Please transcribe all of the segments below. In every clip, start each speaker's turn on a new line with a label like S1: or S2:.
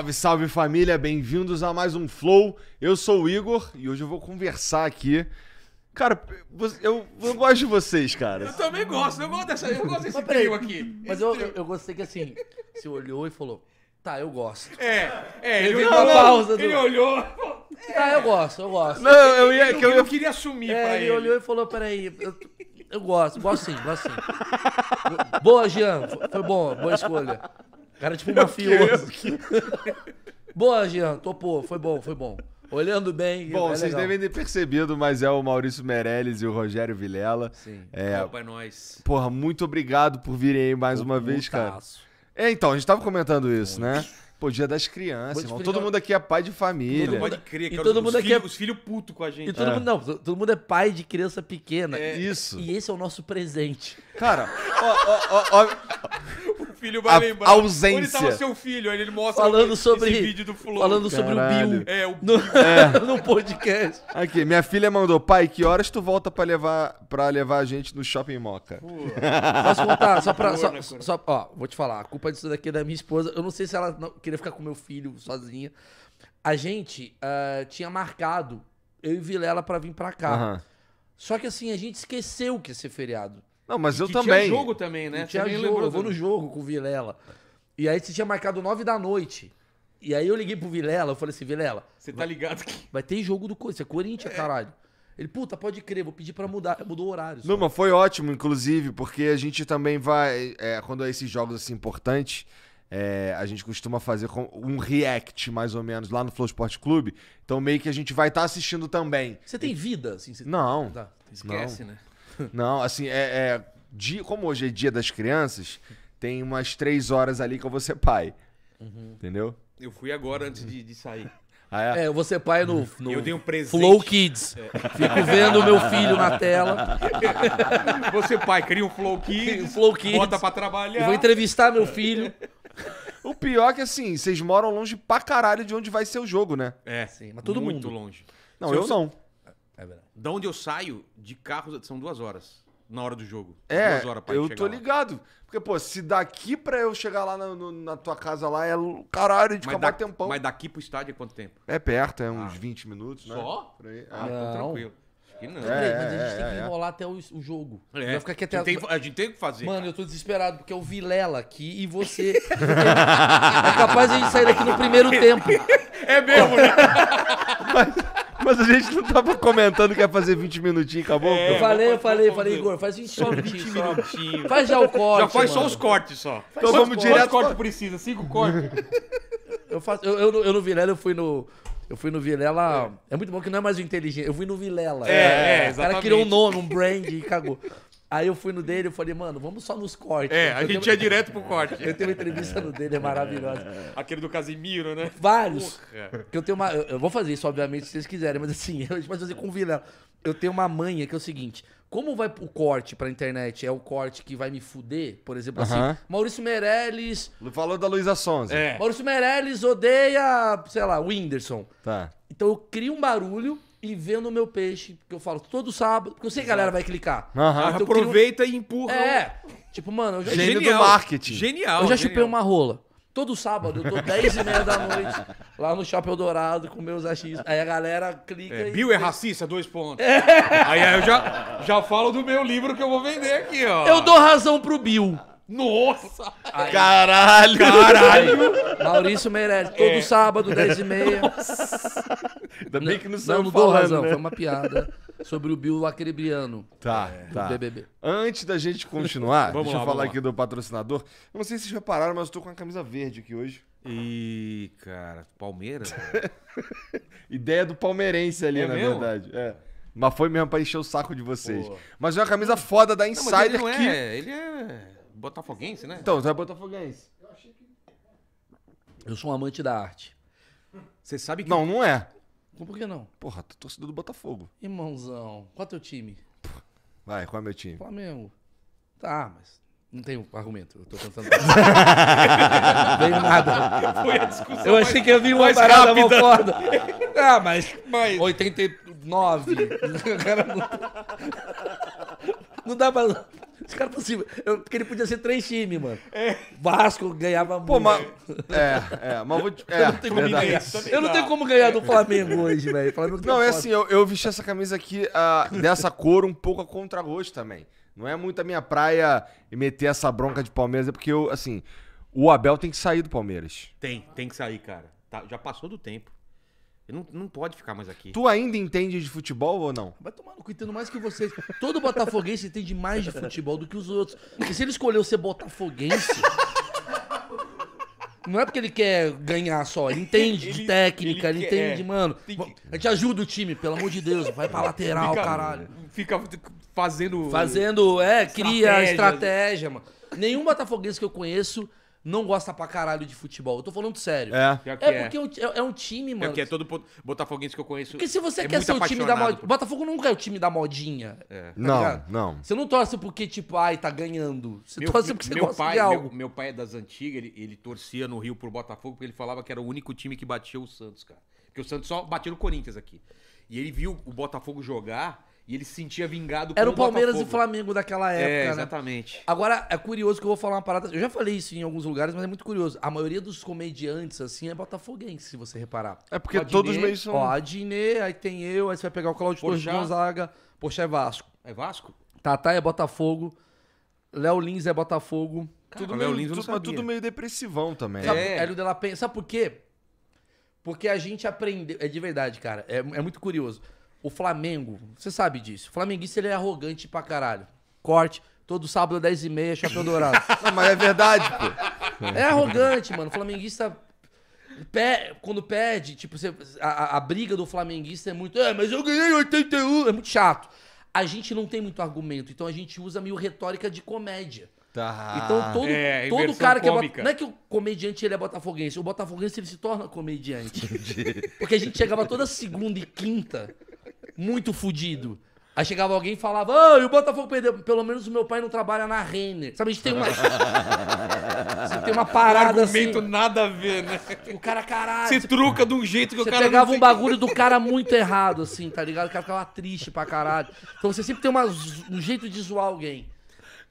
S1: Salve, salve família, bem-vindos a mais um Flow. Eu sou o Igor e hoje eu vou conversar aqui. Cara, eu, eu gosto de vocês, cara. Eu
S2: também gosto, eu gosto dessa, eu gosto desse trio aqui. Mas eu, eu, gostei que assim, você olhou e falou, tá, eu gosto. É, é, ele, ele olhou, uma pausa do... ele olhou. Tá, eu gosto, eu gosto. Não, eu ia, que eu, eu, queria assumir é, pra ele. Ele olhou e falou, peraí, eu, eu gosto, gosto sim, gosto sim. Boa, Jean, foi bom, boa escolha cara tipo um mafioso. Boa, Jean, topou, foi bom, foi bom.
S1: Olhando bem. Bom, é vocês legal. devem ter percebido, mas é o Maurício Meirelles e o Rogério Vilela. Sim. É, Opa, é nós. Porra, muito obrigado por virem aí mais uma putaço. vez, cara. É, então, a gente tava comentando isso, né? muito. né? Pô, dia das crianças, irmão. Todo mundo aqui é pai de família. Todo mundo pode é
S3: crer, cara. E todo os, mundo aqui é... os filhos puto com a gente.
S1: E todo, é. mundo,
S2: não, todo mundo é pai de criança pequena. É. Isso. E esse é o nosso presente.
S1: Cara, ó, ó, ó, ó. O filho vai a, lembrar. ausência. Onde estava seu filho? Aí ele mostra falando sobre, vídeo do Flow. Falando Caralho. sobre o Bill. É, o Bill. No, é. no podcast. Aqui, minha filha mandou. Pai, que horas tu volta pra levar, pra levar a gente no Shopping Moca? Posso contar? Só pra... só,
S2: né, só, ó, vou te falar. A culpa disso daqui é da minha esposa. Eu não sei se ela... Não, queria ficar com meu filho sozinha. A gente uh, tinha marcado, eu e Vilela, para vir pra cá. Uhum. Só que assim, a gente esqueceu que ia ser feriado. Não, mas e eu também. Tinha jogo também, né? tinha também jogo, eu vou no jogo com o Vilela. E aí você tinha marcado nove da noite. E aí eu liguei pro Vilela, eu falei assim, Vilela... Você tá ligado que... Vai ter jogo do Corinthians, é Corinthians, é. caralho. Ele, puta, pode crer, vou pedir pra mudar, mudou o horário.
S1: Não, mas foi ótimo, inclusive, porque a gente também vai... É, quando é esses jogos, assim, importantes... É, a gente costuma fazer um react, mais ou menos, lá no Flow Sport Clube. Então, meio que a gente vai estar tá assistindo também.
S2: Você tem vida, assim? Você... Não. Tá, esquece, não. né?
S1: Não, assim, é, é como hoje é dia das crianças, tem umas três horas ali que eu vou ser pai. Uhum. Entendeu?
S3: Eu fui agora antes de, de sair.
S1: Ah, é? é, eu vou ser pai no, no eu dei um presente. Flow
S3: Kids. É. Fico vendo o meu filho na tela. Você pai, cria um Flow Kids, um Flow Kids bota pra trabalhar. Eu vou entrevistar meu filho
S1: o pior é que, assim, vocês moram longe pra caralho de onde vai ser o jogo, né? É. Sim, mas todo muito mundo. longe. Não, eu, eu não.
S3: É verdade. Da onde eu saio, de carro são duas horas na hora do jogo. É, eu tô lá.
S1: ligado. Porque, pô, se daqui pra eu chegar lá na, no, na tua casa lá é caralho, de acabar da, tempão.
S3: Mas daqui pro estádio é quanto tempo?
S1: É perto, é uns ah. 20 minutos, né? Só? Ah, ah, então tranquilo que não. mas a é, gente tem é, que é,
S2: enrolar até o, o jogo. Vai ficar aqui até a, gente tem, a gente tem que fazer. Mano, eu tô desesperado, porque é o Vilela aqui e você. é capaz de a gente sair daqui no primeiro tempo. É mesmo, né? Mas a gente não tava
S1: comentando que ia fazer 20 minutinhos, acabou? É, eu falei, eu falei, eu falei, Igor,
S2: faz só 20 minutinhos. Faz já o corte. Já faz mano. só os cortes só.
S3: Então faz então vamos direto. Quantos cortes precisa? Cinco cortes?
S2: eu, faço, eu, eu, eu no Vilela eu fui no, eu fui no Vilela. É. é muito bom que não é mais o inteligente. Eu fui no Vilela. É, é, exatamente. O cara criou um nome, um brand e cagou. Aí eu fui no dele e falei, mano, vamos só nos cortes. É, a gente tenho... ia direto pro corte. Eu tenho uma entrevista no dele, é maravilhosa. Aquele do Casimiro, né? Vários. Porra. Que eu tenho uma. Eu vou fazer isso, obviamente, se vocês quiserem, mas assim, eu vou fazer com o vilão. Eu tenho uma manha que é o seguinte: como vai o corte pra internet? É o corte que vai me fuder? Por exemplo, assim, uh -huh. Maurício Meirelles. Falou da Luísa Sonza. É. Maurício Meirelles odeia, sei lá, o Whindersson. Tá. Então eu crio um barulho e vendo o meu peixe, que eu falo todo sábado, porque eu sei que a galera vai clicar. Aham. Então, crio- Aproveita e empurra. É. Tipo, mano, eu já, Gênio do marketing. Genial. eu já chupei uma rola. Todo sábado, eu tô 10 e meia da noite lá no Shopping dourado com meus achistas. Aí a galera clica É, e... Bill é racista, dois pontos.
S3: É. Aí, aí eu já, já falo do meu livro que eu vou vender aqui, ó. Eu dou
S2: razão pro Bill. Nossa! Aí, caralho! Caralho! Maurício Meirelles, todo é. sábado, 10h30. Ainda bem que não saiu Não, não dou razão, né? foi uma piada
S1: sobre o Bill Acrebiano. Tá, é, tá. BBB. Antes da gente continuar, deixa lá, eu falar aqui do patrocinador. Eu não sei se vocês repararam, mas eu tô com a camisa verde aqui hoje. Ih, cara, Palmeiras? Ideia do palmeirense ali, é na mesmo? verdade. É. Mas foi mesmo pra encher o saco de vocês. Pô. Mas é uma camisa foda da Insider não, ele não é, que... Ele
S3: é... Botafoguense, né? Então, você é botafoguense. Eu achei que.
S1: Eu
S2: sou um amante da arte. Você sabe que. Não, não é. por que não? Porra, tô torcendo é torcedor do Botafogo. Irmãozão, qual é teu time? Vai, qual é meu time? Flamengo. Tá, mas não tem argumento, eu tô tentando. não tem nada. Foi a discussão. Eu achei mais, que eu vi uma parada rápida. foda. Ah, mas, mas... 89. não dá pra. Esse cara possível, eu, porque ele podia ser três times, mano. É. Vasco ganhava Pô, muito. Mas, é, é, mas vou é, eu, não é, tenho como ganhar, eu não tenho como ganhar do Flamengo hoje,
S1: velho. Não, é assim, eu, eu vesti essa camisa aqui uh, dessa cor um pouco a contragosto também. Não é muito a minha praia meter essa bronca de Palmeiras, é porque eu, assim, o Abel tem que sair do Palmeiras. Tem,
S3: tem que sair, cara. Tá, já passou do tempo. Ele não, não pode ficar mais aqui. Tu
S1: ainda entende de futebol ou não? Vai
S2: tomar no cu, entendo mais que vocês. Todo botafoguense
S1: entende mais de futebol do que os outros.
S2: Porque se ele escolheu ser botafoguense... Não é porque ele quer ganhar só, ele entende ele, de técnica, ele, ele entende, é. mano. Que... A gente ajuda o time, pelo amor de Deus, vai pra lateral, fica, caralho.
S3: Fica fazendo. Fazendo, é, estratégia. cria estratégia,
S2: mano. Nenhum botafoguense que eu conheço não gosta pra caralho de futebol. Eu tô falando sério.
S1: É. é, é. porque
S2: é, é, um time,
S3: mano. É porque é todo botafoguense que eu conheço. Porque se você é quer ser o time da moda modinha.
S2: por- Botafogo nunca é o time da modinha. É. tá Não, ligado? não. Você não torce porque, tipo, ai, tá ganhando. Você torce porque você meu gosta pai, de algo.
S3: Meu, meu pai é das antigas, ele, ele torcia no Rio pro Botafogo porque ele falava que era o único time que batia o Santos, cara. Porque o Santos só batia no Corinthians aqui. E ele viu o Botafogo jogar e ele se sentia vingado
S2: Era o Palmeiras Botafogo. e Flamengo daquela é, época, é, exatamente. Né? Agora, é curioso que eu vou falar uma parada. Eu já falei isso em alguns lugares, mas é muito curioso. A maioria dos comediantes, assim, é botafoguense, se você reparar. É porque Adinê, todos meio são. Ó, a Dinê, aí tem eu, aí você vai pegar o Claudio Torres Gonzaga. Poxa, é Vasco. É Vasco? Tatá é Botafogo. Léo Lins é Botafogo. Cara, tudo meio, Lins, tudo, mas tudo
S1: meio depressivão também. Sabe, é. Hélio de la Penha. Sabe
S2: por quê? Porque a gente aprendeu. É de verdade, cara. É, é muito curioso. O Flamengo, você sabe disso. O flamenguista ele é arrogante pra caralho. Corte, todo sábado 10h30, chapéu dourado. Não, mas é verdade, pô. É arrogante, mano. O flamenguista Pé, quando perde, tipo, você, a, a, briga do flamenguista é muito. É, mas eu ganhei 81! É muito chato. A gente não tem muito argumento, então a gente usa meio retórica de comédia. Tá. Então todo, é, todo cara cômica. que é. Não é que o comediante ele é botafoguense, o botafoguense ele se torna comediante. Porque a gente chegava toda segunda e quinta muito fudido. Aí chegava alguém e falava, ah, e o Botafogo perdeu. Pelo menos o meu pai não trabalha na Renner. Sabe, a gente tem uma.
S4: Você tem uma parada. Um argumento assim.
S2: nada a ver, né? O cara, caralho. Você tipo, truca de um jeito que o cara. Você pegava um bagulho do cara muito errado, assim, tá ligado? O cara ficava triste pra caralho. Então você sempre tem uma, um jeito de zoar alguém.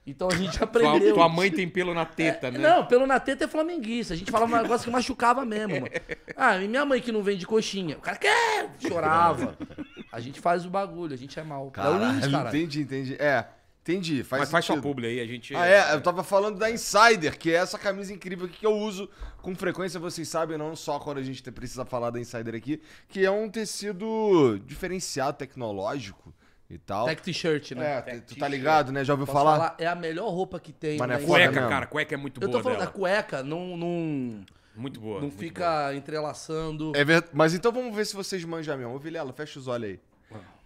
S2: Então a gente aprendeu. Tua, tua mãe tem
S3: pelo na teta, é, né? Não,
S2: pelo na teta é flamenguista. A gente falava um negócio que machucava mesmo, mano. Ah, e minha mãe que não vende coxinha. O cara quer! Chorava. A gente
S1: faz o bagulho, a gente é mal. É caralho, é cara. Entendi, entendi. É, Entendi. Faz Mas sentido. faz sua publi aí, a gente. Ah, é, eu tava falando da Insider, que é essa camisa incrível que eu uso com frequência, vocês sabem, não só quando a gente precisa falar da Insider aqui, que é um tecido diferenciado, tecnológico, e tal. Tech t-shirt, né? É, tu tá ligado, né? Já ouviu falar? falar?
S2: É a melhor roupa que tem. Mas não é né?
S1: cueca, mesmo. cara. Cueca é muito boa. Eu tô falando dela. Né? da cueca, não. não... Muito boa. Não muito fica
S2: boa. entrelaçando. É verdade. Mas
S1: então vamos ver se vocês manjam mesmo. Ô, Vilela, fecha os olhos aí.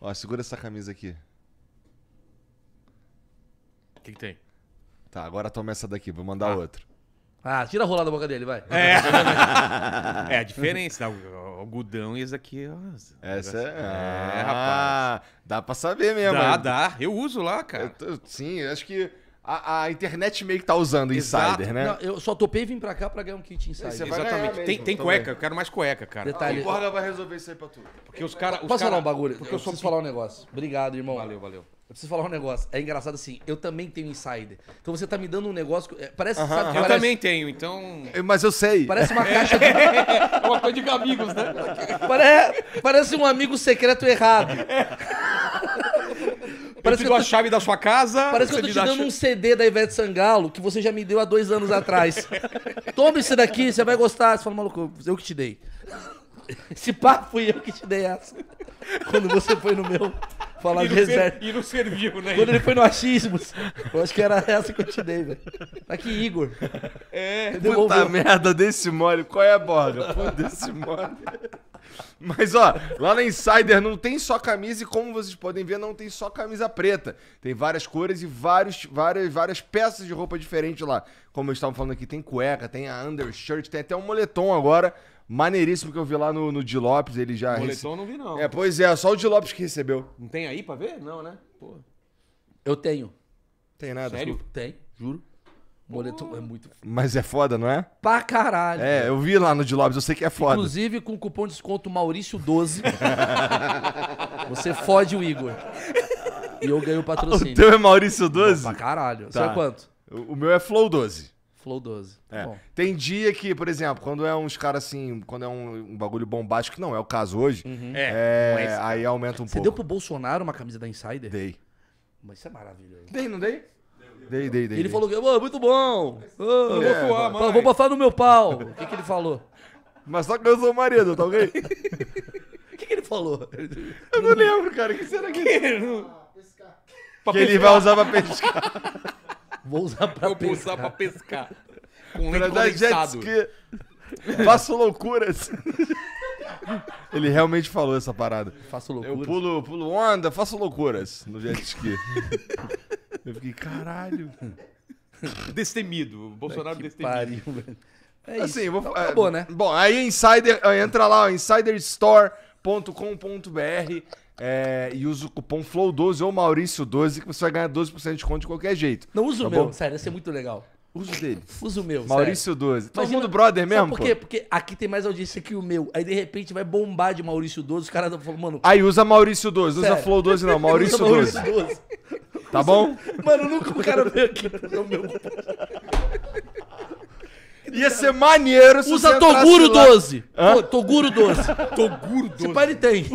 S1: Ó, segura essa camisa aqui. O que, que, tem? Tá, agora toma essa daqui, vou mandar ah. outra.
S2: Ah, tira a rola da boca dele, vai.
S3: É, é a diferença. Né? O, o Gudão e esse aqui. Nossa, Essa é. É, ah,
S1: rapaz. Dá pra saber mesmo. Dá, dá. Eu uso lá, cara. Tô... Sim, acho que. A, a, internet meio que tá usando Exato. Insider, né? Não, eu só topei vir pra cá pra ganhar um kit Insider. Você Exatamente. Mesmo, tem, cueca, eu quero mais cueca, cara. Detalhe. O Borda vai resolver isso aí pra tu. Porque os caras. Posso cara, falar um bagulho? Porque eu, eu preciso falar
S2: um negócio. Obrigado, irmão. Valeu, valeu preciso falar um negócio. É engraçado assim, eu também tenho insider. Então você tá me dando um negócio. É, que, parece uh -huh, sabe, Eu parece, também tenho, então. Mas eu sei. Parece uma caixa de. é uma
S1: coisa de amigos, né?
S2: Pare... É, parece um amigo secreto errado. Parece eu te dou eu tô... a chave da sua casa. Parece que eu tô te dando um CD da Ivete Sangalo que você já me deu há dois anos atrás. Toma esse daqui, você vai gostar. Você fala, maluco, eu que te dei. Esse papo fui eu que te dei essa. Quando você foi no meu falar de e não serviu, né? Quando ele foi no achismos, eu acho que era essa que eu
S1: te dei, velho. Tá aqui, Igor. É, Devolveu. puta merda desse mole. Qual é a borda? Pô, desse mole. Mas ó, lá na Insider não tem só camisa e como vocês podem ver, não tem só camisa preta. Tem várias cores e vários, várias, várias peças de roupa diferentes lá. Como eu estava falando aqui, tem cueca, tem a undershirt, tem até um moletom agora maneiríssimo que eu vi lá no, no Di Lopes, ele já... Moletom rece... não vi não. É, pois é, só o Di Lopes que recebeu.
S3: Não tem aí pra ver? Não, né? Pô.
S1: Eu tenho.
S2: Tem nada? Sério? Desculpa. Tem, juro. Moletom é muito.
S1: Mas é foda, não é? Pra caralho. É, cara. eu vi lá no de eu sei que é foda.
S2: Inclusive com o cupom de desconto Maurício12, você fode o
S1: Igor. E eu ganho o patrocínio. O teu é Maurício12? Pra caralho. Tá. quanto? O meu é Flow12. Flow 12. Tá é. Bom. Tem dia que, por exemplo, quando é uns caras assim, quando é um, um bagulho bombástico, não é o caso hoje, uhum. é, é, é aí aumenta um Você pouco. Você deu pro Bolsonaro uma camisa da Insider? Dei. Mas isso é maravilhoso. Dei, não dei? Dei, dei, dei.
S2: Ele dei. falou que, oh, muito bom. Oh, vou, é, mano. vou passar no meu pau. O que, que ele falou?
S1: Mas só que eu sou o marido, tá ok? O que, que ele falou? Eu não lembro, cara. O que será que... que ele... que ele vai usar pra pescar. Vou
S3: usar pra pescar. Vou usar pra pescar. Com pra dar jet ski.
S1: Faço loucuras. Ele realmente falou essa parada. Faço loucuras. Eu pulo, pulo onda, faço loucuras no jet ski. eu fiquei, caralho. Destemido. Bolsonaro é destemido. Pariu, velho. É assim, isso. Vou, acabou, né? Bom, aí Insider, entra lá, insiderstore.com.br é, e usa o cupom FLOW12 ou Maurício12 que você vai ganhar 12% de conta de qualquer jeito. Não, usa tá é o meu,
S2: sério, ia ser muito legal. Usa o dele. Usa o meu. Maurício 12. Todo mundo brother mesmo? Por quê? Pô? Porque aqui tem mais audiência que o meu. Aí de repente vai bombar de Maurício 12. Os caras falam, mano. Aí
S1: usa Maurício 12. Usa Flow 12, não. Maurício, 12 Maurício 12. tá bom? Mano, nunca o cara veio aqui o meu. Ia ser maneiro se Usa Toguro 12. Pô, Toguro 12. Toguro 12. Se pai ele tem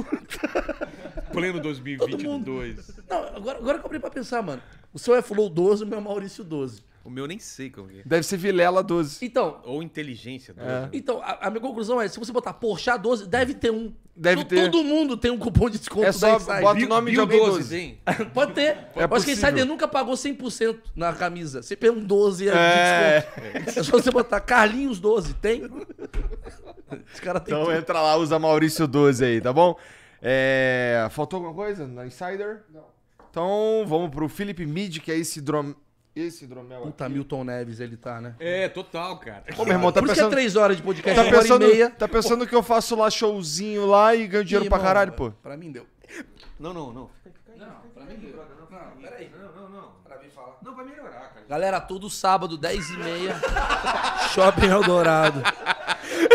S1: pleno
S3: 2022.
S2: Não, agora, agora eu abri pra pensar, mano. O seu é Flow 12, o meu é Maurício 12. O
S3: meu nem sei
S2: como é. Deve ser Vilela 12. Então. Ou inteligência 12. É. Então, a, a, minha conclusão é: se você botar Porsche 12, deve ter um. Deve T ter. Todo mundo tem um cupom de desconto. É só bota o nome Bill de alguém 12. hein? Pode ter. É Acho que Insider nunca pagou 100% na camisa. Você pega é um 12 é, é. desconto. É só você botar Carlinhos 12. Tem? Os
S1: caras têm. Então tudo. entra lá, usa Maurício 12 aí, tá bom? É, faltou alguma coisa na Insider? Não. Então vamos pro Felipe Mid, que é esse drum. Esse Dromel Puta, Milton Neves ele tá, né? É, total, cara. Pô, meu irmão, tá Por pensando... Por que é três horas de podcast, tá pensando,
S5: hora
S3: e meia. Tá pensando
S1: pô. que eu faço lá showzinho lá e ganho dinheiro Ih, pra mano, caralho, pô?
S2: Pra mim deu. Não, não, não. Não, pra mim deu. Não, peraí.
S1: Não, não, não. Pra mim falar. Não, vai é melhorar, cara.
S2: Galera, todo sábado, 10 e meia,
S1: Shopping Eldorado.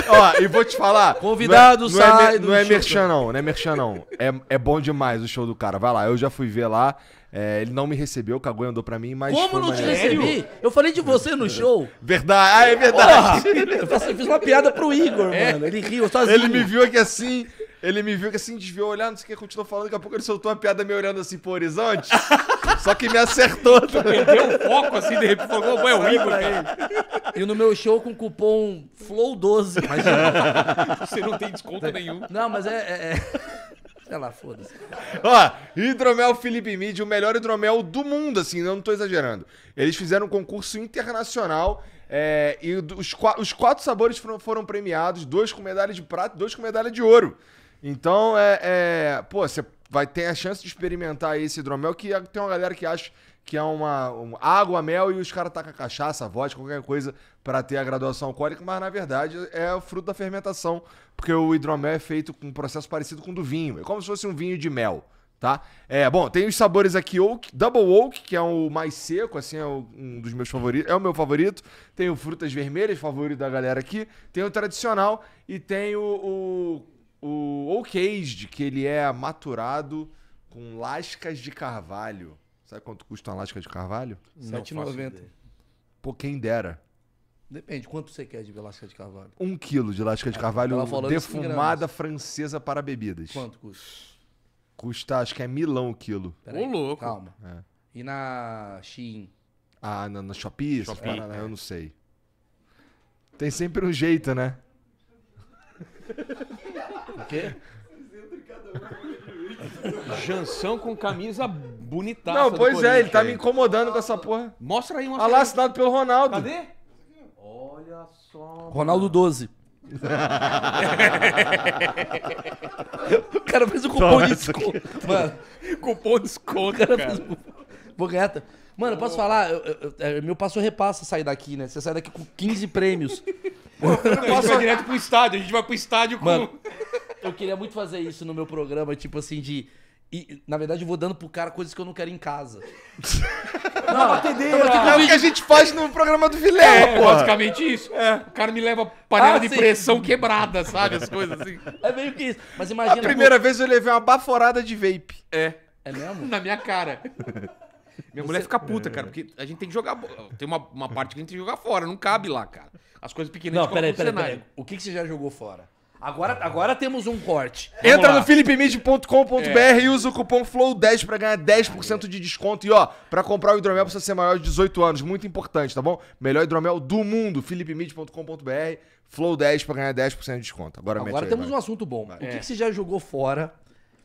S1: Ó, e vou te falar. Convidado, não é, sai. Não é, do não é merchan, não. Não é merchan, não. É, é bom demais o show do cara. Vai lá, eu já fui ver lá. É, ele não me recebeu, o Cagonha andou pra mim, mas. Como não te recebi? Eu falei de você no show. Verdade, ah, é verdade. eu fiz uma piada pro Igor, é. mano. Ele riu sozinho. Ele me viu aqui assim. Ele me viu que assim, desviou olhar, não sei o que, continuou falando. Daqui a pouco ele soltou uma piada me olhando assim pro horizonte. só que me acertou. Tu perdeu o foco assim, de repente falou, é o Igor, cara. E no meu show com cupom FLOW12.
S2: Imagina. Você não tem desconto nenhum. Não, mas é... é, é... Sei lá, foda-se. Ó,
S1: Hidromel Felipe Mid, o melhor hidromel do mundo, assim, eu não tô exagerando. Eles fizeram um concurso internacional é, e os, os, quatro sabores foram, foram premiados, dois com medalha de prata e dois com medalha de ouro. Então, é, é, pô, você vai ter a chance de experimentar esse hidromel, que é, tem uma galera que acha que é uma um, água, mel e os caras tacam cachaça, vodka, qualquer coisa para ter a graduação alcoólica, mas na verdade é o fruto da fermentação, porque o hidromel é feito com um processo parecido com o do vinho, é como se fosse um vinho de mel. Tá? É, bom, tem os sabores aqui oak, double oak, que é o mais seco, assim, é um dos meus favoritos, é o meu favorito. Tem o frutas vermelhas, favorito da galera aqui. Tem o tradicional e tem o, o o aged que ele é maturado com lascas de carvalho. Sabe quanto custa uma lasca de carvalho? Não, 7,90. Pô, quem dera. Depende, quanto você quer de lasca de carvalho? Um quilo de lasca de é, carvalho defumada francesa para bebidas. Quanto custa? Custa, acho que é milão o quilo. Ô, louco. Calma. É. E na Shein? Ah, na, na Shopee? Shopee. é. Eu não sei. Tem sempre um jeito, né?
S4: O quê?
S3: Jansão com camisa bonitaça. Não, pois é, ele tá me incomodando com essa porra. Mostra aí uma. Olha
S2: lá, assinado pelo Ronaldo. Cadê? Olha só. Ronaldo 12. o cara fez um cupom de desconto. Mano, cupom de desconto. O cara, cara. fez. Vou ganhar. Mano, posso falar? Eu, eu, eu, é, meu passo repassa sair daqui, né? Você sai daqui com 15 prêmios. eu não posso... ir direto pro estádio, a gente vai pro estádio com. Mano, eu queria muito fazer isso no meu programa, tipo assim, de. E, na verdade, eu vou dando pro cara coisas que eu não quero em casa. Não, não tá É o que né? a gente
S1: faz no programa do Vilela, é, pô.
S2: basicamente isso. É. O cara me leva panela ah, de sim. pressão quebrada,
S3: sabe? As coisas assim. É meio que isso. Mas imagina... A primeira
S1: pô... vez eu levei uma baforada de vape.
S3: É. É mesmo? Na minha cara. Minha você... mulher fica puta, cara, é. porque a gente tem que jogar. Tem uma, uma parte que a gente tem que jogar fora, não cabe lá, cara. As coisas pequenas Não, peraí, peraí, peraí.
S2: O que, que você já jogou fora? Agora, agora temos um corte. Vamos Entra lá. no
S1: philipemid.com.br é. e usa o cupom FLOW10 para ganhar 10% de desconto. E ó, para comprar o hidromel precisa ser maior de 18 anos. Muito importante, tá bom? Melhor hidromel do mundo. philipemid.com.br, FLOW10 para ganhar 10% de desconto. Agora, agora aí, temos vai. um assunto bom. É. O que, é. que você já jogou fora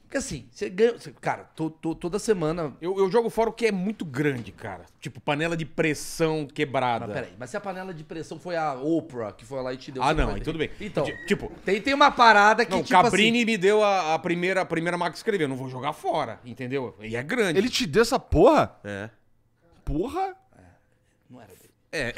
S1: porque assim, você ganha.
S2: cara, tô, tô, toda semana. Eu, eu, jogo fora o que é muito grande, cara. Tipo, panela de pressão
S3: quebrada. Mas peraí,
S2: mas se a panela de pressão foi a Oprah que foi lá e te deu. Ah, não, aí tudo bem. Então,
S1: tipo.
S3: Tem,
S2: tem uma parada que.
S3: O tipo assim- Cabrini assim... me deu a, a, primeira, a primeira marca que escreveu. não vou jogar fora, entendeu? E é grande. Ele
S1: te deu essa porra? É.
S3: Porra? É.
S4: Não era dele. É.
S3: é.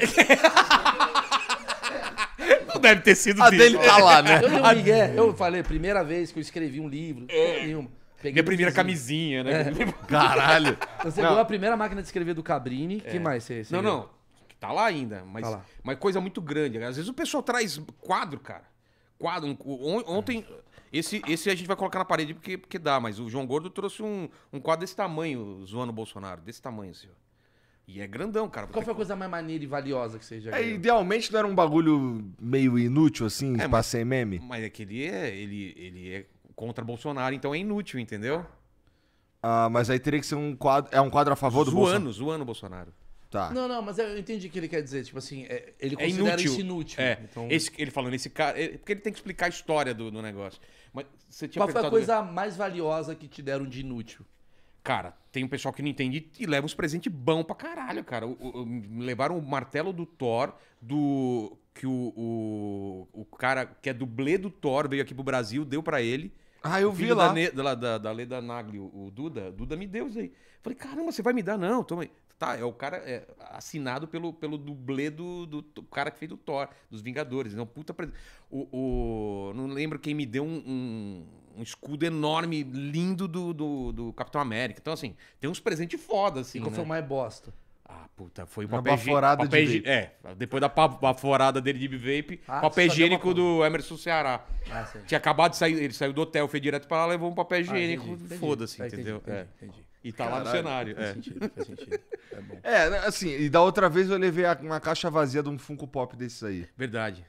S2: Não deve ter sido A dele tá lá, né? Eu, a... Miguel, é, eu falei, primeira vez que eu escrevi um livro. É. Nenhuma. Peguei a primeira camisinha, né? É. Caralho. Você pegou a primeira máquina de escrever do Cabrini. É. que mais você recebeu? Não, não.
S3: Tá lá ainda, mas, tá lá. mas coisa muito grande. Às vezes o pessoal traz quadro, cara. Quadro. Ontem. Esse, esse a gente vai colocar na parede porque, porque dá, mas o João Gordo trouxe um, um quadro desse tamanho, zoando o Bolsonaro. Desse tamanho, senhor. Assim, e é grandão, cara. Qual foi a coisa mais maneira e valiosa que você já é, ganhou?
S1: É, idealmente não era um bagulho meio inútil, assim, é, pra ser meme? Mas é que ele é, ele, ele é contra Bolsonaro, então é inútil, entendeu? Ah, mas aí teria que ser um quadro... É um quadro a favor do zoando, Bolsonaro? Zoando o Bolsonaro. Tá. Não,
S2: não, mas eu entendi o que ele quer dizer. Tipo assim, é, ele é considera é inútil. isso inútil. É. Então... Esse, ele
S3: falando, esse cara. porque ele tem que explicar a história do, do negócio. Mas você tinha Qual foi a coisa
S2: mesmo? mais valiosa que te deram de inútil?
S3: Cara, tem um pessoal que não entende e leva uns presentes bons pra caralho, cara. O, o, levaram o martelo do Thor, do. Que o, o, o cara que é dublê do Thor veio aqui pro Brasil, deu para ele. Ah, eu vi lá. Da, da, da, da Leda Nagli, o, Duda, Duda me deu isso aí. Falei, caramba, você vai me dar? Não, toma aí. Tá, é o cara é, assinado pelo, pelo dublê do, do, do cara que fez o Thor, dos Vingadores. Não, puta presente. O, o, não lembro quem me deu um, um um escudo enorme, lindo do, do, do, Capitão América. Então, assim, tem uns presentes foda, assim. E qual né? foi o
S2: mais bosta? Ah, puta, foi uma papel baforada papel de
S3: vape. É, depois da baforada dele de vape, ah, papel higiênico do Emerson Ceará. Ah, Tinha acabado de sair, ele saiu do hotel, foi direto pra lá, levou um papel ah, higiênico, ah, foda-se, tá, entendeu? Entendi, é.
S1: entendi. E tá Caralho, lá no cenário. Faz é. sentido,
S4: faz sentido. É, bom.
S1: é, né, assim, e da outra vez eu levei uma caixa vazia de um Funko Pop desses aí. Verdade.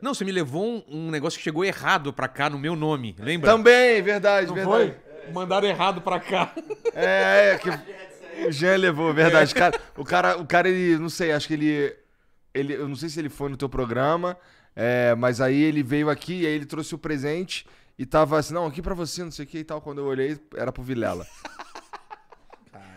S1: Não, você me levou
S3: um, um negócio que chegou errado pra cá no meu nome, lembra? Também, verdade, Não verdade.
S1: Foi? Mandaram errado pra cá. É, é, que o Jean levou, verdade. É. Cara, o cara, o cara, ele, não sei, acho que ele, ele, eu não sei se ele foi no teu programa, é, mas aí ele veio aqui e aí ele trouxe o presente e tava assim, não, aqui pra você, não sei o que e tal. Quando eu olhei, era pro Vilela.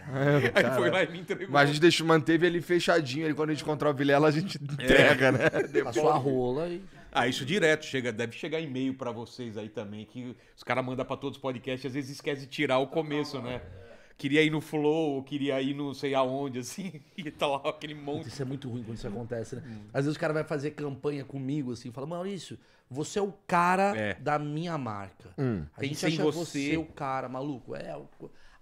S1: Aí foi lá e me entregou. Mas a gente deixou, manteve ele fechadinho. Ele, quando a gente encontrar o Vilela, a gente é. entrega, é. né? Passou a rola e. Ah, isso
S3: direto, chega, deve chegar e-mail para vocês aí também, que os caras mandam para todos os podcasts, às vezes esquece de tirar o começo, né? Queria ir no Flow, queria ir não sei aonde, assim, e tá lá
S2: aquele monte. Isso é muito ruim quando isso acontece, né? Às vezes o cara vai fazer campanha comigo, assim, fala, Maurício, você é o cara é. da minha marca. Hum. A gente Pensei acha você. você o cara, maluco. É,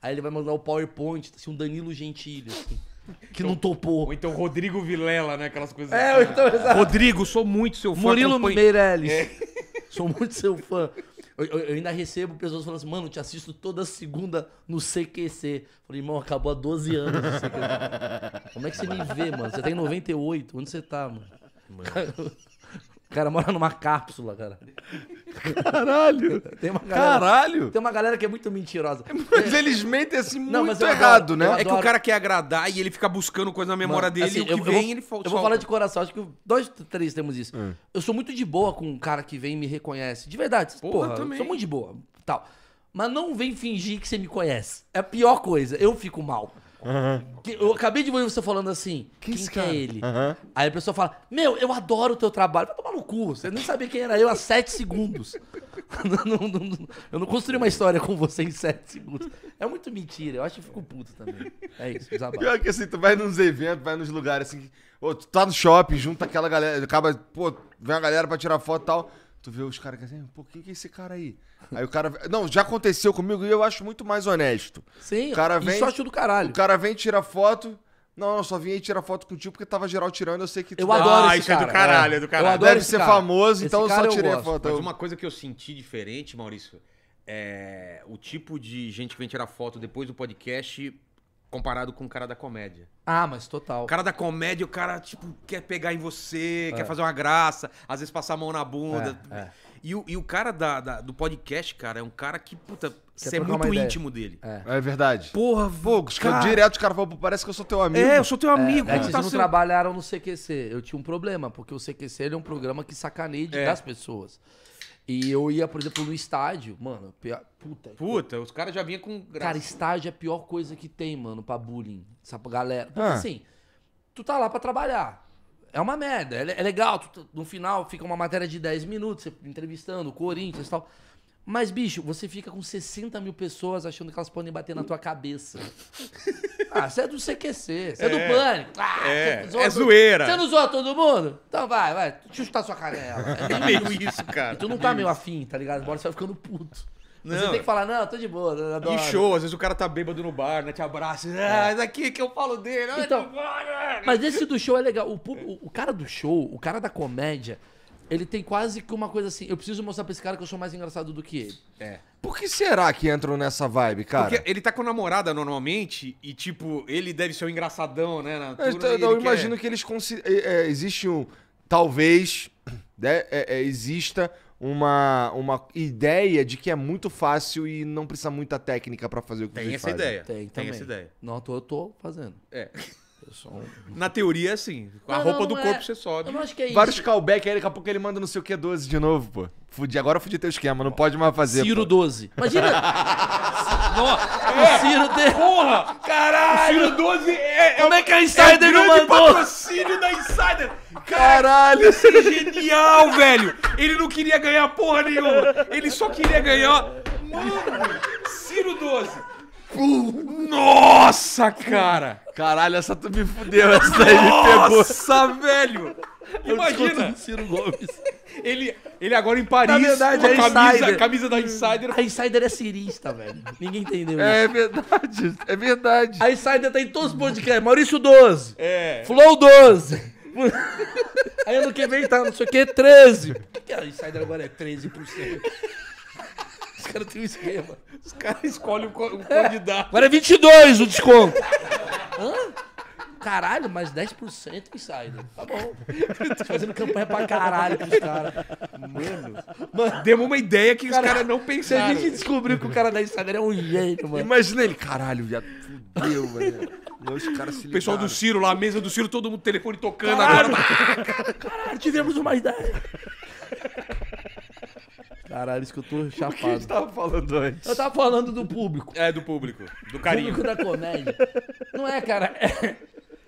S2: Aí ele vai mandar o PowerPoint, assim, um Danilo Gentili, assim. Que então, não topou. Ou então Rodrigo Vilela, né? Aquelas coisas. É, assim. então, exato. Rodrigo, sou muito seu fã. Murilo acompanho... Meirelles. É. Sou muito seu fã. Eu, eu, ainda recebo pessoas falando assim, mano, te assisto toda segunda no CQC. Falei, irmão, acabou há 12 anos no CQC. Como é que você me vê, mano? Você tá 98, onde você tá, mano? mano cara mora numa cápsula, cara. Caralho! Tem uma galera, Caralho! Tem uma galera que é muito mentirosa. Mas eles mentem assim não, muito adoro, errado, né? É que o cara quer agradar e ele fica buscando coisa na memória Mano, dele assim, e o que eu, vem eu vou, ele solta. Eu vou falar de coração, acho que dois, três temos isso. Hum. Eu sou muito de boa com um cara que vem e me reconhece. De verdade, porra, porra eu também. sou muito de boa. Tal. Mas não vem fingir que você me conhece. É a pior coisa. Eu fico mal. Uhum. eu acabei de ouvir você falando assim, quem que é ele? Aí a pessoa fala, meu, eu adoro o teu trabalho. Vai tomar no cu, você nem sabia quem era eu há sete segundos. eu não construí uma história com você em sete segundos. É muito mentira, eu acho que eu fico puto também. É isso, desabafo. Pior
S1: que assim, tu vai nos eventos, vai nos lugares assim. Ô, tu tá no shopping, junta aquela galera. Acaba, pô, vem a galera pra tirar foto e tal. Tu vê os caras que assim, pô, quem que é esse cara aí? Aí o cara. Não, já aconteceu comigo e eu acho muito mais honesto. Sim, o cara vem, isso eu acho do caralho. O cara vem, tira foto. Não, eu só vim aí tirar foto contigo porque tava geral tirando, eu sei que tu Eu adoro ah, esse isso cara. é do caralho, é do caralho. Eu adoro Deve esse ser cara. famoso, Esse então eu só eu é tirei a foto. Mas uma
S3: coisa que eu senti diferente, Maurício, é o tipo de gente que vem tirar foto depois do podcast comparado com o cara da comédia.
S2: Ah, mas total. O
S3: cara da comédia, o cara, tipo, quer pegar em você, é. quer fazer uma graça, às vezes passar a mão na bunda. É, é. E, o, e o cara da, da, do podcast, cara, é um cara que, puta, você é muito íntimo
S1: dele. É. é verdade. Porra, Fogo, cara... direto os caras falam, parece que eu sou teu amigo. É, eu sou teu é, amigo. É, é vocês não
S2: trabalharam no CQC. Eu tinha um problema, porque o CQC é um programa que sacaneia é. das pessoas. E eu ia, por exemplo, no estádio, mano. Puta. Puta, os caras já vinham com graça. Cara, estádio é a pior coisa que tem, mano, pra bullying. Sabe, galera. Porque ah. assim, tu tá lá pra trabalhar. É uma merda, é, é legal. Tu, no final fica uma matéria de 10 minutos, você entrevistando o Corinthians e tal. Mas, bicho, você fica com 60 mil pessoas achando que elas podem bater na tua cabeça. ah, você é do CQC, você é, é do Pânico. Ah, é, é zoeira. Você não zoa todo mundo? Então vai, vai, chutar sua canela. É meio isso, cara. E tu não tá meio afim, tá ligado? agora você vai ficando puto. Não. Você tem que falar, não, tô de boa, adoro. E show, às vezes o cara tá bêbado no bar, né? Te abraça, ah, é daqui que eu falo dele. Então, mas esse do show é legal. O, o, o cara do show, o cara da comédia, ele tem quase que uma coisa assim, eu preciso mostrar pra esse cara que eu sou mais engraçado do que ele.
S3: É.
S1: Por que
S2: será que entram nessa vibe,
S1: cara? Porque
S3: ele tá com namorada normalmente e, tipo, ele deve ser o um engraçadão, né? Na turma, então, eu quer... imagino
S1: que eles consideram. É, é, existe um. Talvez né, é, é, exista uma, uma ideia de que é muito fácil e não precisa muita técnica para fazer o que tem vocês essa ideia. Tem, tem também. essa ideia. Não, eu tô, eu tô fazendo. É. Um...
S3: Na teoria é assim. Com a roupa não, do é... corpo você sobe. Eu não acho que é Vários isso.
S1: callback aí, daqui a pouco ele manda não sei o que 12 de novo, pô. Fudi, agora eu fudi teu esquema, não pode mais fazer. Ciro pô. 12. Imagina.
S3: Nossa, é. o Ciro de... Porra! Caralho! O Ciro 12 é, é. Como é que a Insider é não mandou? patrocínio da Insider! Caralho! Isso é genial, velho! Ele não queria ganhar porra nenhuma! Ele só queria ganhar. Mano! Ciro 12!
S1: Nossa, cara! Caralho, essa tu me fudeu, essa daí me pegou. Nossa, velho! Imagina!
S3: Ciro Gomes. Ele,
S2: ele agora em Paris, Na verdade, com a é camisa, camisa da Insider. A Insider é cirista, velho. Ninguém entendeu é isso. É verdade,
S1: é verdade. A
S2: Insider tá em todos os podcasts. Maurício 12. É. Flow 12. Aí ano que vem tá, não sei o que, 13. Por que a Insider agora é 13%? Os caras têm um esquema. Os caras escolhem o, o é. candidato. Agora é 22 o desconto. Hã? Caralho, mas 10% insider. Tá bom. Tô fazendo campanha pra caralho pros caras. Mano. Mano, demos uma ideia que cara, os caras não pensaram. A gente descobriu que o cara da insider é um jeito,
S3: mano. Imagina ele, caralho, já Fudeu, mano. Os caras se O pessoal do Ciro lá, a mesa do Ciro, todo mundo telefone tocando. Caralho,
S2: agora. caralho tivemos uma ideia. Caralho, isso que eu tô chapado. O que a gente tava falando antes? Eu tava falando do público. É, do público. Do carinho. Público da comédia. Não é, cara. É...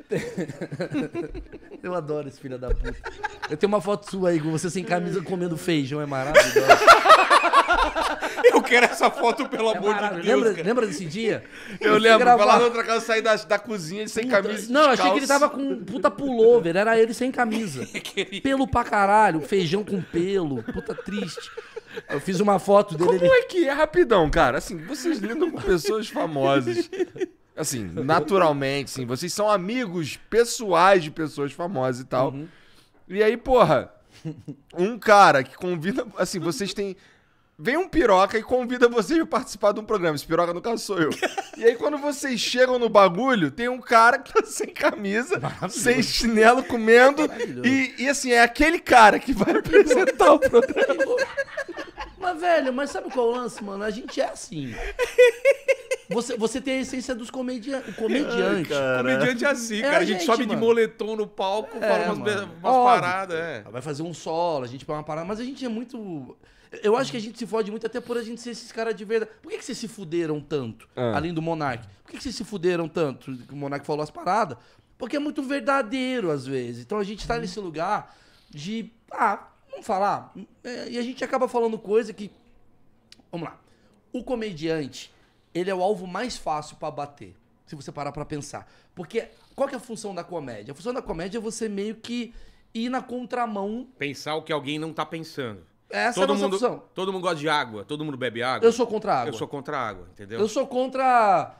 S2: Eu adoro esse filho da puta. Eu tenho uma foto sua aí com você sem camisa comendo feijão, é maravilhoso. Eu quero essa foto, pelo é amor de Deus. Lembra, lembra, desse dia?
S1: Eu, eu lembro. Vai lá na outra casa sair da, da cozinha sem camisa. Não, achei que ele tava
S2: com puta pullover. Era ele sem camisa. pelo pra caralho, feijão com pelo.
S1: Puta triste. Eu fiz uma foto dele. Como ele... é que é rapidão, cara? Assim, vocês lidam com pessoas famosas. Assim, naturalmente, sim. Vocês são amigos pessoais de pessoas famosas e tal. Uhum. E aí, porra, um cara que convida. Assim, vocês têm. Vem um piroca e convida vocês a participar de um programa. Esse piroca, no caso, sou eu. E aí, quando vocês chegam no bagulho, tem um cara que tá sem camisa, sem chinelo, comendo. E, e, assim, é aquele cara que vai apresentar o programa.
S2: Mas, velho, mas sabe qual é o lance, mano? A gente é assim. Você, você tem a essência dos comedia comediantes. Ai, comediante é assim, é cara. A gente, a gente sobe mano. de moletom no palco, é, fala umas, umas paradas. É. Vai fazer um solo, a gente põe uma parada. Mas a gente é muito. Eu acho que a gente se fode muito até por a gente ser esses caras de verdade. Por que, que vocês se fuderam tanto, ah. além do Monark? Por que, que vocês se fuderam tanto? Que o Monark falou as paradas. Porque é muito verdadeiro, às vezes. Então a gente tá uhum. nesse lugar de. Ah, Vamos falar? É, e a gente acaba falando coisa que. Vamos lá. O comediante, ele é o alvo mais fácil para bater, se você parar para pensar. Porque qual que é a função da comédia? A função da comédia é você meio que ir na contramão.
S3: Pensar o que alguém não tá pensando.
S2: Essa todo é a mundo, função.
S3: Todo mundo gosta de água, todo mundo bebe água. Eu sou contra a água. Eu sou contra a água, entendeu? Eu sou
S2: contra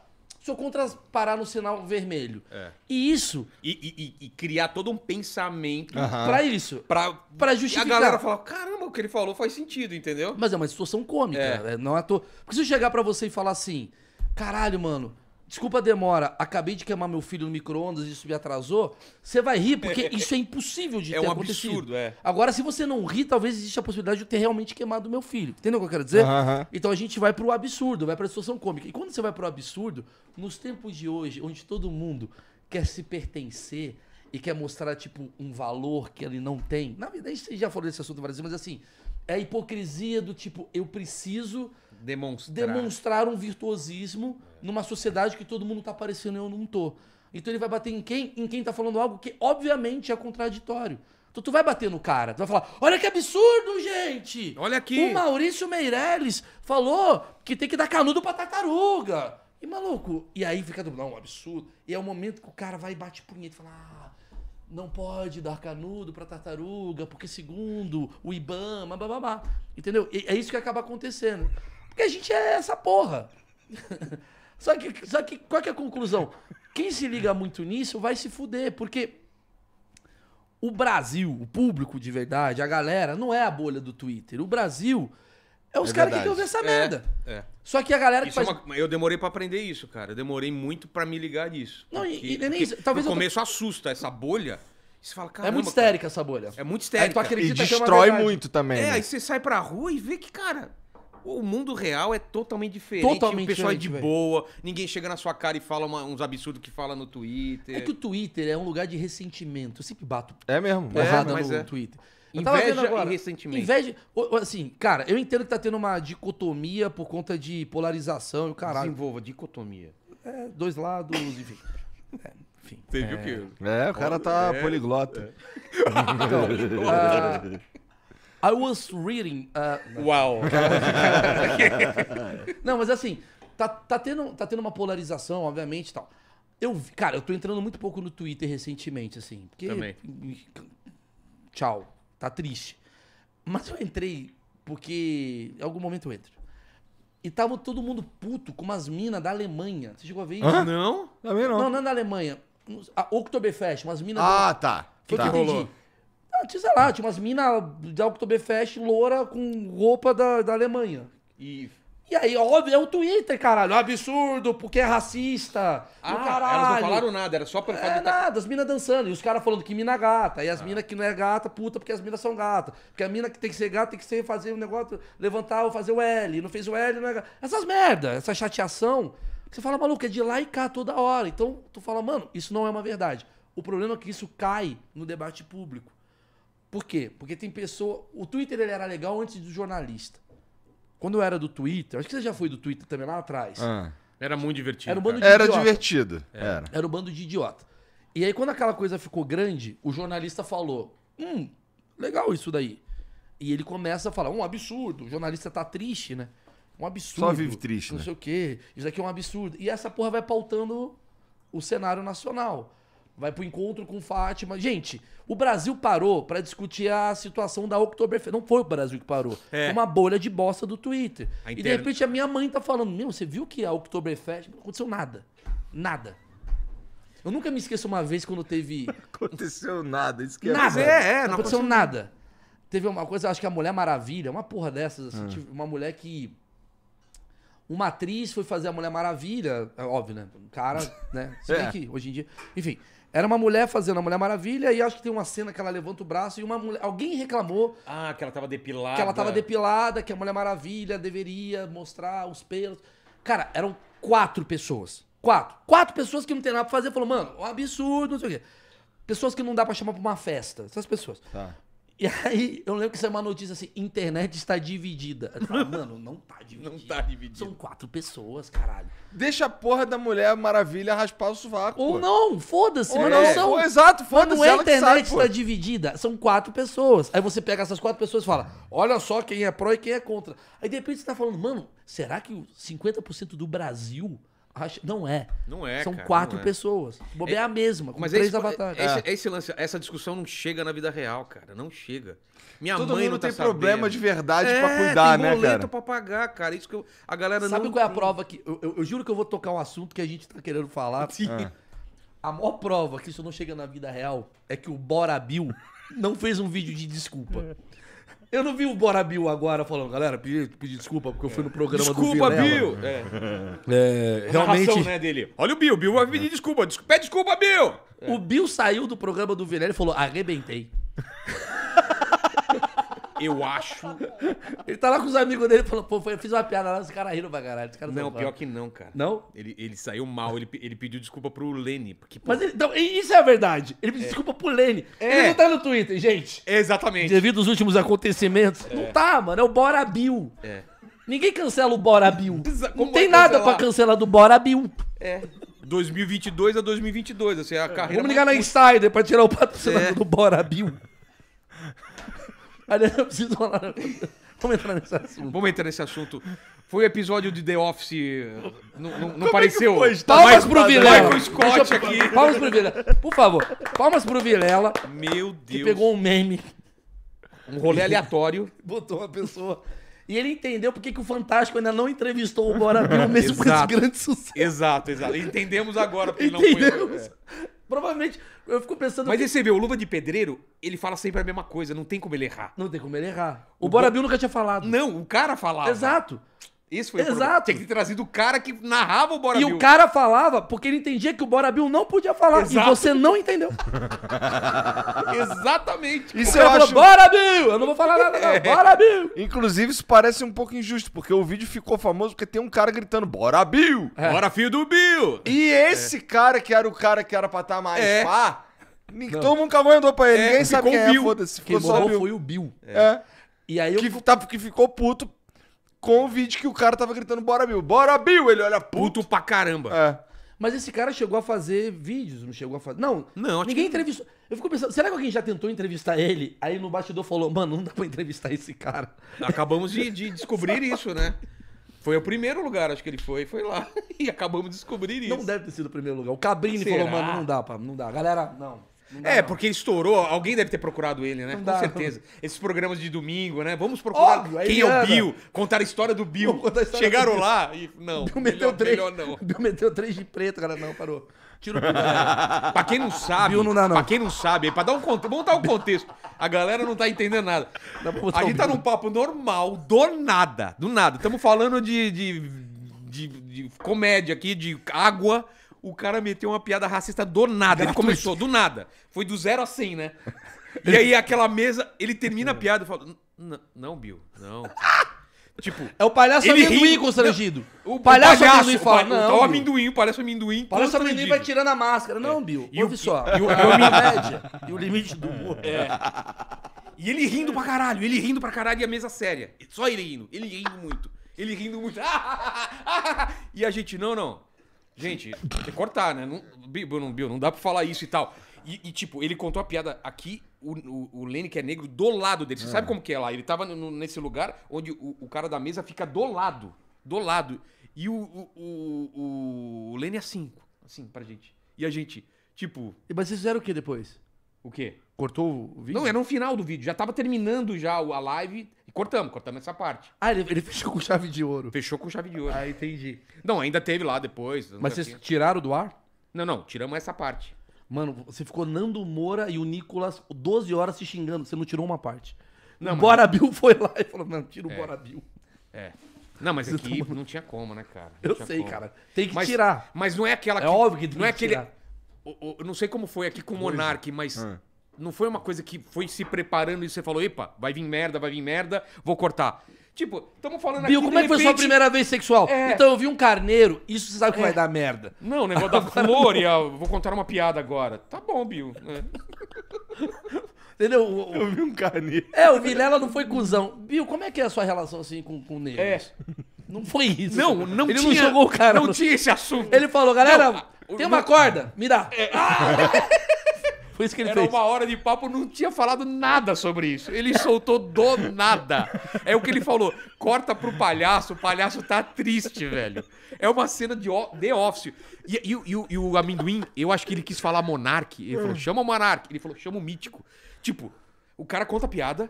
S2: sou contra parar no sinal vermelho. É. E isso.
S3: E, e, e, criar todo um pensamento uhum. para isso. Pra, pra justificar. E a galera falar,
S2: caramba, o que ele falou faz sentido, entendeu? Mas é uma situação cômica. É. Né? Não é à toa. Porque se eu chegar para você e falar assim, caralho, mano, Desculpa a demora, acabei de queimar meu filho no micro-ondas, isso me atrasou. Você vai rir, porque é, é, é. isso é impossível de é ter um acontecido. Absurdo, é. Agora, se você não rir, talvez exista a possibilidade de eu ter realmente queimado meu filho. Entendeu o que eu quero dizer? Uh -huh. Então a gente vai pro absurdo, vai pra situação cômica. E quando você vai pro absurdo, nos tempos de hoje, onde todo mundo quer se pertencer e quer mostrar, tipo, um valor que ele não tem. Na verdade, a gente já falou desse assunto várias vezes, mas assim, é a hipocrisia do tipo, eu preciso demonstrar, demonstrar um virtuosismo numa sociedade que todo mundo tá parecendo e eu não tô. Então ele vai bater em quem? Em quem tá falando algo que obviamente é contraditório. Então tu vai bater no cara, tu vai falar: olha que absurdo, gente! Olha aqui! O Maurício Meirelles falou que tem que dar canudo pra tartaruga. E maluco, e aí fica do não, é um absurdo. E é o momento que o cara vai e bate punheta e fala: ah, não pode dar canudo para tartaruga, porque segundo o Ibama, bababá. Entendeu? E é isso que acaba acontecendo. Porque a gente é essa porra. só, que, só que qual que é a conclusão? Quem se liga muito nisso vai se fuder, porque o Brasil, o público de verdade, a galera, não é a bolha do Twitter. O Brasil é os é caras que ouvem essa é, merda.
S3: É, é. Só que a galera que é faz... É uma... Eu demorei para aprender isso, cara. Eu demorei muito para me ligar disso. Não, porque... e, e nem isso. Talvez no começo tô... assusta essa bolha. você fala, é muito histérica cara. essa bolha. É muito histérica. e é destrói muito também. É, né? aí você sai pra rua e vê que, cara, o mundo real é totalmente diferente. Totalmente o pessoal é de véio. boa, ninguém chega na sua cara e fala uma, uns absurdos que fala no Twitter. É que o
S2: Twitter é um lugar de ressentimento. Eu sempre bato.
S1: É mesmo. É, errado no é. Twitter. Eu inveja agora, e ressentimento. Inveja,
S2: assim, cara, eu entendo que tá tendo uma dicotomia por conta de polarização e o caralho. Desenvolva dicotomia. É, dois lados, enfim. É, enfim. Você viu é. que... É, o cara tá é. poliglota. Então, uh, I was reading. Uh... Uau! não, mas assim, tá, tá, tendo, tá tendo uma polarização, obviamente e tal. Eu, cara, eu tô entrando muito pouco no Twitter recentemente, assim. Porque... Também. Tchau. Tá triste. Mas eu entrei porque em algum momento eu entro. E tava todo mundo puto com umas minas da Alemanha. Você chegou a ver isso? Ah, Não, também não. Não, não é da Alemanha. A Oktoberfest, umas minas. Ah, tá. tá. que tá. que rolou. Ah, tinha, sei lá, tinha umas minas da Oktoberfest loura com roupa da, da Alemanha. E e aí, óbvio, é o Twitter, caralho. É um absurdo, porque é racista. Ah, caralho. elas não falaram
S3: nada, era só pra... É,
S2: nada, as minas dançando. E os caras falando que mina é gata. E as ah. minas que não é gata, puta, porque as minas são gata. Porque a mina que tem que ser gata tem que ser fazer um negócio, levantar ou fazer o L. Não fez o L, não é gata. Essas merda, essa chateação. Você fala, maluco, é de lá e cá toda hora. Então, tu fala, mano, isso não é uma verdade. O problema é que isso cai no debate público. Por quê? Porque tem pessoa... O Twitter, ele era legal antes do jornalista. Quando eu era do Twitter, acho que você já foi do Twitter também lá atrás. Ah.
S1: Era muito divertido. Era um bando de Era idiota. divertido. É. Era.
S2: Era um bando de idiota. E aí, quando aquela coisa ficou grande, o jornalista falou: Hum, legal isso daí. E ele começa a falar: Um absurdo, o jornalista tá triste, né? Um absurdo. Só vive triste. Não né? sei o quê. Isso aqui é um absurdo. E essa porra vai pautando o cenário nacional vai pro encontro com Fátima. Gente, o Brasil parou para discutir a situação da Oktoberfest. Não foi o Brasil que parou. É. Foi uma bolha de bosta do Twitter. A e de repente a minha mãe tá falando: Meu, você viu que a Oktoberfest. Não aconteceu nada. Nada. Eu nunca me esqueço uma vez quando teve. Não
S1: aconteceu nada. Isso que é nada. É, é, não, não aconteceu, aconteceu nada.
S2: Teve uma coisa, acho que a Mulher Maravilha, uma porra dessas, assim, hum. tipo, uma mulher que uma atriz foi fazer a Mulher Maravilha, é óbvio, né? Um cara, né? Se bem é. que hoje em dia. Enfim. Era uma mulher fazendo a Mulher Maravilha e acho que tem uma cena que ela levanta o braço e uma mulher, alguém reclamou.
S3: Ah, que ela tava depilada. Que ela tava
S2: depilada, que a Mulher Maravilha deveria mostrar os pelos. Cara, eram quatro pessoas. Quatro. Quatro pessoas que não tem nada pra fazer. Falou, mano, um absurdo, não sei o quê. Pessoas que não dá pra chamar pra uma festa. Essas pessoas. Tá. E aí, eu lembro que isso é uma notícia assim: internet está dividida. Eu falo, ah, mano, não tá dividida. Não tá dividida. São quatro pessoas, caralho.
S1: Deixa a porra da Mulher Maravilha raspar o sovaco. Ou pô. não, foda-se. Ou não, é. são... É, exato, foda-se. É Quando a internet sabe, está pô. Tá
S2: dividida, são quatro pessoas. Aí você pega essas quatro pessoas e fala: olha só quem é pró e quem é contra. Aí de repente você tá falando, mano, será que 50% do Brasil não é. Não é. São cara, quatro é. pessoas. Bobear é, é a mesma, com mas três esse, é, avatares. Esse,
S3: é. esse lance, essa discussão não chega na vida real, cara. Não chega. Minha Todo mãe não tá tem problema de verdade é, pra cuidar, tem né, cara?
S2: pra pagar, cara. Isso que eu, a galera Sabe não... qual é a prova que... Eu, eu, eu, juro que eu vou tocar um assunto que a gente tá querendo falar. Sim. Ah. A maior prova que isso não chega na vida real é que o Bora Bill não fez um vídeo de desculpa. Eu não vi o Bora Bill agora falando, galera, pedi, pedi desculpa porque eu fui no programa desculpa, do Bill. Desculpa, Bill!
S4: É. É,
S3: é realmente. Narração, né,
S2: dele. Olha o Bill, Bill vai pedir desculpa. desculpa pede desculpa, Bill! É. O Bill saiu do programa do Vilela e falou: arrebentei. Eu acho. Ele tá lá com os amigos dele e falou, pô, eu fiz uma piada lá, os caras riram pra caralho. Os cara não, pior que não, cara.
S3: Não? Ele, ele saiu mal, ele, ele pediu desculpa pro Lene. Porque, pô, Mas
S2: ele- então, isso é a verdade. Ele pediu é. desculpa pro Lene. Ele é. não tá no Twitter, gente. Exatamente. Devido aos últimos acontecimentos. É. Não tá, mano. É o Bora Bill. É. Ninguém cancela o Bora Bill. como Não tem nada pra cancelar do Bora Bill.
S3: É. 2022 a 2022, assim, a carreira... Vamos ligar na Insider
S2: pra tirar o patrocinador É. do Bora Bill.
S3: Aliás, eu preciso falar. Vamos entrar nesse assunto. Vamos entrar nesse assunto. Foi o episódio de The Office. Eh, não, não, não pareceu. É foi? Tá palmas pro Vilela. Michael Scott aqui. Palmas pro Vilela. Por favor.
S2: Palmas pro Vilela. Meu Deus. Que pegou um meme. Um rolê aleatório. Botou uma pessoa. E ele entendeu porque que o Fantástico ainda não entrevistou o Bora Bill mesmo com esse grande
S3: sucesso. Exato, exato. Entendemos
S2: agora porque Entendemos. não foi. É. Provavelmente, eu fico pensando. Mas que... aí você vê,
S3: o Luva de Pedreiro, ele fala sempre a mesma coisa, não tem como ele errar. Não tem como ele errar. O, o Bo... nunca tinha falado. Não, o cara falava. Exato. Isso foi Exato. Tinha que ter trazido o cara que narrava o Bora E Bill. o
S2: cara falava porque ele entendia que o Bora Bill não podia falar. Exato. E você não entendeu. Exatamente. Isso o cara eu acho... falou, Bora Bill! Eu não vou falar nada, não. É. Bora
S1: Bill! Inclusive, isso parece um pouco injusto, porque o vídeo ficou famoso porque tem um cara gritando, Bora Bill! É. Bora filho do Bill! E esse é. cara que era o cara que era pra estar tá mais é. pá, não. todo mundo cavou andou pra ele. É, Ninguém sabe quem é, Bill. é, foda-se. Quem morreu foi o Bill. É. E aí eu... que, tá, que ficou puto com o vídeo que o cara tava gritando Bora Bill. Bora Bill! Ele olha puto. puto
S2: pra caramba. É. Mas esse cara chegou a fazer vídeos, não chegou a fazer. Não, não ninguém que... entrevistou. Eu fico pensando, será que alguém já tentou entrevistar ele? Aí no bastidor falou, mano, não dá pra entrevistar esse cara. Acabamos de, de descobrir isso, né? Foi o primeiro lugar, acho que ele foi, foi lá. E
S3: acabamos de descobrir isso. Não deve ter sido o primeiro lugar. O Cabrini Será? falou, mano, não
S2: dá, pá, não dá. Galera, não é,
S3: não. porque ele estourou, alguém deve ter procurado ele, né? Não Com dá, certeza. Esses programas de domingo, né? Vamos procurar Óbvio, quem é o Bill, contar a história do Bill. História Chegaram do lá e.
S1: Não, Bill melhor, três, melhor
S2: não. Bill meteu três de preto, cara. Não, parou. Tiro tudo. Né? pra quem não sabe, Bill não dá, não. pra quem
S3: não sabe, é pra dar um contexto, vamos dar um contexto. A galera não tá entendendo nada. A gente tá num papo normal, do nada, do nada. Estamos falando de, de, de, de comédia aqui, de água, o cara meteu uma piada racista do nada. Ele começou do nada. Foi do zero a 100, né? E aí aquela mesa, ele termina a piada e fala: Não, Bill, não. Tipo, é o palhaço amendoim constrangido. o palhaço, amendoim fala. não, o, o amendoim,
S2: o palhaço amendoim. O palhaço amendoim vai tirando a máscara. Não, é. Bill, e ouve o, só. E o, é média,
S3: e o limite do humor. É. E ele rindo pra caralho, ele rindo pra caralho e a mesa séria. Só ele rindo, ele rindo muito. Ele rindo muito. e a gente, não, não. Gente, tem que cortar, né? Não, Bill, não, Bill, não dá pra falar isso e tal. E, e, tipo, ele contou a piada aqui, o, o, o Lenny, que é negro, do lado dele. Você é. sabe como que é lá? Ele tava no, nesse lugar onde o, o, cara da mesa fica do lado. Do lado. E o, o, o, o Lenny é assim, assim, pra gente. E a gente, tipo. Mas vocês fizeram o que depois? O quê? Cortou o vídeo? Não, era no final do vídeo. Já tava terminando já a live. Cortamos, cortamos essa parte. Ah, ele, ele fechou com chave de ouro. Fechou com chave de ouro. Ah, entendi. Não, ainda teve lá depois. Mas vocês tiraram do ar? Não, não, tiramos essa parte.
S2: Mano, você ficou Nando Moura e o Nicolas 12 horas se xingando, você não tirou uma parte. Não, o Bora Bill foi lá e falou, mano, tira o é. Bora Bill.
S3: É. Não, mas aqui tá não tinha como, né, cara? Não eu sei, como. cara. Tem que mas, tirar. Mas não é aquela é que, É óbvio que tem não é que é tirar. Eu, eu não sei como foi aqui com o Monark, mas hum. Não foi uma coisa que foi se preparando e você falou, epa, vai vir merda, vai vir merda, vou cortar. Tipo, estamos falando Bill, aqui, como é que repente... foi sua primeira vez sexual? É. Então,
S2: eu vi um carneiro, isso você sabe que é. vai dar merda. Não, o negócio da flor e vou contar uma piada agora. Tá bom, Bill. É. Entendeu? Eu vi um carneiro. É, o Vilela não foi cuzão. Bill, como é que é a sua relação assim com, com negros? É. Não foi isso. Não, não Ele tinha. Ele não jogou o cara. Não, não tinha esse assunto. Ele falou, galera, não, tem uma não... corda, me dá. É. Ah! Foi isso que ele Era fez. uma hora de papo, não tinha falado nada sobre isso. Ele soltou do nada.
S3: É o que ele falou. Corta pro palhaço, o palhaço tá triste, velho. É uma cena de The Office. E, e, e, e o amendoim, eu acho que ele quis falar monarque. Ele falou, chama o monarque. Ele falou, chama o mítico. Tipo, o cara conta a piada,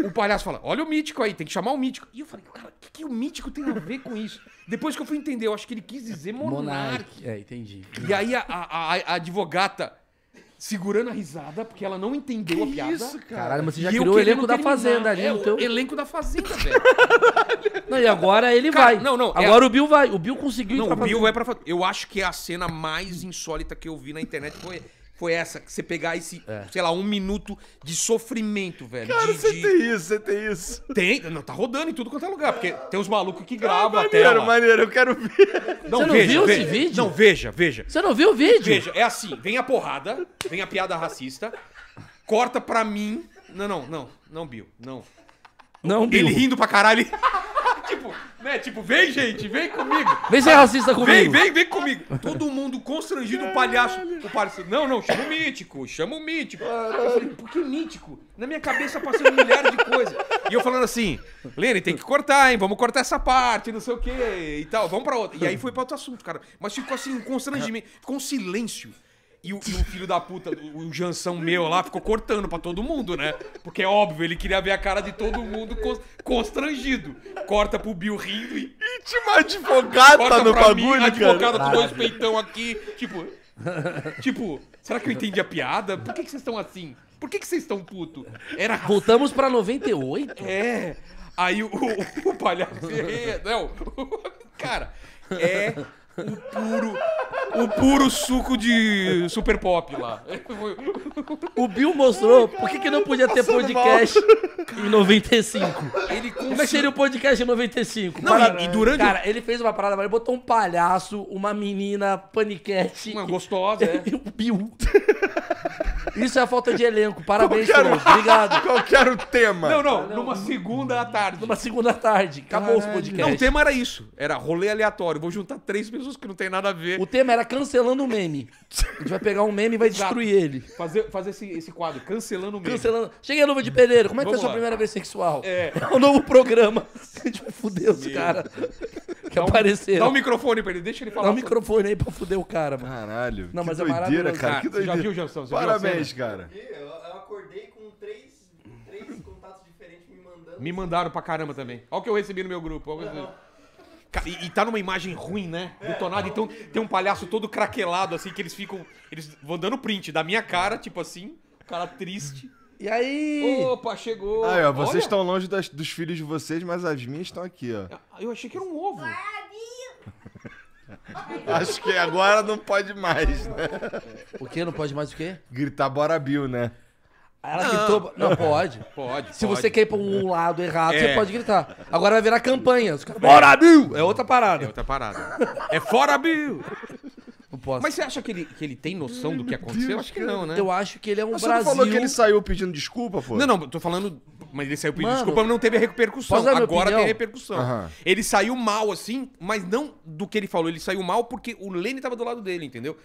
S3: o palhaço fala, olha o mítico aí, tem que chamar o mítico. E eu falei, cara, o que, que o mítico tem a ver com isso? Depois que eu fui entender, eu acho que ele quis dizer monarque.
S2: monarque. É, entendi.
S3: E aí a, a, a advogata segurando a risada,
S2: porque ela não entendeu que a piada. Isso, cara. Caralho, mas você já e criou o é, então. elenco da Fazenda ali, é, então. O elenco da Fazenda, velho. não, e agora ele cara, vai. Não, não. É agora é... o Bill vai. O Bill conseguiu Não, o Bill vai pra
S3: Eu acho que é a cena mais insólita que eu vi na internet. Foi foi essa, que você pegar esse, é. sei lá, um minuto de sofrimento, velho. Cara, você
S1: de... tem isso, você tem isso. Tem, não,
S3: tá rodando em tudo quanto é lugar, porque tem uns malucos que gravam até maneiro, até. Maneiro, eu quero ver. Não, você não veja, viu veja, esse vídeo? Não, veja, veja. Você não viu o vídeo? Veja, é assim, vem a porrada, vem a piada racista, corta pra mim. Não, não, não, não, Bill, não. Não, Bill. Ele rindo pra caralho. tipo, né? Tipo, vem, gente, vem comigo. Vem ser racista comigo. Vem, vem, vem comigo. Todo mundo constrangido, o palhaço. O palhaço. Não, não, chama o mítico, chama o mítico. falei, por que mítico? Na minha cabeça passando milhares de coisas. E eu falando assim, Lene, tem que cortar, hein? Vamos cortar essa parte, não sei o quê e tal. Vamos pra outra. E aí foi pra outro assunto, cara. Mas ficou assim, um constrangimento. Ficou um silêncio. E o, e o, filho da puta, o, Jansão meu lá, ficou cortando pra todo mundo, né? Porque é óbvio, ele queria ver a cara de todo mundo constrangido. Corta pro Bill rindo e. Íntima advogada Corta no pra bagulho, mim, advogada cara. com dois peitão aqui. Tipo. Tipo, será que eu entendi a piada? Por que, que vocês estão assim? Por que, que vocês estão puto?
S2: Era... Voltamos pra 98? É. Aí o, o, o palhaço. É, não, cara, é
S3: o puro. O puro suco de super pop lá.
S2: O Bill mostrou por que, que não tá podia ter podcast em 95. Ele Como é que seria o podcast em 95? Não, Para... e durante. Cara, ele fez uma parada, mas ele botou um palhaço, uma menina paniquete. Uma gostosa, é. E o Bill. Isso é falta de elenco.
S3: Parabéns, Qualquer... Obrigado. Qual
S1: que era o tema? Não, não. numa
S3: segunda tarde. Numa
S2: segunda tarde. Acabou
S3: os podcasts. Não, o tema
S2: era isso. Era rolê aleatório. Vou juntar três pessoas que não tem nada a ver. O tema era cancelando o meme. A gente vai pegar um meme e vai Exato. destruir ele. Fazer, fazer esse, esse quadro. Cancelando o meme. Cancelando. Cheguei a luva de pedreiro. Como é que Vamos foi a sua primeira vez sexual? É. É um novo programa. A gente vai tipo, fuder os caras que apareceram. Dá um microfone pra ele. Deixa ele falar. Dá um microfone aí pra fuder o cara, mano. Caralho. Não, mas doideira, é maravilhoso. Cara, que doideira. Já viu, Jansão? Parabéns cara.
S5: Eu, eu acordei com três,
S2: contatos diferentes me mandando. Me mandaram pra caramba
S3: também. Olha o que eu recebi no meu grupo. Olha o que eu e, e, tá numa imagem ruim, né? É. Detonado. então tem um palhaço todo craquelado, assim, que eles ficam. Eles vão dando print da minha cara, tipo assim, cara triste. E
S1: aí?
S3: Opa, chegou! Aí, ó, vocês estão
S1: longe das, dos filhos de vocês, mas as minhas estão aqui, ó.
S3: Eu achei que era um ovo. Flavinho! Acho
S1: que agora não pode mais, né? O quê? Não pode mais o quê? Gritar Bora Bill, né? Ela não. gritou. Não, pode. Pode. Se pode. você
S2: quer ir pra um lado errado, é. você pode gritar. Agora vai virar campanha. caras, Bora Bill! É outra parada. É outra parada. é fora Bill!
S3: Não posso. Mas você acha que ele, que ele tem noção do que aconteceu? Deus, acho que não, né? Eu acho que ele é um Mas Brasil... Você falou que ele
S1: saiu pedindo desculpa, foi? Não, não, tô falando mas ele saiu pedindo Mano, desculpa, mas não teve a repercussão. Agora tem repercussão.
S3: Ele saiu mal, assim, mas não do que ele falou. Ele saiu mal porque o Lenny tava do lado dele, entendeu?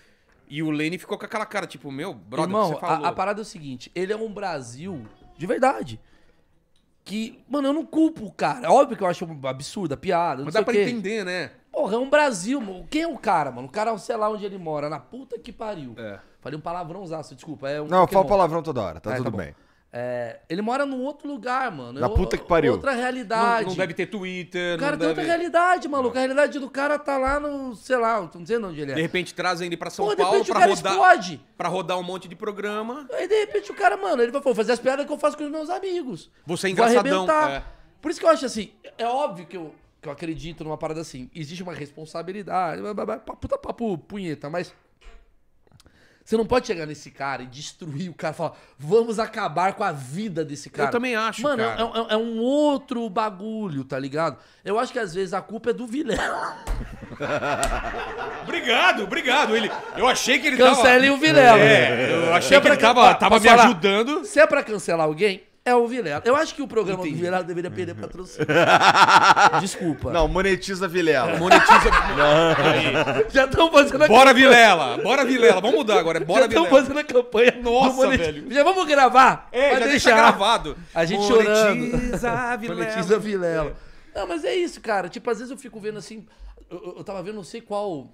S3: E o Lenny ficou com aquela cara, tipo, meu, brother, o que Irmão, você falou? a, a parada é
S2: o seguinte: ele é um Brasil de verdade. Que, mano, eu não culpo o cara. Óbvio que eu acho absurda, piada. Não Mas sei dá o pra quê. entender, né? Porra, é um Brasil, mano. Quem é o cara, mano? O cara, sei lá onde ele mora, na puta que pariu. É. Falei um palavrãozaço, desculpa. É um Não, eu fala palavrão
S1: toda hora, tá é, tudo tá bom. bem.
S2: É, ele mora num outro lugar, mano. Na puta que pariu. Outra realidade. Não, não deve
S1: ter Twitter. O cara tem deve... outra
S2: realidade, maluco. A realidade do cara tá lá no, sei lá, não sei onde ele é. De
S3: repente trazem ele pra São Pô, Paulo pra rodar. Explode. Pra rodar um monte de programa.
S2: Aí de repente o cara, mano, ele vai fazer as piadas que eu faço com os meus amigos. Você é engraçadão. É. Por isso que eu acho assim, é óbvio que eu, que eu acredito numa parada assim. Existe uma responsabilidade. Puta papo, punheta, mas você não pode chegar nesse cara e destruir o cara e falar, vamos acabar com a vida desse cara. Eu também acho, Mano, é cara. Mano, é, é, um outro bagulho, tá ligado? Eu acho que às vezes a culpa é do Vilela. obrigado, obrigado. Ele, eu achei que ele Cancelem tava... o Vilela. É, né? eu achei que, é que ele tava, tava me falar, ajudando. Se é pra cancelar alguém, é o Vilela. Eu acho que o programa Entendi. do Vilela deveria perder uhum. patrocínio.
S1: Desculpa. Não, monetiza Vilela. Monetiza.
S2: Não. Já estão fazendo a Bora Vilela! Bora
S1: Vilela! Vamos mudar agora. Bora Já estão fazendo a campanha. Nossa, monet...
S2: velho. Já vamos gravar? É, já deixa gravado. A gente monetiza chorando. Monetiza Vilela. Monetiza Vilela. É. Não, mas é isso, cara. Tipo, às vezes eu fico vendo assim. Eu, eu tava vendo não sei qual.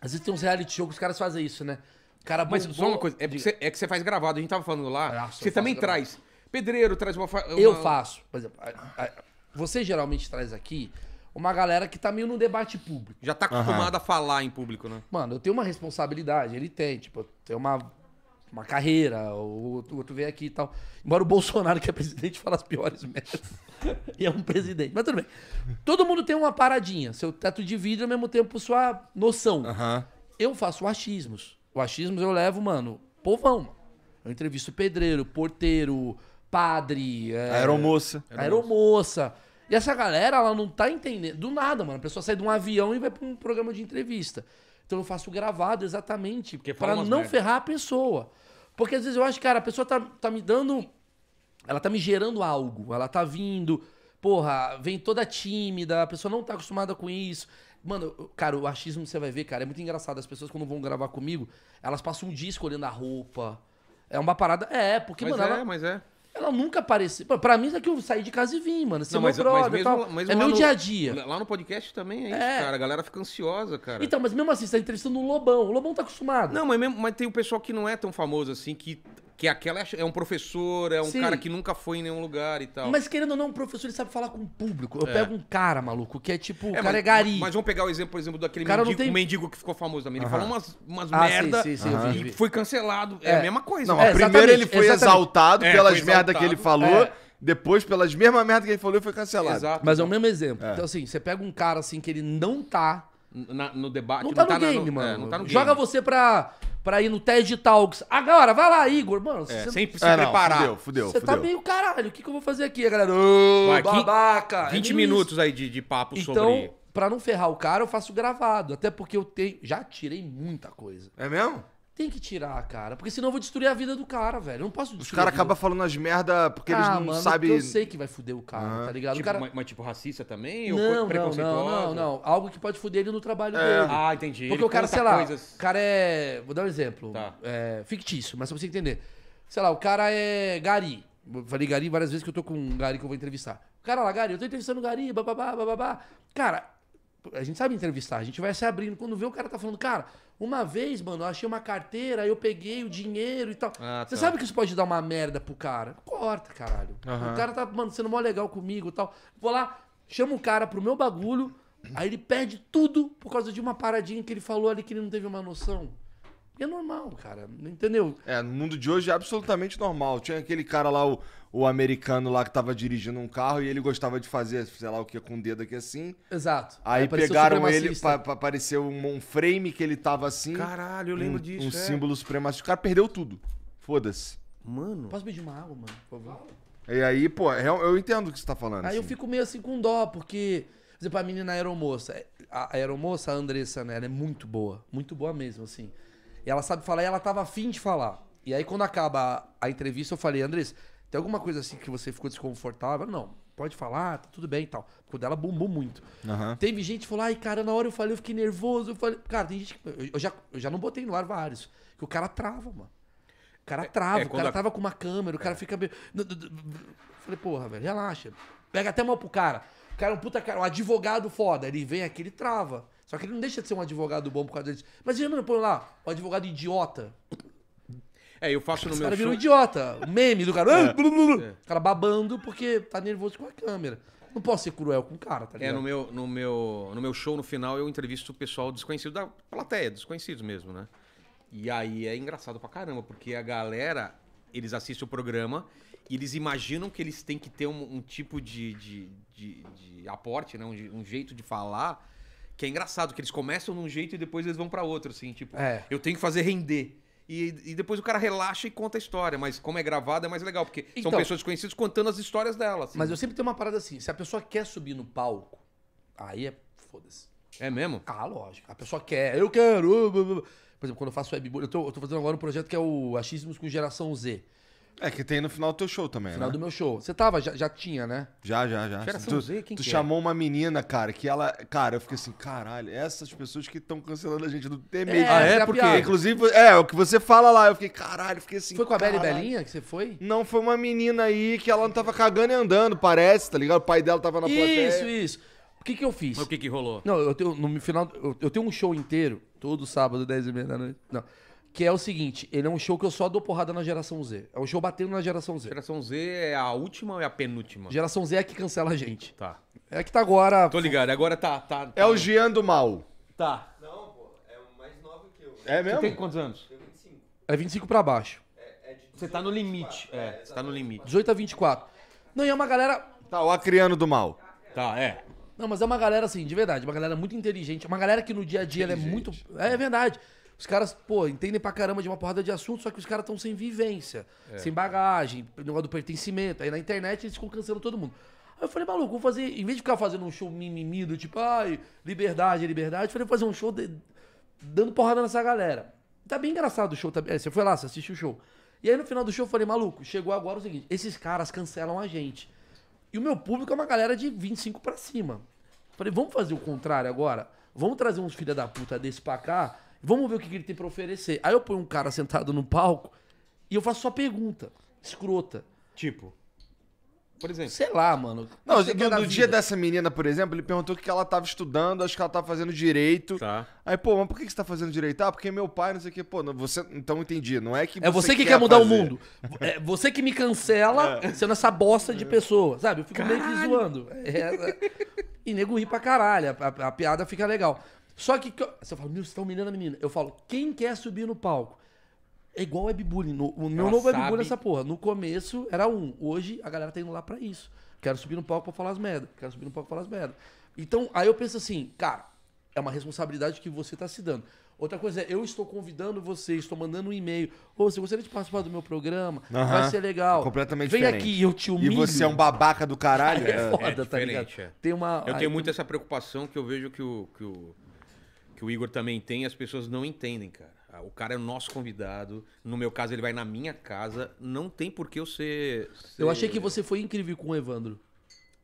S2: Às vezes tem uns reality shows que os caras fazem isso, né? cara, mas só uma coisa, é, que você, é que você faz gravado, a gente tava falando lá. Ah, você também gravado. traz Pedreiro traz uma. uma... Eu faço. Por exemplo, a, a, você geralmente traz aqui uma galera que tá meio no debate público. Já
S3: tá acostumado uhum. a
S2: falar em público, né? Mano, eu tenho uma responsabilidade, ele tem, tipo, eu tenho uma, uma carreira, o outro, outro vem aqui e tal. Embora o Bolsonaro, que é presidente, fala as piores merdas. e é um presidente. Mas tudo bem. Todo mundo tem uma paradinha, seu teto de vidro ao mesmo tempo sua noção. Uhum. Eu faço achismos. O achismos eu levo, mano, povão. Eu entrevisto pedreiro, porteiro, padre. É, aeromoça. Aeromoça. E essa galera, ela não tá entendendo. Do nada, mano. A pessoa sai de um avião e vai pra um programa de entrevista. Então eu faço gravado exatamente. Porque para não merda. ferrar a pessoa. Porque às vezes eu acho, cara, a pessoa tá, tá me dando. Ela tá me gerando algo. Ela tá vindo. Porra, vem toda tímida, a pessoa não tá acostumada com isso. Mano, cara, o achismo você vai ver, cara, é muito engraçado. As pessoas, quando vão gravar comigo, elas passam um dia escolhendo a roupa. É uma parada. É, porque, mas mano. É, ela... mas é. Ela nunca apareceu. Pra mim, é que eu saí de casa e vim, mano. não, é mas, brother, mas mesmo, mesmo é meu no, dia a
S3: dia. Lá no podcast também é, isso, é. cara. A galera fica ansiosa, cara. Então, mas mesmo assim, você tá entrevistando o Lobão. O Lobão tá acostumado. Não, mas, mesmo, mas tem o pessoal que não é tão famoso assim, que que aquela é, é um professor, é um Sim. cara que nunca foi em nenhum lugar e tal. Mas
S2: querendo ou não, um professor ele sabe falar com o público. Eu é. pego um cara, maluco, que é tipo, é, cara é mas, é gari. Mas
S3: vamos pegar o exemplo, por exemplo, daquele mendigo, tem... mendigo, que
S1: ficou famoso também. Ele uh -huh. falou umas, umas ah, merda sim, sim, uh -huh. e foi cancelado. É, a é. mesma coisa. Não, é, primeiro ele foi exatamente. exaltado pelas merdas merda que ele falou. Depois, pelas mesmas merda que ele falou, ele foi cancelado. Exato. Mas é o mesmo exemplo. Então,
S2: assim, você pega um cara assim que ele não tá... Na, no debate. Não tá, no tá game, mano. não tá no game. Joga você pra pra ir no TED Talks. Agora, vai lá, Igor. Mano, é, você sempre é,
S1: se é, preparar. Fudeu, fudeu, Você tá
S2: meio caralho. O que, que eu vou fazer aqui? A galera, ô, oh, babaca. 20 é minutos aí de,
S3: de papo então, sobre... Então,
S2: pra não ferrar o cara, eu faço gravado. Até porque eu tenho... Já tirei muita coisa. É mesmo? Tem que tirar, cara. Porque senão eu vou destruir a vida do cara, velho. Eu não posso destruir. Os caras acabam falando as merda porque ah, eles não mano, sabem. Eu sei que vai fuder o cara, uhum. tá ligado? Tipo, cara... mas, mas, tipo, racista também? Não, ou preconceituoso? Não, não, não, Algo que pode fuder ele no trabalho é. dele. Ah, entendi. Porque ele o cara, sei lá. Coisas... O cara é. Vou dar um exemplo. Tá. É, fictício, mas pra você entender. Sei lá, o cara é Gari. Falei Gari várias vezes que eu tô com um Gari que eu vou entrevistar. O cara lá, Gari, eu tô entrevistando o Gari, babá babá Cara, a gente sabe entrevistar, a gente vai se abrindo. Quando vê o cara tá falando, cara, uma vez, mano, eu achei uma carteira, eu peguei o dinheiro e tal. Ah, tá. Você sabe que isso pode dar uma merda pro cara? Corta, caralho. Uhum. O cara tá, mano, sendo mó legal comigo e tal. Vou lá, chamo o cara pro meu bagulho, aí ele perde tudo por causa de uma paradinha que ele falou ali que ele não teve uma noção
S1: é normal, cara. Entendeu? É, no mundo de hoje é absolutamente normal. Tinha aquele cara lá, o, o americano lá, que tava dirigindo um carro e ele gostava de fazer, sei lá o que, com o um dedo aqui assim. Exato. Aí pegaram ele, pa, pa, apareceu um, um, frame que ele tava assim. Caralho, eu lembro um, disso. Um é. símbolo supremacista. O cara perdeu tudo. Foda-se. Mano. Posso pedir uma água, mano, por favor? E aí, pô, é eu, eu entendo o que você tá falando. Aí assim. eu
S2: fico meio assim com dó, porque. Por exemplo, a menina aeromoça. É, a aeromoça, a Andressa, né? Ela é muito boa. Muito boa mesmo, assim ela sabe falar e ela tava afim de falar. E aí, quando acaba a entrevista, eu falei, Andrés, tem alguma coisa assim que você ficou desconfortável? Não, pode falar, tá tudo bem e tal. Porque o dela bombou muito. Uhum. Teve gente que falou, ai, cara, na hora eu falei, eu fiquei nervoso. Eu falei, cara, tem gente que. Eu, já, eu já não botei no ar vários. Que o cara trava, mano. O cara é, trava, é, é, o cara a... trava com uma câmera, o cara fica. Falei, porra, velho, relaxa. Pega até mal pro cara. O cara é um puta cara, um advogado foda. Ele vem aqui, ele trava. Só que ele não deixa de ser um advogado bom por causa disso. Mas eu não põe lá, o advogado idiota.
S3: É, eu faço no Esse meu cara show. cara
S2: idiota. O meme do cara. É. Ah, blu, blu, blu. O é. cara babando porque tá nervoso com a câmera. Não posso ser cruel com o cara, tá ligado? É, no
S3: meu, no meu, no meu show, no final, eu entrevisto o pessoal desconhecido da plateia, desconhecidos mesmo, né? E aí é engraçado pra caramba, porque a galera, eles assistem o programa e eles imaginam que eles têm que ter um, um tipo de, de, de, de aporte, né? Um, um jeito de falar que é engraçado, que eles começam num jeito e depois eles vão para outro, assim, tipo, é. eu tenho que fazer render. E, e, depois o cara relaxa e conta a história, mas como é gravado é mais legal, porque
S2: então, são pessoas conhecidas contando as histórias delas. Assim. Mas eu sempre tenho uma parada assim, se a pessoa quer subir no palco, aí é foda-se. É mesmo? Ah, lógico. A pessoa quer, eu quero. Uh, uh, uh, Por exemplo, quando eu faço web, eu tô, eu tô fazendo agora um projeto que é o Achismos com Geração Z.
S1: É que tem no final do teu show também, final né? do meu show. Você tava, já, já tinha, né? Já, já, já. Geração tu quem tu que é? chamou uma menina, cara, que ela. Cara, eu fiquei assim, caralho, essas pessoas que estão cancelando a gente do TME. É, ah, é? Porque. Piada. Inclusive, é, é, o que você fala lá, eu fiquei, caralho, fiquei assim. Foi com a Bela e Belinha que você foi? Não, foi uma menina aí que ela não tava cagando e andando, parece, tá ligado? O pai dela tava na plateia. Isso,
S2: isso. O que, que eu fiz? Mas o que, que rolou? Não, eu tenho, no final, eu, eu tenho um show inteiro, todo sábado, 10 e meia da noite. Não. Que é o seguinte, ele é um show que eu só dou porrada na geração Z. É um show batendo na geração Z. Geração Z é a última ou é a penúltima? Geração Z é a que cancela a gente. Tá. É a que tá agora. Tô ligado, agora tá. tá, é tá. É
S1: o Jean do mal.
S2: Tá. Não, pô, é o mais novo que eu. É mesmo? Você tem quantos anos? é 25. É 25 pra baixo.
S3: É, é de 18 Você tá no
S2: limite. É, é, você tá no limite. 18 a 24. Não, e é uma galera. Tá, o Acriano do mal. Tá, é. Não, mas é uma galera assim, de verdade, uma galera muito inteligente, uma galera que no dia a dia ela é muito. É, é verdade. Os caras, pô, entendem pra caramba de uma porrada de assunto, só que os caras estão sem vivência, é. sem bagagem, negócio do pertencimento. Aí na internet eles ficam cancelando todo mundo. Aí eu falei, maluco, vou fazer. Em vez de ficar fazendo um show mimimi do tipo, ai, liberdade, liberdade, eu falei, vou fazer um show de, dando porrada nessa galera. Tá bem engraçado o show. Tá, é, você foi lá, você assistiu o show. E aí no final do show eu falei, maluco, chegou agora o seguinte: esses caras cancelam a gente. E o meu público é uma galera de 25 para cima. Eu falei, vamos fazer o contrário agora? Vamos trazer uns filha da puta desse pra cá Vamos ver o que ele tem para oferecer. Aí eu ponho um cara sentado no palco e eu faço só pergunta
S1: escrota. Tipo? Por exemplo. Sei lá, mano. Não, é no, dia dessa menina, por exemplo, ele perguntou o que ela tava estudando, acho que ela tava fazendo direito. Tá. Aí, pô, mas por que você tá fazendo direito? Ah, porque meu pai, não sei o quê. Pô, não, você. Então entendi. Não é que. É você, você que quer, quer mudar fazer. o mundo. É você que me cancela é. sendo essa bosta de pessoa. Sabe? Eu fico caralho. meio que zoando. É,
S2: é, e nego ri pra caralho. A, a, a piada fica legal. Só que, se eu fala, meu, você tá humilhando a menina. Eu falo, quem quer subir no palco? É igual webbullying. No, o meu Ela novo webbullying é essa porra. No começo era um. Hoje a galera tá indo lá pra isso. Quero subir no palco pra falar as merdas. Quero subir no palco pra falar as merdas. Então, aí eu penso assim, cara, é uma responsabilidade que você tá se dando. Outra coisa é, eu estou convidando você, estou mandando um e-mail. Ou se você de participar do meu programa,
S1: uhum. vai ser legal. completamente é completamente Vem diferente. aqui, eu te humilho. E você é um babaca do caralho. É, é, foda, é tá ligado? É. Tem uma, eu aí, tenho muito
S3: tem... essa preocupação que eu vejo que o, que o que o Igor também tem, as pessoas não entendem, cara. Ah, o cara é o nosso convidado. No meu caso, ele vai na minha casa. Não tem por que eu ser. ser... Eu achei que você
S2: foi incrível com o Evandro.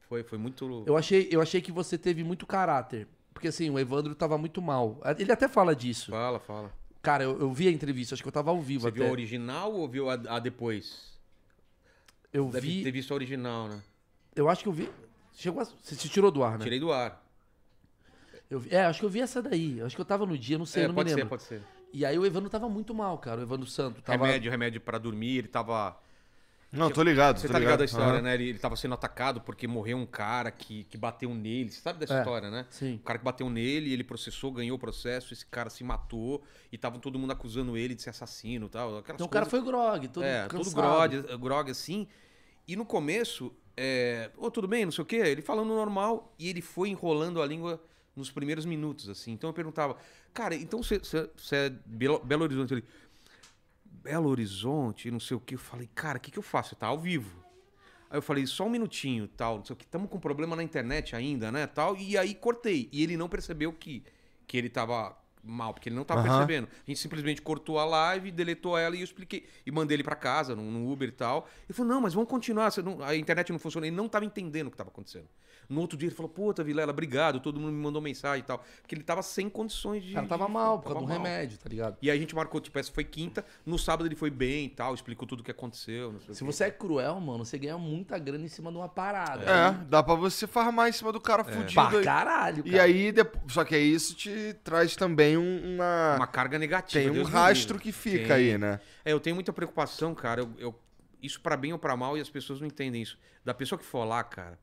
S2: Foi, foi muito. Eu achei, eu achei que você teve muito caráter. Porque assim, o Evandro tava muito mal. Ele até fala disso. Fala, fala. Cara, eu, eu vi a entrevista, acho que eu tava ao vivo. Você até. viu a
S3: original ou viu a, a depois?
S2: Eu Deve vi. Deve ter visto a original, né? Eu acho que eu vi. Chegou a... Você se tirou do ar, né? Tirei do ar. Eu, é, acho que eu vi essa daí. Acho que eu tava no dia, não sei, é, não me lembro. Pode ser, pode ser. E aí o Evandro tava muito mal,
S3: cara. O Evandro Santo. Tava... Remédio, remédio para dormir, ele tava.
S1: Não, tô ligado. Você tô tá ligado, ligado à história, uhum.
S3: né? Ele, ele tava sendo atacado porque morreu um cara que, que bateu nele. Você sabe dessa é, história, né? Sim. O cara que bateu nele, ele processou, ganhou o processo, esse cara se matou e tava todo mundo acusando ele de ser assassino e tal. Aquelas então coisas... o cara foi grog, todo É, cansado. todo grog, grog assim. E no começo, é... Ô, oh, tudo bem, não sei o quê. Ele falando normal e ele foi enrolando a língua nos primeiros minutos, assim. Então eu perguntava, cara, então você é Belo, Horizonte Ele, Belo Horizonte, não sei o que. Eu falei, cara, o que, que eu faço? Você tá ao vivo. Aí eu falei, só um minutinho, tal, não sei o que. Estamos com problema na internet ainda, né, tal. E aí cortei. E ele não percebeu que, que ele tava mal, porque ele não tava uhum. percebendo. A gente simplesmente cortou a live, deletou ela e eu expliquei. E mandei ele para casa, no, no, Uber e tal. Ele falou, não, mas vamos continuar. Não... A internet não funciona. Ele não tava entendendo o que tava acontecendo. No outro dia ele falou, puta, Vilela, obrigado, todo mundo me mandou mensagem e tal. Porque ele tava sem condições de. O cara tava de... mal, por causa do mal. remédio, tá ligado? E aí a gente marcou, tipo, essa foi quinta, no sábado ele foi bem e tal, explicou tudo o que aconteceu.
S2: Se você é cruel, mano, você ganha muita grana em cima de uma parada. É, né? dá pra você farmar em cima do cara
S3: é. fudido. Pra caralho, cara. E
S1: aí, depois... só que aí isso te traz também uma. Uma carga negativa. Tem um Deus rastro que fica Tem. aí, né?
S3: É, eu tenho muita preocupação, cara. eu, eu isso para bem ou para mal e as pessoas não entendem isso. Da pessoa que for lá, cara,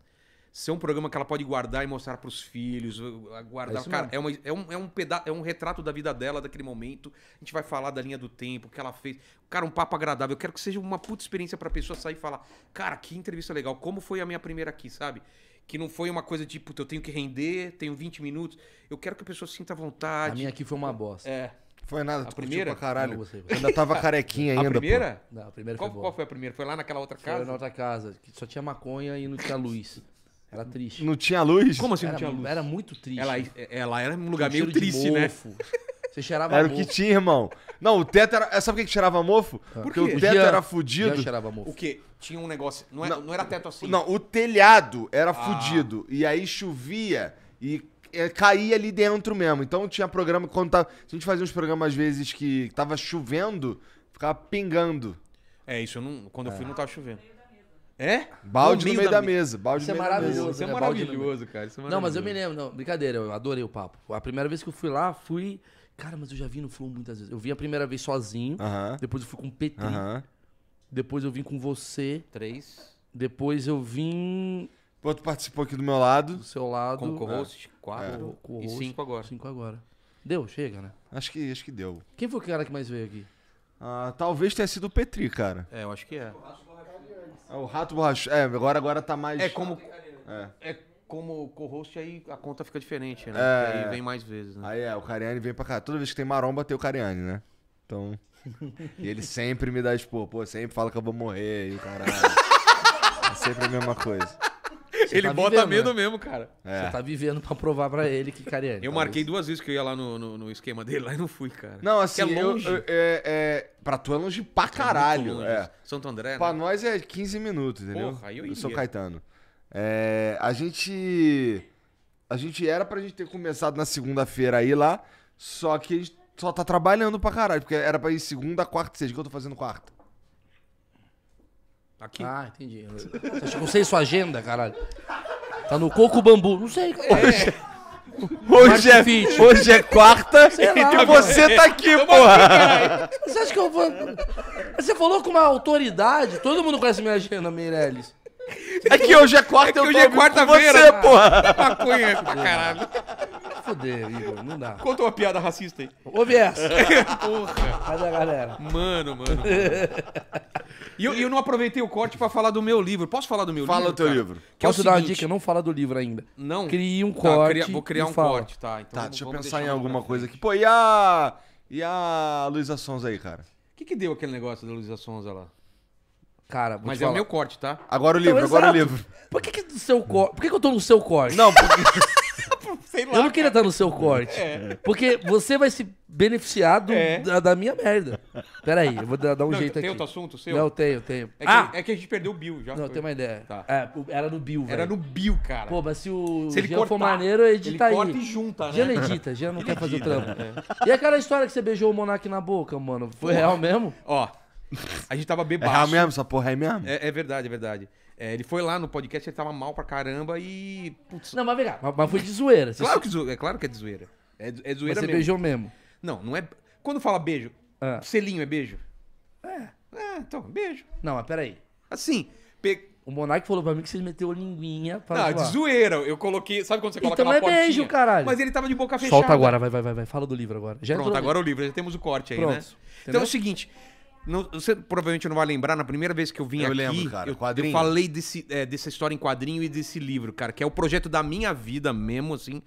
S3: ser um programa que ela pode guardar e mostrar para os filhos, uh, uh, guardar. É cara, é, uma, é, um, é, um peda é um retrato da vida dela, daquele momento. A gente vai falar da linha do tempo, o que ela fez. Cara, um papo agradável. Eu quero que seja uma puta experiência para a pessoa sair e falar: Cara, que entrevista legal. Como foi a minha primeira aqui, sabe? Que não foi uma coisa tipo, eu tenho que render, tenho 20 minutos. Eu quero que a pessoa sinta vontade. A minha aqui foi uma
S2: então, bosta.
S1: É. Foi nada, a primeira? pra caralho. Não, você, Ainda tava carequinha ainda. A primeira? Pô. Não, a primeira qual, foi
S3: boa. Qual foi a
S2: primeira? Foi lá naquela outra casa? Foi na outra casa, que só tinha maconha e não tinha luz. Era triste. Não tinha
S3: luz? Como assim era, não tinha luz? Era muito triste. Ela, é, ela era um lugar meio triste, né? Você cheirava Era mofo. o que tinha,
S1: irmão. Não, o teto era. Sabe por que cheirava mofo? Ah. Porque o teto Jean, era fudido. cheirava mofo. O
S3: quê? Tinha um negócio. Não era, não, não era teto assim. Não,
S1: o telhado era ah. fudido. E aí chovia e é, caía ali dentro mesmo. Então tinha programa. Quando tava, tá, a gente fazia uns programas às vezes que tava chovendo, ficava pingando. É, isso eu não. Quando é. eu fui não
S3: tava chovendo. É? Balde no meio, no meio da, da mesa. mesa. Balde isso, é mesa. isso é maravilhoso,
S2: cara. Isso é maravilhoso. Não, mas eu me lembro. Não, brincadeira, eu adorei o papo. A primeira vez que eu fui lá, fui... Cara, mas eu já vi no Flow muitas vezes. Eu vi a primeira vez sozinho. Uh -huh. Depois eu fui com o Petri. Uh -huh. Depois eu vim com você. Três. Depois eu vim... Pô, tu participou aqui do meu lado.
S1: Do seu lado. Com co-host, é. quatro. É. Co e cinco
S2: agora. Cinco agora.
S1: Deu, chega, né? Acho que, acho que deu. Quem foi o cara que mais veio aqui? Ah, talvez tenha sido o Petri, cara.
S2: É, eu acho que é.
S1: É o rato borrachudo. É, agora, agora tá mais. É como. É.
S3: é como co-host, aí a conta fica diferente, né? É. Aí vem mais vezes, né? Aí é, o
S1: Cariani vem pra cá. Toda vez que tem maromba, tem o Cariani, né? Então. e ele sempre me dá expor, pô, sempre fala que eu vou morrer e o caralho. é sempre a mesma coisa ele tá bota vivendo, medo né? mesmo, cara. É. Você tá
S2: vivendo pra provar pra ele que, cara, é. Eu talvez. Tá
S1: marquei
S3: duas vezes que eu ia lá no, no, no, esquema
S1: dele, lá e não fui, cara. Não, é assim, é longe. Eu, eu, é, é, pra tu é longe pra é caralho. É longe. É. Santo André, Pra né? nós é 15 minutos, entendeu? Porra, eu, eu sou Caetano. É, a gente... A gente era pra gente ter começado na segunda-feira aí lá, só que a gente só tá trabalhando pra caralho, porque era pra ir segunda, quarta e sexta, que eu tô fazendo quarta. Aqui. Ah,
S2: entendi. Você não sei sua agenda, caralho. Tá no coco bambu. Não sei, é. Hoje, hoje, é, hoje é quarta sei e lá, você tá aqui, eu porra. Aqui, você acha que eu vou. Você falou com uma autoridade. Todo mundo conhece minha agenda, Meirelles. É que hoje é quarta, é eu é tô é quarta-feira. Você, porra. Maconha pra caralho. Foder, Igor, não dá. Conta uma piada racista aí. Ouve essa. porra. Cadê a galera? Mano, mano. mano. E eu, eu
S3: não aproveitei o corte para falar do meu livro. Posso falar do meu Fala livro? Fala do teu cara? livro. Que é Posso é dar seguinte... uma dica? Não fala do livro ainda. Não. Crie um tá, corte. cria, vou criar um fala. corte, tá. Então tá, vamos, deixa eu pensar em
S1: alguma coisa aqui. Pô, e a. E a Luísa Sonza aí, cara? O que, que deu aquele negócio da Luísa Sonza lá?
S2: Cara, Mas é o meu corte, tá? Agora o livro, então, agora exato. o livro. Por que, que é do seu corte? Por que, que eu tô no seu corte? Não, porque. Sei lá, eu não queria cara. estar no seu corte. É. Porque você vai se beneficiar do, é. da, da, minha merda. Peraí, eu vou dar, um não, jeito tem aqui. Tem outro assunto seu? Não, tenho, tenho. É, ah! que, é que a gente perdeu o Bill já. Não, foi. tem uma ideia. Tá. É, era no Bill, velho. Era no Bill, cara. Pô, mas se o se ele Jean cortar, for maneiro, edita ele corta e junta, né? Jean edita, Jean não ele quer edita. fazer o trampo. Né? É. E aquela história que você beijou o Monark na boca, mano? Foi Pô, real mesmo?
S3: Ó, a gente tava bebado. É real mesmo? Essa porra é mesmo? É, é verdade, é verdade. É, ele foi lá no podcast, ele tava mal pra caramba e. Putz. Não, mas vem cá, mas, mas foi de zoeira. Você claro que, é claro que é de zoeira. É, é zoeira mas você mesmo. beijou
S2: mesmo. Não, não é. Quando fala beijo, ah. selinho é beijo?
S3: É. É, então, beijo.
S2: Não, mas peraí. Assim, pe... O Monark falou pra mim que você meteu a linguinha pra. Não, é de zoeira. Eu
S3: coloquei. Sabe quando você coloca então é portinha? beijo, caralho. Mas ele tava de boca fechada.
S2: Solta agora, vai, vai, vai. vai. Fala do livro agora. Já Pronto, entrou... agora é o
S3: livro. Já temos o corte aí, Pronto. né? Entendeu? Então é o seguinte: não, você provavelmente não vai lembrar, na primeira vez que eu vim eu aqui, lembro, cara, eu, quadrinho. eu falei desse, é, dessa história em quadrinho e desse livro, cara, que é o projeto da minha vida mesmo, assim,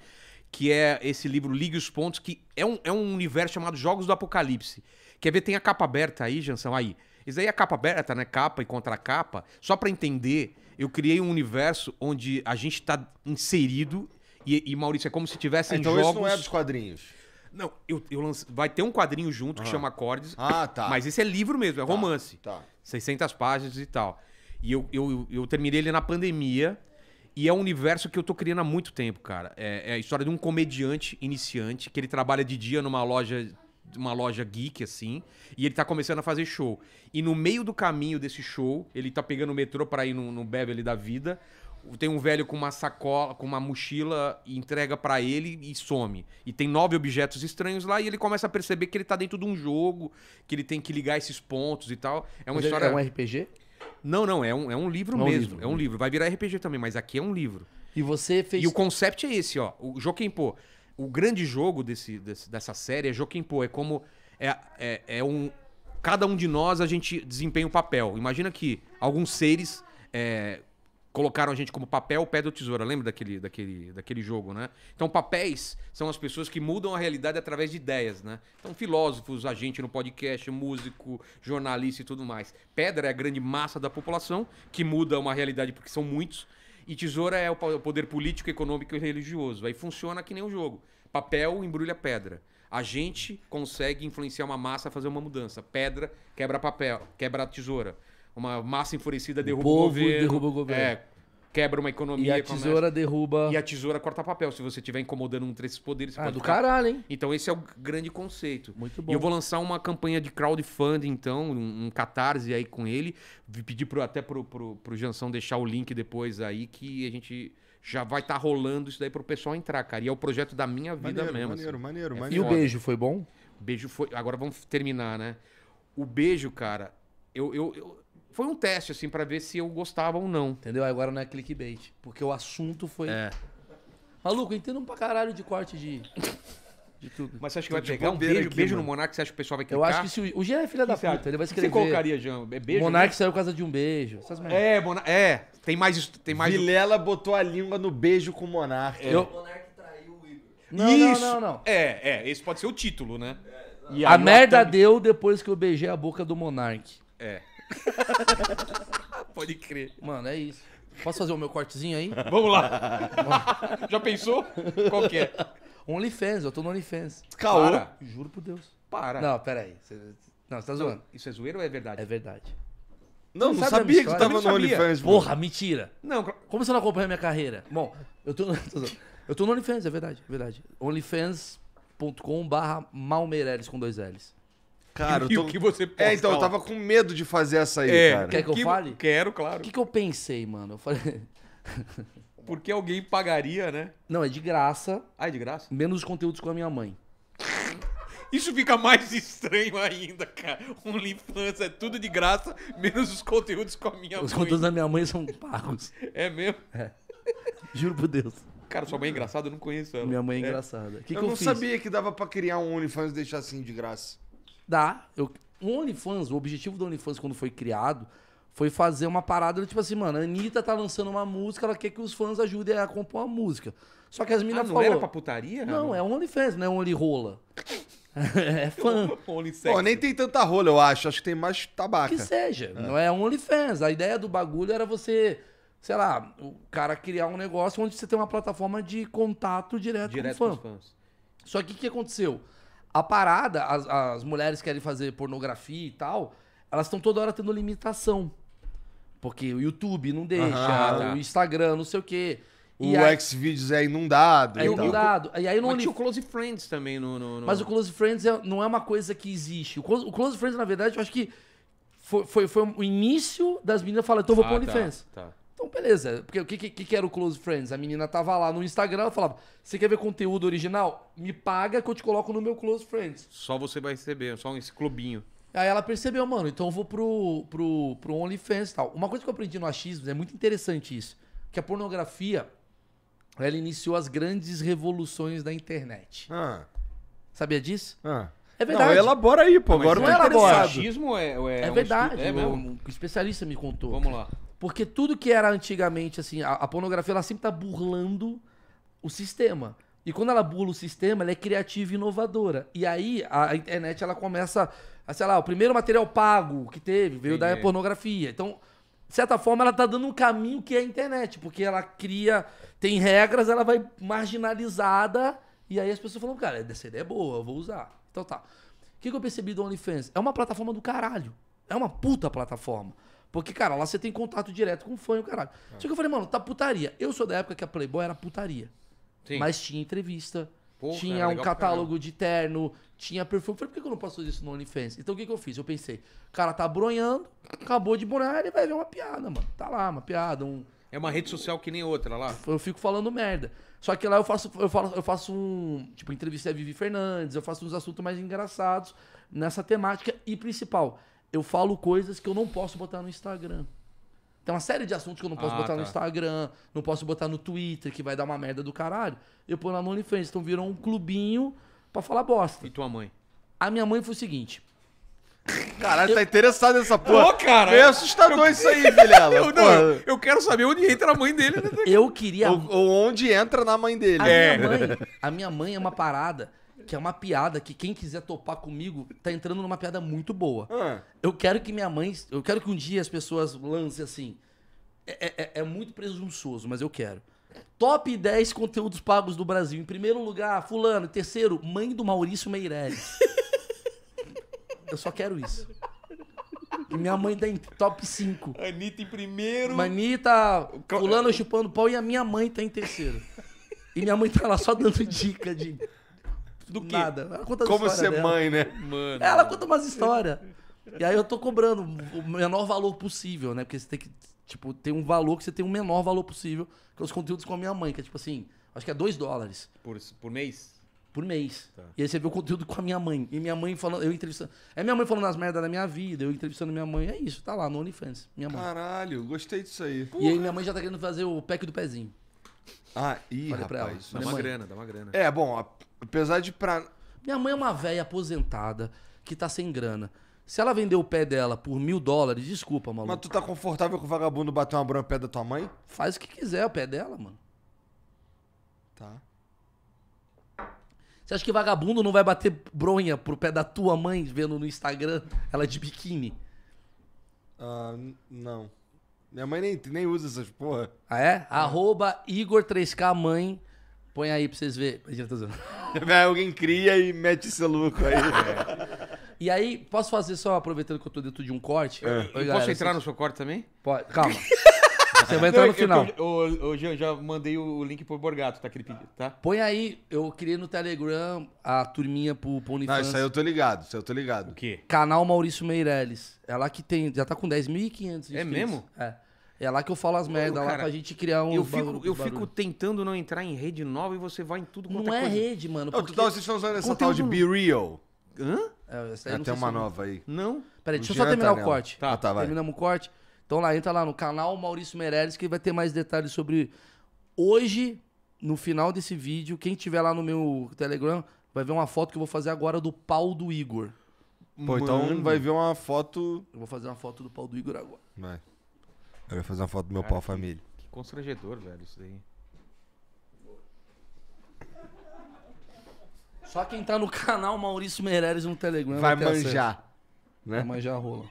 S3: que é esse livro Ligue os Pontos, que é um, é um universo chamado Jogos do Apocalipse. Quer ver? Tem a capa aberta aí, Jansão, aí. Isso aí é a capa aberta, né? Capa e contracapa. Só para entender, eu criei um universo onde a gente tá inserido e, e Maurício, é como se tivesse então jogos... Então isso não é dos
S1: quadrinhos. Não, eu, eu lance...
S3: vai ter um quadrinho junto que chama Acordes. Ah, tá. Mas esse é livro mesmo, é Tá, romance. Tá. 600 páginas e tal. E eu, eu, eu terminei ele na pandemia. E é um universo que eu tô criando há muito tempo, cara. É, é a história de um comediante iniciante que ele trabalha de dia numa loja uma loja geek, assim, e ele tá começando a fazer show. E no meio do caminho desse show, ele tá pegando o metrô pra ir no, no Beverly da vida, tem um velho com uma sacola, com uma mochila e entrega para ele e some. E tem nove objetos estranhos lá e ele começa a perceber que ele tá dentro de um jogo, que ele tem que ligar esses pontos e tal. É uma mas história. É um RPG? Não, não, é um, é um livro não é mesmo. Livro. É um livro. Vai virar RPG também, mas aqui é um livro.
S2: E você fez.
S3: E o conceito é esse, ó. O pô O grande jogo desse, desse, dessa série é pô É como. É, é, é um. Cada um de nós a gente desempenha um papel. Imagina que alguns seres. É, colocaram a gente como papel, pedra ou tesoura. Lembra daquele, daquele, daquele jogo, né? Então, papéis são as pessoas que mudam a realidade através de ideias, né? Então, filósofos, agente no podcast, músico, jornalista e tudo mais. Pedra é a grande massa da população que muda uma realidade porque são muitos. E tesoura é o poder político, econômico e religioso. Aí funciona que nem um jogo. Papel embrulha pedra. A gente consegue influenciar uma massa a fazer uma mudança. Pedra quebra papel, quebra tesoura uma massa enfurecida derruba o, povo o governo. derruba o governo. É, quebra uma economia. E a tesoura começa,
S2: derruba. E
S3: a tesoura corta papel. Se você estiver incomodando um desses poderes. Ah, do ficar. caralho, hein? Então esse é o grande conceito.
S2: Muito bom. E eu vou lançar
S3: uma campanha de crowdfunding, então, um, um catarse aí com ele. Pedir pro, até pro, pro, pro Jansão deixar o link depois aí, que a gente já vai estar tá rolando isso daí pro pessoal entrar, cara. E é o projeto da minha vida maneiro, mesmo. Maneiro, assim. maneiro, é maneiro. E o beijo foi bom? Beijo foi. Agora vamos terminar, né? O beijo, cara, eu, eu, eu foi um
S2: teste, assim, para ver se eu gostava ou não. Entendeu? Agora não é clickbait. Porque o assunto foi. É. Maluco, eu entendo pra caralho de corte de. De tudo. Mas você acha que vai pegar um beijo, aqui, beijo no Monark? Você acha que o pessoal vai clicar? Eu acho que se o, o Jean é filha da puta, acha? ele vai escrever. você colocaria, Jean? É beijo? Monark né? saiu por causa de
S1: um beijo. é, Monar... é, tem mais Tem mais Vilela botou a língua no beijo com o Monark. É. Eu... O traiu o Igor. Não, Isso. não, não,
S3: não. É, é, esse pode ser o título, né?
S2: É, a merda tá- deu depois que eu beijei a boca do Monark. É. Pode crer. Mano, é isso. Posso fazer o meu cortezinho aí? Vamos lá. Já pensou? Qual que é? OnlyFans, eu tô no OnlyFans. Caô. Para. Juro por Deus. Para. Não, peraí. Cê... Não, você tá zoando. Não, isso é zoeira ou é verdade? É verdade. Não, não, não sabia que você tava no OnlyFans. Porra, mentira. Não, como você não acompanha minha carreira? Bom, eu tô, eu tô no OnlyFans, é verdade, é verdade. OnlyFans.com barra Malmeireles com dois L's. Cara, e, tô... o que você pensa? É, então, eu tava
S1: com medo de fazer essa aí, é, cara. Quer que eu fale?
S2: Quero, claro. O que, que eu pensei, mano? Eu falei... Porque alguém pagaria, né? Não, é de graça. Ah, é de graça? Menos os conteúdos com a minha mãe. Isso
S3: fica mais estranho ainda, cara. OnlyFans é tudo de graça, menos os conteúdos com a minha
S1: os mãe. Os conteúdos da
S2: minha mãe são pagos. É mesmo? É. Juro por Deus. Cara, sua mãe é engraçada, eu não conheço ela. Minha mãe é, é. engraçada. Que eu que não eu sabia
S1: que dava para criar um OnlyFans e deixar assim
S2: de graça dá. Eu, o OnlyFans, o objetivo do OnlyFans quando foi criado, foi fazer uma parada tipo assim, mano, a Anitta tá lançando uma música, ela quer que os fãs ajudem a compor a música.
S1: Só que as meninas ah, não falou, era pra putaria? Não, não. é OnlyFans, não é Only Rola. é fã. Pô, nem tem tanta rola, eu acho. Acho que tem mais tabaco. Que seja, é. não é OnlyFans.
S2: A ideia do bagulho era você, sei lá, o cara criar um negócio onde você tem uma plataforma de contato direto, direto com o fã. Com os fãs. Só que o que aconteceu? A parada, as, as mulheres querem fazer pornografia e tal, elas estão toda hora tendo limitação. Porque o YouTube não deixa, ah, tá. o Instagram, não sei o quê. E o aí- Xvideos é inundado. É então. inundado. E aí não Mas tinha o Close Friends também no... no, no- Mas o Close Friends é, não é uma coisa que existe. O Close, o Close Friends, na verdade, eu acho que foi, foi, foi o início das meninas falando, então eu vou pro Ah, tá, OnlyFans. Tá. Então, beleza. Porque o que, que, que, era o Close Friends? A menina tava lá no Instagram, ela falava: Você quer ver conteúdo original? Me paga que eu te coloco no meu Close Friends.
S3: Só você vai receber, só esse clubinho.
S2: Aí ela percebeu, mano, então eu vou pro, pro, pro OnlyFans e tal. Uma coisa que eu aprendi no achismo, é muito interessante isso, que a pornografia, ela iniciou as grandes revoluções da internet. Ah. Sabia disso? Ah. É verdade. Não, elabora aí, pô. Agora não, é elabora. O achismo é, é, um verdade. É o, um especialista me contou. Vamos lá. Porque tudo que era antigamente, assim, a, a pornografia, ela sempre tá burlando o sistema. E quando ela burla o sistema, ela é criativa e inovadora. E aí a internet ela começa, a, sei lá, o primeiro material pago que teve veio Sim, da é. pornografia. Então, de certa forma, ela tá dando um caminho que é a internet, porque ela cria, tem regras, ela vai marginalizada e aí as pessoas falam, cara, essa ideia é boa, eu vou usar. Então tá. O que, que eu percebi do OnlyFans? É uma plataforma do caralho. É uma puta plataforma. Porque, cara, lá você tem contato direto com o fã e o caralho. É. Só que eu falei, mano, tá putaria. Eu sou da época que a Playboy era putaria. Sim. Mas tinha entrevista, Porra, tinha um catálogo de terno, tinha perfume. Eu falei, por que eu não posso isso no OnlyFans? Então o que, que eu fiz? Eu pensei, cara tá bronhando, acabou de bronhar, ele vai ver uma piada, mano. Tá lá, uma piada, um. É uma rede social que nem outra lá. Eu fico falando merda. Só que lá eu faço, eu faço, eu faço um. Tipo, entrevista a é Vivi Fernandes, eu faço uns assuntos mais engraçados nessa temática. E principal, eu falo coisas que eu não posso botar no Instagram. Tem uma série de assuntos que eu não posso ah, botar tá. no Instagram, não posso botar no Twitter, que vai dar uma merda do caralho. Eu ponho lá no OnlyFans. Então virou um clubinho pra falar bosta. E tua mãe? A minha mãe foi o seguinte.
S1: Caralho, eu... tá interessado nessa porra. Ô, cara. Meio assustador eu...
S2: isso aí, Vilela. eu, não, eu quero saber onde
S3: entra a mãe dele. Né?
S2: eu queria. Ou, ou onde entra na mãe dele. A, é. minha mãe, a minha mãe é uma parada que é uma piada que quem quiser topar comigo tá entrando numa piada muito boa. Ah. Eu quero que minha mãe. Eu quero que um dia as pessoas lancem assim. É, é, é, é muito presunçoso, mas eu quero. Top 10 conteúdos pagos do Brasil. Em primeiro lugar, Fulano. Em terceiro, mãe do Maurício Meirelles. eu só quero isso. E minha mãe tá em top 5. Anitta em primeiro. Manita, Fulano chupando pau e a minha mãe tá em terceiro. E minha mãe tá lá só dando dica de do que? Nada. Ela conta Como ser é dela. mãe, né? Mano. Ela conta umas histórias. E aí eu tô cobrando o menor valor possível, né? Porque você tem que, tipo, tem um valor que você tem o um menor valor possível, que é os conteúdos com a minha mãe, que é tipo assim, acho que é 2 dólares. Por, por mês? Por mês. Tá. E aí você vê o conteúdo com a minha mãe. E minha mãe falando, eu entrevistando. É minha mãe falando as merdas da minha vida, eu entrevistando minha mãe. É isso, tá lá no OnlyFans. Minha mãe. Caralho, gostei disso aí. Porra. E aí minha mãe já tá querendo fazer o pack do pezinho. Ah, ih, Falei pra Dá é uma grana, dá uma grana. É, bom, apesar de pra. Minha mãe é uma velha aposentada que tá sem grana. Se ela vender o pé dela por mil dólares, desculpa, maluco. Mas tu tá confortável com o vagabundo bater uma bronha no pé da tua mãe? Faz o que quiser o pé dela, mano. Tá. Você acha que vagabundo não vai bater bronha pro pé da tua mãe vendo no Instagram ela de biquíni? Ah, não. Minha mãe nem, nem usa essas porra. Ah, é? é. Arroba Igor3K Mãe. Põe aí pra vocês verem. Alguém cria e mete esse louco aí. E aí, posso fazer só aproveitando que eu tô dentro de um corte? É. Oi, posso galera, entrar vocês... no seu corte também? Pode. Calma. Você vai entrar Não, no final.
S3: Eu, já mandei o link pro Borgato,
S2: tá? Que tá? Põe aí, eu criei no Telegram a turminha pro, pro Ah, isso aí eu tô ligado, isso aí eu tô ligado. O quê? Canal Maurício Meirelles. É lá que tem, já tá com 10.500 inscritos. É mesmo? É. É lá que eu falo as merdas, lá pra gente criar um. Eu fico, barulho, eu fico
S3: tentando não entrar em rede nova e você vai em tudo quanto Não é, é rede, mano. Não, vocês estão usando essa Conteúdo... tal de Be
S1: Real. Hã? É, essa aí é, tem uma nova aí. Não? Peraí, deixa eu só terminar nela. o corte. Tá, tá, vai.
S2: Terminamos o corte. Então lá, entra lá no canal Maurício Meirelles que vai ter mais detalhes sobre. Hoje, no final desse vídeo, quem tiver lá no meu Telegram vai ver uma foto que eu vou fazer agora do pau do
S1: Igor. Pô, então Mano. então vai ver uma foto. Eu vou fazer uma foto do pau do Igor agora. Vai. Eu ia fazer uma foto do meu pau família. Que constrangedor, velho, isso daí.
S2: Só quem tá no canal Maurício Meireles no Telegram vai, manjar.
S3: Né? Vai manjar a rola.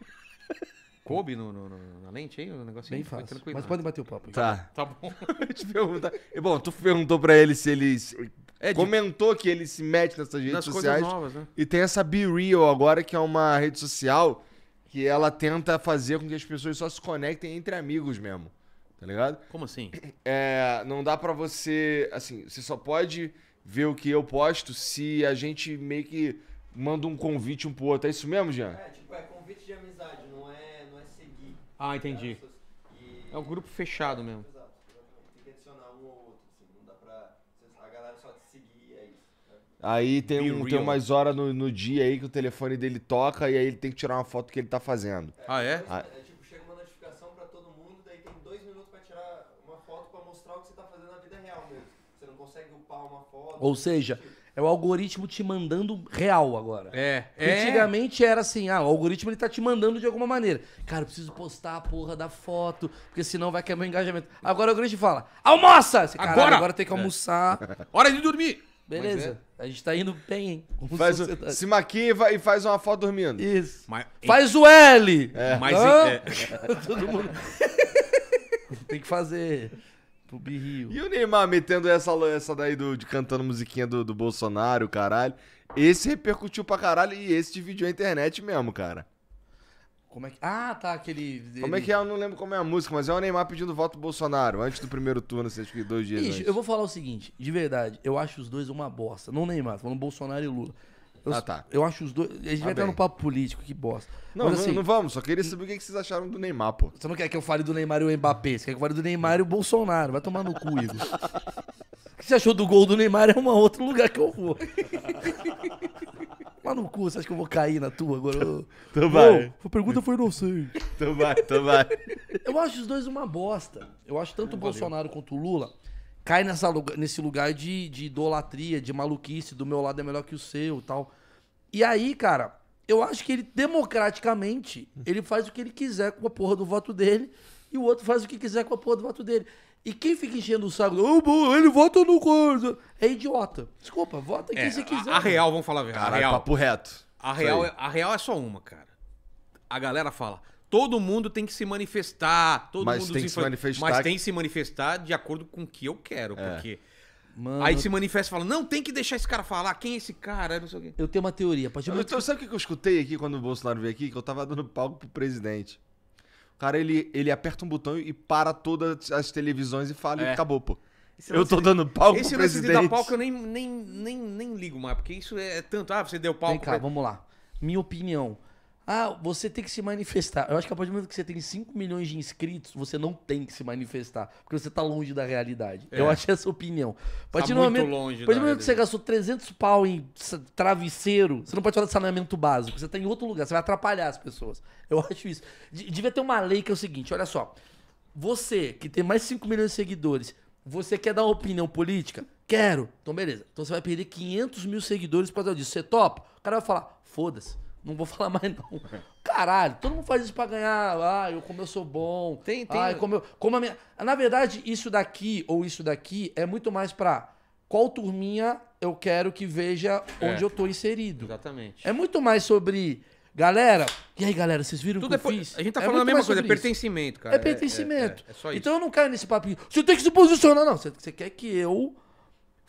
S3: Coube no, no, no, na lente aí, o negocinho? Bem fácil. Tranquilo, mas pode bater o papo. Tá.
S1: Tá bom. te perguntar. E, bom, tu perguntou pra ele se ele. É, comentou que ele se mete nessas redes Nas sociais. Novas, né? E tem essa Be Real agora, que é uma rede social que ela tenta fazer com que as pessoas só se conectem entre amigos mesmo. Tá ligado? Como assim? É, não dá para você. Assim, você só pode ver o que eu posto se a gente meio que manda um convite um pro outro. É isso mesmo, Jean? É, tipo, é convite de amizade,
S5: não é, não é seguir. Ah, entendi.
S1: É um grupo fechado mesmo. Aí tem, um, tem umas horas no, no, dia aí que o telefone dele toca e aí ele tem que tirar uma foto que ele tá fazendo. Ah, é? Ah. É tipo, chega uma notificação
S2: pra todo mundo, daí tem dois minutos pra tirar uma foto pra mostrar o que você tá fazendo na vida real mesmo. Você não consegue upar uma foto. Ou seja, tipo... é o algoritmo te mandando real agora. É. é. Antigamente era assim, ah, o algoritmo ele tá te mandando de alguma maneira. Cara, eu preciso postar a porra da foto, porque senão vai quebrar o engajamento. Agora o algoritmo fala, almoça! Você, agora! Agora tem que almoçar. É. Hora de dormir!
S1: Beleza. É. A gente tá indo bem. Faz o, se maquia e, faz uma foto dormindo. Isso. Mas, faz o L! É. Mas ah? é. Todo mundo. Tem que fazer. Pro birrio. E o Neymar metendo essa, essa daí do, de cantando musiquinha do, do Bolsonaro, caralho. Esse repercutiu pra caralho e esse dividiu a internet mesmo, cara.
S2: Como é que. Ah, tá, aquele. Como é que
S1: é? Eu não lembro como é a música, mas é o Neymar pedindo voto pro Bolsonaro antes do primeiro turno, assim, acho que dois dias. antes. eu
S2: vou falar o seguinte, de verdade, eu acho os dois uma bosta. Não Neymar, falando Bolsonaro e Lula. Eu, ah, tá. Eu acho os dois. A gente ah, vai entrar no papo político, que bosta. Não, Mas, assim, não,
S1: vamos, só queria saber o que vocês acharam do Neymar, pô. Você não quer
S2: que eu fale do Neymar e o Mbappé, você quer que eu fale do Neymar e o Bolsonaro. Vai tomar no cu, Igor. o que você achou do gol do Neymar é um outro lugar que eu vou. tomar no cu, você acha que eu vou cair na tua agora? Eu... Então vai. a pergunta foi inocente.
S1: Então vai, então vai.
S2: Eu acho os dois uma bosta. Eu acho tanto o Bolsonaro quanto o Lula cai nessa, nesse lugar de, de idolatria, de maluquice, do meu lado é melhor que o seu tal. E aí, cara, eu acho que ele, democraticamente, ele faz o que ele quiser com a porra do voto dele e o outro faz o que quiser com a porra do voto dele. E quem fica enchendo o saco, oh, ele vota no Cordo, é idiota. Desculpa, vota quem é, você quiser.
S3: A, a real, vamos falar a verdade. Caralho, a real, papo reto. A real, é, a real é só uma, cara. A galera fala, todo mundo tem que se manifestar, todo mas mundo tem que se manifestar. Mas tem que se manifestar de acordo com o que eu quero, é. porque... Mano, aí se manifesta e fala: Não, tem que deixar esse cara falar. Quem é esse cara? Não sei o quê.
S1: Eu tenho uma teoria. Pode... Eu, eu, sabe o que eu escutei aqui quando o Bolsonaro veio aqui? Que eu tava dando palco pro presidente cara ele, ele aperta um botão e para todas as televisões e fala é. e acabou, pô. Esse eu tô de... dando palco esse pro presidente. Esse lance de dar palco
S3: eu nem, nem, nem, nem ligo mais, porque isso é tanto... Ah, você deu palco... Vem cá, pra... vamos lá.
S2: Minha opinião. Ah, você tem que se manifestar. Eu acho que a partir do momento que você tem 5 milhões de inscritos, você não tem que se manifestar. Porque você tá longe da realidade. É. Eu acho essa opinião. A tá partir tá do momento, longe a partir do momento que você gastou 300 pau em travesseiro, você não pode falar de saneamento básico. Você tá em outro lugar. Você vai atrapalhar as pessoas. Eu acho isso. devia ter uma lei que é o seguinte: olha só. Você que tem mais 5 milhões de seguidores, você quer dar uma opinião política? Quero. Então, beleza. Então você vai perder 500 mil seguidores por causa disso. Você topa? O cara vai falar: foda-se. Não vou falar mais, não. Caralho, todo mundo faz isso pra ganhar. Ah, eu como eu sou bom. Tem, tem. Ai, ah, como eu, como a minha... Na verdade, isso daqui ou isso daqui é muito mais pra qual turminha eu quero que veja é. onde é. eu tô inserido. Exatamente. É muito mais sobre. Galera, e aí, galera, vocês viram Tudo o que é, eu fiz? A gente tá é falando a mesma coisa, é pertencimento, cara. É, é, é pertencimento. É, só isso. Então eu não caio nesse papinho. Você tem que se posicionar, não. você quer que eu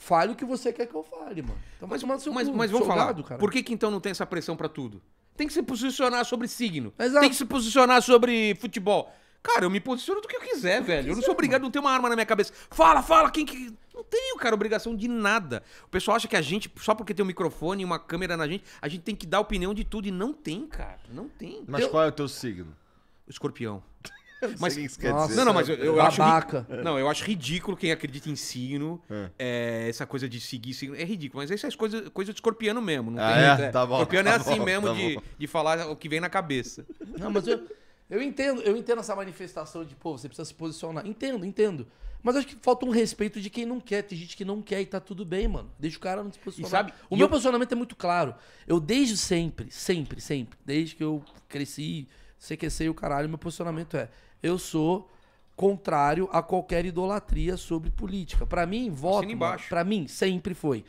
S2: Fale o que você quer que eu fale, mano. Então, mas, mas, mas, mas vamos falar. Cara. Por
S3: que, que então não tem essa pressão para tudo? Tem que se posicionar sobre signo. Exato. Tem que se posicionar sobre futebol. Cara, eu me posiciono do que eu quiser, eu velho. Quiser, eu não sou obrigado a não ter uma arma na minha cabeça. Fala, fala, quem que. Não tenho, cara, obrigação de nada. O pessoal acha que a gente, só porque tem um microfone e uma câmera na gente, a gente tem que dar opinião de tudo. E não tem, cara. Não tem. Mas eu... qual é o teu signo? Escorpião. mas isso quer nossa, Não, não, mas eu, eu acho. Babaca. Não, eu acho ridículo quem acredita em signo. É. É, essa coisa de seguir signo. É ridículo, mas isso é coisa de escorpiano mesmo. Não ah, tem, é? Né? Tá bom. Escorpiano é tá é assim bom, mesmo tá de, de falar o que vem na cabeça.
S2: Não, mas eu, eu entendo, eu entendo essa manifestação de, pô, você precisa se posicionar. Entendo, entendo. Mas acho que falta um respeito de quem não quer. Tem gente que não quer e tá tudo bem, mano. Deixa o cara não se posicionar. E sabe, o e meu eu... posicionamento é muito claro. Eu desde sempre, sempre, sempre, desde que eu cresci, CQC o caralho, meu posicionamento é eu sou contrário a qualquer idolatria sobre política. Para mim, voto. Para mim, sempre foi.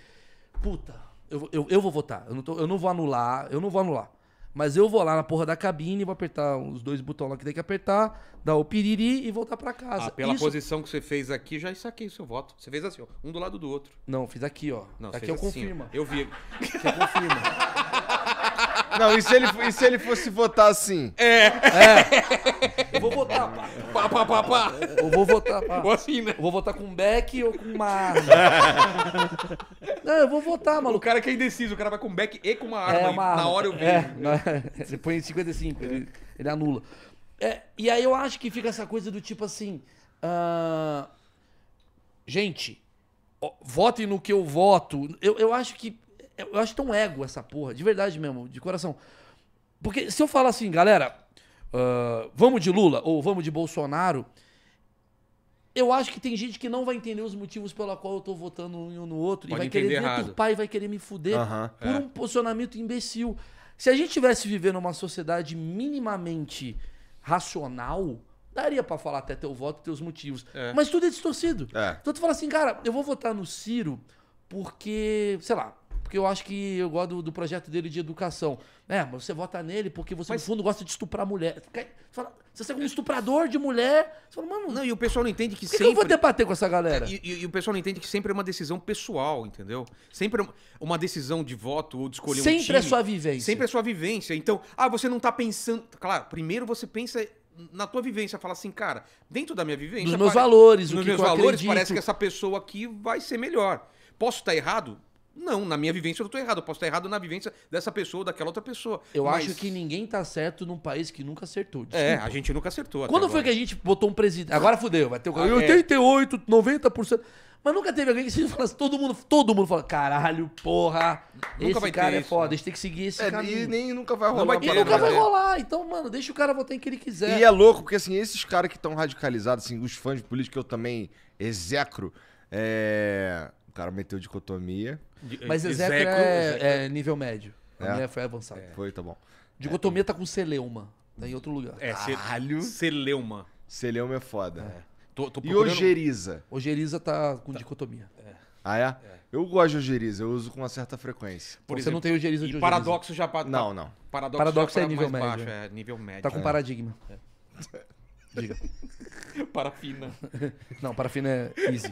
S2: Puta, eu, eu, eu vou votar. Eu não, tô, eu não vou anular, eu não vou anular. Mas eu vou lá na porra da cabine, vou apertar os dois botões lá que tem que apertar, dar o piriri e voltar para casa. Ah, pela Isso...
S3: posição que você fez aqui, já saquei o seu voto. Você fez assim, ó, um do lado do
S1: outro. Não, fiz aqui, ó. Não, aqui eu assim, confirma. Eu vi. Você confirma. Não, e se ele, e se ele fosse votar assim? É. é. Eu vou votar, pá.
S2: Pá, pá, pá, pá. Eu vou votar,
S1: pá. Ou assim, né? Eu vou votar com
S2: Beck ou com uma arma. Não, eu vou votar, maluco. O cara que é indeciso, o cara vai com Beck e com uma é, arma. É, uma arma. Na hora eu vejo. É, é. Você põe 55, ele, ele anula. É, e aí eu acho que fica essa coisa do tipo assim. Uh... Gente, votem no que eu voto. Eu, eu acho que eu acho tão é ego essa porra, de verdade mesmo, de coração. Porque se eu falar assim, galera, uh, vamos de Lula ou vamos de Bolsonaro, eu acho que tem gente que não vai entender os motivos pela qual eu tô votando um ou no outro Pode e vai querer errado. me e vai querer me fuder uhum, por é. um posicionamento imbecil. Se a gente tivesse vivendo uma sociedade minimamente racional, daria para falar até teu voto e teus motivos. É. Mas tudo é distorcido. É. Então tu fala assim, cara, eu vou votar no Ciro porque, sei lá, porque eu acho que eu gosto do, do projeto dele de educação. É, mas você vota nele porque você, mas... no fundo, gosta de estuprar mulher. Fala, você é um estuprador de mulher. Você fala, mano. Não, e o pessoal não entende que, que sempre. Que eu vou debater com essa galera. E, e, e, o pessoal não entende que sempre é uma decisão
S3: pessoal, entendeu? Sempre é uma decisão de voto ou de escolher sempre um time. Sempre é sua vivência. Sempre é sua vivência. Então, ah, você não tá pensando. Claro, primeiro você pensa na tua vivência, fala assim, cara, dentro da minha vivência. Nos meus pare... valores, nos meus valores, acredito. parece que essa pessoa aqui vai ser melhor. Posso estar errado? Não, na minha vivência eu tô errado. Eu posso estar errado na vivência dessa pessoa ou daquela outra
S2: pessoa. Eu mas... acho que ninguém tá certo num país que nunca acertou. É, desculpa. É, a gente nunca acertou. Quando foi agora. que a gente botou um presidente. Agora fudeu, vai ter ah, 88, é. 90%. Mas nunca teve alguém que se falasse, todo mundo, todo mundo fala, caralho, porra, nunca esse vai cara ter é isso, foda, né? a gente tem que seguir esse é, caminho. E nem nunca vai rolar. Não vai ter, e nunca vai rolar. Então, mano, deixa o cara votar em que ele quiser. E é louco,
S1: porque assim, esses caras que estão radicalizados, assim, os fãs de política que eu também execro, é o cara meteu dicotomia. Mas execra, é-, é, é nível médio. A é. minha foi avançada. É. Foi, tá bom. Dicotomia é. tá com celeuma. Tá em outro lugar. É, Caralho. Celeuma. Celeuma é foda. É. Tô, tô procurando... E ogeriza
S2: ogeriza tá com tá. dicotomia. É.
S1: Ah, é? é? Eu gosto de Ogeriza, eu uso com uma certa frequência. Então Por Você exemplo, não tem ogeriza de ojeriza. paradoxo já... Pa... Tá- não, não. Paradoxo, paradoxo é nível médio. Baixo, é. é nível médio. Tá com é. paradigma.
S2: Diga.
S5: parafina. Não, parafina
S2: é easy.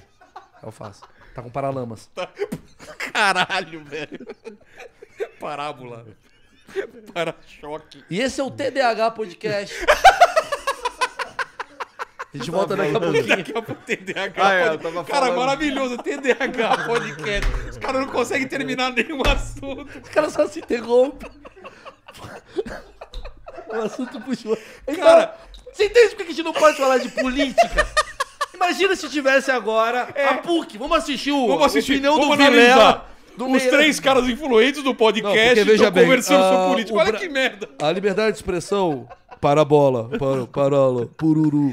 S2: Eu faço. Tá com paralamas. Tá... Caralho, velho. Parábola. Para-choque. E esse é o TDAH Podcast.
S3: A gente tá volta daqui a pouquinho. Daqui
S2: a pouco, TDAH. Ah, é, Cara, falando. maravilhoso, TDAH podcast. Os caras não conseguem terminar nenhum assunto. Os caras só se interrompem. O assunto puxou. Cara, então, cara, você entende por que a gente não pode falar de política? Imagina se tivesse agora é. a PUC. Vamos assistir o, vamos assistir, opinião vamos do analisar. Vilela. Do Os três caras influentes do podcast Não, bem, conversando uh, sobre ah, política.
S3: Olha que merda.
S2: A liberdade de expressão, parabola, para, parola, pururu.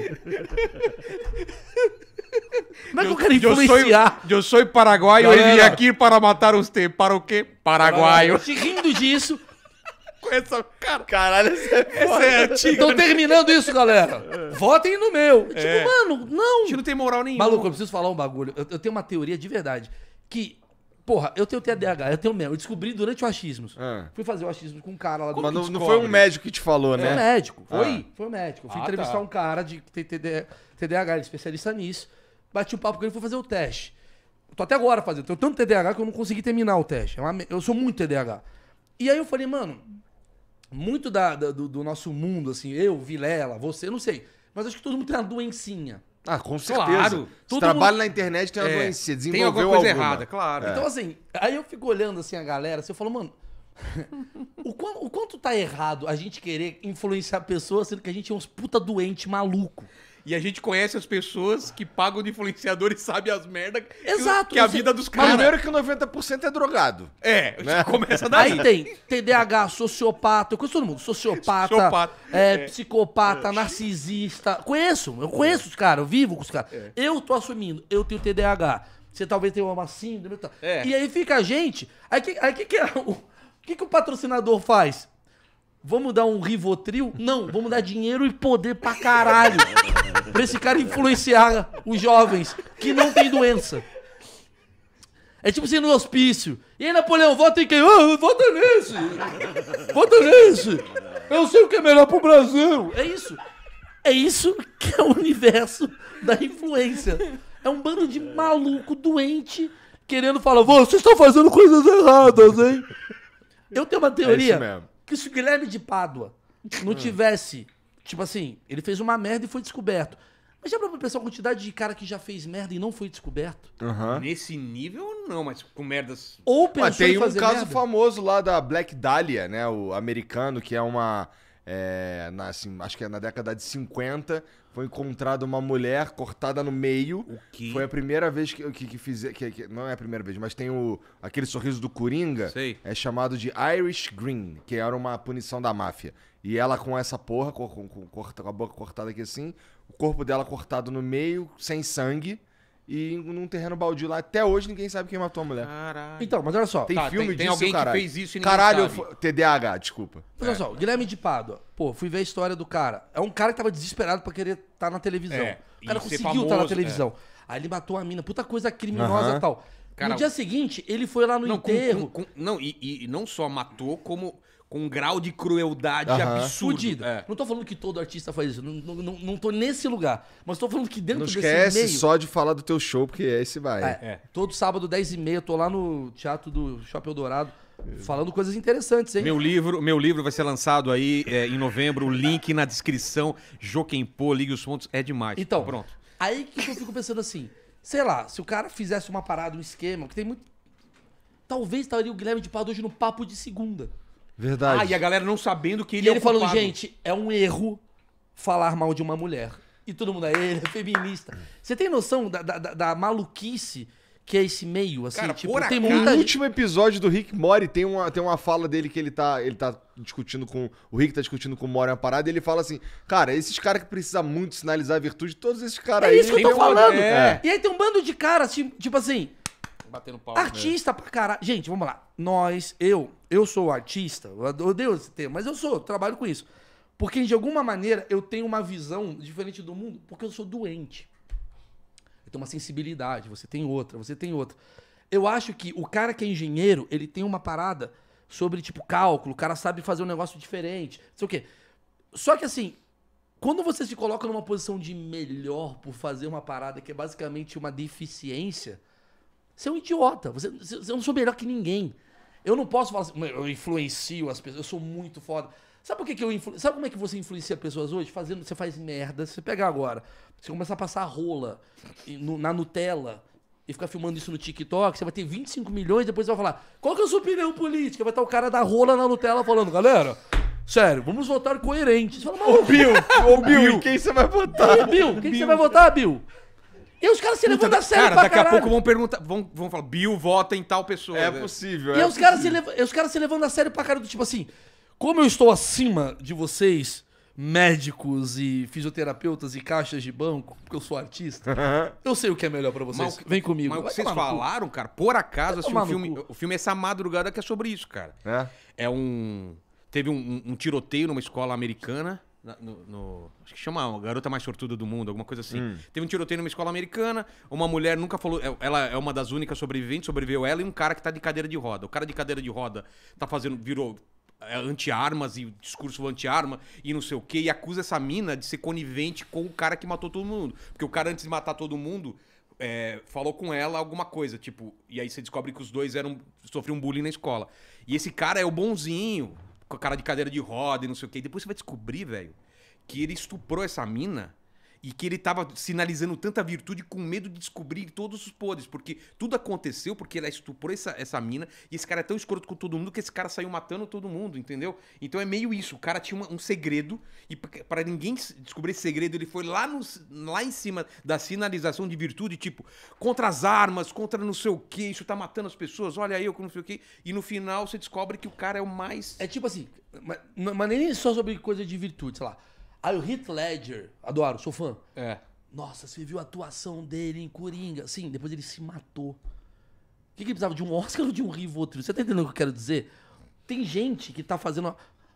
S2: Como é que eu quero influenciar? Eu sou, paraguaio
S3: e vim aqui para matar os te. Para o quê? Paraguaio.
S2: Se rindo disso,
S3: conhece essa. Cara,
S2: Caralho, essa é, essa é antiga. Né? terminando isso, galera. É. Votem no meu. É. Tipo, mano, não. A gente não tem moral nenhuma. Maluco, eu preciso falar um bagulho. Eu, eu tenho uma teoria de verdade. Que Porra, eu tenho TDAH, eu tenho mesmo. Eu descobri durante o achismos. Ah. Fui fazer o achismo com um cara lá do Mas não, não foi um médico que te falou, né? Foi um né? médico. Ah. Foi, ah. foi um médico. Eu fui ah, entrevistar tá. um cara de TDAH, ele é especialista nisso. Bati um papo com ele, fui fazer o teste. Eu tô até agora fazendo. Eu tenho tanto TDAH que eu não consegui terminar o teste. É eu sou muito TDAH. E aí eu falei, mano, muito da, da do, do, nosso mundo, assim, eu, Vilela, você, não sei. Mas acho que todo mundo tem uma doencinha. Ah, com certeza. Claro. Todo trabalho mundo... na internet tem uma é, doença, desenvolveu tem alguma coisa alguma. errada, claro. É. Então, assim, aí eu fico olhando assim a galera, assim, eu falo, mano, o, quanto, o quanto tá errado a gente querer influenciar pessoas sendo que a gente é uns puta doente maluco. E a gente conhece as pessoas que pagam de influenciador e sabe as merdas.
S3: Exato. Que, a é- vida dos caras. Primeiro
S1: que 90% é drogado.
S3: É, né? começa daí. Aí tem
S1: TDAH,
S2: sociopata, eu conheço todo mundo. Sociopata, sociopata. É, é. psicopata, é. narcisista. Conheço, eu conheço os caras, eu vivo com os caras. É. Eu tô assumindo, eu tenho TDAH. Você talvez tenha uma síndrome e tal. É. E aí fica a gente. Aí que, aí que, que é o que, que o patrocinador faz? Vamos dar um Rivotril? Não, vamos dar dinheiro e poder pra caralho. pra esse cara influenciar os jovens que não tem doença. É tipo assim no hospício. E aí, Napoleão, vota em quem? Oh, vota nesse! Vota nesse! Eu sei o que é melhor pro Brasil! É isso. É isso que é o universo da influência. É um bando de maluco doente querendo falar: vocês estão fazendo coisas erradas, hein? Eu tenho uma teoria. É isso mesmo que se o Guilherme de Pádua não hum. tivesse. Tipo assim, ele fez uma merda e foi descoberto. Mas já pra pensar a quantidade de cara que já fez merda e não foi descoberto? Nesse nível,
S3: não, mas com merdas. Ou pensou ah, mas tem em um caso merda.
S1: famoso lá da Black Dahlia, né? O americano, que é uma. é, na, assim, acho que é na década de 50, foi encontrada uma mulher cortada no meio. O quê? Foi a primeira vez que, que, que fizer. Que, que, não é a primeira vez, mas tem o, aquele sorriso do Coringa. Sei. É chamado de Irish Green, que era uma punição da máfia. E ela com essa porra, com, com, com, com a boca cortada aqui assim, o corpo dela cortado no meio, sem sangue e num terreno baldio lá. Até hoje ninguém sabe quem matou a mulher. Caralho. Então, mas olha só. Tem Tá, filme tem- tem alguém que caralho. fez isso e ninguém Caralho, sabe. TDAH, desculpa.
S2: Mas olha só, Guilherme de Pádua, pô, fui ver a história do cara. É um cara que tava desesperado pra querer estar tá na televisão. É, o cara e conseguiu estar tá na televisão. É. Aí ele matou a mina, puta coisa criminosa e tal. Cara, no dia seguinte, ele foi lá no não, enterro. com-
S3: com- não e- e não só matou, como com um grau
S2: de crueldade
S1: absurdo. É.
S2: Não tô falando que todo artista faz isso. Não, não, não tô nesse lugar. Mas tô falando que dentro não desse meio... Não esquece só
S1: de falar do teu show, porque esse vai. É, é.
S2: Todo sábado, 10 e meia, tô lá no Teatro do Shopping Dourado. Falando coisas interessantes, hein?
S1: Meu livro, meu
S3: livro vai ser lançado aí é, em novembro. O link na descrição. Pô, ligue os pontos. É demais. Então, pronto.
S2: Aí que eu fico pensando assim. Sei lá, se o cara fizesse uma parada, um esquema, que tem muito... Talvez estaria o Guilherme de Pado hoje no papo de segunda. Verdade. Ah, e a galera não sabendo que ele e é ele falando, gente, é um erro falar mal de uma mulher. E todo mundo, aí ah, ele, é feminista. Você tem noção da, da, da maluquice que é esse meio, assim, Cara, tipo, tem muita... No último
S1: episódio do Rick Mori tem uma, tem uma fala dele que ele tá, ele tá discutindo com... O Rick tá discutindo com o Mori é uma parada e ele fala assim, cara, esses caras que precisam muito sinalizar a virtude, todos esses caras é aí... É isso que eu tô falando! Um... É.
S2: E aí tem um bando de caras, assim, tipo, tipo assim,
S1: Batendo Artista
S2: mesmo. pra caralho. Gente, vamos lá. Nós, eu, eu sou artista, eu odeio esse termo, mas eu sou, trabalho com isso. Porque de alguma maneira eu tenho uma visão diferente do mundo, porque eu sou doente. Eu tenho uma sensibilidade, você tem outra, você tem outra. Eu acho que o cara que é engenheiro, ele tem uma parada sobre, tipo, cálculo, o cara sabe fazer um negócio diferente, não sei o quê. Só que assim, quando você se coloca numa posição de melhor por fazer uma parada que é basicamente uma deficiência, você é um idiota. Você, eu não sou melhor que ninguém. Eu não posso falar assim, eu influencio as pessoas, eu sou muito foda. Sabe por que, que eu influencio? Sabe como é que você influencia pessoas hoje? Fazendo, você faz merda, você pegar agora, você começa a passar rola na Nutella e ficar filmando isso no TikTok, você vai ter 25 milhões, depois você vai falar, qual que é a sua opinião política? Vai estar o cara da rola na Nutella falando, galera, Sério, vamos votar coerente. Você fala, ô Bill, ô Bill, Bill, em quem você vai votar? Ei, Bill, quem Bill. você vai votar, Bill? E os caras se levam da série cara, pra daqui a pouco vão perguntar, vão, vão falar, Bill
S3: vota em tal pessoa. É né? possível, é E os caras se, lev
S2: os cara se levando a sério pra caralho, tipo assim, como eu estou acima de vocês, médicos e fisioterapeutas e caixas de banco, porque eu sou artista. eu sei o que é melhor para vocês. Mas, Vem comigo. Mas o que vocês falaram, cara, por
S3: acaso, assim, o filme, o filme é Essa Madrugada que é sobre isso, cara. É, é um... Teve um, um tiroteio numa escola americana no, no, acho que chama a Garota Mais Sortuda do Mundo, alguma coisa assim. Hum. Teve um tiroteio numa escola americana, uma mulher nunca falou. É, ela é uma das únicas sobreviventes, sobreviveu ela e um cara que tá de cadeira de roda. O cara de cadeira de roda tá fazendo. virou é, anti-armas e discurso anti-arma e não sei o que, e acusa essa mina de ser conivente com o cara que matou todo mundo. Porque o cara, antes de matar todo mundo, é, falou com ela alguma coisa, tipo, e aí você descobre que os dois eram sofriam bullying na escola. E esse cara é o bonzinho, com a cara de cadeira de roda e não sei o quê. E depois você vai descobrir, velho, que ele estuprou essa mina e que ele estava sinalizando tanta virtude com medo de descobrir todos os podres, porque tudo aconteceu porque ela estuprou essa, essa mina e esse cara é tão escroto com todo mundo que esse cara saiu matando todo mundo, entendeu? Então é meio isso, o cara tinha uma, um segredo e para ninguém descobrir esse segredo, ele foi lá, no, lá em cima da sinalização de virtude, tipo, contra as armas, contra não sei o que, isso tá
S2: matando as pessoas, olha aí, eu não sei o que, e no final você descobre que o cara é o mais... É tipo assim, mas, mas nem só sobre coisa de virtude, sei lá, Aí o Heath Ledger, adoro, sou fã. É. Nossa, você viu a atuação dele em Coringa? Sim, depois ele se matou. O que, ele precisava? De um Oscar ou de um Rivotril? Você tá entendendo o que eu quero dizer? Tem gente que tá fazendo.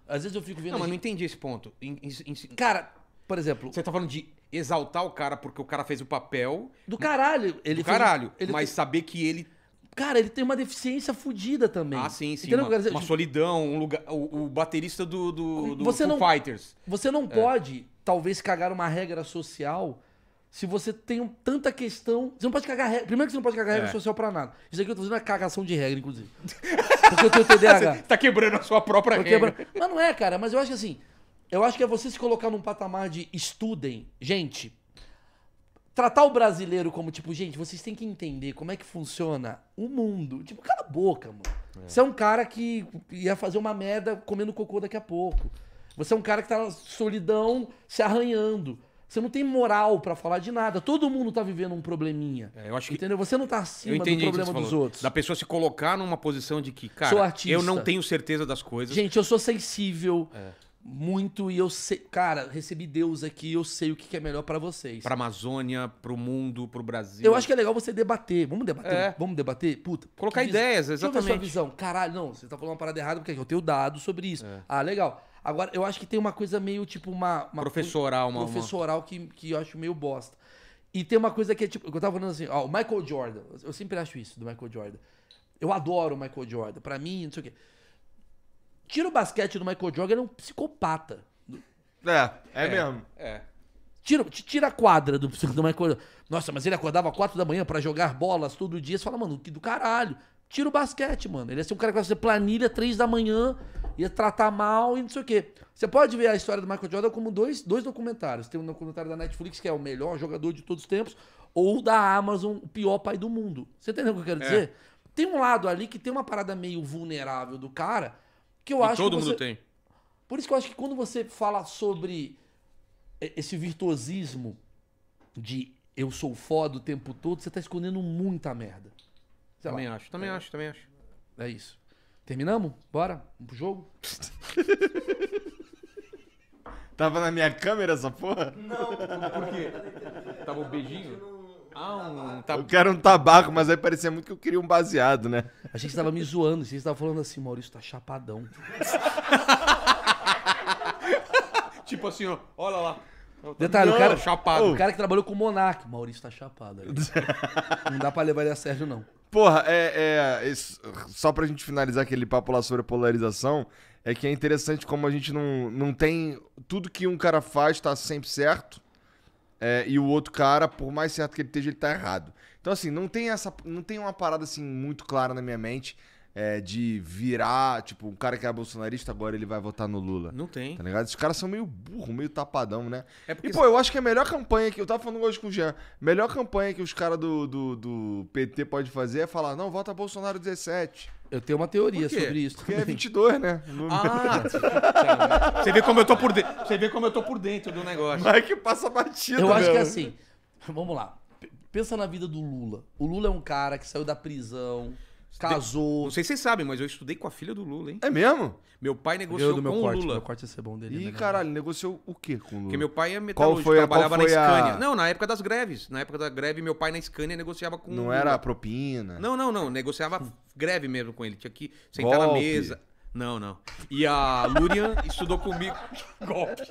S2: Às vezes eu fico vendo. Não, mas gente... não entendi esse ponto. In, in, in... Cara, por exemplo. Você tá falando de exaltar
S3: o cara porque o cara fez o papel. Do caralho. Ele do caralho. Fez... Ele mas fez... saber que ele Cara, ele tem uma deficiência fodida também. Ah, sim, sim. Uma, uma tipo, solidão, um lugar, o, o baterista do, do, do você Foo não, Fighters.
S2: Você não é. pode, talvez, cagar uma regra social se você tem tanta questão. Você não pode cagar regra. Primeiro que você não pode cagar é. regra social pra nada. Isso aqui eu tô fazendo é cagação de regra, inclusive. Porque eu tenho TDAH. Você tá quebrando a sua própria regra. Mas não é, cara. Mas eu acho que assim. Eu acho que é você se colocar num patamar de estudem. Gente, tratar o brasileiro como, tipo, gente, vocês têm que entender como é que funciona o mundo. Tipo, cala a boca, mano. É. Você é um cara que ia fazer uma merda comendo cocô daqui a pouco. Você é um cara que tá na solidão se arranhando. Você não tem moral para falar de nada. Todo mundo tá vivendo um probleminha. É, eu acho que... Entendeu? Você não tá acima do problema dos outros.
S3: Da pessoa se colocar numa posição de que,
S2: cara, eu não tenho certeza das coisas. Gente, eu sou sensível. É muito e eu sei, cara, recebi Deus aqui, eu sei o que é melhor para vocês. Para
S3: Amazônia, para o mundo, para o Brasil. Eu acho
S2: que é legal você debater. Vamos debater, é. vamos debater,
S3: puta. Colocar ideias, visão. exatamente. Deixa sua
S2: visão. Caralho, não, você tá falando uma parada errada porque eu tenho dado sobre isso. É. Ah, legal. Agora eu acho que tem uma coisa meio tipo uma, uma professoral, uma professoral uma... que que eu acho meio bosta. E tem uma coisa que é tipo, eu tava falando assim, ó, o Michael Jordan. Eu sempre acho isso do Michael Jordan. Eu adoro o Michael Jordan. Para mim, não sei o quê. Tira o basquete do Michael Jordan, ele é um psicopata. É, é, é mesmo. É. Tira, tira a quadra do, do Michael Jordan. Nossa, mas ele acordava às quatro da manhã para jogar bolas todo dia. Você fala, mano, que do caralho. Tira o basquete, mano. Ele ia ser um cara que ia fazer planilha três da manhã, ia tratar mal e não sei o quê. Você pode ver a história do Michael Jordan como dois, dois documentários. Tem um documentário da Netflix, que é o melhor jogador de todos os tempos, ou da Amazon, o pior pai do mundo. Você entendeu o que eu quero é. dizer? Tem um lado ali que tem uma parada meio vulnerável do cara, que eu e acho todo que você... mundo tem. Por isso que eu acho que quando você fala sobre é, esse virtuosismo de eu sou foda o tempo todo, você tá escondendo muita merda. Sei também lá. acho, também é. acho, também acho. É isso. Terminamos? Bora? Vamos pro jogo?
S1: Tava na minha câmera essa porra?
S3: Não, por quê? Tava um beijinho? Ah, um tabaco. Eu quero um
S1: tabaco, mas aí parecia muito que eu queria um baseado, né? A gente tava me
S2: zoando, vocês tava falando assim, Maurício, tá chapadão.
S1: tipo assim, ó, olha lá. Detalhe, o cara, chapado. o cara que
S2: trabalhou com o Monark, Maurício tá chapado. não dá pra levar ele a Sérgio, não.
S1: Porra, é, é isso, só pra gente finalizar aquele papo lá sobre polarização, é que é interessante como a gente não, não tem. Tudo que um cara faz tá sempre certo, é, e o outro cara, por mais certo que ele esteja, ele tá errado. Então, assim, não tem essa. Não tem uma parada assim muito clara na minha mente é, de virar, tipo, um cara que é bolsonarista agora ele vai votar no Lula. Não tem. Tá ligado? Esses caras são meio burro, meio tapadão, né? É e, pô, eu acho que a melhor campanha que. Eu tava falando hoje com o Jean. Melhor campanha que os caras do, do, do, PT pode fazer é falar: não, vota Bolsonaro 17. Eu tenho uma teoria sobre isso. Porque é 22, né? Ah,
S2: né? você vê como eu tô por dentro. Você vê como
S3: eu tô por dentro do negócio. Mas que passa batida Eu mesmo. acho que é assim.
S2: Vamos lá. Pensa na vida do Lula. O Lula é um cara que saiu da prisão
S3: Casou. Não sei se vocês sabem, mas eu estudei com a filha do Lula, hein? É mesmo? Meu pai negociou do meu com o Lula.
S1: Meu corte ia ser bom dele. Ih, né, caralho, negociou o quê com o Lula? Porque meu pai é metalúrgico, foi, trabalhava na Scania. A... Não,
S3: na época das greves. Na época da greve, meu pai na Scania negociava com Não era propina. Não, não, não. Negociava greve mesmo com ele. Tinha que sentar Golpe. na mesa. Não, não. E a Lurian estudou comigo. Golpe.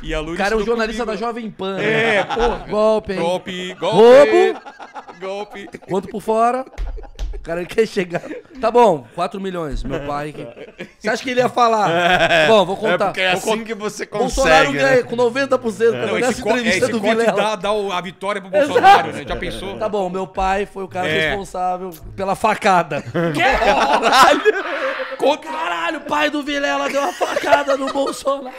S3: E a Lurian Cara, é jornalista comigo.
S2: da Jovem Pan. É, né? porra. Golpe, hein? Golpe, golpe. Roubo. Golpe. Quanto por fora. O cara quer chegar. Tá bom, 4 milhões, meu pai. Que... Você acha que ele ia falar? É, bom, vou contar. É porque é assim que você consegue. Bolsonaro né? ganha com 90% é. Não, entrevista é, esse do Vilela. Dá, dá a vitória pro Bolsonaro, Exato. né? Já pensou? Tá bom, meu pai foi o cara é. responsável pela facada. Que? Caralho! conta. Caralho, pai do Vilela deu uma facada no Bolsonaro.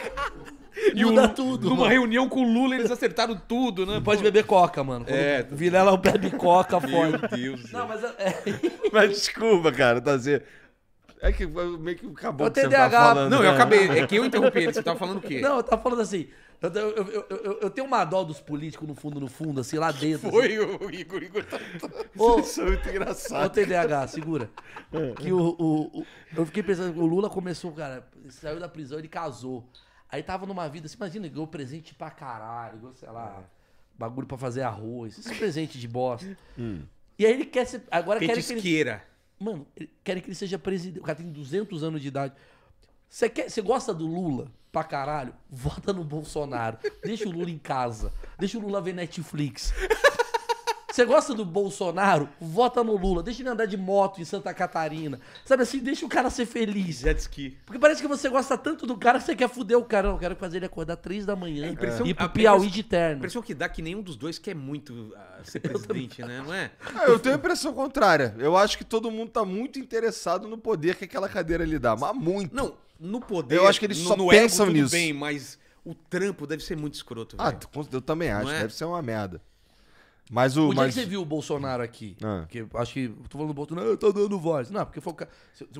S2: E Muda o, tudo. Numa mano. reunião com o Lula, eles acertaram tudo, né? Pode beber coca, mano. é. Vilela bebe coca, foda. Meu Deus.
S1: Não, mas. É... mas desculpa, cara. Tá sendo... É que meio que acabou o que TDAH. Tá falando, não, né? eu acabei. É que eu interrompi ele. Você tava falando o quê? Não, eu
S2: tava falando assim. Eu, eu, eu, eu, tenho uma dó dos políticos no fundo, no fundo, assim, lá dentro. Assim. Foi assim. o Igor, Igor tá. tá- ô, Isso é muito engraçado. O TDAH, segura. Que o, o, o, Eu fiquei pensando, o Lula começou, cara, saiu da prisão, ele casou. Aí tava numa vida, assim, imagina, ganhou presente pra caralho, ganhou, sei lá, bagulho pra fazer arroz, esse presente de bosta. Hum. E aí ele quer ser. Agora quer. Petisqueira. Quer, Mano, querem que ele seja presidente. O cara tem 200 anos de idade. Você quer, você gosta do Lula pra caralho? Vota no Bolsonaro. Deixa o Lula em casa. Deixa o Lula ver Netflix. Você gosta do Bolsonaro? Vota no Lula. Deixa ele andar de moto em Santa Catarina. Sabe assim, deixa o cara ser feliz. Jet ski. Porque parece que você gosta tanto do cara que você quer fuder o cara. Não, eu quero fazer ele acordar três da manhã é, impressão, e ir pro Piauí de terno. A impressão que dá é
S1: que nenhum dos dois quer muito uh, ser presidente, né? Não é? é? Eu tenho a impressão contrária. Eu acho que todo mundo tá muito interessado no poder que aquela cadeira lhe dá. Mas muito. Não, no poder. Eu acho que eles no, só no pensam ego, nisso. Bem, mas o trampo deve ser muito escroto. Véio. Ah, eu também acho. É? Deve ser uma merda. Mas o. É mas... que você viu o Bolsonaro aqui, ah. que acho que. Tô falando do
S2: Bolsonaro, eu ah, tô tá dando voz. Não, porque foi o cara.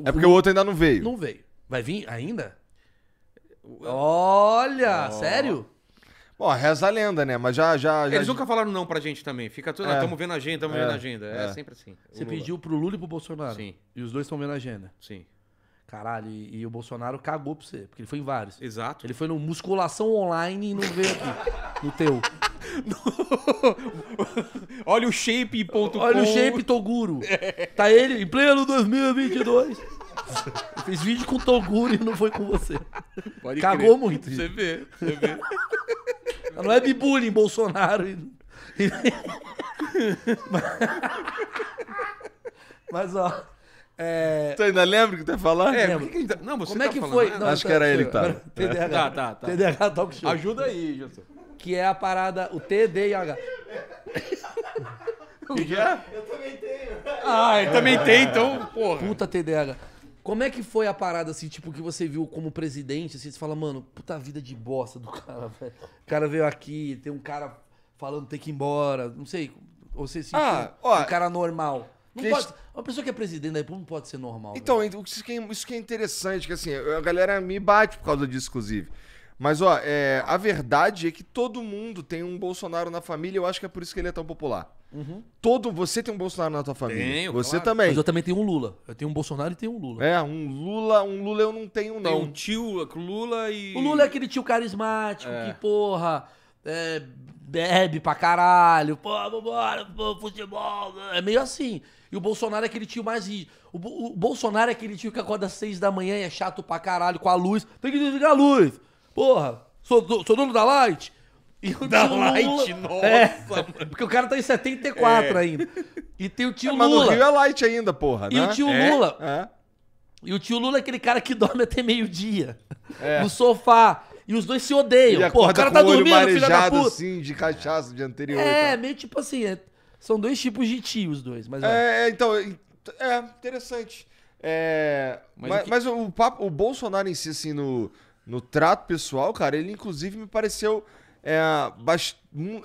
S2: É porque o outro ainda não veio. Não veio. Vai vir ainda?
S1: Olha, oh. sério? Bom, reza a lenda, né? Mas já. já, já... Eles nunca
S3: falaram não pra gente também. Fica tudo. Estamos ah, é. vendo a agenda, estamos é. vendo a é. agenda. É, é, sempre assim. Você pediu
S2: pro Lula e pro Bolsonaro. Sim. E os dois estão vendo a agenda. Sim. Caralho, e, e, o Bolsonaro cagou pra você, porque ele foi em vários. Exato. Ele foi no Musculação Online e não veio aqui, no teu. Olha o shape.com. Olha o shape Toguro. É. Tá ele em pleno 2022. Eu fiz vídeo com o Toguro e não foi com você. Pode Cagou crer. muito. Você vê, você vê. Não é bullying, Bolsonaro. Mas, ó... É... Tu ainda lembra o que tu ia falar? É, que que tá... Não, você Como é tá é que falando? foi? Né? Não, Acho tá, que era ele, tá? TDH, Tá, tá, tá. TDAH Talk Show. Ajuda aí, Júlio. Que é a parada, o TDH. O que, que é? Eu também
S4: tenho. Ah,
S2: eu também tenho, então, porra. Puta TDH. Como é que foi a parada, assim, tipo, que você viu como presidente, assim, você fala, mano, puta vida de bosta do cara, velho. O cara veio aqui, tem um cara falando tem que ir embora, não sei, ou você se ah, ó, um cara normal. Não pode,
S1: uma pessoa que é presidente da República não pode ser normal. Então, velho. Né? isso que, é, isso que é interessante, que assim, a galera me bate por causa disso, inclusive. Mas, ó, é, a verdade é que todo mundo tem um Bolsonaro na família, eu acho que é por isso que ele é tão popular. Uhum. Todo você tem um Bolsonaro na tua família. Tenho, você claro. também. Mas eu também tenho um Lula. Eu tenho um Bolsonaro e tenho um Lula. É, um Lula, um Lula eu não tenho não. Tem um tio
S2: Lula e O Lula é aquele tio carismático é. que porra, é, bebe pra caralho, pô, vambora, pô, futebol, é meio assim. E o Bolsonaro é aquele tio mais rígido. O, o Bolsonaro é aquele tio que acorda às seis da manhã e é chato pra caralho com a luz. Tem que desligar a luz. Porra, sou, sou dono da Light. E o da tio Light, Lula... nossa. É, porque o cara tá em 74 é. ainda. E tem o tio é, Lula. Mas no Rio é
S1: Light ainda, porra, né? E o né? tio é, Lula...
S2: É. E o tio Lula é aquele cara que dorme até meio-dia. É. No sofá. E os dois se odeiam. Porra, o cara tá dormindo, filha da puta.
S1: Assim, de cachaça de anterior. É, meio tipo assim, é são dois tipos de tio, os dois. Mas é, é, então, é, é interessante. É, mas, mas, o, que... mas o, papo, o, Bolsonaro em si, assim, no, no trato pessoal, cara, ele inclusive me pareceu. É,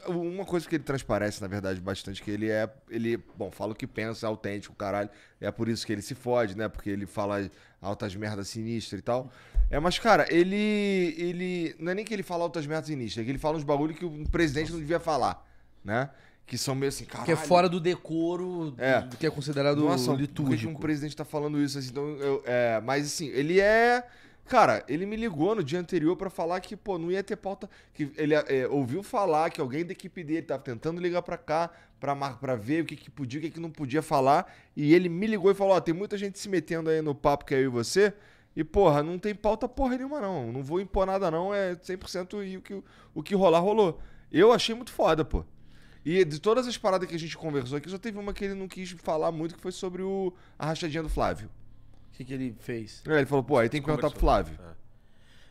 S1: Uma coisa que ele transparece, na verdade, bastante, que ele é. Ele, bom, fala o que pensa, é autêntico, caralho. É por isso que ele se fode, né? Porque ele fala altas merdas sinistras e tal. É, mas, cara, ele. ele Não é nem que ele fala altas merdas sinistras, é que ele fala uns bagulho que o presidente não devia falar, né? que são meio assim, caralho. Que é fora do decoro é. do que é considerado Nossa, litúrgico. Por um presidente tá falando isso? Assim, então, eu, é, mas assim, ele é... Cara, ele me ligou no dia anterior para falar que, pô, não ia ter pauta. Que ele é, ouviu falar que alguém da equipe dele tava tentando ligar para cá pra, ver o que, que podia, o que, que não podia falar. E ele me ligou e falou: Ó, oh, tem muita gente se metendo aí no papo que é eu e você. E, porra, não tem pauta porra nenhuma, não. Não vou impor nada, não. É 100% e o que, o que rolar, rolou. Eu achei muito foda, pô. E de todas as paradas que a gente conversou aqui, só teve uma que ele não quis falar muito, que foi sobre o, a rachadinha do Flávio. O que, que ele fez? É, ele falou, pô, aí tem que perguntar pro Flávio.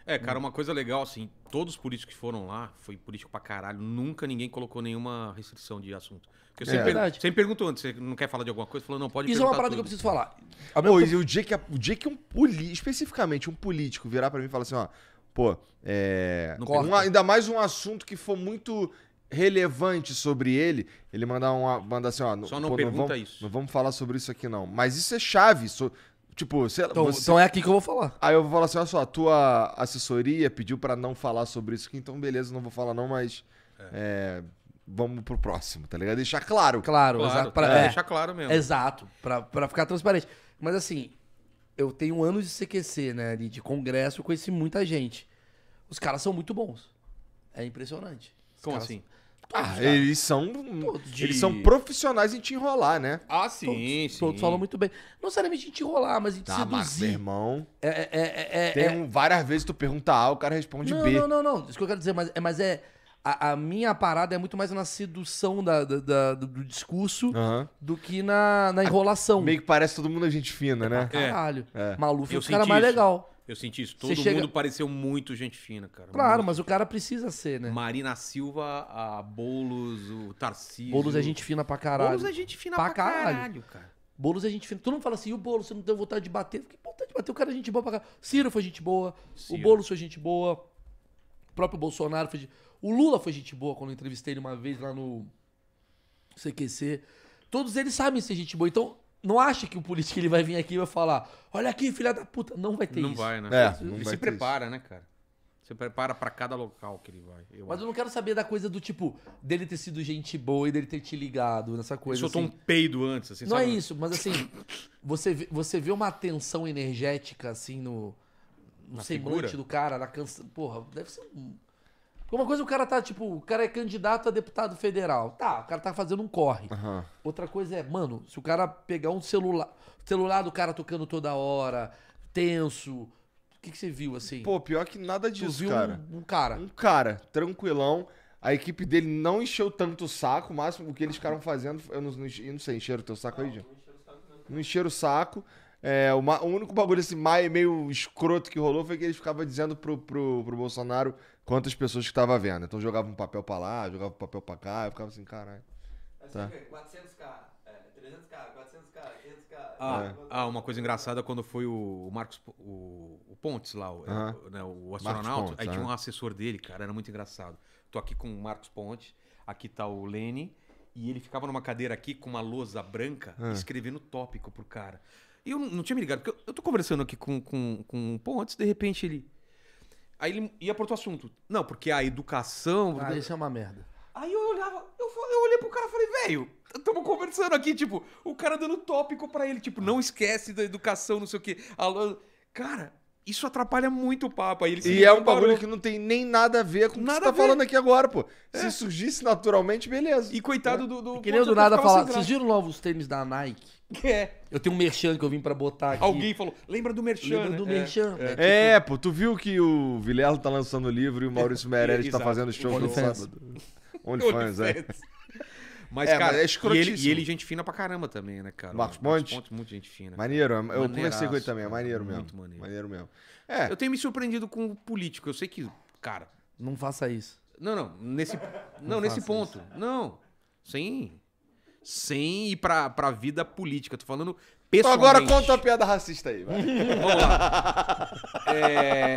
S3: É. é. cara, uma coisa legal, assim, todos os políticos que foram lá, foi político pra caralho, nunca ninguém colocou nenhuma restrição de assunto. Porque eu é, per... sempre perguntou antes, você não quer falar de alguma coisa? Falou, não, pode Isso é uma parada tudo. que eu preciso falar.
S1: Pô, e o dia que, a... o dia que um político, especificamente um político, virar para mim e falar assim, ó, pô, é. Um, ainda mais um assunto que for muito relevante sobre ele, ele mandar uma, manda assim, ó, Só não pô, pergunta não vamos, isso. Não vamos falar sobre isso aqui não. Mas isso é chave, so, tipo, então, você... então é aqui que eu vou falar. Aí eu vou falar assim, olha só, a tua assessoria pediu para não falar sobre isso aqui, então beleza, não vou falar não, mas é. É, vamos pro próximo, tá ligado? Deixar claro. Claro, claro exato, pra, é, deixar claro mesmo.
S2: Exato, para ficar transparente. Mas assim, eu tenho anos de CQC, né, de congresso, eu conheci muita gente. Os caras são muito bons. É impressionante. Os Como caras... assim? Ah,
S1: todos, ah, eles são. De... Eles são
S2: profissionais em te enrolar, né? Ah, sim. Todos, sim. todos falam muito bem. Não necessariamente em te enrolar, mas em te tá, ah, seduzir. Mas, meu irmão. É, é, é, é, é tem é. um,
S1: várias vezes tu pergunta A, o cara responde não, B. Não, não,
S2: não. Isso que eu quero dizer, mas, mas é. A, a, minha parada é muito mais na sedução da, da, da do discurso uhum. do que na, na enrolação. Meio que
S1: parece todo mundo gente fina, né? Caralho. É. Maluf é o cara mais legal.
S3: Eu senti isso. Todo mundo pareceu muito gente fina, cara.
S2: Claro, Muito. mas o cara precisa ser, né? Marina Silva, a Boulos, o Tarcísio. Boulos é gente fina pra caralho. Boulos é gente fina pra, Pra caralho. caralho, cara. Boulos é gente fina. Todo mundo fala assim, e o Boulos, você não deu vontade de bater? Que vontade tá de bater? O cara é gente boa pra caralho. Ciro foi gente boa, Ciro. o Boulos foi gente boa, o próprio Bolsonaro foi gente... O Lula foi gente boa quando eu entrevistei ele uma vez lá no CQC. Todos eles sabem ser gente boa. Então, não acha que o político ele vai vir aqui e vai falar: olha aqui, filha da puta. Não vai ter não isso. Vai, né? É, não ele vai, né? se prepara, isso.
S3: né, cara? Você prepara para cada local que ele vai. Eu Mas acho.
S2: eu não quero saber da coisa do tipo, dele ter sido gente boa e dele ter te ligado nessa coisa. Ele soltou assim. um peido antes, assim, Não é sabe? é isso, mas assim, você vê, você vê uma tensão energética, assim, no, no semblante figura? do cara, na canção. Porra, deve ser um porque uma coisa o cara tá, tipo, o cara é candidato a deputado federal. Tá, o cara tá fazendo um corre. Uhum. Outra coisa é, mano, se o cara pegar um celular, celular do cara tocando toda hora, tenso. O que, que você viu assim? Pô, pior
S1: que nada disso, viu cara. Um, um cara. Um cara, tranquilão. A equipe dele não encheu tanto o saco, o máximo que eles ficaram fazendo. Eu não, não, não sei, encheram o teu saco não, aí, Jean? Não encheram o saco. É, o, o único bagulho assim, meio escroto que rolou foi que eles ficavam dizendo pro, pro, pro Bolsonaro quantas pessoas que estava vendo. Então jogava um papel para lá, jogava um papel para cá, eu ficava assim, caralho. Tá. 400k, é, 300k, 400k, 500k. Ah, é. ah, uma
S3: coisa engraçada quando foi o Marcos o, o Pontes lá, o, é, né, o astronauta, Pontes, aí tinha um assessor dele, cara, era muito engraçado. Tô aqui com o Marcos Pontes, aqui tá o Lene, e ele ficava numa cadeira aqui com uma lousa branca, ah. escrevendo tópico pro cara. E eu não, não tinha me ligado, porque eu, eu tô conversando aqui com, com, com o Pontes, de repente ele Aí ele ia pro outro assunto. Não, porque a educação. Ah, isso é uma merda. Aí eu olhava, eu, eu olhei pro cara e falei, velho, estamos conversando aqui, tipo, o cara dando tópico para ele, tipo, não esquece da educação, não sei o quê. Cara,
S1: isso atrapalha muito o papo. Aí e é um bagulho que não tem nem nada a ver com o que você tá falando aqui agora, pô. É. Se surgisse naturalmente, beleza. E coitado é. do. do é que nem do nada falar. Vocês
S2: viram novos tênis da Nike? É. Eu tenho um merchan que eu vim pra botar aqui. Alguém falou,
S3: lembra do merchan? Lembra né? do
S2: é. merchan.
S1: É. é, é tipo... é. pô, tu viu que o Vilela tá lançando o livro e o Maurício Meirelles tá fazendo show no sábado. OnlyFans, é. Mas, é, cara, mas é escrotíssimo. E ele, e ele,
S3: gente fina pra caramba também, né, cara? Marcos Ponte? Marcos Ponte, muito gente fina. Maneiro, eu Maneiraço, conversei com ele também, é maneiro mesmo. Muito
S1: maneiro. Maneiro mesmo.
S3: É. Eu tenho me surpreendido com o político. Eu sei que, cara. Não faça isso. Não, não. Nesse, não, não nesse ponto. Isso. Não. Sem. Sem ir pra, pra vida política. Tô falando pessoalmente. Então agora conta
S1: a piada racista aí, vai. Vamos lá. é.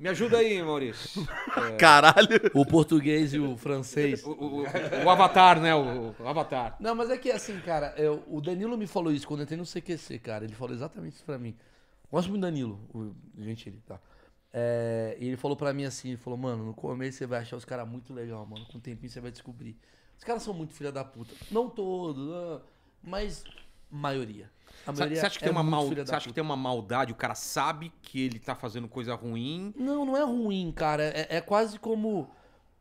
S1: Me ajuda aí, Maurício. É... Caralho!
S2: O português e o francês. O, o, o avatar, né? O, o, avatar. Não, mas é que assim, cara, eu, o Danilo me falou isso quando eu entrei no CQC, cara. Ele falou exatamente isso pra mim. Gosto muito do Danilo, o Gentili, tá? É, e ele falou pra mim assim, ele falou, mano, no começo você vai achar os caras muito legal, mano. Com o tempinho você vai descobrir. Os caras são muito filha da puta. Não todos, ah, mas maioria. Você acha, que, é tem uma mal... você acha que
S3: tem uma maldade? O cara sabe que ele tá fazendo coisa
S2: ruim? Não, não é ruim, cara. É, é quase como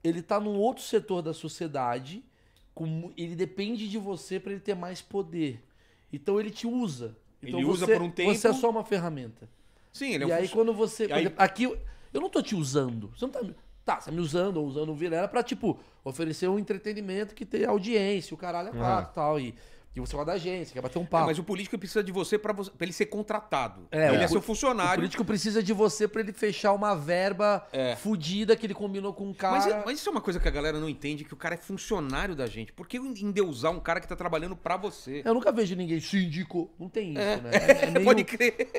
S2: ele tá num outro setor da sociedade, ele depende de você para ele ter mais poder. Então ele te usa. Então ele você, usa por um tempo. Você é só uma ferramenta. Sim, ele é um E aí quando você. Aí... Exemplo, aqui eu não tô te usando. Você não tá. Tá, você tá me usando ou usando o Vilela pra, tipo, oferecer um entretenimento que tem audiência, o caralho é quatro e uhum. tal. E que você uma é da gente, quer bater um é, papo. É, mas o político precisa de você para ele ser contratado. É, ele é, seu funcionário. O político precisa de você para ele fechar uma verba é. fodida que ele combinou com um cara. Mas, é,
S3: mas, isso é uma coisa que a galera não entende, que o cara é funcionário da gente. Por que endeusar um cara que tá trabalhando para você? Eu
S2: nunca vejo ninguém síndico. Não tem isso, né? É, meio, pode crer.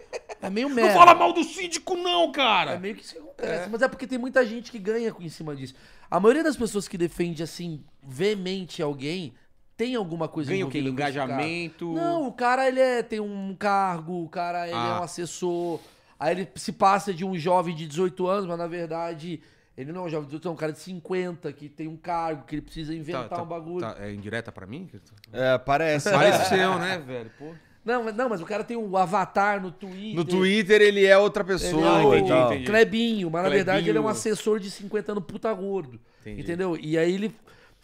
S2: É meio merda. Não fala mal do
S3: síndico não, cara! É meio
S2: que isso que acontece. Mas é porque tem muita gente que ganha em cima disso. A maioria das pessoas que defende, assim, veemente alguém tem alguma coisa Ganha o quê? Engajamento? Não, o cara ele é, tem um cargo, o cara ele é ah. é um assessor. Aí ele se passa de um jovem de 18 anos, mas na verdade ele não é um jovem de 18 anos, é um cara de 50 que tem um cargo, que ele precisa tá, inventar tá, tá, um
S1: bagulho. Tá, é indireta para mim? É, parece. seu, né,
S2: velho? Pô. Não, mas, não, mas o cara tem um avatar no Twitter. No Twitter ele é
S1: outra pessoa. Ele é entendi, entendi. Clebinho, mas Clebinho. na verdade ele é um
S2: assessor de 50 anos puta gordo. Entendi. Entendeu? E aí ele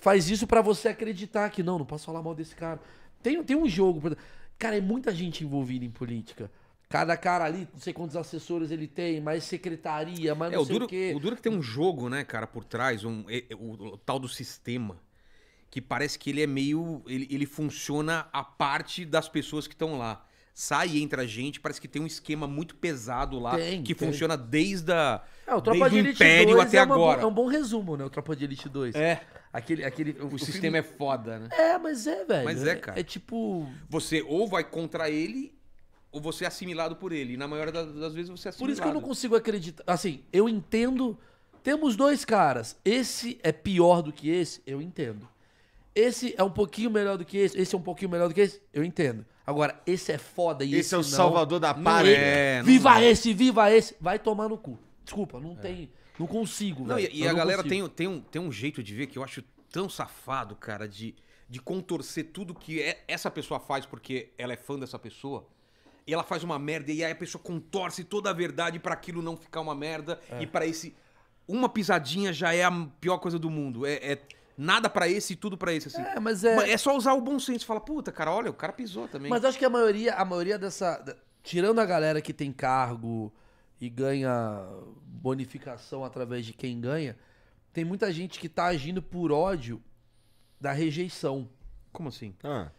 S2: faz isso para você acreditar que não, não posso falar mal desse cara. Tem, tem um jogo. Cara, é muita gente envolvida em política. Cada cara ali, não sei quantos assessores ele tem, mais secretaria, mais é, não o sei duro, o
S3: quê. O duro é que tem um jogo, né, cara, por trás, um, o, o, o, tal do sistema, que parece que ele é meio. Ele, ele funciona a parte das pessoas que estão lá. Sai e entra gente, parece que tem um esquema muito pesado lá, tem, que tem. funciona desde,
S2: a, é, o Tropa desde de Elite o Império até é uma, agora. É um bom resumo, né, o Tropa de Elite 2. É. Aquele, aquele, o, o, sistema filme... é foda, né? É, mas é, velho. Mas é, é cara. É, é tipo. Você ou vai
S3: contra ele ou você é assimilado por ele. E na maioria das, vezes você é assimilado. Por isso que eu não
S2: consigo acreditar. Assim, eu entendo. Temos dois caras. Esse é pior do que esse, eu entendo. Esse é um pouquinho melhor do que esse, esse é um pouquinho melhor do que esse, eu entendo. Agora, esse é foda e esse, esse é o não, salvador da pare.
S1: É, viva
S2: esse, viva esse, vai tomar no cu. Desculpa, não é. tem. Não consigo, não, velho. E, e a galera tem,
S3: tem, um, tem um jeito de ver que eu acho tão safado, cara, de, de contorcer tudo que é, essa pessoa faz porque ela é fã dessa pessoa. E ela faz uma merda e aí a pessoa contorce toda a verdade para aquilo não ficar uma merda é. e para esse uma pisadinha já é a pior coisa do mundo. É, é nada para esse e tudo para esse assim. É, mas é... é só usar o bom senso, e falar puta, cara, olha, o cara pisou também. Mas acho que a
S2: maioria, a maioria dessa tirando a galera que tem cargo, e ganha bonificação através de quem ganha, tem muita gente que tá agindo por ódio da rejeição. Como assim? Ah.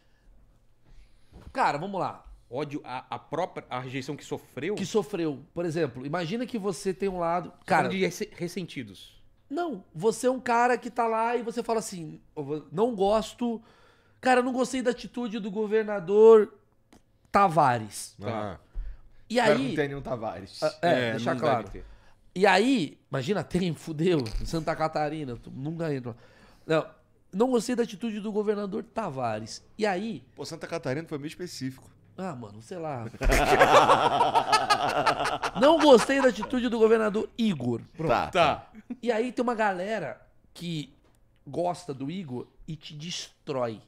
S2: Cara, vamos lá. Ódio à, a própria a rejeição que sofreu? Que sofreu. Por exemplo, imagina que você
S3: tem um lado. Tá cara, de ressentidos.
S2: Não, você é um cara que tá lá e você fala assim: não gosto. Cara, não gostei da atitude do governador Tavares. Ah. Tá. E aí. Não tem nenhum Tavares. Ah, é, é claro. E aí, imagina, tem, fudeu, Santa Catarina, tu nunca entra. Não, não gostei da atitude do governador Tavares. E aí. Pô, Santa Catarina foi meio específico. Ah, mano, sei lá. não gostei da atitude do governador Igor. Pronto. Tá. tá. E aí tem uma galera que gosta do Igor e te destrói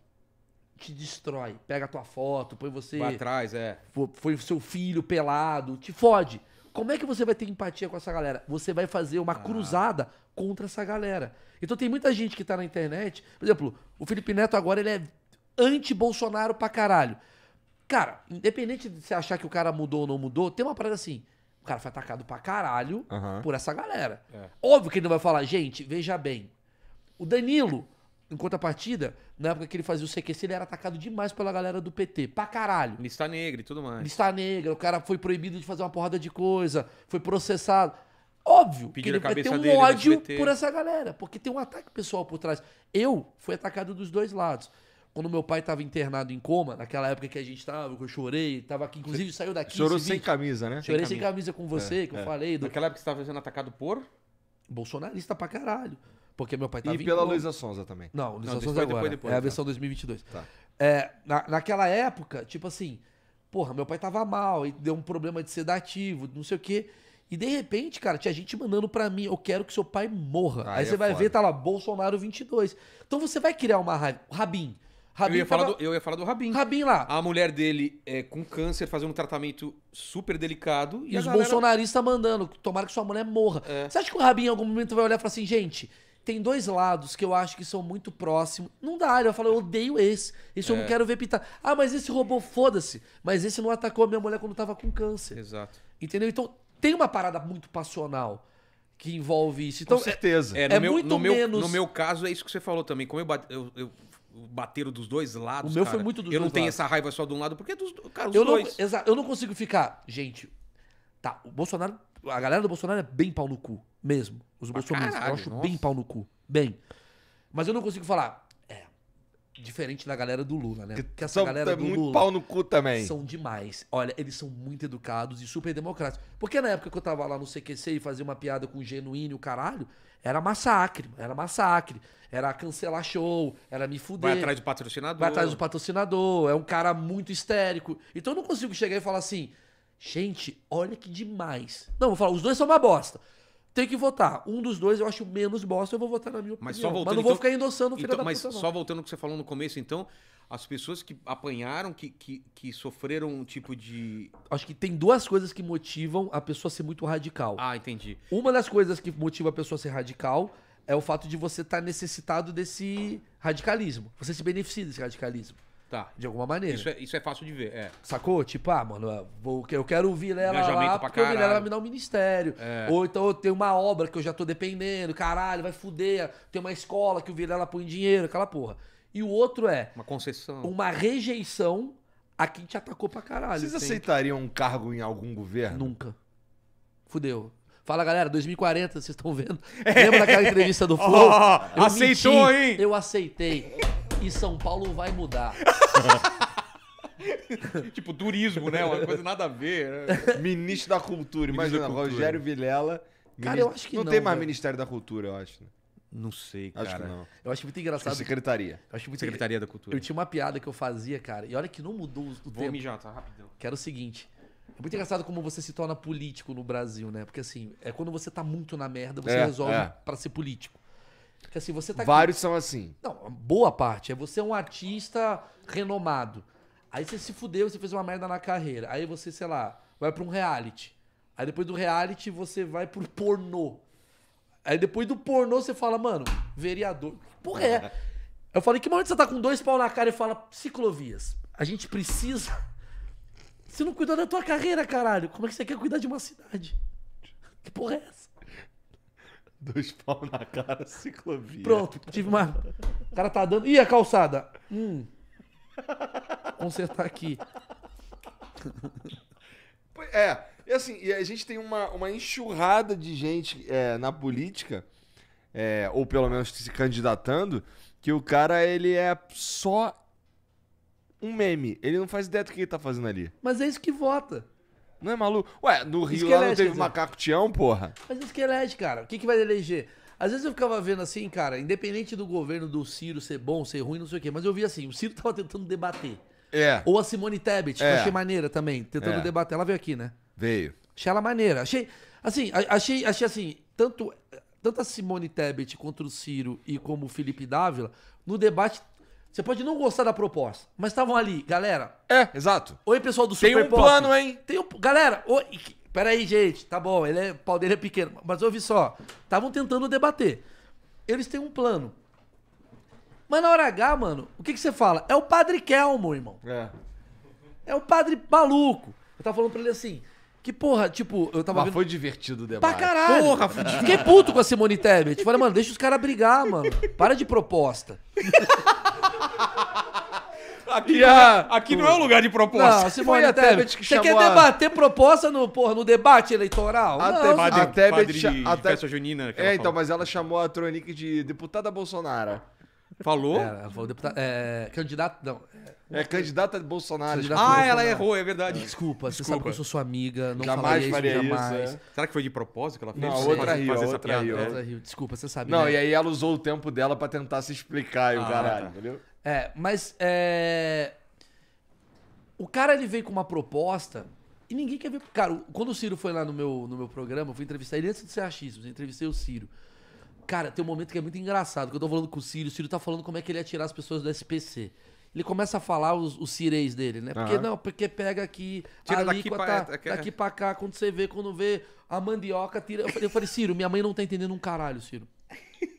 S2: te destrói. Pega a tua foto, põe você. Vai atrás, é. Foi o seu filho pelado, te fode. Como é que você vai ter empatia com essa galera? Você vai fazer uma ah. cruzada contra essa galera. Então tem muita gente que tá na internet. Por exemplo, o Felipe Neto agora ele é anti-Bolsonaro pra caralho. Cara, independente de você achar que o cara mudou ou não mudou, tem uma parada assim. O cara foi atacado pra caralho uhum. por essa galera. É. Óbvio que ele não vai falar, gente, veja bem. O Danilo em contrapartida, na época que ele fazia o CQC, ele era atacado demais pela galera do PT. Pra caralho. Lista negra e tudo mais. Lista negra, o cara foi proibido de fazer uma porrada de coisa, foi processado. Óbvio Pediram que ele vai ter um dele, ódio por essa galera, porque tem um ataque pessoal por trás. Eu fui atacado dos dois lados. Quando meu pai estava internado em coma, naquela época que a gente estava, que eu chorei, tava aqui, inclusive saiu daqui. Chorou sem camisa, né? Chorei sem camisa, sem camisa com você, é, que é. eu falei. Do... Naquela época que você estava sendo atacado por? Bolsonarista pra caralho. Porque meu pai tava E pela Luísa Sonza também. Não, Luísa Sonza é depois, agora. Depois, depois, é a tá. versão 2022. Tá. É, na, naquela época, tipo assim, porra, meu pai tava mal e deu um problema de sedativo, não sei o quê. E de repente, cara, tinha gente mandando para mim, eu quero que seu pai morra. Aí, Aí é você é vai foda. ver, tá lá, Bolsonaro 22. Então você vai criar uma raiva. Rabin. Rabin eu, ia tava... do,
S3: eu ia falar do Rabin. Rabin lá. A mulher dele é com câncer, fazendo um tratamento super delicado. E, e os galera...
S2: bolsonaristas mandando, tomara que sua mulher morra. É. Você acha que o Rabin em algum momento vai olhar e falar assim, gente, tem dois lados que eu acho que são muito próximos. Não dá, eu falo, eu odeio esse. Esse é. eu não é. quero ver pintar. Ah, mas esse roubou, foda-se. Mas esse não atacou a minha mulher quando tava com câncer. Exato. Entendeu? Então, tem uma parada muito passional que envolve isso. Então, com certeza. É, é, é no é meu, muito no meu, menos... No meu
S3: caso, é isso que você falou também. Como eu, bate, eu, eu bateram dos dois lados, O meu cara, foi muito dos Eu dois não tenho lados. essa raiva só de um lado, porque é dos, cara, os eu dois.
S2: Não, eu não consigo ficar... Gente, tá, o Bolsonaro a galera do Bolsonaro é bem pau no cu, mesmo. Os bolsonaristas, eu acho nossa. bem pau no cu. Bem. Mas eu não consigo falar. É. Diferente da galera do Lula, né? Porque essa são, galera é do muito Lula pau no cu também. São demais. Olha, eles são muito educados e super democráticos. Porque na época que eu tava lá no CQC e fazia uma piada com o Genuíno e o caralho, era massacre, era massacre. Era cancelar show, era me fuder. Vai atrás do
S3: patrocinador. Vai atrás do
S2: patrocinador, é um cara muito histérico. Então eu não consigo chegar e falar assim, Gente, olha que demais. Não, vou falar, os dois são uma bosta. Tem que votar. Um dos dois eu acho menos bosta, eu vou votar na minha opinião. Mas, só voltando, mas não vou então, ficar endossando o filho então, da Mas puta,
S3: só voltando ao que você falou no começo, então, as pessoas que apanharam, que, que, que, sofreram
S2: um tipo de. Acho que tem duas coisas que motivam a pessoa a ser muito radical. Ah, entendi. Uma das coisas que motiva a pessoa a ser radical é o fato de você estar tá necessitado desse radicalismo. Você se beneficia desse radicalismo. Tá. De alguma maneira. Isso
S3: é, isso é fácil de ver, é.
S2: Sacou? Tipo, ah, mano, eu, vou, eu quero o Vilela lá porque caralho. o Vilela vai me dar um ministério. É. Ou então eu tenho uma obra que eu já tô dependendo, caralho, vai fuder. Tem uma escola que o Vilela põe dinheiro, aquela porra. E o outro é... Uma concessão. Uma rejeição a quem te atacou pra caralho. Vocês aceitariam um cargo em algum governo? Nunca. Fudeu. Fala, galera, 2040, vocês estão vendo? Lembra daquela entrevista do Flo? Oh, aceitou, menti. hein? Eu aceitei e São Paulo vai mudar.
S1: tipo, turismo, né? Uma coisa nada a ver. Né? Ministro da Cultura, imagina, da cultura. Rogério Vilela. Cara, eu acho que não. Não tem mais velho. Ministério da Cultura, eu acho. Né? Não sei, cara. Acho que não. Eu acho muito é engraçado. Acho secretaria. Eu acho muito... Secretaria da Cultura. Eu tinha uma
S2: piada que eu fazia, cara. E olha
S1: que não mudou o Vou tempo. Vou mijar,
S3: tá? Rapidão.
S2: Que era o seguinte. É muito engraçado como você se torna político no Brasil, né? Porque assim, é quando você tá muito na merda, você é, resolve é. para ser político. Porque assim, você tá Vários aqui... são assim. Não, boa parte. É você é um artista renomado. Aí você se fudeu, você fez uma merda na carreira. Aí você, sei lá, vai pra um reality. Aí depois do reality você vai pro pornô. Aí depois do pornô você fala, mano, vereador. Porra é. Eu falei, que momento você tá com dois pau na cara e fala, ciclovias, a gente precisa. Você não cuidou da tua carreira, caralho. Como é que você quer cuidar de uma cidade? Que porra é
S1: essa? Dois pau na cara, ciclovia. Pronto, tive uma.
S2: O cara tá dando. Ih, a calçada! Hum. Consertar aqui.
S1: É, e assim, e a gente tem uma, uma enxurrada de gente é, na política, é, ou pelo menos se candidatando, que o cara ele é só um meme. Ele não faz ideia do que ele tá fazendo ali.
S2: Mas é isso que vota. Não é maluco? Ué, no Rio Esquelete, lá não teve macaco
S1: Tião, porra?
S2: Mas esquelete, cara. O que, que vai eleger? Às vezes eu ficava vendo assim, cara, independente do governo do Ciro ser bom, ser ruim, não sei o quê, mas eu via assim, o Ciro tava tentando debater. É. Ou a Simone Tebet, que eu é. achei maneira também, tentando É. debater. Ela veio aqui, né? Veio. Achei ela maneira. Achei, assim, achei, achei assim, tanto, tanto a Simone Tebet contra o Ciro e como o Felipe Dávila, no debate você pode não gostar da proposta, mas estavam ali, galera. É, exato. Oi, pessoal do Super Tem um Pop. plano, hein? Tem um, galera, oi, peraí, gente, tá bom, ele é, o pau dele é pequeno, mas ouve só, estavam tentando debater. Eles têm um plano. Mas na hora H, mano, o que, que você fala? É o Padre Kelmo, irmão. É. É o Padre maluco. Eu tava falando pra ele assim, que, porra, tipo, eu tava. Mas vendo... foi
S1: divertido o debate. Pra caralho. Porra, fiquei
S2: puto com a Simone Tebet. Falei, mano, deixa os caras brigar, mano. Para de proposta. Aqui, a... É- aqui não é um lugar de proposta. Não, Simone Foi a Tebet que Você quer a... debater
S1: proposta no, porra, no debate eleitoral? A, não, a, a Tebet. A Tebet. Junina, é, então, mas ela chamou a Tronic de deputada Bolsonaro. Falou? É, ela falou
S2: deputado. É, é, candidato. Não.
S1: É, é candidata de Bolsonaro. ah, Bolsonaro. ela errou,
S3: é
S2: verdade. Desculpa, Desculpa, você sabe que eu sou sua amiga. Não jamais isso, faria jamais. isso.
S1: É. Será que foi de propósito que ela fez? Não, né? outra riu, outra piada, Outra Desculpa, você sabe. Não, né? e aí ela usou o tempo dela para tentar se explicar e o ah, caralho, tá. entendeu?
S2: É, mas. É... O cara ele veio com uma proposta e ninguém quer ver. Cara, quando o Ciro foi lá no meu, no meu programa, eu fui entrevistar ele antes de ser achismo, entrevistei o Ciro. Cara, tem um momento que é muito engraçado, que eu tô falando com o Ciro, o Ciro tá falando como é que ele ia tirar as pessoas do SPC. Ele começa a falar os, os cireis dele, né? Porque não, porque pega aqui, Tira daqui pra- tá é. daqui pra cá, quando você vê, quando vê a mandioca, tira. Eu falei, eu falei, Ciro, minha mãe não tá entendendo um caralho, Ciro.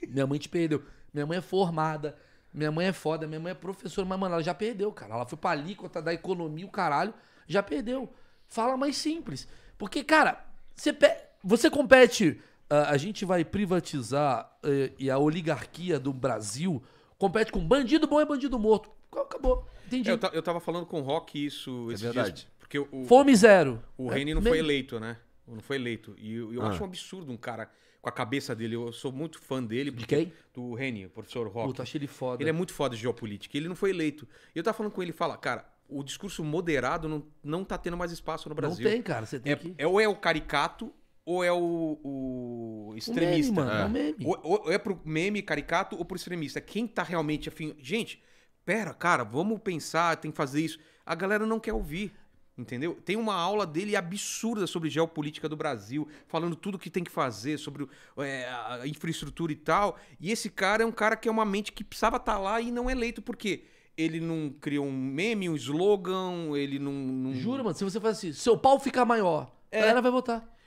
S2: Minha mãe te perdeu. Minha mãe é formada. Minha mãe é foda, minha mãe é professora, mas, mano, ela já perdeu, cara. Ela foi pra alíquota da economia, o caralho, já perdeu. Fala mais simples. Porque, cara, você, pe- você compete a gente vai privatizar eh, e a oligarquia do Brasil compete com bandido bom e bandido morto. Acabou. Entendi. É, eu, eu tava falando com o Rock isso é verdade.
S3: porque o, Fome zero. O é, não foi eleito, né? Não foi eleito. E eu, eu ah. acho um absurdo um cara com a cabeça dele. Eu sou muito fã dele. De quem? Do Reni, o professor Rock. Puta, achei ele foda. Ele é muito foda de geopolítica. Ele não foi eleito. E eu tava falando com ele e fala, cara, o discurso moderado não, não tá tendo mais espaço no Brasil. Não tem, cara. Você tem é, que... É, ou é o caricato ou é o, o extremista? O meme, mano, é. É, o ah. meme. Ou, ou é pro meme caricato ou pro extremista? Quem tá realmente afim. Gente, pera, cara, vamos pensar, tem que fazer isso. A galera não quer ouvir. Entendeu? Tem uma aula dele absurda sobre geopolítica do Brasil, falando tudo que tem que fazer, sobre é, a infraestrutura e tal. E esse cara é um cara que é uma mente que precisava estar tá lá e não é eleito, porque ele não criou um meme, um slogan, ele não. não...
S2: Juro, mano, se você faz assim, seu pau ficar maior, é. a galera vai votar.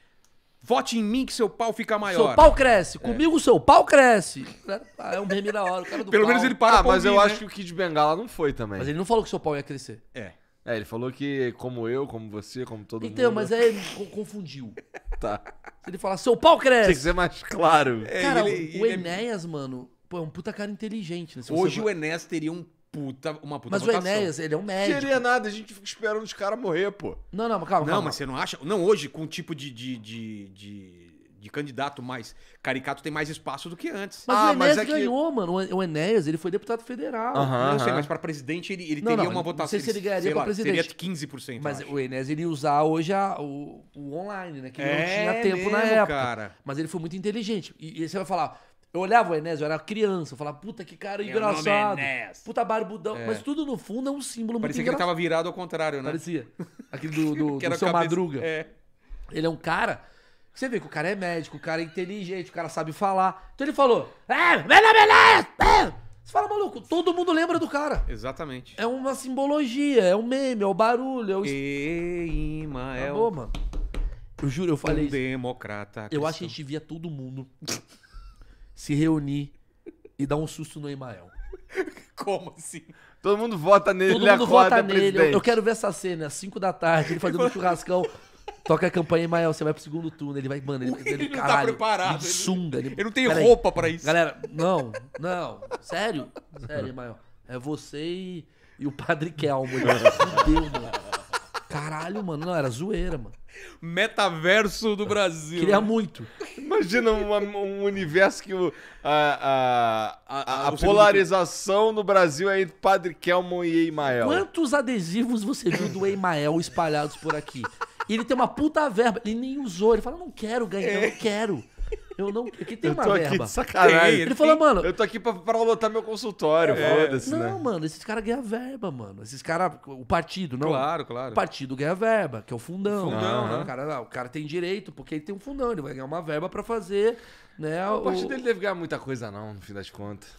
S2: Vote em mim que seu pau fica maior. Seu pau cresce. É. Comigo, seu pau cresce. É um meme da hora. O cara do Pelo pau. menos ele para Ah, mas eu né? acho
S1: que o Kid Bengala não foi também. Mas ele não falou que seu pau ia crescer. É. É, ele falou que como eu, como você, como todo Então, mundo. mas aí
S2: ele confundiu. Tá. ele fala, seu pau Tem que ser mais claro. É, cara, ele- o, o é- Enéas, mano, pô, é um puta cara inteligente. Né? você
S1: Hoje
S3: o
S2: Enéas teria um puta, uma puta Mas votação.
S3: o Enéas, ele é
S1: um é médico. Seria nada, a gente fica esperando os caras morrer,
S2: pô. Não, não, mas calma. Não, calma. mas
S3: você não acha? Não, hoje, com o tipo de, de, de, de, de candidato mais caricato, tem mais espaço do que antes. Mas ah, o Enéas mas é ganhou,
S2: que... mano. O Enéas, ele foi deputado federal. não sei, mas pra presidente ele, ele não, teria não, uma votação. Não sei se ele ganharia sei pra presidente. Teria 15%. Mas o Enéas ele ia usar hoje a, o, o online, né? Que é, não tinha tempo mesmo, na época. Cara. Mas ele foi muito inteligente. E, e você vai falar eu olhava o Enes, eu era criança, eu falava, puta que cara Meu é engraçado. É puta barbudão. É. Mas tudo no fundo é um símbolo Parecia muito Parecia que ele tava virado ao contrário, né? Parecia. Aquele do, do, do seu cabeça... Madruga. É. Ele é um cara. Você vê que o cara é médico, o cara é inteligente, o cara sabe falar. Então ele falou. É, beleza, é Você fala, maluco, todo mundo lembra do cara. Exatamente. É uma simbologia, é um meme, é o um barulho, é o. Um... Ei, Imael. É Acabou, mano. Eu juro, eu falei. Um democrata. Eu acho que a gente via todo mundo se reunir e dar um susto no Emael. Como assim? Todo mundo vota nele, Todo mundo acorda, vota é nele. Eu, eu, quero ver essa cena, às 5 da tarde, ele fazendo um churrascão. Toca a campanha Emael, você vai pro segundo turno, ele vai, mano, ele, ele, ele não tá caralho, tá preparado. Ele, sunga, ele, ele não tem roupa aí. pra isso. Galera, não, não, sério, sério, Emael. É você e, e o Padre Kelmo. Deus, mano. Caralho, mano. Não, era zoeira, mano.
S1: Metaverso do Brasil. Queria muito. Imagina uma- um universo que o- a, a- a- a polarização no Brasil é entre Padre Kelmon e Eimael. Quantos
S2: adesivos você viu do Eimael espalhados por aqui? E ele tem uma puta verba. Ele nem usou. Ele fala, não quero ganhar, não quero.
S1: Eu não. Aqui é tem eu uma tô verba. Aqui de sacanagem. Ele, falou, mano. Eu tô aqui pra, pra lotar meu consultório, é. foda-se. Não, né?
S2: mano, esses caras ganham verba, mano. Esses caras. O partido, não. Claro, claro. O partido ganha verba, que é o fundão. O fundão, né? O, cara, não, ah, o cara tem direito, porque ele tem um fundão, ele vai ganhar uma verba pra fazer.
S1: Né, o partido o... dele deve ganhar muita coisa, não, no fim das contas.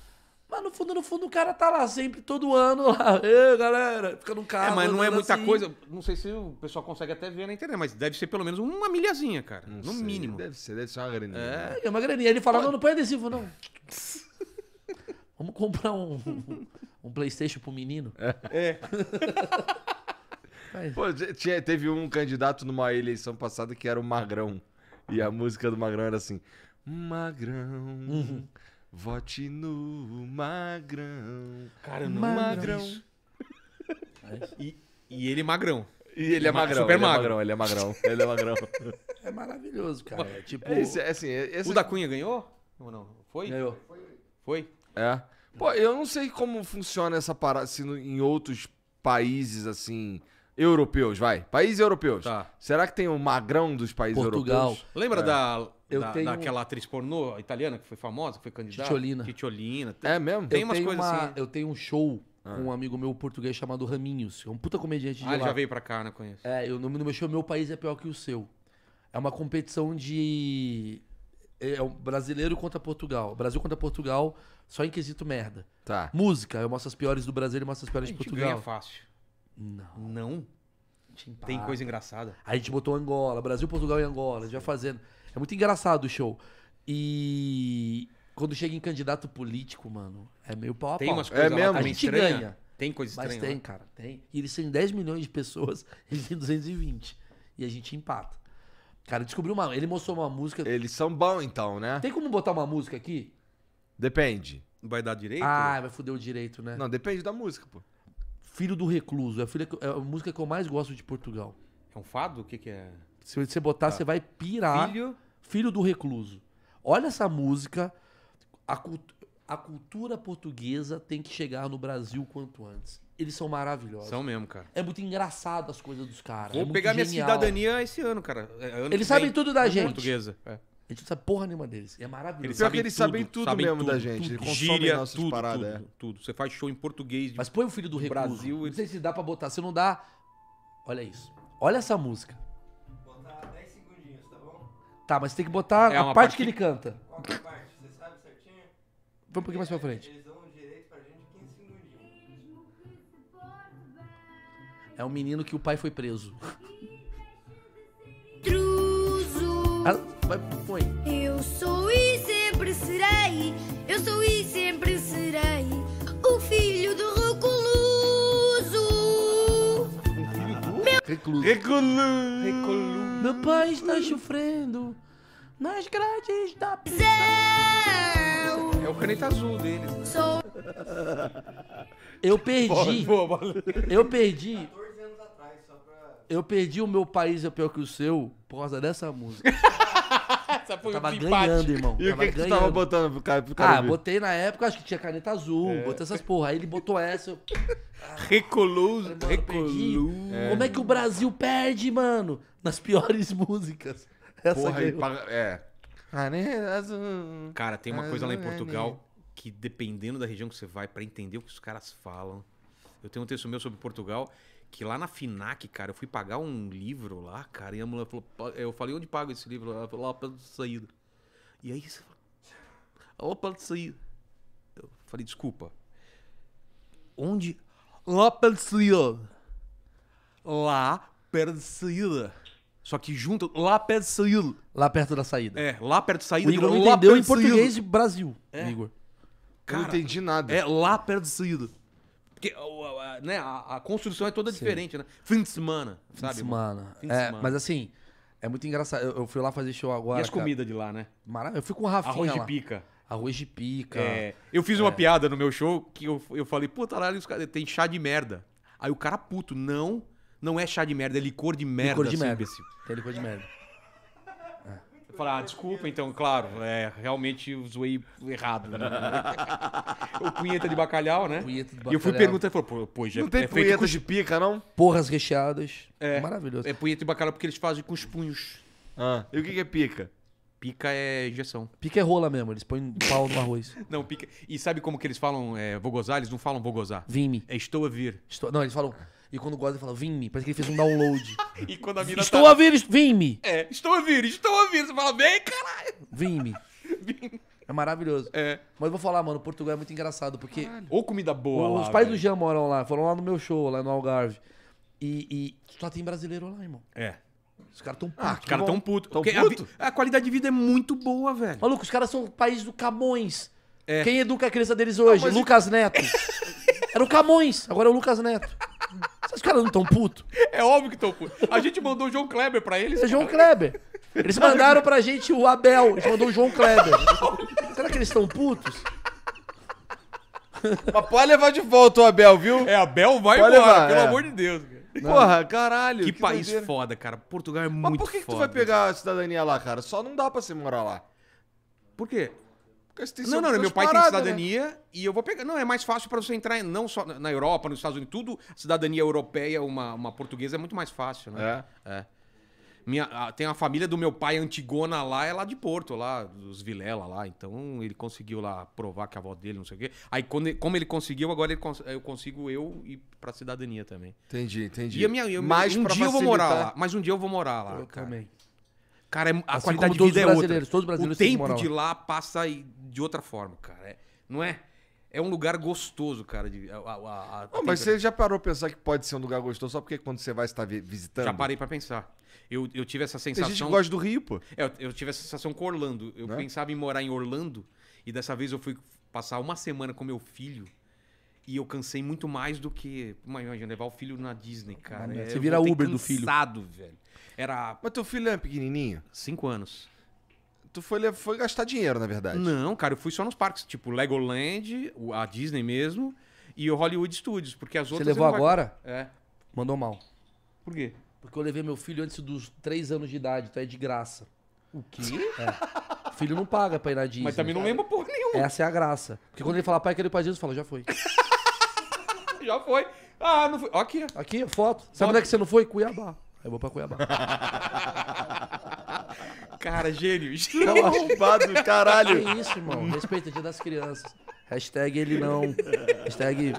S2: Mas no fundo, no fundo, o cara tá lá sempre, todo ano, lá. Ei, galera, fica no carro. É, mas não é muita assim. coisa. Não sei
S3: se o pessoal consegue até ver na internet, mas deve ser pelo menos uma milhazinha, cara. Não no sei, mínimo. Deve ser, deve ser uma graninha.
S2: É, né? é uma graninha. Ele fala, não, não põe adesivo, não. Vamos comprar um, um, um Playstation pro menino.
S1: É. é. Pô, tinha, teve um candidato numa eleição passada que era o Magrão. E a música do Magrão era assim... Magrão... Uhum. Vote no Magrão. Cara, no não Magrão. E, e ele é magrão.
S3: E ele é magrão. super ele é magrão. Ele é magrão.
S1: Ele é magrão. É
S2: maravilhoso,
S1: cara. É tipo. É, esse, é assim,
S3: é esse- O da Cunha ganhou? Ou não? Foi? Ganhou. Foi?
S1: É. Pô, eu não sei como funciona essa parada assim, em outros países assim europeus, vai. Países europeus. Tá. Será que tem o magrão dos países Portugal. europeus? Lembra da eu da, tenho... Daquela
S3: atriz pornô italiana que foi famosa, que foi candidata. Titiolina. Titiolina. é mesmo? Tem eu umas coisas uma, assim.
S2: Eu tenho um show ah. com um amigo meu português chamado Raminhos. É um puta comediante de Ah, lá. já veio pra cá, não né, conheço. É, o nome do meu show Meu País é Pior Que o Seu. É uma competição de... É, é um brasileiro contra Portugal. Brasil contra Portugal, só em quesito merda. Tá. Música, eu mostro as piores do Brasil e mostro as piores de Portugal. Ganha fácil. Não. Não? Tem coisa engraçada. Aí a gente botou Angola, Brasil, Portugal e Angola, já fazendo. É muito engraçado o show. E quando chega em candidato político, mano, é meio pau a pau. Tem umas é coisas é mesmo. Tá a gente estranha. ganha. Tem coisa estranha. Mas tem, lá. cara, tem. E eles têm 10 milhões de pessoas, eles têm 220. E a gente empata. Cara, descobriu uma. Ele mostrou uma música. Eles são bons, então, né? Tem como botar uma música aqui? Depende. Vai dar direito? Ah, vai foder o direito, né? Não, depende da música, pô. Filho do Recluso. É a, filha, é a música que eu mais gosto de Portugal.
S3: É um fado? O que, que é?
S2: Se você botar, tá. você vai pirar. Filho? Filho do recluso. Olha essa música. A, cult a cultura portuguesa tem que chegar no Brasil quanto antes. Eles são maravilhosos. São mesmo, cara. É muito engraçado as coisas dos caras. Vou é pegar genial. minha cidadania esse ano, cara. É, ano eles sabem tudo da é gente.
S3: Portuguesa. É. A gente não sabe porra nenhuma deles. É maravilhoso. Eles Pior sabem que eles tudo, sabem tudo sabem mesmo tudo, da gente. Tudo, eles gíria, nossas tudo, paradas. Tudo, é. tudo.
S2: Você faz show em português. De... Mas põe o filho do recluso. Brasil, não sei se dá pra botar. Se não dá, olha isso. Olha essa música. Tá, mas tem que botar é a parte, parte que... ele canta. Qual que é a parte? Você sabe certinho? Foi um pouquinho mais pra frente. Eles dão um direito pra gente 15 segundinhos. É um menino que o pai foi preso. Intruso. Ah, vai, foi. Eu sou e sempre serei. Eu sou e sempre serei. Recluso. Recluso. Recluso. Meu pai está sofrendo nas grades da prisão. É o caneta azul dele. Né? Sou... Eu perdi. Boa, boa, boa. Eu perdi. Eu perdi o meu país é pior que o seu por causa dessa música. foi tá eu tava um ganhando, irmão. E o que, que tu tava botando pro cara? Pro cara ah, ouvir? botei na época, acho que tinha caneta azul, é. botei essas porra. Aí ele botou essa. Eu... Ah, recolou, recolou. É. Como é que o Brasil perde, mano? Nas piores músicas. Essa porra, é Paga... É. Ah,
S1: é, é cara, tem uma é coisa lá em Portugal
S3: que dependendo da região que você vai para entender o que os caras falam. Eu tenho um texto meu sobre Portugal que lá na FINAC, cara, eu fui pagar um livro lá, cara, e a mulher falou, eu falei, onde pago esse livro? Ela falou, lá, perto de saída. E aí você falou, lá, perto de saída. Eu falei, desculpa. Onde? Lá, perto de saída. Lá, perto de saída. Só que junto, lá perto de saída. Lá perto da saída. É, lá perto de saída. O Igor não entendeu em português de Brasil, é. Igor. Cara, não entendi nada. É, lá perto de saída. Porque né, a, a, construção é toda Sim. diferente, né? Fim de semana, sabe? Fim de semana. Fim de é, semana. Mas
S2: assim, é muito engraçado. Eu, eu, fui lá fazer show agora. E as comidas de lá, né? Maravilha. Eu fui com o Rafinha. Arroz de lá. pica. Arroz de pica. É, eu fiz é. uma piada no meu show que eu,
S3: eu falei, puta lá os caras tem chá de merda. Aí o cara puto, não, não é chá de merda, é licor de merda. Licor de assim, merda. Imbecil. Tem licor de merda falar, ah, desculpa, então, claro, é, realmente zoei errado. Né? o punheta de bacalhau, né? Punheta de bacalhau. E eu fui perguntar, ele falou, pô, já não é tem feito punheta com... de pica, não?
S2: Porras recheadas.
S3: É. é, Maravilhoso. É punheta de bacalhau porque eles fazem com os punhos.
S1: Ah, e o que, que é pica? Pica é
S3: injeção.
S2: Pica é rola mesmo, eles põem pau no arroz.
S3: não, pica. E sabe como que eles falam, é, vou gozar? Eles
S2: não falam vou gozar. Vime. É estou a vir. Estou... Não, eles falam e quando o ele fala, vim-me. Parece que ele fez um download. e quando a mina Estou tá... a vir, vim-me.
S3: É, estou a vir, estou a vir. Você fala, vem, caralho.
S2: Vim-me. vim. É maravilhoso. É. Mas eu vou falar, mano, Portugal é muito engraçado, porque... Caralho. Ou comida boa Os lá, pais do Jean moram lá, foram lá no meu show, lá no Algarve. E, e só tem brasileiro lá, irmão. É. Os caras tão ah, putos. Ah, os caras tão putos. Tão puto? a, a, qualidade de vida é muito boa, velho. Maluco, os caras são o país do Camões. É. Quem educa a criança deles hoje? Não, Lucas eu... Neto. Era o Camões, agora é o Lucas Neto. Os caras não tão putos? É óbvio que tão puto. A gente mandou o João Kleber pra eles. É João Kleber. Eles mandaram pra gente o Abel. Eles mandou
S1: o João Kleber. Será
S2: que eles estão putos?
S1: Mas pode levar de volta o Abel, viu? É, Abel vai Pode embora, levar, pelo é. amor de Deus. Porra, caralho. Que, país doideira. foda, cara. Portugal é muito Mas por que, que tu vai pegar a cidadania lá, cara? Só não dá pra você morar lá.
S3: Por quê? não, não, meu pai tem né? cidadania né? e eu vou pegar. Não, é mais fácil para você entrar não só na Europa, nos Estados Unidos, tudo, cidadania europeia, uma, uma portuguesa é muito mais fácil, né? É. é. Minha, tem a família do meu pai Antigona lá, é lá de Porto, lá, dos Vilela lá. Então ele conseguiu lá provar que a avó dele, não sei o quê. Aí, quando, como ele conseguiu, agora ele eu consigo eu ir pra cidadania também.
S1: Entendi, entendi. E a minha, eu, mas um dia facilitar... eu vou
S3: morar lá. Mas um dia eu vou morar lá. Eu cara. também.
S2: Cara, é a assim qualidade de vida é outra. Todos brasileiros O
S3: tempo de lá passa de outra forma, cara. É, não é? É um lugar gostoso, cara. De, a, a, a, mas você
S1: já parou pra pensar que pode ser um lugar gostoso só porque quando você vai estar tá visitando? Já parei
S3: para pensar. Eu, eu tive essa sensação. Tem gente que gosta do Rio, pô. É, eu, tive essa sensação com Orlando. Eu né? pensava em morar em Orlando e dessa vez eu fui passar uma semana com meu filho. E eu cansei muito mais do que. Imagina, levar o filho na Disney, cara. É, você vira Uber cansado, do filho. cansado, velho. Era. Mas teu filho é pequenininho? Cinco anos. Tu foi, foi
S1: gastar dinheiro, na verdade.
S3: Não, cara, eu fui só nos parques, tipo Legoland, a Disney mesmo,
S2: e o Hollywood Studios, porque as
S3: outras. Você levou agora?
S1: Vai... É. Mandou mal.
S2: Por quê? Porque eu levei meu filho antes dos três anos de idade, então é de graça. O quê? É. filho não paga pra ir na Disney. Mas também não lembra porra nenhuma. Essa é a graça. Porque quando ele fala, pai, aquele ir pra Disney, eu falo, já foi. já foi. Ah, não foi. Ó Aqui. Aqui, foto. foto. Sabe onde é que você não foi? Cuiabá. Aí eu vou pra Cuiabá. Cara, gênio. Gênio arrombado, caralho. Que é isso, irmão. Respeita o dia das crianças. Hashtag ele não. Hashtag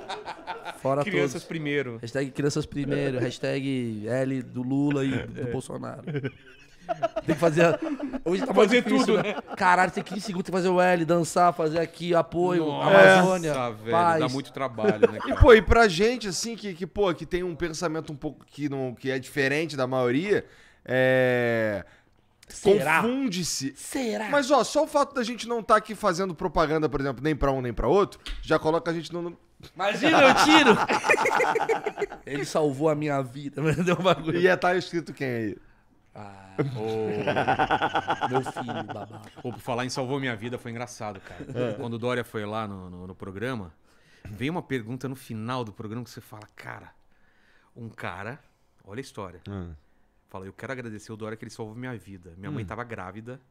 S2: fora crianças todos. primeiro. Hashtag crianças primeiro. Hashtag L do Lula e do é. Bolsonaro. Tem que fazer. Hoje tá fazer difícil, tudo, né? né? Caralho, tem 15 segundos, tem que fazer o L, dançar, fazer aqui, apoio, Nossa, Amazônia. Nossa, velho, paz. dá muito
S1: trabalho, né? Cara? E, pô, e pra gente, assim, que, que, pô, que tem um pensamento um pouco que, não, que é diferente da maioria, é. Confunde-se. Será? Mas, ó, só o fato da gente não estar tá aqui fazendo propaganda, por exemplo, nem pra um nem pra outro, já coloca a gente no.
S2: Imagina, eu tiro! Ele
S1: salvou a minha vida, mas deu um bagulho. E ia é,
S2: estar tá escrito quem aí? Ah, meu filho, babaca. Ou por
S3: falar em Salvou Minha Vida, foi engraçado, cara. É. Quando o Dória foi lá no, no, no programa, veio uma pergunta no final do programa que você fala, cara, um cara, olha a história. Hum. Fala, eu quero agradecer o Dória que ele salvou minha vida. Minha hum. mãe tava grávida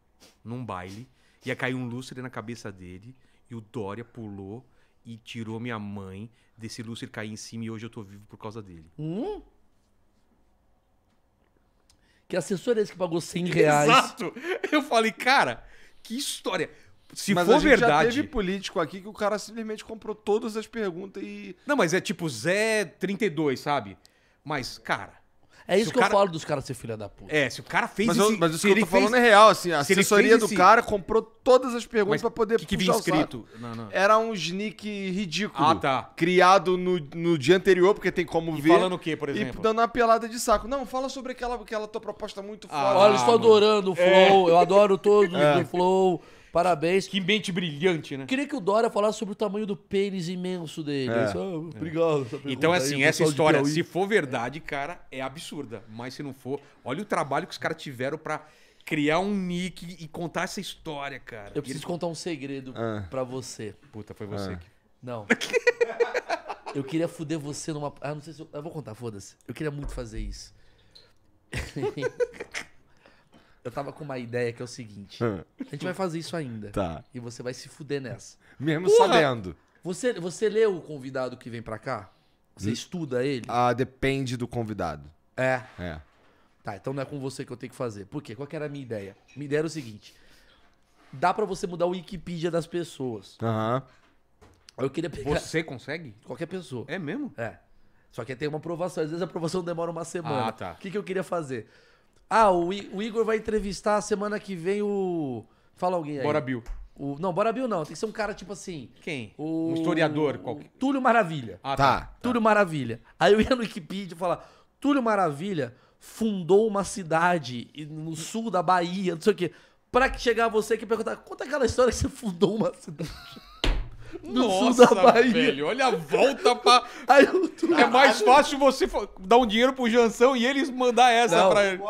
S3: num baile, ia cair um lustre na cabeça dele, e o Dória pulou e tirou minha mãe desse lustre cair em cima e hoje eu tô vivo por causa dele.
S2: Hum? Que assessor é esse que pagou 100 reais? Exato! Eu falei, cara, que história.
S3: Se mas for a gente verdade. Já
S1: teve político aqui que o cara simplesmente comprou todas as perguntas e.
S3: Não, mas é tipo Zé 32, sabe? Mas, cara, é isso que cara... eu
S2: falo dos caras ser filha da puta.
S3: É, se o cara fez isso, Mas o que eu tô fez... falando é real, assim. A assessoria do esse... cara
S1: comprou todas as perguntas para poder que que vinha escrito? Não, não. Era um sneak ridículo. Ah, tá. Criado no, no dia anterior, porque tem como e ver. falando o quê, por exemplo? E dando uma pelada de saco. Não, fala sobre aquela, aquela tua proposta muito ah, foda. Olha, eu estou ah, adorando o é. Flow. É. Eu adoro todos é. do
S2: Flow. Parabéns. Que mente brilhante, né? Queria que o Dória falasse sobre o tamanho do pênis imenso dele. É. obrigado. É é. Então, assim, aí, essa história, se for verdade, cara, é absurda. Mas
S3: se não for, olha o trabalho que os caras tiveram para criar um nick e contar essa história, cara. Eu preciso contar um segredo ah.
S2: para você. Puta, foi você ah. que. Não. eu queria foder você numa. Ah, não sei se eu. eu vou contar, foda-se. Eu queria muito fazer isso. Eu tava com uma ideia que é o seguinte: a gente vai fazer isso ainda. Tá. E você vai se fuder nessa. Mesmo Porra! sabendo. Você, você lê o convidado que vem pra cá? Você Hum.
S1: estuda ele? Ah, depende do convidado. É. É.
S2: Tá, então não é com você que eu tenho que fazer. Por quê? Qual que era a minha ideia? Minha ideia era o seguinte: dá pra você mudar o Wikipedia das pessoas.
S1: Aham. Aí Eu queria pegar Você
S2: consegue? qualquer pessoa. É mesmo? É. Só que tem uma aprovação. Às vezes a aprovação demora uma semana. Ah, tá. O que, que eu queria fazer? Ah, o, I, o Igor vai entrevistar semana que vem o. Fala alguém aí. Bora Bill. O, não, Bora Bill não. Tem que ser um cara tipo assim. Quem? O, um historiador qualquer. Túlio Maravilha. Ah, tá. tá. tá. Túlio Maravilha. Aí eu ia no Wikipedia e falava: Túlio Maravilha fundou uma cidade no sul da Bahia, não sei o quê. Pra que chegar você aqui e perguntar: conta aquela história que você fundou uma cidade do Nossa, sul da Bahia. velho, olha a
S3: volta pra... Aí eu tô... É mais fácil você dar um dinheiro pro Jansão e eles mandar essa Não. pra ele.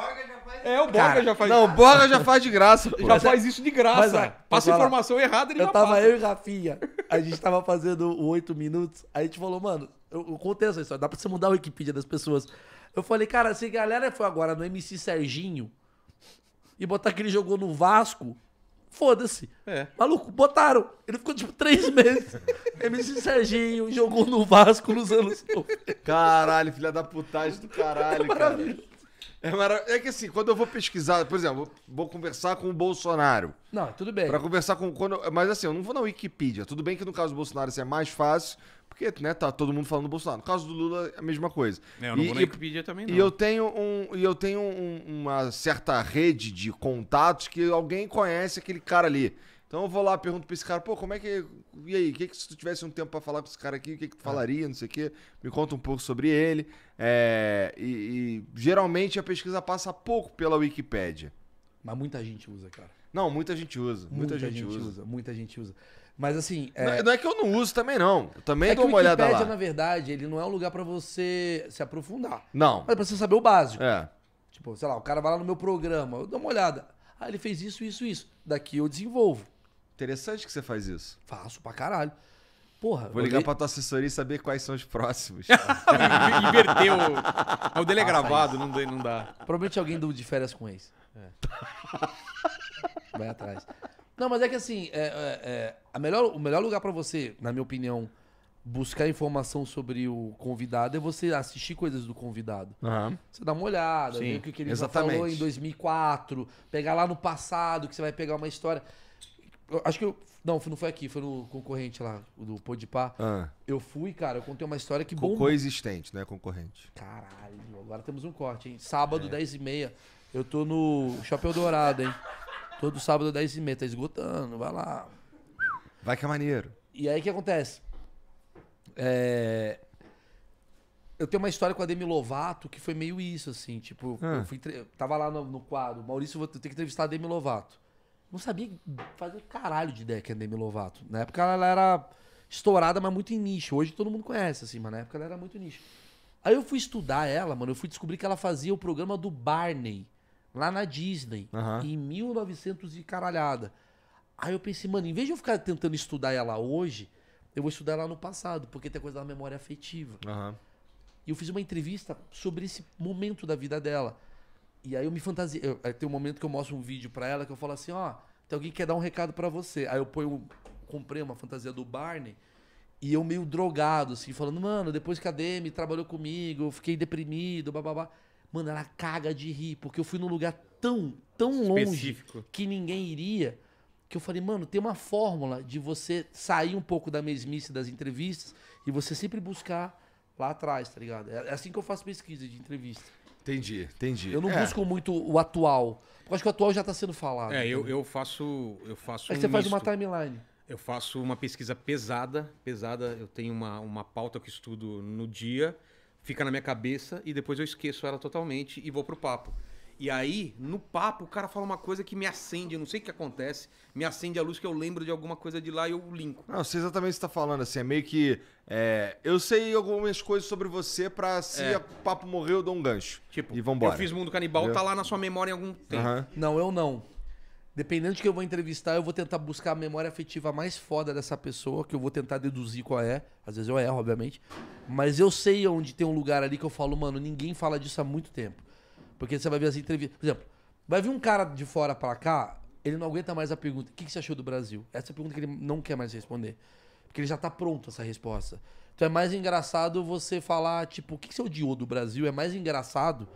S1: É, o Borga já faz Não, o Borga já faz de graça. Pô. Já faz é- isso de graça. Mas, é, passa falar,
S2: informação errada, ele eu tava passa. Eu e Rafinha, a gente tava fazendo o minutos, aí a gente falou, mano, eu, eu contei essa história, dá pra você mudar a Wikipedia das pessoas. Eu falei, cara, se a galera for agora no MC Serginho e botar que ele jogou no Vasco, Foda-se. É. Maluco, botaram. Ele ficou tipo três meses. MC Serginho jogou
S1: no Vasco nos anos. Caralho, filha da putagem do caralho. É Cara. É, maravilhoso. é que assim, quando eu vou pesquisar, por exemplo, vou conversar com o Bolsonaro. Não, tudo bem. Pra conversar com. Quando, mas assim, eu não vou na Wikipedia. Tudo bem que no caso do Bolsonaro isso é mais fácil, porque, né, tá todo mundo falando do Bolsonaro. No caso do Lula, é a mesma coisa. É, eu não e, vou nem também, não. E eu tenho, um, e eu tenho um, uma certa rede de contatos que alguém conhece aquele cara ali. Então eu vou lá, pergunto pra esse cara, pô, como é que. E aí, que, que se tu tivesse um tempo para falar com esse cara aqui, o que, que tu é. falaria, não sei o quê? Me conta um pouco sobre ele. É, e, e, geralmente a pesquisa passa pouco pela Wikipédia. Mas muita gente usa, cara. Não, muita gente usa. Muita, muita gente, gente usa. usa. Muita gente usa. Mas assim. É... Não, é- não, é que eu não uso também, não. Eu também é dou uma olhada
S2: lá. na verdade, ele não é um lugar para você se aprofundar. Não. Mas é pra você saber o básico. É. Tipo, sei lá, o cara vai lá no meu programa, eu dou uma olhada. Ah, ele fez isso, isso, isso. Daqui eu desenvolvo.
S1: Interessante que você faz isso. Faço pra caralho. Porra. Vou ligar li... pra tua assessoria e saber quais são os próximos. Inverteu. Ah, o dele é ah, tá gravado, não, não dá. Promete
S2: alguém do de férias com ex. É. Vai atrás. Não, mas é que assim, é, é, é a melhor, o melhor lugar para você, na minha opinião, buscar informação sobre o convidado é você assistir coisas do convidado. Uhum. Você dá uma olhada, Sim, ver o que, que ele falou em 2004, pegar lá no passado, que você vai pegar uma história. Eu, acho que eu. Não, não foi aqui, foi no concorrente lá, do Podpah. Ah. Eu fui, cara, eu contei uma história que bom. Coexistente,
S1: né? Concorrente.
S2: Caralho, agora temos um corte, hein? Sábado, é. 10h30. Eu tô no Chapéu Dourado, hein? Todo sábado 10 e meia, tá esgotando, vai lá. Vai que é maneiro. E aí o que acontece? É... Eu tenho uma história com a Demi Lovato que foi meio isso, assim. Tipo, ah. eu fui tre... tava lá no, no quadro, Maurício, vou ter que entrevistar a Demi Lovato. Não sabia fazer caralho de ideia que a Demi Lovato. Na época ela era estourada, mas muito em nicho. Hoje todo mundo conhece, assim, mas na época ela era muito nicho. Aí eu fui estudar ela, mano. Eu fui descobrir que ela fazia o programa do Barney lá na Disney, uhum. em 1900 e caralhada. Aí eu pensei, mano, em vez de eu ficar tentando estudar ela hoje, eu vou estudar ela no passado, porque tem coisa da memória afetiva. Uhum. E eu fiz uma entrevista sobre esse momento da vida dela. E aí eu me fantasiei. Eu, aí tem um momento que eu mostro um vídeo pra ela que eu falo assim, ó, tem alguém que quer dar um recado para você. Aí eu ponho, comprei uma fantasia do Barney e eu meio drogado, assim, falando, mano, depois que a Demi trabalhou comigo, eu fiquei deprimido, babá Blá, blá, blá. Mano, ela caga de rir, porque eu fui num lugar tão, tão Específico. longe que ninguém iria. Que eu falei, mano, tem uma fórmula de você sair um pouco da mesmice das entrevistas e você sempre buscar lá atrás, tá ligado? É, é assim que eu faço pesquisa de entrevista.
S1: Entendi, entendi.
S2: Eu não é. busco muito o atual. Porque acho que o atual já está sendo falado. É, eu,
S3: eu faço. Eu faço Aí é um você misto. faz uma timeline. Eu faço uma pesquisa pesada, pesada. Eu tenho uma, uma pauta que estudo no dia fica na minha cabeça e depois eu esqueço ela totalmente e vou pro papo. E aí, no papo, o cara fala uma coisa que me acende, eu não sei o que acontece, me acende a luz que eu lembro de alguma coisa de lá e eu linko.
S1: Não, sei exatamente o que você tá falando, assim, é meio que. É, eu sei algumas coisas sobre você pra se é. papo morrer eu dou um gancho. Tipo, e vambora. eu fiz Mundo Canibal, tá
S3: lá na sua memória em algum
S2: tempo.
S1: Uhum. Não, eu não. Dependendo de quem eu vou entrevistar, eu vou
S2: tentar buscar a memória afetiva mais foda dessa pessoa, que eu vou tentar deduzir qual é. Às vezes eu erro, obviamente. Mas eu sei onde tem um lugar ali que eu falo, mano, ninguém fala disso há muito tempo. Porque você vai ver as entrevistas. Por exemplo, vai vir um cara de fora para cá, ele não aguenta mais a pergunta: o que, você achou do Brasil? Essa é pergunta que ele não quer mais responder. Porque ele já tá pronto essa resposta. Então é mais engraçado você falar, tipo, o que, você odiou do Brasil? É mais engraçado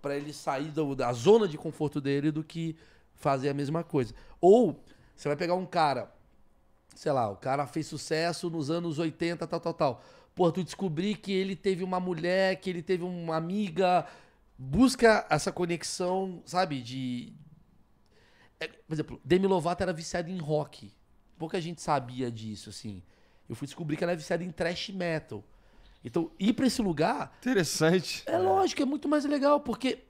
S2: para ele sair da zona de conforto dele do que fazer a mesma coisa. Ou você vai pegar um cara, sei lá, o cara fez sucesso nos anos 80, tal, tal, tal. Pô, tu descobrir que ele teve uma mulher, que ele teve uma amiga. Busca essa conexão, sabe, de. É, por exemplo, Demi Lovato era viciada em rock. Pouca gente sabia disso, assim. Eu fui descobrir que ela é viciada em thrash metal. Então, ir para esse lugar. Interessante. É lógico, é muito mais legal, porque.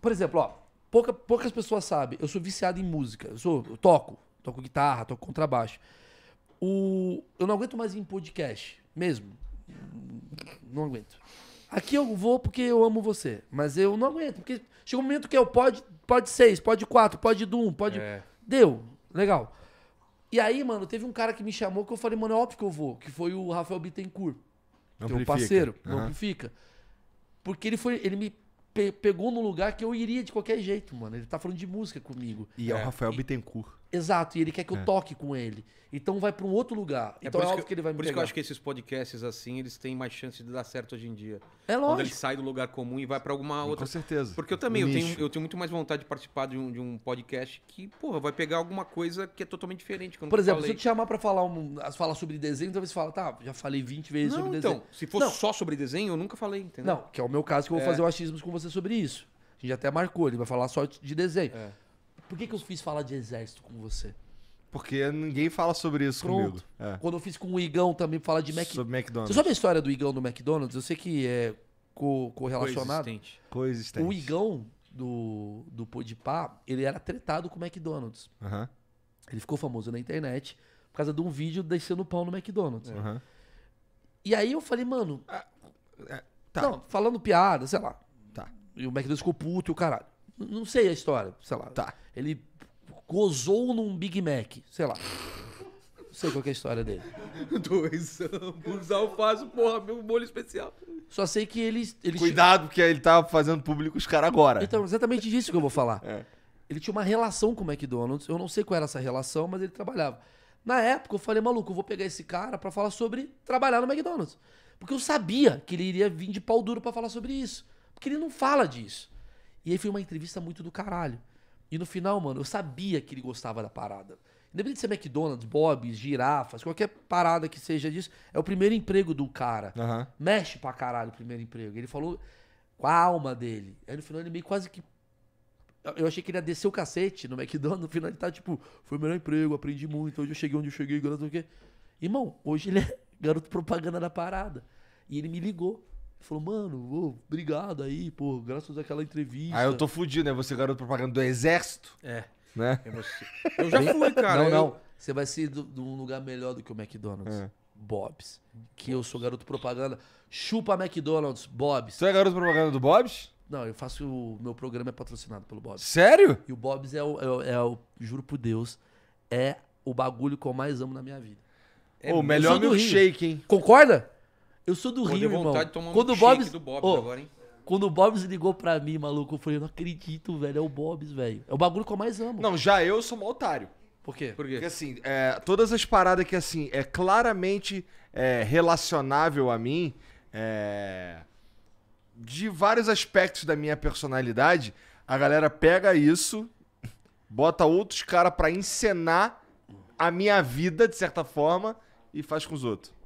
S2: Por exemplo, ó pouca, poucas pessoas sabem. Eu sou viciado em música. Eu, sou, eu toco. Toco guitarra, toco contrabaixo. O, eu não aguento mais em podcast, mesmo. Não aguento. Aqui eu vou porque eu amo você, mas eu não aguento. Porque chega um momento que eu é pode, pode seis, pode quatro, pode do um, pode. É. Deu, legal. E aí, mano, teve um cara que me chamou que eu falei, mano, é óbvio que eu vou, que foi o Rafael Bittencourt,
S1: é meu parceiro, uhum.
S2: amplifica. Porque ele foi, ele me pe pegou no lugar que eu iria de qualquer jeito, mano. Ele tá falando de música comigo. E é, é o
S1: Rafael e... Bittencourt.
S2: Exato, e ele quer que eu é. toque com ele. Então vai para um outro lugar. É então é óbvio que, que, ele vai me Por pegar. isso que eu acho que
S3: esses podcasts assim, eles têm mais chance de dar certo hoje em dia. É lógico. Quando ele sai do lugar comum e vai para alguma outra. Com certeza. Porque eu também, eu tenho, eu tenho, muito mais vontade de participar de um, de um podcast que, porra, vai pegar alguma coisa que é totalmente diferente. Por exemplo, falei. se eu te
S2: chamar para falar, um, falar sobre desenho, talvez você fala, tá, já falei 20 vezes Não, sobre então, desenho. se fosse só sobre desenho, eu nunca falei, entendeu? Não, que é o meu caso que eu vou é. fazer o achismo com você sobre isso. A gente até marcou, ele vai falar só de desenho. É. Por que, que eu fiz falar de exército com você? Porque ninguém fala sobre isso Pronto. comigo. É. Quando eu fiz com o Igão também falar de Mac... Sobre McDonald's. Você sabe a história do Igão do McDonald's? Eu sei que é co correlacionado. Coexistente. Coexistente. O Igão do, do pá ele era tretado com o McDonald's. Ele ficou famoso na internet por causa de um vídeo no pau no McDonald's. Uhum. E aí eu falei, mano... Ah, é, tá. Não, falando piada, sei lá. Tá. E o McDonald's ficou puto e o caralho. Não sei a história, sei lá. Tá. Ele gozou num Big Mac, sei lá. Não sei qual é a história dele.
S3: Dois ambos, alface, porra, meu molho especial.
S2: Só sei que ele... ele Cuidado, porque ele tá fazendo público os caras agora. Então, exatamente disso que eu vou falar. É. Ele tinha uma relação com o McDonald's. Eu não sei qual era essa relação, mas ele trabalhava. Na época, eu falei, maluco, eu vou pegar esse cara para falar sobre trabalhar no McDonald's. Porque eu sabia que ele iria vir de pau duro para falar sobre isso. Porque ele não fala disso. E aí foi uma entrevista muito do caralho. E no final, mano, eu sabia que ele gostava da parada. Independente de ser McDonald's, Bob's, girafas, qualquer parada que seja disso, é o primeiro emprego do cara. Uhum. Mexe pra caralho o primeiro emprego. Ele falou com a alma dele. Aí no final ele meio quase que. Eu achei que ele ia descer o cacete no McDonald's. No final ele tá tipo, foi o melhor emprego, aprendi muito. Hoje eu cheguei onde eu cheguei, garoto, o quê? Irmão, hoje ele é garoto propaganda da parada. E ele me ligou falou, mano, ô, obrigado aí, pô, graças àquela entrevista.
S1: Aí eu tô fudido, né? Você garoto propaganda do exército. É. Né? Eu, é eu já fui, cara. Não, não.
S2: Você vai ser de um lugar melhor do que o McDonald's. É. Bob's. Que eu sou garoto propaganda. Chupa McDonald's, Bob's. Você é garoto propaganda do Bob's? Não, eu faço. O meu programa é patrocinado pelo Bob's. Sério? E o Bob's é o, é o, é o juro por Deus, é o bagulho que eu mais amo na minha vida. É o melhor milkshake, hein? Concorda? Eu sou do Pô, Rio, irmão. Quando o Bob's... do Bob's oh, agora, hein? Quando o Bob's ligou pra mim, maluco, eu
S1: falei, não acredito, velho, é o Bob's, velho. É o bagulho que eu mais amo. Não, já eu sou um otário. Por quê? Por quê? Porque assim, é, todas as paradas que assim, é claramente é, relacionável a mim, é, de vários aspectos da minha personalidade, a galera pega isso, bota outros caras pra encenar a minha vida, de certa forma, e faz com os outros.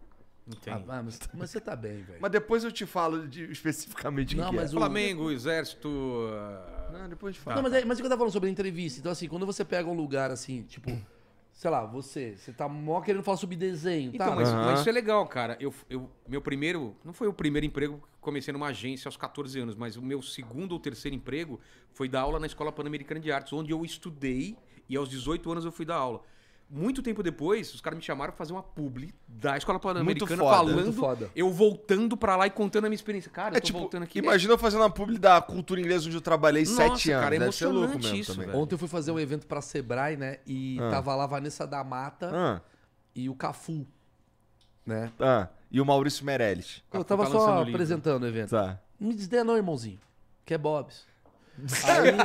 S1: Entendi. Ah, mas, mas você tá bem, velho. Mas depois eu te falo de, especificamente não, que é. mas é. o Flamengo, o Exército. Não, ah, depois tá, fala. Não, mas, é, tá. mas
S2: o é que eu tava falando sobre a entrevista. Então, assim, quando você pega um lugar assim, tipo. sei lá, você, você tá mó querendo falar sobre desenho, tá? então, tá? Mas, uhum. mas, isso é
S3: legal, cara. Eu, eu, meu primeiro, não foi o primeiro emprego, comecei numa agência aos 14 anos, mas o meu segundo ou terceiro emprego foi dar aula na Escola Pan-Americana de Artes, onde eu estudei e aos 18 anos eu fui dar aula muito tempo depois, os caras me chamaram pra fazer uma publi da Escola Pan-Americana falando. Foda. Eu voltando pra lá e contando a minha experiência. Cara, é, eu tô tipo, voltando aqui. Imagina
S1: eu fazendo uma publi da cultura inglesa onde eu
S2: trabalhei Nossa, sete cara, anos. Cara, é emocionante louco isso, mesmo, Ontem eu fui fazer um evento pra Sebrae, né? E ah. tava lá a Vanessa da Mata ah. e o Cafu.
S1: Né? Ah. E o Maurício Meirelles. Eu tava tá só apresentando livro. o evento. Tá.
S2: me desdenha não, irmãozinho. Que é Bob's. Aí...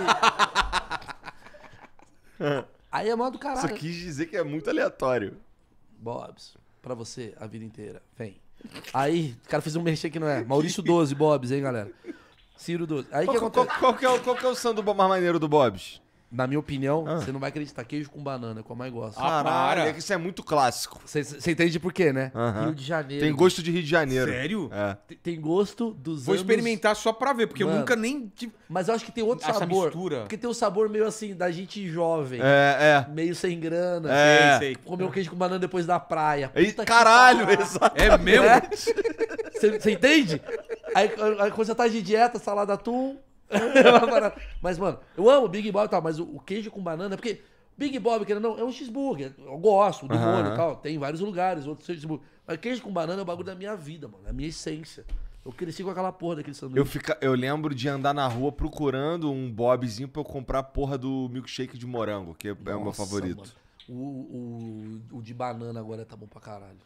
S2: Ah.
S1: Aí é mó do caralho. Só quis
S2: dizer que é muito aleatório. Bobs, pra você a vida inteira. Vem. Aí, o cara fez um merchan que não é. Maurício 12, Bobs, hein, galera? Ciro 12. Aí qual, que qual, Qual, que é o, qual que é o mais maneiro do Bobs? Na minha opinião, ah. você não vai acreditar. Queijo com banana, que eu mais gosto.
S1: Ah, Caralho, é que isso é muito clássico. Você entende por quê, né? Rio de Janeiro. Tem gosto de Rio de Janeiro. Sério? É. Tem, gosto dos Vou anos... experimentar só pra ver, porque Mano. eu nunca nem...
S2: Mas eu acho que tem outro Essa sabor. mistura. Porque tem um sabor meio assim, da gente jovem. É, é. Meio sem grana. É. Sei, sei. Comer um queijo com banana depois da praia. E, caralho, exato. É mesmo? É. Você é? entende? Aí, aí quando você tá de dieta, salada atum mas, mano, eu amo Big Bob e tal, mas o queijo com banana, porque Big Bob, querendo não, é um cheeseburger. Eu gosto do uhum. e tal. Tem em vários lugares, outros cheeseburger. Mas queijo com banana é o bagulho da minha vida, mano. É a minha essência. Eu cresci com aquela porra daquele sanduíche. Eu,
S1: fica, eu lembro de andar na rua procurando um Bobzinho pra eu comprar a porra do milkshake de morango, que é Nossa, é o meu favorito.
S2: O, o, o, de banana agora tá bom pra caralho.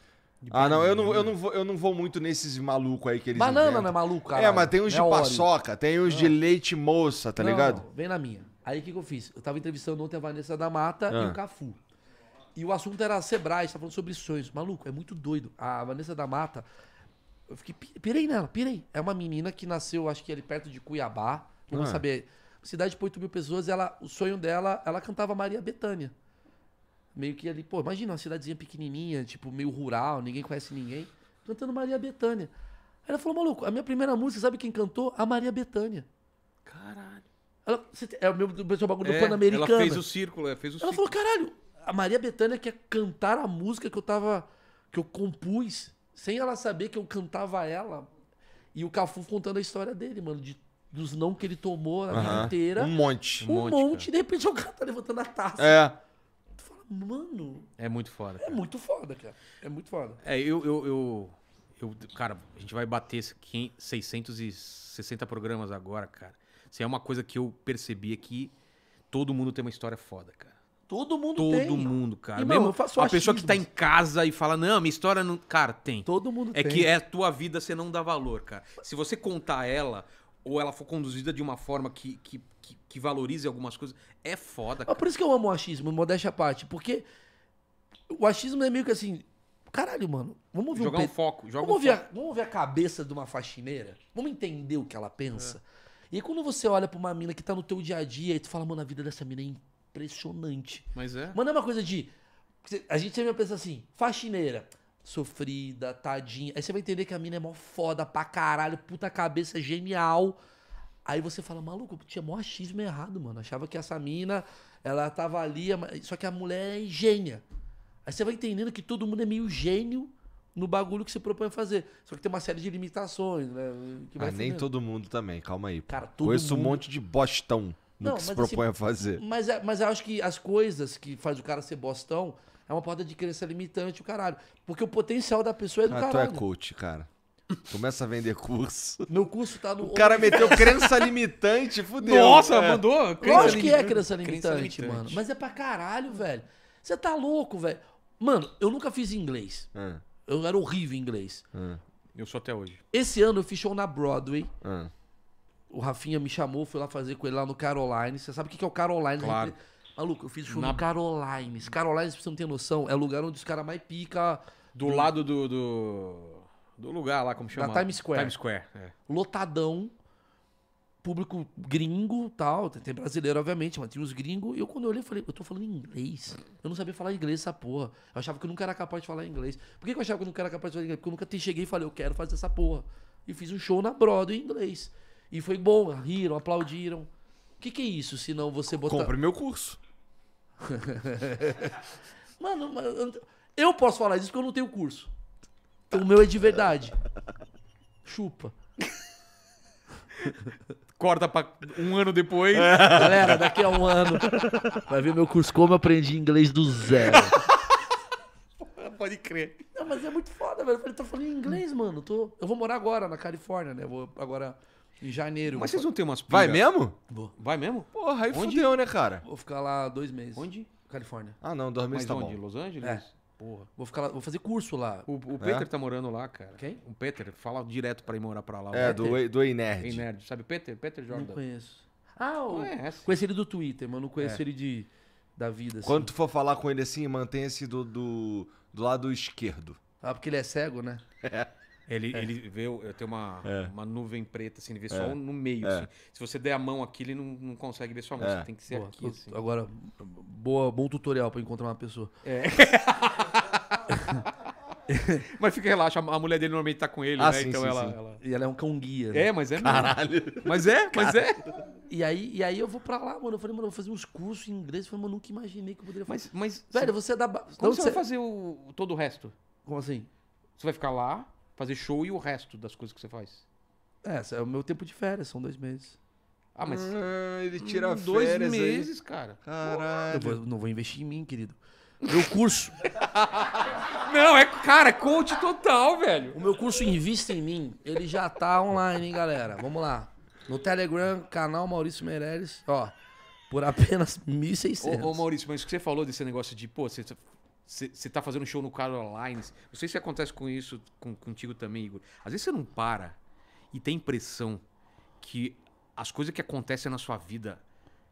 S2: Ah, não, eu não, eu, não
S1: vou, eu não vou muito nesses malucos aí que eles. Banana inventam. não é maluco, cara. É, mas tem uns é de Oreo. paçoca, tem uns de ah. leite moça, tá não, ligado?
S2: Não, vem na minha. Aí o que, que eu fiz? Eu tava entrevistando ontem a Vanessa da Mata ah. e o ah. Cafu. E o assunto era Sebrae, você tá falando sobre sonhos. Maluco, é muito doido. A Vanessa da Mata, eu fiquei. Pirei nela, pirei. É uma menina que nasceu, acho que ali perto de Cuiabá. Não ah. vou saber. Cidade de 8 mil pessoas, ela, o sonho dela, ela cantava Maria Betânia meio que ali, pô, imagina uma cidadezinha pequenininha, tipo, meio rural, ninguém conhece ninguém, cantando Maria Bethânia. Aí ela falou, maluco, a minha primeira música, sabe quem cantou? A Maria Bethânia. Caralho. Ela, é o meu, meu bagulho
S3: é, do Pan-Americano. Ela fez o círculo, ela é, fez o Ela círculo. falou,
S2: caralho, a Maria Bethânia quer cantar a música que eu tava, que eu compus, sem ela saber que eu cantava ela. E o Cafu contando a história dele, mano, de dos não que ele tomou a vida inteira. Um monte. Um, um monte, monte de repente o cara tá levantando a taça. É mano.
S3: É muito foda. É cara.
S2: É muito foda, cara. É muito foda.
S3: É, eu, eu, eu, eu Cara, a gente vai bater 660 programas agora, cara. Se é uma coisa que eu percebi é que todo mundo tem uma história foda, cara. Todo mundo Todo tem. mundo, cara. E, Mesmo eu faço a achismos. pessoa que tá em casa e fala, não, minha história não. Cara, tem. Todo mundo é tem. É que é tua vida, você não dá valor, cara. Se você contar ela, ou ela for conduzida de uma forma que, que que, que valorize algumas coisas. É foda, ah, cara. por isso
S2: que eu amo o achismo, modéstia à parte, porque o achismo é meio que assim. Caralho, mano, vamos ver Jogar um, um foco. Joga vamos, um foco. A, vamos ver a cabeça de uma faxineira? Vamos entender o que ela pensa? É. E aí, quando você olha pra uma mina que tá no teu dia a dia e tu fala, mano, a vida dessa mina é impressionante. Mas é. Mano, é uma coisa de. A gente sempre pensa assim, faxineira, sofrida, tadinha. Aí você vai entender que a mina é mó foda pra caralho, puta cabeça, genial. Aí você fala, maluco, tinha maior achismo errado, mano. Achava que essa mina, ela tava ali, só que a mulher é gênia. Aí você vai entendendo que todo mundo é meio gênio no bagulho que se propõe a fazer. Só que tem uma série de limitações, né? Que ah, nem todo
S1: mundo também, calma aí. Cara, todo Conheço mundo... um monte de bostão no Não, que se propõe assim, a fazer.
S2: Mas, é, mas eu acho que as coisas que faz o cara ser bostão é uma porta de crença limitante, o caralho. Porque o potencial da pessoa é do ah, caralho. Tu é
S1: coach, cara. Começa a vender curso. Meu curso tá no. O cara meteu crença limitante, fudeu. Nossa, é. mandou? Crença Lógico que é crença limitante, crença limitante, mano.
S2: Mas é pra caralho, velho. Você tá louco, velho. Mano, eu nunca fiz inglês. É. Eu era horrível em inglês. É. Eu sou até hoje. Esse ano eu fiz show na Broadway. É. O Rafinha me chamou, fui lá fazer com ele lá no Caroline. Você sabe o que é o Caroline? Claro. Maluco, eu fiz show na... no Caroline. Carolines, pra você não ter noção, é o lugar onde os caras mais pica. Do, do... lado do... do... Do lugar lá, como chama? Da Times Square. Times Square, é. Lotadão, público gringo tal. Tem brasileiro, obviamente, mas tinha uns gringos. E eu, quando eu olhei, falei, eu tô falando inglês. Eu não sabia falar inglês, essa porra. Eu achava que eu nunca era capaz de falar inglês. Por que eu achava que eu nunca era capaz de falar inglês? Porque eu nunca te cheguei e falei, eu quero fazer essa porra. E fiz um show na Broadway em inglês. E foi bom, riram, aplaudiram. O que, que é isso se não você botar. Compre meu curso. mano, eu posso falar isso porque eu não tenho curso. O meu é de verdade. Chupa. Corta pra um ano depois. É. Galera, daqui a um ano vai ver meu curso como eu aprendi inglês do zero. Pode crer. Não, mas é muito foda, velho. Ele tá falando inglês, mano. Eu tô... Eu vou morar agora na Califórnia, né? Eu vou agora em janeiro. Mas vocês vão ter umas pinga. Vai mesmo?
S1: Vou. Vai mesmo? Porra, aí Onde? fudeu, né, cara? Vou
S2: ficar lá dois meses. Onde? Califórnia.
S1: Ah, não, dois meses Mas
S2: tá onde? bom. Los Angeles? É porra. Vou ficar lá, vou fazer curso lá. O, o é? Peter é? tá morando lá, cara. Quem? O Peter
S1: fala direto pra ir morar pra lá. É, do, do E-Nerd. E-Nerd,
S3: sabe? Peter, Peter Jordan. Não conheço.
S2: Ah, o... conhece. conheci ele do Twitter, mano não conheço é.
S1: ele de, da vida. Assim. Quando tu for falar com ele assim, mantenha-se do, do, do lado esquerdo. Ah,
S2: porque
S3: ele
S1: é cego, né? É. Ele, é.
S3: ele vê, tem uma, é. uma nuvem preta, assim, ele vê é. só no meio. É. Assim. Se você der a mão aqui, ele não, não consegue ver sua mão. É. Você tem que ser boa, aqui. Assim. Agora, boa,
S2: bom tutorial para encontrar uma pessoa. É.
S3: mas fica relaxa, a mulher dele normalmente tá com ele, ah, né? Sim, então sim, ela, sim. ela, E ela é um cão guia. Né? É, mas é Caralho. Mesmo. Mas é, mas
S2: é. E aí, e aí eu vou pra lá, mano. Eu falei, mano, eu vou fazer uns cursos em inglês. Eu falei, mano, eu nunca imaginei que eu poderia fazer. Mas, mas Velho, você, você dá. Como você vai fazer
S3: o, todo o resto? Como assim? Você vai ficar lá, fazer show e o
S2: resto das coisas que você faz? É, é o meu tempo de férias, são dois meses. Ah, mas.
S1: Ah, ele tira hum, dois férias meses, aí. cara. Caralho.
S2: Não vou, não vou investir em mim, querido. Meu curso. não, é, cara, coach total, velho. O meu curso Invista em Mim, ele já tá online, hein, galera? Vamos lá. No Telegram, canal Maurício Meirelles, ó, por apenas 1.600. Ô, ô, Maurício, mas o que você falou desse negócio de, pô, você
S3: você tá fazendo show no Carolines. Não sei se acontece com isso com, contigo também, Igor. Às vezes você não para e tem impressão que as coisas que acontecem na sua vida,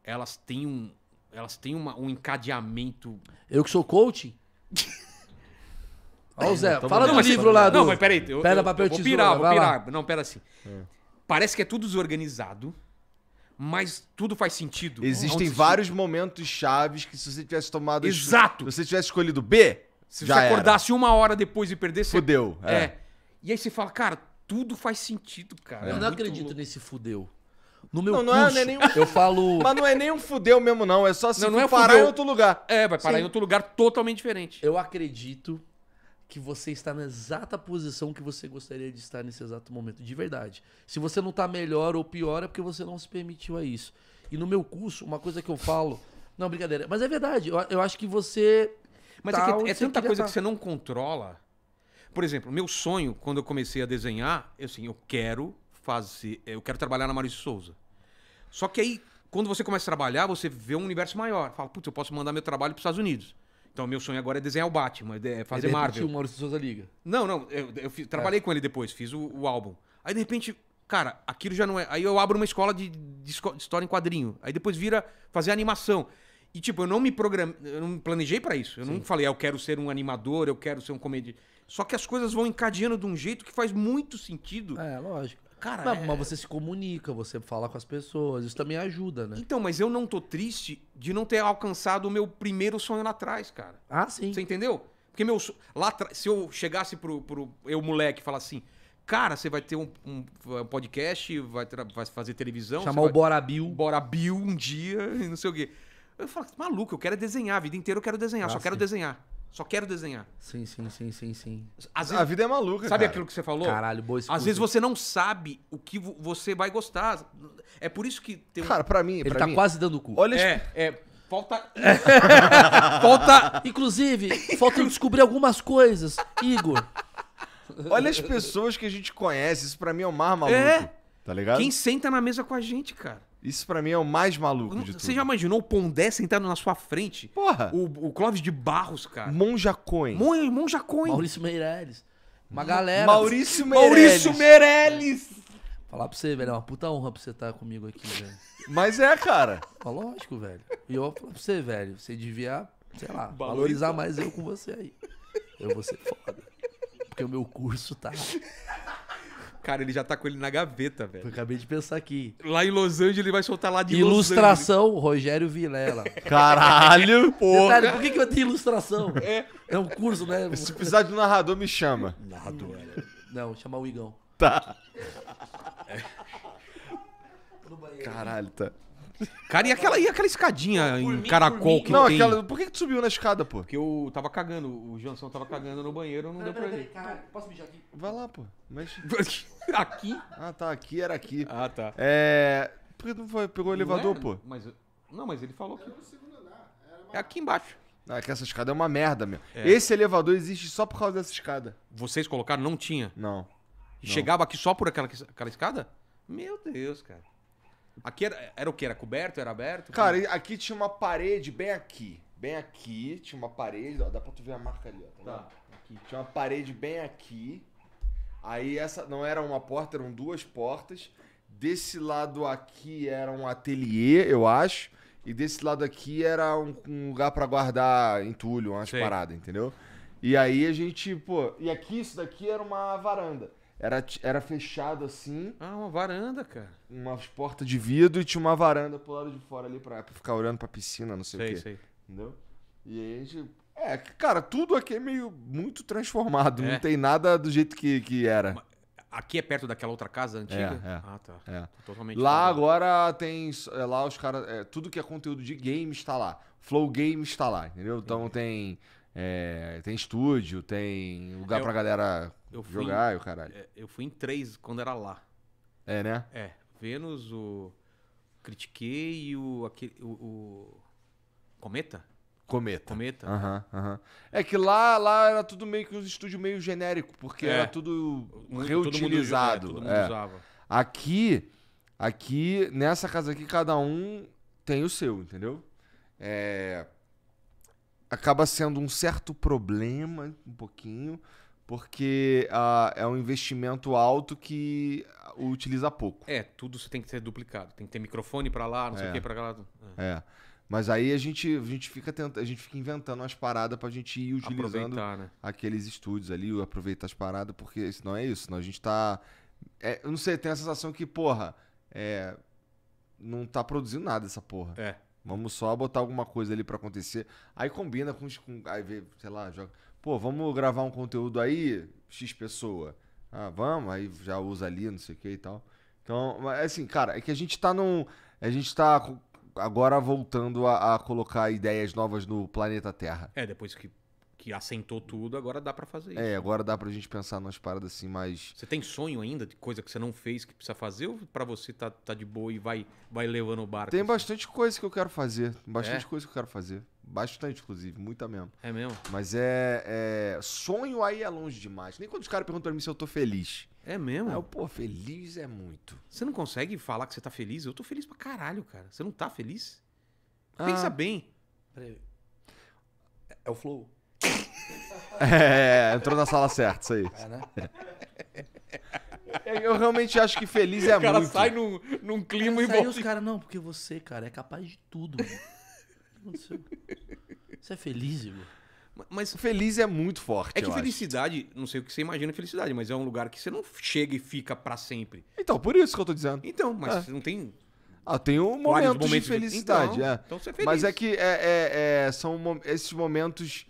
S3: elas têm um. Elas têm uma, um encadeamento.
S2: Eu que sou coaching? Olha o Zé, é, então fala no do livro lá Não, mas peraí. Eu, pera eu, pra eu, eu vou
S3: tirar, vou pirar. Não, pera assim. É. Parece que é tudo desorganizado mas
S1: tudo faz sentido. Existem vários momentos chaves que se você tivesse tomado... Exato! Se você tivesse escolhido B, Se você acordasse era. uma hora depois e perdesse... Fudeu. É. é. E aí você fala, cara,
S3: tudo faz sentido, cara. Eu é. não acredito louco. nesse fudeu. No meu não, não é curso, é, não é nenhum... eu falo... Mas
S1: não é nem um fudeu mesmo, não. É só se não, não é parar fudeu. em outro lugar. É, vai parar Sim. em outro
S2: lugar totalmente diferente. Eu acredito que você está na exata posição que você gostaria de estar nesse exato momento, de verdade. Se você não está melhor ou pior, é porque você não se permitiu a isso. E no meu curso, uma coisa que eu falo. Não, brincadeira. Mas é verdade. Eu, eu acho que você. Mas tá é, que é tanta coisa tá... que é tá. você
S3: não controla. Por exemplo, meu sonho, quando eu comecei a desenhar, eu é assim, eu quero fazer. É, eu quero trabalhar na Maurício Souza. Só que aí, quando você começa a trabalhar, você vê um universo maior. Fala, putz, eu posso mandar meu trabalho para os Estados Unidos. Então, meu sonho agora é desenhar o Batman, é, é fazer Marvel. Você Marvel. o
S2: Maurício Souza liga.
S3: Não, não, eu, eu fiz, trabalhei é. com
S2: ele depois, fiz
S3: o, o, álbum. Aí, de repente, cara, aquilo já não é. Aí eu abro uma escola de, de, de história em quadrinho. Aí depois vira fazer animação. E, tipo, eu não me programei, eu não me planejei para isso. Eu Sim. não falei, ah, eu quero ser um animador, eu quero ser um comediante.
S2: Só que as coisas vão encadeando de um jeito que faz muito sentido. É, lógico. Cara, mas, é... mas, você se comunica, você fala com as pessoas, isso também ajuda,
S3: né? Então, mas eu não tô triste de não ter alcançado o meu primeiro sonho lá atrás, cara. Ah, sim. Você entendeu? Porque meu lá se eu chegasse pro, pro eu moleque e falar assim, cara, você vai ter um, um, um podcast, vai, vai, fazer televisão, chamar o Bora Bill, Bora Bill um dia, não sei o quê. Eu falo, maluco, eu quero é desenhar, a vida inteira eu quero desenhar, ah, só sim. quero desenhar. Só quero desenhar.
S2: Sim, sim, sim, sim, sim. Vezes, a vida é maluca, Sabe cara. aquilo que você falou? Caralho, boa escuta. Às vezes você
S3: não sabe o que você vai gostar. É por isso que tem Cara, pra mim... Ele pra tá mim... quase dando o cu. Olha... É, é... Falta... falta... Inclusive,
S2: falta
S1: descobrir algumas coisas, Igor. Olha as pessoas que a gente conhece. Isso pra mim é o um mar é. maluco. É. Tá ligado? Quem senta na mesa com a gente, cara. Isso para mim é o
S3: mais maluco não, de tudo. Você já imaginou o Pondé sentado na sua frente? Porra! O, o Clóvis de Barros,
S2: cara. Monja Coin. Mon, Monja Coin. Maurício Meirelles. Uma galera. Maurício Meirelles. Maurício Meirelles! Falar pra você, velho, é uma puta honra pra você estar tá comigo aqui, velho. Mas é, cara. Mas lógico, velho. E eu vou falar pra você, velho, você devia, sei lá, valorizar mais eu com você aí. Eu vou ser foda. Porque o meu curso tá Cara, ele já tá com ele na gaveta, velho. Eu acabei de pensar aqui.
S3: Lá em Los Angeles, ele vai soltar lá de
S2: Ilustração,
S1: Los Rogério Vilela. Caralho, porra. Detalhe, por que,
S2: que eu tenho ilustração? É.
S1: é um curso, né? Se precisar de um narrador, me chama. Narrador.
S2: Hum. Não, chama o Igão.
S1: Tá. É. Caralho, tá. Cara, e aquela, e aquela escadinha em mim, caracol que não, tem? Aquela, por que, tu subiu na escada, pô? Porque eu tava cagando, o Jansão tava cagando no banheiro, não, não deu pra ele. Cara, posso mijar aqui? Vai lá, pô. Mas... aqui? Ah, tá, aqui era aqui. Ah, tá. É... Por que tu foi, pegou o não elevador, pô? Mas, não, mas ele falou que... É aqui embaixo. Ah, que essa escada é uma merda, meu. É. Esse elevador existe só por causa dessa escada. Vocês colocaram? Não tinha? Não. não.
S3: Chegava aqui só por aquela, aquela escada?
S1: Meu Deus, cara. Aqui era, era o que? Era coberto? Era aberto? Cara, Como? aqui tinha uma parede bem aqui. Bem aqui, tinha uma parede, ó, dá pra tu ver a marca ali, ó. Tá, tá. aqui. Tinha uma parede bem aqui. Aí essa não era uma porta, eram duas portas. Desse lado aqui era um ateliê, eu acho. E desse lado aqui era um, um lugar para guardar entulho, umas paradas, entendeu? E aí a gente, pô. E aqui, isso daqui era uma varanda. Era, era fechado assim. Ah, uma varanda, cara. umas portas de vidro e tinha uma varanda pro lado de fora ali pra, pra ficar olhando pra piscina, não sei, sei o quê. Sei. Entendeu? E aí a gente. É, cara, tudo aqui é meio muito transformado. É. Não tem nada do jeito que, que era.
S3: Aqui é perto daquela outra casa é, antiga? É, é. Ah, tá. É. Totalmente. Lá
S1: agora tem. É, lá os caras. É, tudo que é conteúdo de game está lá. Flow Game está lá, entendeu? Então tem. tem estúdio, tem lugar é, pra galera eu fui jogar, em, eu caralho. É,
S3: eu fui em três quando era lá. É, né? É. Vênus, o. Critiquei
S1: e o. Aquele, o, o... Cometa? Cometa. Cometa. Aham, uhum, aham. Uhum. É que lá, lá era tudo meio que um estúdio meio genérico, porque é. era tudo reutilizado. Todo mundo, é, todo mundo é. usava. Aqui, aqui, nessa casa aqui, cada um tem o seu, entendeu? É... Acaba sendo um certo problema, um pouquinho, porque uh, é um investimento alto que utiliza pouco.
S3: É, tudo tem que ser duplicado. Tem que ter microfone para lá, não é. sei o é. que para lá. É. é.
S1: Mas aí a gente, a gente fica tenta, a gente fica inventando umas paradas para a gente ir utilizando né? aqueles estúdios ali, aproveitar as paradas, porque senão é isso, senão a gente está é, eu não sei, tem a sensação que, porra, é, não tá produzindo nada essa porra. É. Vamos só botar alguma coisa ali para acontecer. Aí combina com, com aí vê, sei lá, joga pô, vamos gravar um conteúdo aí, X pessoa. Ah, vamos, aí já usa ali, não sei o que e tal. Então, é assim, cara, é que a gente tá num. A gente tá agora voltando a, a colocar ideias novas no planeta Terra. É, depois que
S3: que assentou tudo, agora dá para fazer é, isso. É,
S1: agora dá pra gente pensar nas paradas assim mais. Você tem sonho
S3: ainda de coisa que você não fez que precisa fazer ou pra você tá, tá de boa e vai, vai levando o barco? Tem assim?
S1: bastante coisa que eu quero fazer. Bastante é? coisa que eu quero fazer. Bastante, inclusive, muita mesmo. É mesmo? Mas é, é, Sonho aí é longe demais. Nem quando os caras perguntam pra mim se eu tô feliz. É mesmo? eu, pô, feliz é muito.
S3: Você não consegue falar que você tá feliz? Eu tô feliz pra caralho, cara. Você não tá feliz? Ah. Pensa bem.
S2: Peraí. É o
S3: flow.
S1: é, entrou na sala certa, isso aí. É, né?
S2: É, eu realmente acho que feliz é muito. O cara muito. sai num, num clima e volta. os não, porque você, cara, é capaz de tudo. Mano aconteceu? Você é feliz, Igor?
S1: Mas feliz é muito forte. É que
S3: felicidade, acho. não sei o que você imagina felicidade, mas é um lugar que você não chega e fica para sempre.
S1: Então, por isso que eu tô dizendo. Então, mas é. você não tem. Ah, tem um momento momentos de felicidade. De... Então, é. então você é feliz. Mas é que é, é, é são esses momentos.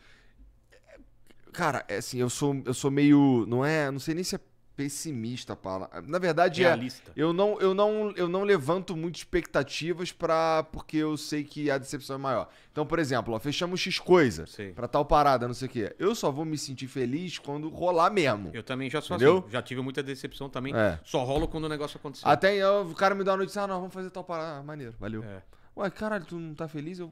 S1: É, cara, é assim, eu sou, eu sou meio. Não é. Não sei nem se é pessimista para na verdade é, Realista. é eu não eu não eu não levanto muito expectativas para porque eu sei que a decepção é maior então por exemplo ó, fechamos x coisa para tal parada não sei o quê eu só vou me sentir feliz quando rolar mesmo
S3: eu também já sou Entendeu? assim já tive muita decepção
S1: também é. só rolo quando o negócio acontecer até eu, o cara me dá uma notícia ah não vamos fazer tal parada ah, maneiro valeu é. ué caralho tu não tá feliz eu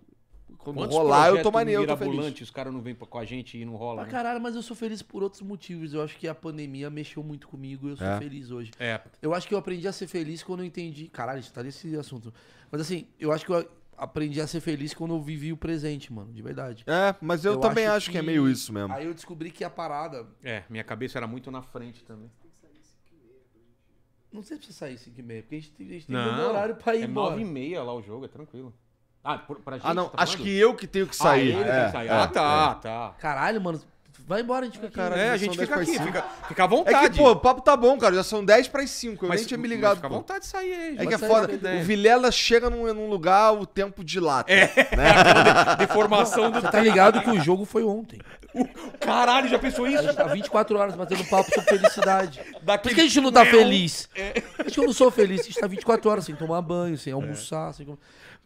S1: quando Quantos rolar, eu tô maneiro, eu tô feliz. Os caras não vêm com a
S2: gente e não rola. Ah, né? caralho, mas eu sou feliz por outros motivos. Eu acho que a pandemia mexeu muito comigo e eu sou é. feliz hoje. É. Eu acho que eu aprendi a ser feliz quando eu entendi. Caralho, isso tá nesse assunto. Mas assim, eu acho que eu aprendi a ser feliz quando eu vivi o presente, mano, de verdade. É, mas eu, eu também acho, acho que... que é meio isso mesmo. Aí eu descobri que a parada.
S3: É, minha cabeça era muito na frente também.
S2: Não sei se precisa sair 5 e meia, porque a gente tem, a gente
S3: tem um horário pra ir é embora. É 9 e meia lá o jogo, é tranquilo. Ah, pra ah, gente? Ah, não. Tá acho que eu que tenho que ah, sair. Ah, ele é, que sair. É, ah tá, é. tá.
S1: Caralho, mano. Vai embora, a gente fica aqui. Cara, é, né? a gente fica aqui, fica, fica, à vontade. É que, pô, o papo tá bom, cara. Já são 10 para 5. Eu mas, nem tinha me ligado. Fica à vontade de sair
S3: aí. É que é foda. O
S1: Vilela chega num, num, lugar, o tempo dilata. É. Né? É, deformação do Você tá ligado que o jogo foi ontem.
S2: Caralho, já pensou isso? A gente tá 24 horas batendo papo sobre felicidade. Daqui... Por que a gente não tá feliz? É. Acho que eu não sou feliz. A gente tá 24 horas sem tomar banho, sem almoçar, é. sem.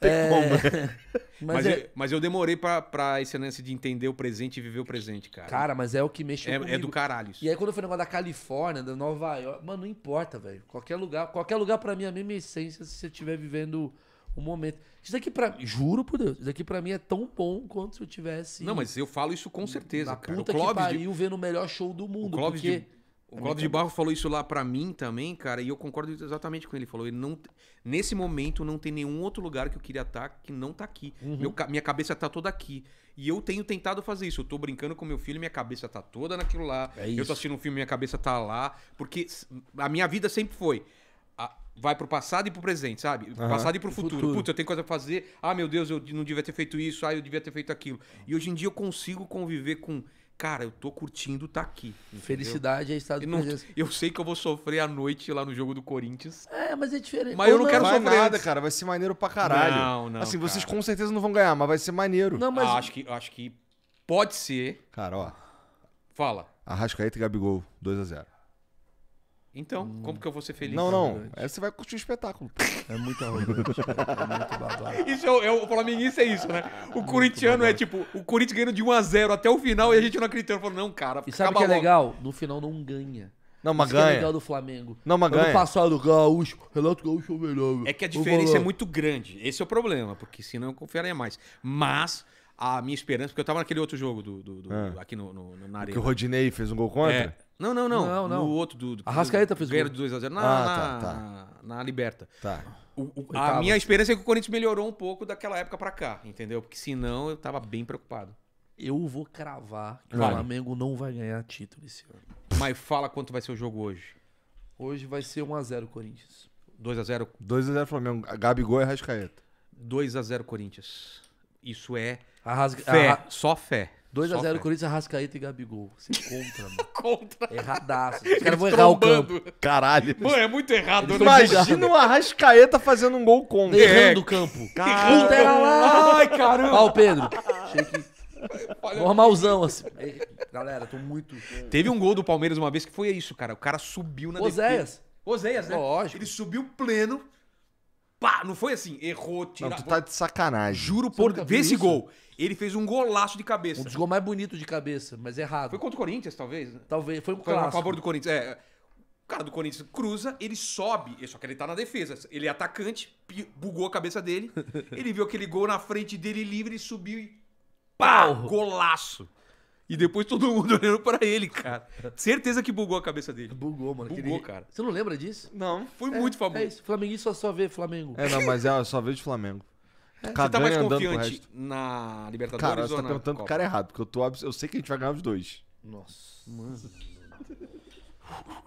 S2: É... Bom, mas, mas, é... eu,
S3: mas, eu, demorei pra, pra esse lance de entender o presente e viver o
S2: presente, cara. Cara, mas é o que mexe é, comigo. É do caralho. Isso. E aí quando eu fui no negócio da Califórnia, da Nova York, mano, não importa, velho. Qualquer lugar, qualquer lugar pra mim é a mesma essência se você estiver vivendo o momento. Isso daqui para juro por Deus, isso daqui para mim é tão bom quanto se eu tivesse. Não, mas eu falo isso com
S3: certeza, na cara. o Clóvis que pariu
S2: de... vendo o melhor show do mundo, o Clóvis porque... de... O Cláudio de
S3: Barro falou isso lá para mim também, cara, e eu concordo exatamente com ele. Ele falou: ele não, nesse momento não tem nenhum outro lugar que eu queria estar tá que não tá aqui. Uhum. Meu, minha cabeça tá toda aqui. E eu tenho tentado fazer isso. Eu tô brincando com meu filho, minha cabeça tá toda naquilo lá. É eu tô assistindo um filme, minha cabeça tá lá. Porque a minha vida sempre foi: vai pro passado e pro presente, sabe? Uhum. Passado e pro futuro. futuro. Putz, eu tenho coisa pra fazer. Ah, meu Deus, eu não devia ter feito isso. Ah, eu devia ter feito aquilo. E hoje em dia eu consigo conviver com cara, eu tô curtindo tá aqui. Entendeu? Felicidade
S2: é
S1: estado
S3: eu não, Eu sei que eu vou sofrer à noite lá no jogo do Corinthians.
S2: É, mas é diferente.
S1: Mas eu não, não quero sofrer nada, antes. cara. Vai ser maneiro pra caralho.
S3: Não, não. Assim, cara. vocês
S1: com certeza não vão ganhar, mas vai ser maneiro. Não, mas... Ah, acho, que, acho que pode ser. Cara, ó. Fala. Arrascaeta e Gabigol, 2x0. Então,
S3: hum. como que eu vou ser feliz? Não, não.
S1: Aí você vai curtir o espetáculo. É muito arrogante. é muito babado.
S2: Isso é, é, o flamenguista é isso, né? É o muito
S3: corintiano é tipo, o Corinthians ganhando de 1 a 0 até o final e a gente não acreditando. Falando, não, cara. E sabe o que é legal?
S2: No final não ganha. Não, mas é ganha. É legal do Flamengo. Não, mas ganha. No passado, Gaúcho, Renato Gaúcho é o melhor. É que a diferença é
S3: muito grande. Esse é o problema, porque senão eu confiaria mais. Mas a minha esperança, porque eu tava naquele outro jogo do, do, do é. aqui no, no, na arena. Que o Rodinei fez um gol contra? É. Não, não, não. Não, não. No outro do. do Rascaeta fez o gol. do 2x0. Na, ah, tá, tá. na, na Liberta. Tá. O, o, a minha experiência é que o Corinthians melhorou um pouco daquela época pra cá, entendeu? Porque senão eu tava bem preocupado. Eu vou cravar que vale. o
S2: Flamengo não vai ganhar título esse ano.
S3: Mas fala quanto vai ser o jogo hoje.
S2: Hoje vai ser 1x0 Corinthians.
S1: 2x0. 2x0 Flamengo. Gabigol e Rascaeta. 2x0 Corinthians. Isso é. Arrasca... Fé. Arras... Só fé. 2x0 Corinthians,
S2: Arrascaeta e Gabigol. Você contra, mano. contra.
S1: Erradaço. Os caras vão errar o campo.
S2: Caralho. Mano, é muito errado. Eles né? Imagina o
S1: Arrascaeta fazendo um gol contra. Errando é. o é.
S2: campo. Caralho. Puta, lá. Ai, caramba. Ó o Pedro. Achei que... malzão, assim.
S3: Galera, tô muito... Teve um gol do Palmeiras uma vez que foi isso, cara. O cara subiu na... Ozeias. Ozeias, né? Lógico. Ele subiu pleno pá, não foi assim, errou, tirou. Não, tu tá
S1: de sacanagem. Juro Você por Vê esse gol.
S3: Ele fez um golaço de cabeça. Um dos gols mais bonitos de
S2: cabeça, mas errado. Foi contra o Corinthians, talvez? Né? Talvez, foi um
S1: foi clássico. a favor do
S3: Corinthians, é. O cara do Corinthians cruza, ele sobe, só que ele tá na defesa. Ele é atacante, bugou a cabeça dele. ele viu aquele gol na frente dele livre, ele subiu e pá, golaço. E depois todo mundo olhando pra ele, cara. Certeza que bugou a cabeça dele. Bugou, mano. Bugou, cara.
S2: Você não lembra disso? Não, foi é, muito é famoso. É isso, Flamenguinho só vê Flamengo. É, não, mas
S1: é só vê de Flamengo. É. Você tá mais confiante
S3: na Libertadores cara, ou você tá perguntando pro cara
S1: errado, porque eu, tô, eu sei que a gente vai ganhar os dois. Nossa. Mano.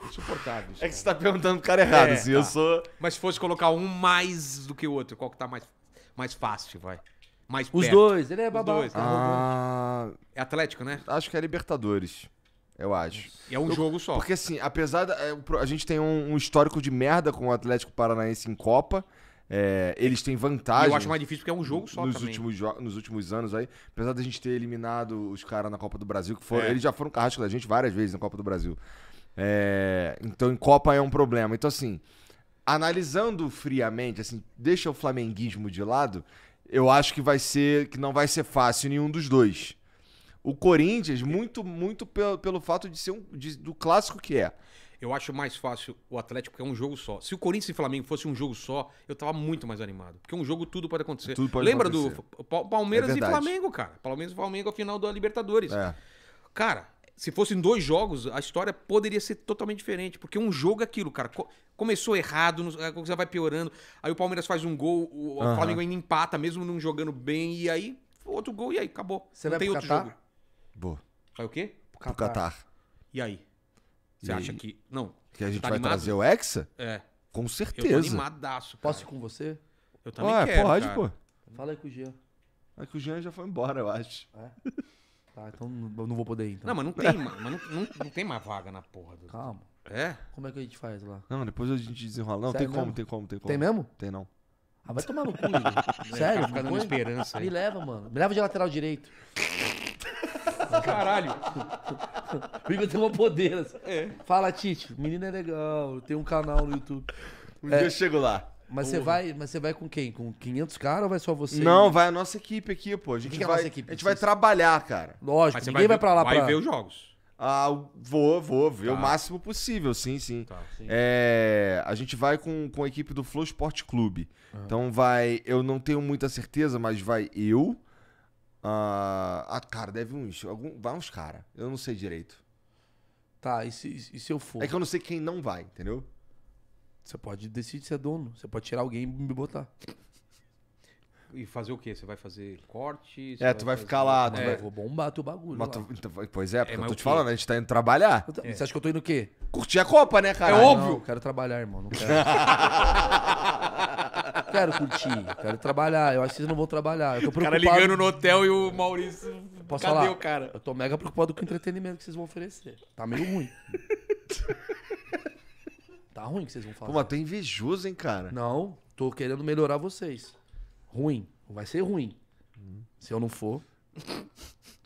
S3: Insuportável. É que você tá
S1: perguntando pro cara errado, é, assim, tá. eu
S3: sou... Mas se fosse colocar um mais do que o outro, qual que tá mais,
S1: mais fácil, vai?
S3: mais Os perto. dois, ele é babá. Dois, ah.
S1: ah, é Atlético, né? Acho que é Libertadores. Eu acho. E é um eu, jogo só. Porque assim, apesar da. É, a gente tem um, um histórico de merda com o Atlético Paranaense em Copa. É, eles têm vantagem. eu acho mais difícil porque é um jogo só nos Últimos, nos últimos anos aí, apesar da gente ter eliminado os caras na Copa do Brasil, que foram, é. eles já foram carrasco da gente várias vezes na Copa do Brasil. É, então em Copa é um problema. Então assim, analisando friamente, assim, deixa o flamenguismo de lado, eu acho que vai ser que não vai ser fácil nenhum dos dois. O Corinthians muito muito pelo, pelo fato de ser um, de, do clássico que é. Eu acho mais fácil
S3: o Atlético porque é um jogo só. Se o Corinthians e o Flamengo fosse um jogo só, eu tava muito mais animado. Porque um jogo tudo pode acontecer. Tudo pode Lembra acontecer. do Palmeiras é e Flamengo, cara? Palmeiras e Flamengo a final da Libertadores. É. Cara, se fossem dois jogos, a história poderia ser totalmente diferente. Porque um jogo é aquilo, cara. Começou errado, a coisa vai piorando. Aí o Palmeiras faz um gol, o uhum. Flamengo ainda empata, mesmo não jogando bem. E aí, outro gol, e aí, acabou. Você não vai tem pro outro Catar? jogo. Boa. Vai o quê?
S1: Pro Catar. Pro Catar.
S3: E aí? Você e acha aí? que. Não. Que a gente tá vai animado? trazer o Hexa? É. Com certeza. Eu tô
S2: animadaço. Cara. Posso ir com você? Eu
S3: também Ué, quero. Pode, cara.
S1: pô. Fala aí com o Jean. É que o Jean já foi embora, eu acho. É. Tá, então eu não vou poder ir. Então. Não, mas não tem, mano,
S3: não, não, não tem mais vaga na porra. Do... Calma.
S1: É? Como é que a gente faz lá? Não, depois a gente desenrola. Não, Sério tem como, tem como, tem como. Tem mesmo? Tem não. Ah, vai tomar
S3: no cu, Igor.
S1: Sério? Fica dando
S2: esperança aí. Me leva, mano. Me leva de lateral direito. Caralho. O Igor tem uma poder. É. Fala, Tite. Menina é legal. Tem um canal no YouTube. Um é, dia eu chego lá. Mas você vai, mas você vai com quem? Com 500 caras ou vai
S1: só você? Não, vai a nossa equipe aqui, pô. A gente, Quem é a vai, nossa equipe? a gente vai trabalhar, cara. Lógico, Mas ninguém vai, vai, pra lá vai ver os jogos. Ah, vou, vou ver o tá. máximo possível, sim, sim. Tá. É, a gente vai com, com a equipe do Flow Sport Clube. Ah. Então vai. Eu não tenho muita certeza, mas vai eu. Ah, ah, cara, deve uns. Algum, vai uns cara. Eu não sei direito. Tá, e se, e se eu for? É que eu não sei quem não vai, entendeu?
S2: Você pode decidir ser dono. Você pode tirar alguém e me botar.
S3: E fazer o quê? Você vai fazer corte? É, tu vai fazer... ficar lá. Tu é, vai... Eu vou bombar
S1: teu bagulho. Mas tu... então, pois é, porque é, eu tô te falando, a gente tá indo trabalhar. Tô... É. Você acha que eu tô indo o quê? Curtir a Copa, né, cara? É óbvio. Não, eu quero trabalhar, irmão. Não quero. quero curtir. Quero trabalhar.
S2: Eu acho que vocês não vão trabalhar. Eu tô preocupado. O cara ligando no hotel e o Maurício. Posso Cadê falar? o cara? Eu tô mega preocupado com o entretenimento que vocês vão oferecer. Tá meio ruim. Tá ruim que vocês vão falar. Pô, mas tô tá invejoso, hein, cara? Não, tô querendo melhorar vocês. Ruim.
S1: Vai ser ruim. Hum. Se eu não for.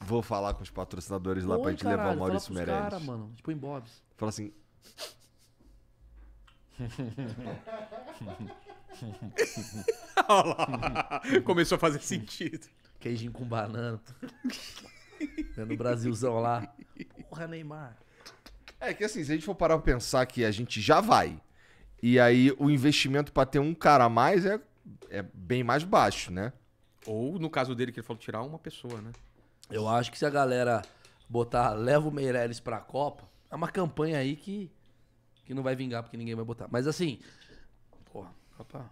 S1: Vou falar com os patrocinadores Oi, lá pra gente caralho, levar o Maurício e isso Cara, mano, tipo em Bob's. Fala assim.
S2: Olha lá.
S1: Começou a fazer sentido. Queijinho com banana. no Brasilzão lá.
S2: Porra, Neymar.
S1: É que assim, se a gente for parar pra pensar que a gente já vai, e aí o investimento para ter um cara a mais é, é bem mais baixo, né?
S2: Ou no caso dele, que ele falou tirar uma pessoa, né? Eu acho que se a galera botar leva o Meirelles pra Copa, é uma campanha aí que, que não vai vingar porque ninguém vai botar. Mas assim, porra, opa.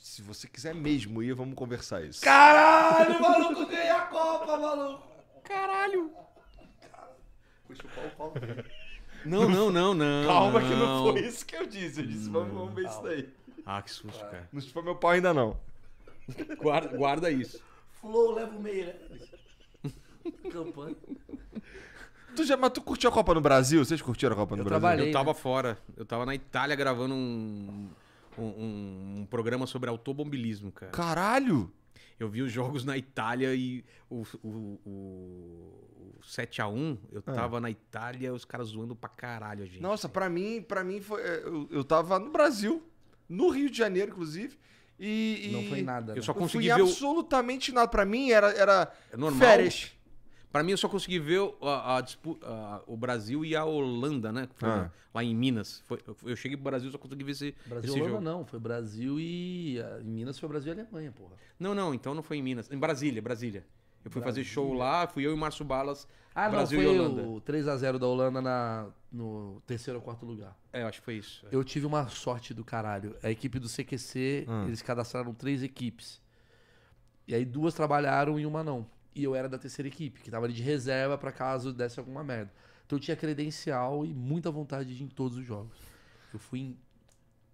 S2: Se você quiser mesmo
S1: ir, vamos conversar isso.
S2: Caralho, maluco, ganhei a Copa, maluco! Caralho!
S1: foi chupar o pau dele. Não, não, não, não. Calma que não foi isso que eu disse. Eu disse, vamos, vamos ver isso daí. Ah, que susto, ah, cara. Não chupou meu pau ainda não. Guarda, guarda isso.
S2: Flow, leva o meia. Campanha.
S1: Tu já, mas tu curtiu a Copa no Brasil? Vocês curtiram a Copa no Eu Brasil? trabalhei. Eu né? tava
S3: fora. Eu tava na Itália gravando um, um, um- um programa sobre automobilismo, cara.
S1: Caralho!
S3: Eu vi os jogos na Itália e o, o, o, o 7x1, eu ah. tava é. na Itália, os caras zoando pra caralho, gente.
S1: Nossa, pra mim, pra mim foi. É, eu, eu tava no Brasil, no Rio de Janeiro, inclusive. E, não foi nada. Eu né? só consegui eu fui ver absolutamente nada. Pra mim era, era é normal. férias. Para mim, eu só consegui
S3: ver a, a a, o Brasil e a Holanda, né? Foi, ah. Lá em Minas. Foi, eu cheguei pro Brasil só consegui ver esse, Brasil esse Holanda, jogo. não. Foi Brasil e... Em Minas foi Brasil e Alemanha, porra. Não, não. Então não foi em Minas. Em Brasília, Brasília. Eu fui fazer show lá, fui eu e o Márcio Balas,
S2: ah, Brasil não, foi e Holanda. o 3x0 da Holanda na, no terceiro ou quarto lugar. É, eu acho que foi isso. É. Eu tive uma sorte do caralho. A equipe do CQC, ah. eles cadastraram três equipes. E aí duas trabalharam e uma não. E eu era da terceira equipe, que tava ali de reserva para caso desse alguma merda. Então eu tinha credencial e muita vontade de ir em todos os jogos. Eu fui em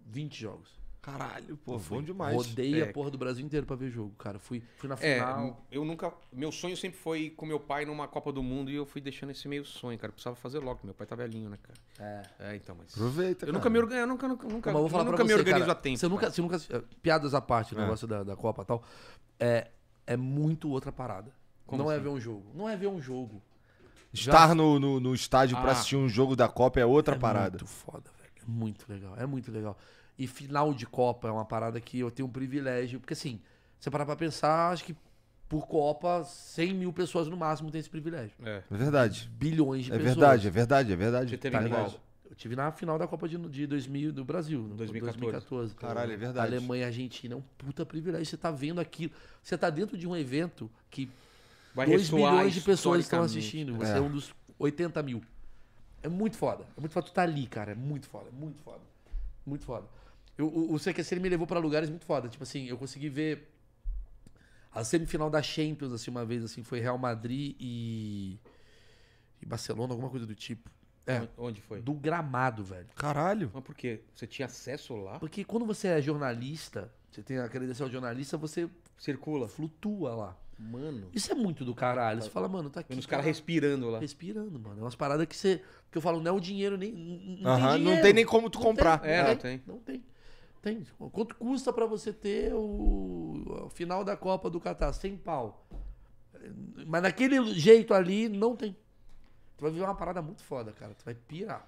S2: 20 jogos. Caralho, pô, bom demais. Rodei é. a porra do Brasil inteiro pra ver jogo, cara. Fui, fui na é, final.
S3: eu nunca. Meu sonho sempre foi ir com meu pai numa Copa do Mundo e eu fui deixando esse meio sonho, cara. Eu precisava fazer logo, meu pai tá velhinho, né, cara? É. É, então, mas. Aproveita, Eu cara. nunca me organizo, nunca, nunca, nunca, nunca me organizo cara, a tempo. Você nunca,
S2: você nunca. Eh, piadas à parte, o é. negócio da, da Copa e tal. É, é muito outra parada. Como não é assim? é ver um jogo. Não é ver um jogo.
S1: Estar Já... no, no, no, estádio ah, pra assistir um jogo da Copa é outra é parada. Muito foda, velho. É
S2: muito legal. É muito legal. E final de Copa é uma parada que eu tenho um privilégio. Porque assim, você parar pra pensar, acho que por Copa, 100 mil pessoas no máximo têm esse privilégio. É,
S1: é verdade. Bilhões de é pessoas. É verdade, é verdade, é verdade. Você teve tá
S2: Eu tive na final da Copa de, de 2000 do Brasil, 2014. Né? 2014. Caralho, é verdade. Alemanha e Argentina, é um puta privilégio. Você tá vendo aquilo. Você tá dentro de um evento que Vai 2 milhões de pessoas estão assistindo. Você é. é. um dos 80 mil. É muito foda. É muito foda. Tu tá ali, cara. É muito foda. É muito foda. Muito foda. Eu, o, o CQC ele me levou para lugares muito foda. Tipo assim, eu consegui ver a semifinal da Champions, assim, uma vez, assim, foi Real Madrid e. e Barcelona, alguma coisa do tipo. É, Onde foi? Do gramado, velho. Caralho. Mas por quê? Você tinha acesso lá? Porque quando você é jornalista, você tem a credencial de jornalista, você. Circula. Flutua lá. Mano. Isso é muito do caralho. Você fala, mano, tá aqui. Os caras cara, respirando lá. Respirando, mano. É umas paradas que você. Que eu falo, não é o dinheiro nem. Não, uh -huh, tem, dinheiro. não tem nem como tu não comprar. Tem, é, não tem. Não tem. Tem. Quanto custa para você ter o, o, final da Copa do Catar? Sem pau. Mas naquele jeito ali, não tem. Tu vai viver uma parada muito foda, cara. Tu vai pirar.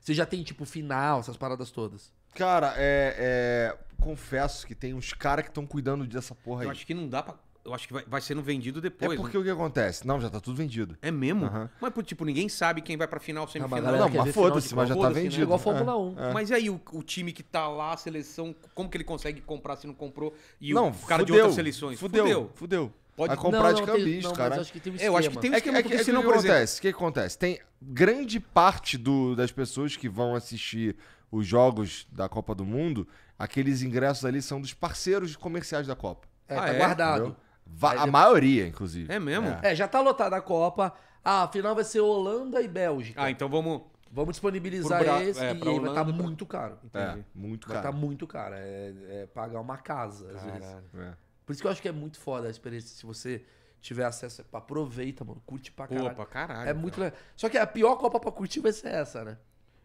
S1: Você já tem, tipo, final, essas paradas todas. Cara, é. é confesso que tem uns caras que estão cuidando dessa porra aí. Eu acho que não dá pra
S3: eu acho que vai, vai sendo vendido é depois. É porque né?
S1: o que acontece? Não, já tá tudo vendido. É mesmo? Uhum.
S3: Mas, tipo, ninguém sabe quem vai pra final, tá semifinal. Ah, não, não mas foda-se, mas já tá vendido. Assim, né? É Igual a Fórmula 1. É, é. Mas e aí, o, o, time que tá lá, a seleção, como que ele consegue comprar se não comprou? E não, o cara fudeu, de outras seleções? Fudeu, fudeu. fudeu. Pode comprar não, de cambista, cara. Mas acho que tem um É, eu acho que tem um é esquema, é
S1: que, porque é que, senão, que acontece? O que acontece? Tem grande parte do, das pessoas que vão assistir os jogos da Copa do Mundo, aqueles ingressos ali são dos parceiros comerciais da Copa. É, tá ah, tá é? guardado. Entendeu? Va a maioria, inclusive. É mesmo?
S2: É. é, já tá lotada a Copa. Ah, a final vai ser Holanda e Bélgica.
S1: Ah, então vamos.
S2: Vamos disponibilizar Por, esse é, e Holanda, vai estar tá muito caro. É, Entendi. É, muito tá caro. Vai estar tá muito caro. É, é, pagar uma casa, Caralho. vezes. É. Por isso que eu acho que é muito foda a experiência. Se você tiver acesso, aproveita, mano. Curte pra caralho. Pô, caralho. É então. muito legal. Só que a pior Copa pra curtir vai ser essa, né?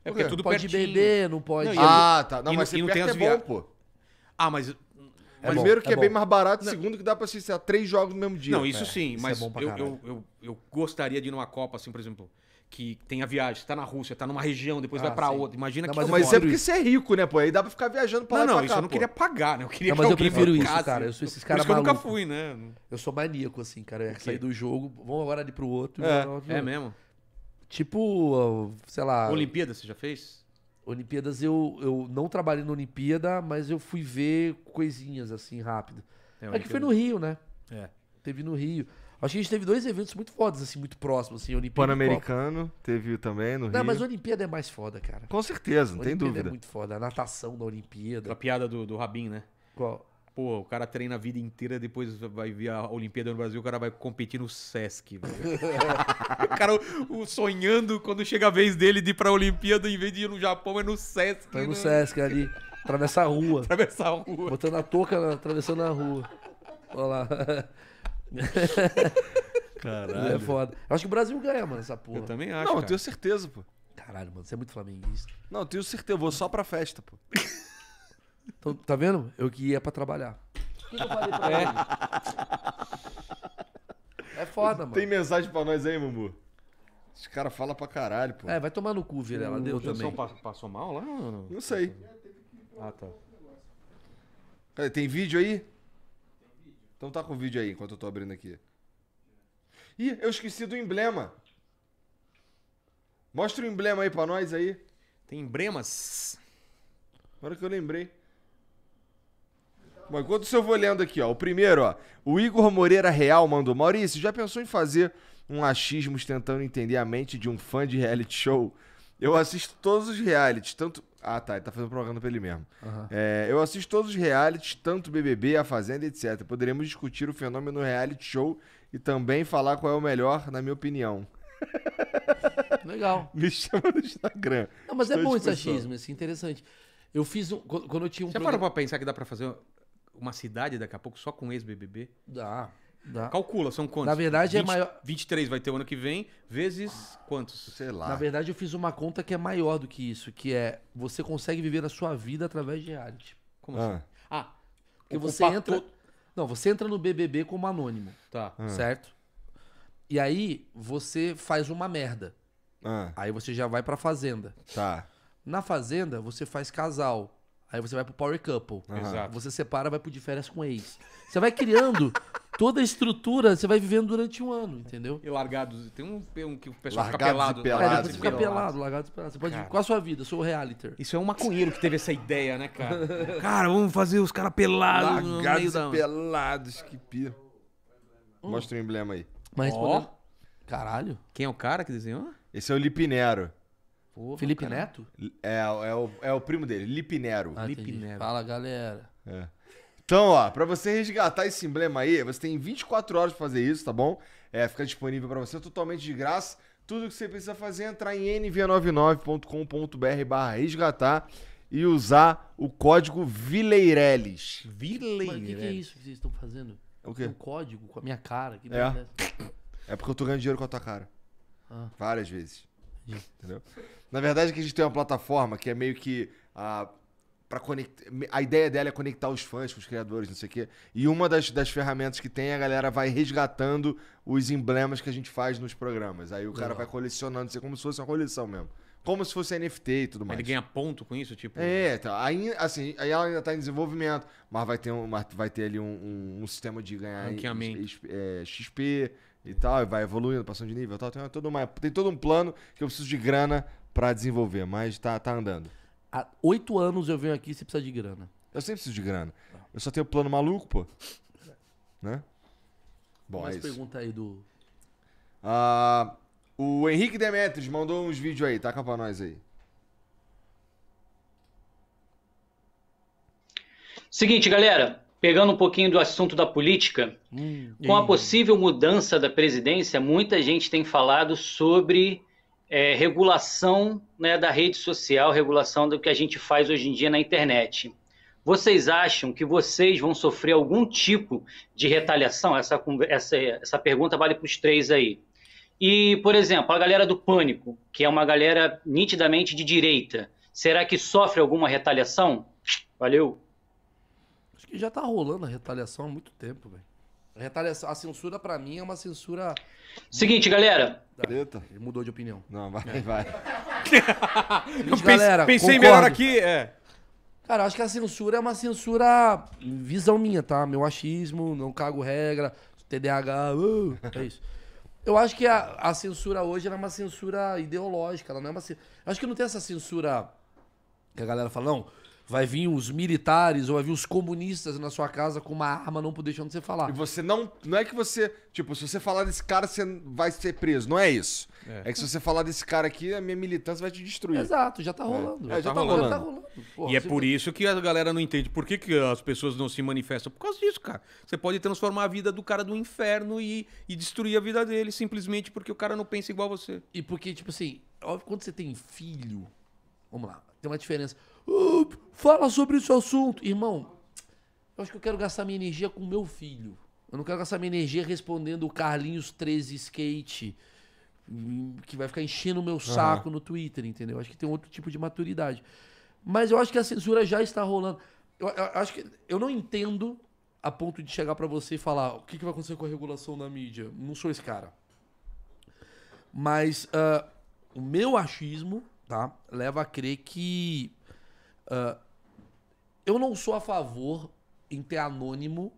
S2: É porque, é tudo não pode pertinho.
S1: beber, não pode. Não, é ah, tá. Não, e mas e não tem as é pô.
S3: Ah, mas é Primeiro bom, é que é, é bem mais barato, não.
S1: segundo que dá pra assistir a três jogos no mesmo dia. Não, isso é, sim, é mas isso eu, eu, eu, eu gostaria
S3: de ir numa Copa, assim, por exemplo que tem a viagem, você tá na Rússia, tá numa região, depois ah, vai pra sim. outra. Imagina não, que Mas, mas isso é porque você
S1: é rico, né, pô? Aí dá pra ficar viajando pra não, lá Não, não, isso eu não pô. queria pagar, né? Eu queria não, mas eu prefiro isso, casa, cara. Eu sou esses caras Mas eu nunca
S2: fui, né? Eu sou maníaco, assim, cara. É sair do jogo, vamos agora ali pro outro. É, é mesmo? Tipo, ah, sei lá... Olimpíada você já fez? Olimpíadas eu, eu não trabalhei na Olimpíada, mas eu fui ver coisinhas assim rápido. É, é que foi no Rio, né? É. Teve no Rio. Acho que a gente teve dois eventos muito fodas, assim, muito próximos, assim, Olimpíada. Pan-Americano
S1: teve também no Rio. Não, mas a Olimpíada é mais foda,
S2: cara. Com certeza, não
S1: tem é dúvida. é muito
S2: foda. A natação da Olimpíada. A piada do, do Rabin, né? Qual? Pô, o cara
S3: treina a vida inteira, depois vai vir a Olimpíada no Brasil, o cara vai competir no Sesc, o cara o, sonhando quando chega a vez dele de ir pra Olimpíada, em vez de ir no Japão, é no
S2: Sesc. Vai tá no né? Sesc ali, atravessar a rua. atravessar a rua. Botando a touca, atravessando a rua. Olha lá. Caralho. É foda. Eu acho
S1: que o Brasil ganha, mano, essa porra. Eu também acho.
S2: Não, cara. eu tenho certeza, pô. Caralho, mano, você é muito flamenguista.
S1: Não, eu tenho certeza, eu vou só pra festa, pô.
S2: Então, tá vendo? Eu que ia pra trabalhar. O que,
S1: que eu falei pra ele? É. é foda, mano. Tem mensagem pra nós aí, Mumu? Esse cara fala pra caralho, pô. É, vai tomar no cu, ela Deu também. Passou, passou mal lá? Não, não sei. Ah, tá. Cara, tem vídeo aí? Então tá com o vídeo aí, enquanto eu tô abrindo aqui. Ih, eu esqueci do emblema. Mostra o emblema aí pra nós aí. Tem emblemas? Agora que eu lembrei. Bom, enquanto isso eu vou lendo aqui, ó. O primeiro, ó. O Igor Moreira Real mandou. Maurício, já pensou em fazer um achismo tentando entender a mente de um fã de reality show? Eu assisto todos os realities, tanto. Ah, tá, ele tá fazendo propaganda pra ele mesmo. Uhum. É, eu assisto todos os realities, tanto BBB, A Fazenda, etc. Poderemos discutir o fenômeno reality show e também falar qual é o melhor, na minha opinião.
S2: Legal.
S1: Me chama no Instagram. Não, mas é Estou é bom esse achismo, é
S3: interessante. Eu fiz um. Quando eu tinha um. Você programa... parou pra pensar que dá pra fazer uma cidade daqui a pouco só com ex-BBB? Dá. Dá. Calcula, são quantos? Na verdade 20, é maior. 23 vai ter o ano que vem, vezes quantos? Sei lá. Na
S2: verdade, eu fiz uma conta que é maior do que isso, que é você consegue viver a sua vida através de reality. Como assim? ah. assim? Ah, porque o, você o pato... entra. Não, você entra no BBB como anônimo. Tá. Ah. Certo? E aí você faz uma merda. Ah. Aí você já vai pra fazenda. Tá. Na fazenda, você faz casal. Aí você vai pro Power Couple. Exato. Você separa, vai pro de férias com ex. Você vai criando toda a estrutura, você vai vivendo durante um ano, entendeu? E largados. Tem
S3: um, um que o pessoal largados fica pelado. Né? Pelados, é, depois você fica pelado, pelado largados e pelados. Você pode cara, qual
S2: a sua vida? Eu sou o reality. Isso é um maconheiro que teve essa ideia, né,
S3: cara? cara, vamos fazer os caras pelados. Largados e
S1: pelados, que pira. Hum. Mostra o emblema aí. Mas oh. Caralho. Quem é o cara que desenhou? Esse é o Lipinero. Porra, Felipe cara. Neto? É, é, o, é o primo dele, Lipinero. Ah, Lipinero. Fala, galera. É. Então, ó, para você resgatar esse emblema aí, você tem 24 horas pra fazer isso, tá bom? É, fica disponível para você totalmente de graça. Tudo que você precisa fazer é entrar em nv99.com.br/barra resgatar e usar o código Vileireles. Vileireles? O que, que, é isso
S2: que vocês estão fazendo? O quê? É um código com a minha cara. Que é. Né?
S1: é porque eu tô ganhando dinheiro com a tua cara. Ah. Várias vezes. Entendeu? Na verdade, é que a gente tem uma plataforma que é meio que. A, ah, pra conectar, a ideia dela é conectar os fãs com os criadores, não sei o quê. E uma das, das ferramentas que tem, a galera vai resgatando os emblemas que a gente faz nos programas. Aí o cara vai colecionando, isso é como se fosse uma coleção mesmo. Como se fosse NFT e tudo mais. Ele
S3: ganha ponto com isso, tipo. É,
S1: tá. aí, assim, aí ela ainda está em desenvolvimento, mas vai ter, um, vai ter ali um, um, um sistema de ganhar é, XP e tal, e vai evoluindo, passando de nível e tal. Tem, todo uma, tem todo um plano que eu preciso de grana para desenvolver, mas tá, tá andando. Há oito anos eu venho aqui e você precisa de grana. Eu sempre preciso de grana. Eu só tenho plano maluco, pô. Né? Bom, Mais é pergunta aí do. Ah, o Henrique Demetrios mandou uns vídeos aí, taca pra nós aí.
S5: Seguinte, galera, pegando um pouquinho do assunto da política, hum, com a possível mudança da presidência, muita gente tem falado sobre é, regulação né, da rede social, regulação do que a gente faz hoje em dia na internet. Vocês acham que vocês vão sofrer algum tipo de retaliação? Essa, essa, essa pergunta vale para os três aí. E, por exemplo, a galera do Pânico, que é uma galera nitidamente de direita, será que sofre alguma retaliação? Valeu!
S2: Acho que já está rolando a retaliação há muito tempo, velho. Retaliação, a censura para mim é uma censura.
S5: Seguinte, galera.
S1: Eita. Ele mudou de opinião. Não, vai, é. vai. galera, pensei concordo. melhor aqui. É.
S2: Cara, acho que a censura é uma censura. Visão minha, tá? Meu achismo, não cago regra, TDAH, uh, é isso. Eu acho que a, a censura hoje é uma censura ideológica, ela não é uma. Censura, acho que não tem essa censura que a galera fala, não Vai vir os militares ou vai vir os comunistas na sua casa com uma arma
S1: não deixando você falar. E você não. Não é que você. Tipo, se você falar desse cara, você vai ser preso. Não é isso. É, é que se você falar desse cara aqui, a minha militância vai te destruir. Exato, já tá é. rolando. É, já, tá, tá rolando.
S3: Tá rolando. Porra, e é por isso que a galera não entende por que, que as pessoas não se manifestam. Por causa disso, cara. Você pode transformar a vida do cara do inferno e, e destruir a vida dele simplesmente porque o cara não
S2: pensa igual você. E porque, tipo assim, óbvio, quando você tem filho. Vamos lá, tem uma diferença fala sobre esse assunto. Irmão, eu acho que eu quero gastar minha energia com meu filho. Eu não quero gastar minha energia respondendo o Carlinhos 13 Skate, hum, que vai ficar enchendo o meu saco uhum. no Twitter, entendeu? Eu acho que tem outro tipo de maturidade. Mas eu acho que a censura já está rolando. Eu, eu acho que eu não entendo a ponto de chegar para você e falar o que, que vai acontecer com a regulação da mídia. Não sou esse cara. Mas uh, o meu achismo tá, leva a crer que ah, eu não sou a favor em ter anônimo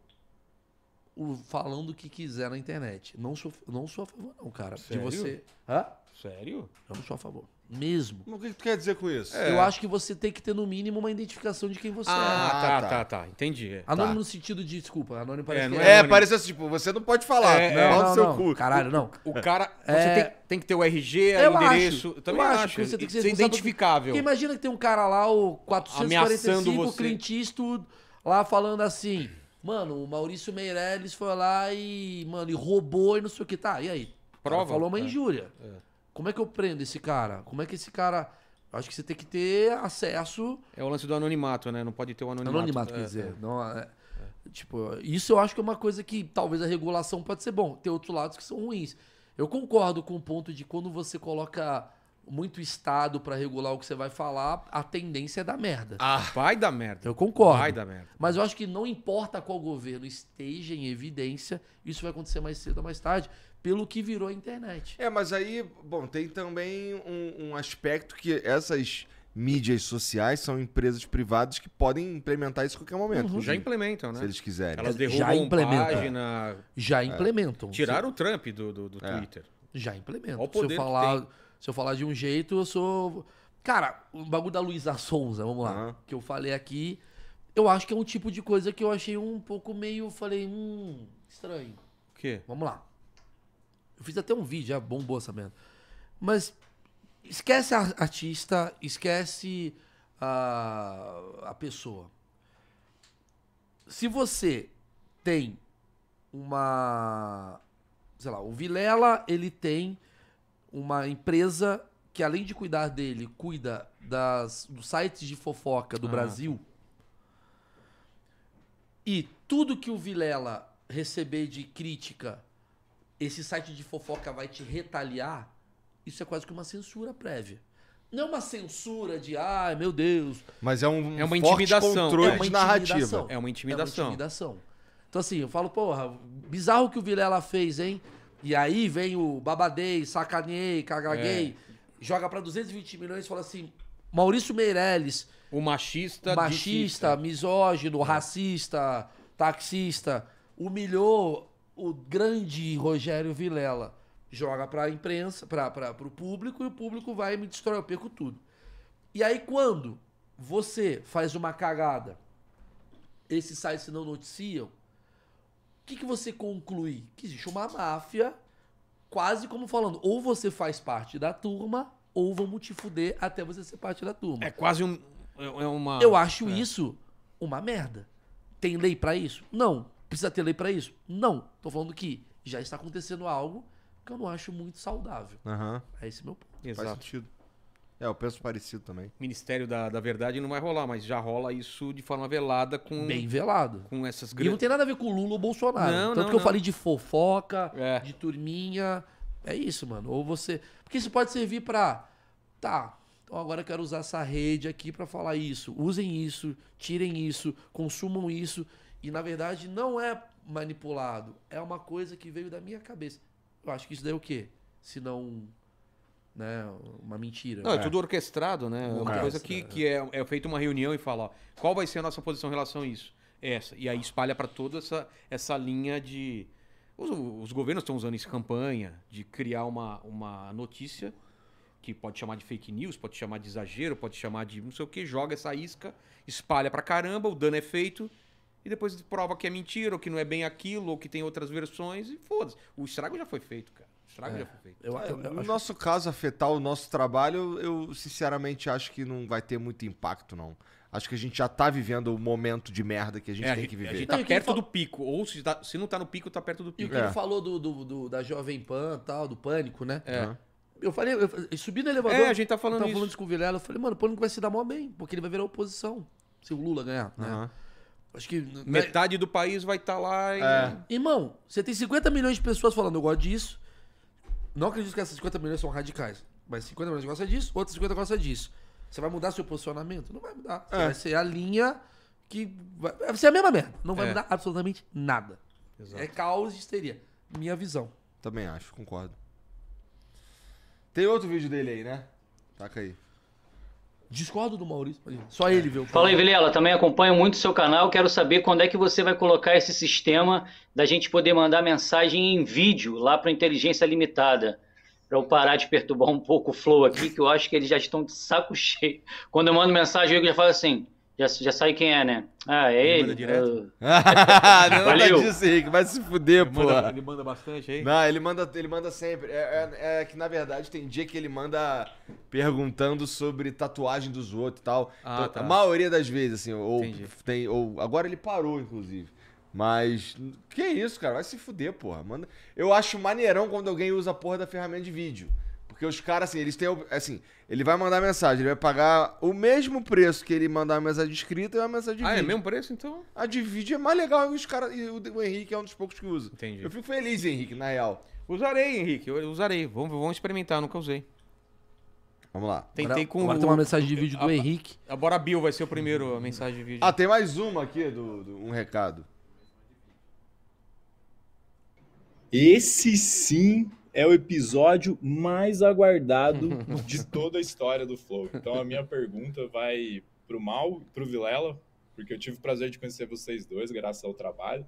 S2: falando o que quiser na internet. Não sou, não sou a favor, não, cara. Sério? De você. Hã? Sério? Eu não sou a favor. Mesmo. O que tu quer dizer com isso? É. Eu acho que você tem que ter, no mínimo, uma identificação de quem você ah, é. Tá, ah, tá, tá, tá, tá. Entendi. Anônimo tá. no sentido de, desculpa, anônimo
S3: é, parece é, não é, é, é parece assim, tipo, você não pode falar. É, não, não, seu não. cu. Caralho, não. O cara,
S1: é. você
S2: tem,
S3: tem, que ter o RG, o endereço. Acho, eu também eu acho. acho. Você tem que ser, identificável. Porque
S2: imagina que tem um cara lá, o 445, Clint Eastwood, lá falando assim... Mano, o Maurício Meirelles foi lá e, mano, e roubou e não sei o que. Tá, e aí? Prova. falou uma injúria. É. é. Como é que eu prendo esse cara? Como é que esse cara. Acho que você tem que ter acesso. É o lance do anonimato, né? Não pode ter o anonimato. Anonimato, é, quer dizer. É. Não, é, é, Tipo, isso eu acho que é uma coisa que talvez a regulação pode ser bom. Tem outros lados que são ruins. Eu concordo com o ponto de quando você coloca muito Estado para regular o que você vai falar, a tendência é dar merda. Ah,
S3: vai dar merda. Eu concordo. Vai dar merda.
S2: Mas eu acho que não importa qual governo esteja em evidência, isso vai acontecer mais cedo ou mais tarde pelo que virou a internet. É, mas
S1: aí, bom, tem também um, um aspecto que essas mídias sociais são empresas privadas que podem implementar isso a qualquer momento. Uhum. Já implementam, né? Se eles quiserem. Elas derrubam já implementam.
S3: página. Já implementam. É. Tiraram o Trump do, do, do é. Twitter. Já
S2: implementam. Se eu, falar, se eu falar de um jeito, eu sou. Cara, o bagulho da Luísa Souza, vamos lá. Uhum. Que eu falei aqui. Eu acho que é um tipo de coisa que eu achei um pouco meio. Falei, hum, estranho. O quê? Vamos lá. Eu fiz até um vídeo, já é bombou essa merda. Mas esquece a artista, esquece a, a pessoa. Se você tem uma. Sei lá, o Vilela, ele tem uma empresa que, além de cuidar dele, cuida das, dos sites de fofoca do ah. Brasil. E tudo que o Vilela receber de crítica esse site de fofoca vai te retaliar, isso é quase que uma censura prévia. Não é uma censura de, ai meu Deus.
S1: Mas é um, é uma intimidação. controle é uma de narrativa. É, é uma intimidação. É uma
S2: intimidação. Então, assim, eu falo, porra, bizarro que o Vilela fez, hein? E aí vem o babadei, sacanei, cagaguei, é. joga para 220 milhões e fala assim: Maurício Meirelles. O machista. Machista, misógino, é. racista, taxista, humilhou o grande Rogério Vilela joga para a imprensa, para o público, e o público vai me destrói, eu perco tudo. E aí, quando você faz uma cagada, esses sites não noticiam, o que, que você conclui? Que existe uma máfia, quase como falando, ou você faz parte da turma, ou vamos te fuder até você ser parte da turma. É quase um.
S3: É, é uma... Eu acho é.
S2: isso uma merda. Tem lei para isso? Não. Precisa ter lei para isso? Não. tô falando que já está acontecendo algo que eu não acho muito saudável.
S1: Uhum. É esse meu ponto. Exato. Faz sentido. É, eu penso parecido também. Ministério da, da Verdade
S3: não vai rolar, mas já rola isso de forma velada com. Bem velado. Com essas grandes. E não tem
S1: nada a ver com
S2: Lula ou Bolsonaro. Não, Tanto não, que não. eu falei de fofoca, é. de turminha. É isso, mano. Ou você. Porque isso pode servir pra. Tá, então agora eu quero usar essa rede aqui para falar isso. Usem isso, tirem isso, consumam isso. E na verdade não é manipulado, é uma coisa que veio da minha cabeça. Eu acho que isso daí é o quê? Se não né, uma mentira. Não, é, é tudo orquestrado, né? Uma é uma coisa que, que é, é
S3: feita uma reunião e fala, ó, qual vai ser a nossa posição em relação a isso? É essa. E aí espalha para toda essa, essa linha de. Os, os governos estão usando isso campanha de criar uma, uma notícia que pode chamar de fake news, pode chamar de exagero, pode chamar de não sei o que, joga essa isca, espalha para caramba, o dano é feito e depois prova que é mentira, ou que não é bem aquilo, ou que tem outras versões, e foda-se. O estrago já foi feito, cara. O estrago é. já foi feito. Eu, é, eu,
S1: eu, no acho... nosso caso, afetar o nosso trabalho, eu sinceramente acho que não vai ter muito impacto, não. Acho que a gente já tá vivendo o momento de merda que a gente é, tem que viver. A gente tá não, perto do
S2: pico. Ou se, tá, se, não tá no pico, tá perto do pico. E o que é. ele falou do, do, do, da Jovem Pan tal, do pânico, né? É. Eu falei, eu, subi no elevador. É, a gente tá falando eu tava isso. falando isso com o Vilela. Eu falei, mano, o pânico vai se dar mó bem, porque ele vai virar oposição. Se o Lula ganhar, né? Uhum. Acho que. Metade do país vai estar tá lá. É. Irmão, você tem 50 milhões de pessoas falando, eu gosto disso. Não acredito que essas 50 milhões são radicais. Mas 50 milhões gosta disso, outros 50 gostam disso. Você vai mudar seu posicionamento? Não vai mudar. É. Vai ser a linha que. Vai, vai ser a mesma merda. Não vai é. mudar absolutamente nada.
S1: Exato. É caos e histeria. Minha visão. Também acho, concordo. Tem outro vídeo dele aí, né? Taca aí. Discordo do Maurício.
S2: Só ele viu. Fala aí,
S5: Vilela. Também acompanho muito o seu canal. Quero saber quando é que você vai colocar esse sistema da gente poder mandar mensagem em vídeo lá para Inteligência Limitada. Para eu parar de perturbar um pouco o flow aqui, que eu acho que eles já estão de saco cheio. Quando eu mando mensagem, eu já falo assim: já, já sabe quem é, né? Ah, é ele. ele. Eu... Ah. Tá Valeu. Disso, Henrique, vai se fuder, pô. Ele manda bastante aí? Não, ele
S1: manda, ele manda sempre. É, é, é, que, na verdade, tem dia que ele manda perguntando sobre tatuagem dos outros e tal. Ah, então, tá. A maioria das vezes, assim, ou Entendi. tem. Ou, agora ele parou, inclusive. Mas. Que isso, cara? Vai se fuder, porra. Manda... Eu acho maneirão quando alguém usa a porra da ferramenta de vídeo. Porque os caras, assim, eles têm. Assim, ele vai mandar mensagem, ele vai pagar o mesmo preço que ele mandar a mensagem escrita e a mensagem de vídeo. Ah, é o mesmo preço, então? A de vídeo é mais legal e os caras. E o, Henrique é um dos poucos que usa. Entendi. Eu fico feliz, Henrique, na real. Usarei, Henrique, eu usarei. Vamos, vamos
S3: experimentar, nunca usei.
S1: Vamos lá. Tentei com Agora o... tem uma mensagem de vídeo do a, Henrique.
S3: A Bill vai ser o primeiro a mensagem de vídeo. Ah,
S1: tem mais uma aqui, do, do um recado. Esse sim é o episódio mais aguardado de toda a história do Flow. Então a minha pergunta vai
S3: pro Mal, pro Vilela, porque eu tive o prazer de conhecer vocês dois, graças ao trabalho.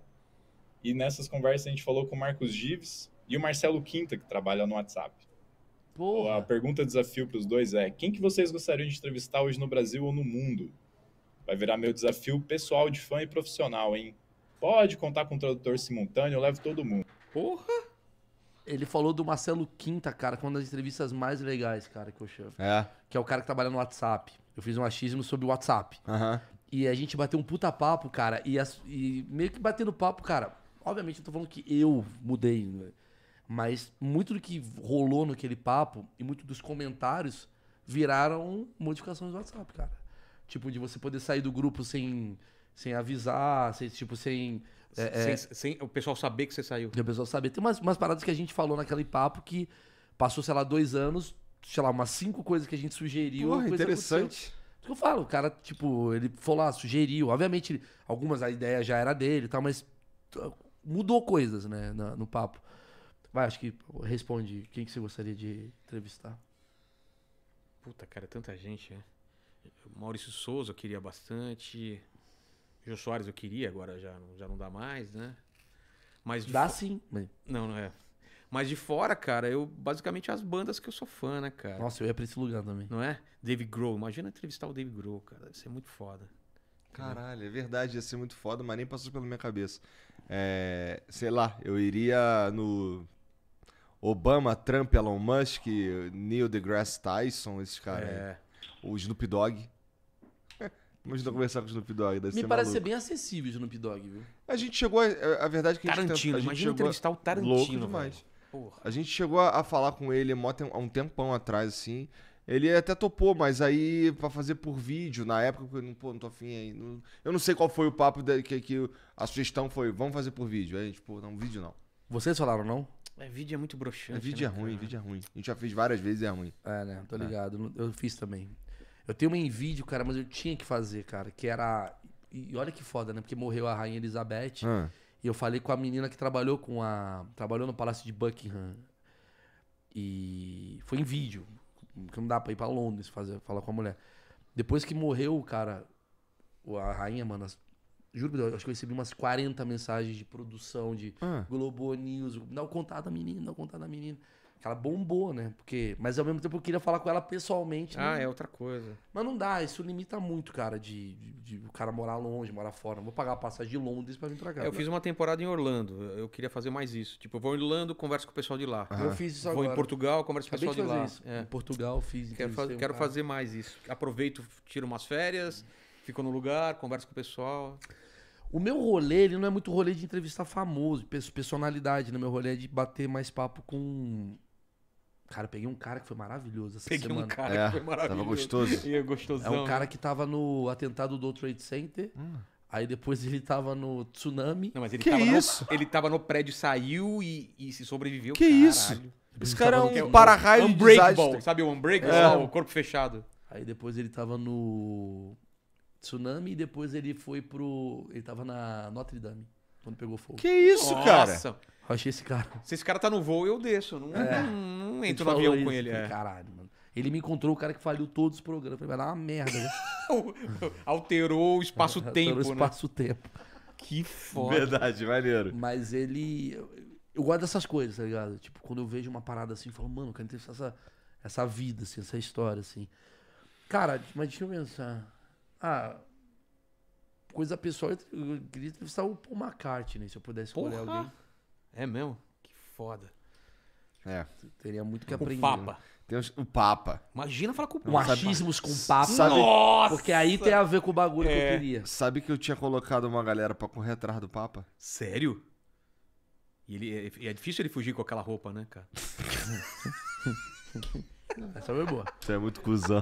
S3: E nessas conversas a gente falou com o Marcos Gives e o Marcelo Quinta, que trabalha no WhatsApp. Porra. A pergunta desafio para os dois é: quem que vocês gostariam de entrevistar hoje no Brasil ou no mundo?
S2: Vai virar meu desafio pessoal de fã e profissional, hein? Pode contar com o tradutor simultâneo, eu levo todo mundo. Porra! Ele falou do Marcelo Quinta, cara, que é uma das entrevistas mais legais, cara, que eu chamo. É. Que é o cara que trabalha no WhatsApp. Eu fiz um achismo sobre o WhatsApp. Uhum. E a gente bateu um puta papo, cara. E, as, e meio que batendo papo, cara. Obviamente, eu tô falando que eu mudei, né? mas muito do que rolou naquele papo e muito dos comentários viraram modificações do WhatsApp, cara. Tipo, de você poder sair do grupo sem, sem avisar, sem, tipo, sem é, é, sem, sem, o pessoal saber que você saiu. E o pessoal saber. Tem umas, umas paradas que a gente falou naquele papo que passou, sei lá, dois anos, sei lá, umas cinco coisas que a gente sugeriu. Porra, interessante. que eu falo, o cara, tipo, ele falou lá, ah, sugeriu. Obviamente, algumas ideias já era dele e tal, mas mudou coisas, né, no, no papo. Vai, acho que responde quem que você gostaria de entrevistar.
S3: Puta, cara, é tanta gente, né? Maurício Souza eu queria bastante. Jô Soares eu queria, agora já, já não dá mais, né? Mas dá fo... sim. Mas... Não, não é. Mas de fora, cara, eu basicamente as
S1: bandas que eu sou fã, né, cara? Nossa, eu ia pra esse lugar também. Não é? Dave Grohl. Imagina entrevistar o Dave Grohl, cara. isso ser muito foda. Caralho, é verdade, ia ser muito foda, mas nem passou pela minha cabeça. É, sei lá, eu iria no Obama, Trump, Elon Musk, Neil deGrasse Tyson, esses caras. É. Aí. O Snoop Dogg. Imagina tá conversar com o Snoop Dogg. Deve Me ser parece maluco. ser bem acessível o Snoop Dogg, viu? A gente chegou. A, a verdade é que Tarantino, a gente. Tentou, a entrevistar o Tarantino. Louco demais. Porra. A gente chegou a, a falar com ele há um tempão atrás, assim. Ele até topou, mas aí pra fazer por vídeo, na época, não, pô, não tô afim aí. Não, eu não sei qual foi o papo de, que, que a sugestão foi, vamos fazer por vídeo. Aí a gente, pô, não, vídeo não. Vocês falaram não? É, vídeo é muito broxante. É, vídeo né, é ruim, cara? vídeo é ruim. A gente já fez várias vezes e é ruim.
S2: É, né? Tô é. ligado. É. Eu fiz também. Eu tenho uma envidia, cara, mas eu tinha que fazer, cara. Que era. E olha que foda, né? Porque morreu a Rainha Elizabeth. Ah. E eu falei com a menina que trabalhou com a. Trabalhou no Palácio de Buckingham. E foi em vídeo. Que não dá pra ir pra Londres fazer, falar com a mulher. Depois que morreu, cara, a rainha, mano, as, juro por acho que eu recebi umas 40 mensagens de produção, de ah. Globo News, dá o contato da menina, dá o contato da menina ela bombou, né? Porque, mas ao mesmo tempo eu queria falar com ela pessoalmente. Né? Ah, né? é outra coisa. Mas não dá, isso limita muito, cara, de, de, de o cara morar longe, morar fora. vou pagar a passagem de Londres para vir pra cá. É, eu né? fiz uma
S3: temporada em Orlando, eu queria fazer mais isso. Tipo, eu vou em Orlando, converso com o pessoal de lá. Ah. Eu fiz isso agora. Vou em Portugal, converso Acabei com o pessoal de, fazer
S2: de lá. Isso. É. Em Portugal fiz. Quero, faz, quero fazer
S3: mais isso. Aproveito, tiro umas férias, fico no lugar, converso com o pessoal.
S2: O meu rolê, ele não é muito rolê de entrevistar famoso, personalidade. No né? meu rolê é de bater mais papo com Cara, peguei um cara que foi maravilhoso essa peguei semana. Peguei um cara é, que foi maravilhoso. Tava gostoso. E é gostosão. É um cara que tava no atentado do Trade Center. Hum. Aí depois ele tava no tsunami. Não, mas ele que tava isso? No, ele tava no prédio, saiu e, e se sobreviveu.
S1: Que Caralho. isso? Esse cara é um para-raio
S2: um Unbreakable, sabe o Unbreakable? É. o corpo fechado. Aí depois ele tava no tsunami e depois ele foi pro... Ele tava na Notre Dame, quando pegou fogo. Que isso, Nossa. cara? Eu achei esse cara. Se esse cara tá no voo, eu desço. Não, é. não, não entro no avião isso, com ele. É. Caralho, mano. Ele me encontrou, o cara que faliu todos os programas. Falei, vai dar uma merda. Né? Alterou o espaço-tempo, Alterou o né? espaço-tempo. Né? Que foda. Verdade, maneiro. Mas ele... Eu guardo dessas coisas, tá ligado? Tipo, quando eu vejo uma parada assim, eu falo, mano, eu quero entrevistar essa, essa vida, assim, essa história, assim. Cara, mas deixa eu pensar. Ah, coisa pessoal, eu queria entrevistar o Paul McCartney, se eu pudesse escolher Porra. alguém.
S3: É mesmo? Que foda.
S1: É. Teria muito que aprender. O Papa. Né? Tem os- o Papa. Imagina falar com o Papa. Machismos com o Sabe- Nossa! Porque aí tem a ver com o bagulho que eu é. queria. Sabe que eu tinha colocado uma galera pra correr atrás do Papa? Sério?
S3: E ele, é, é difícil ele fugir com aquela roupa, né, cara?
S1: Essa foi boa. Você é muito cuzão.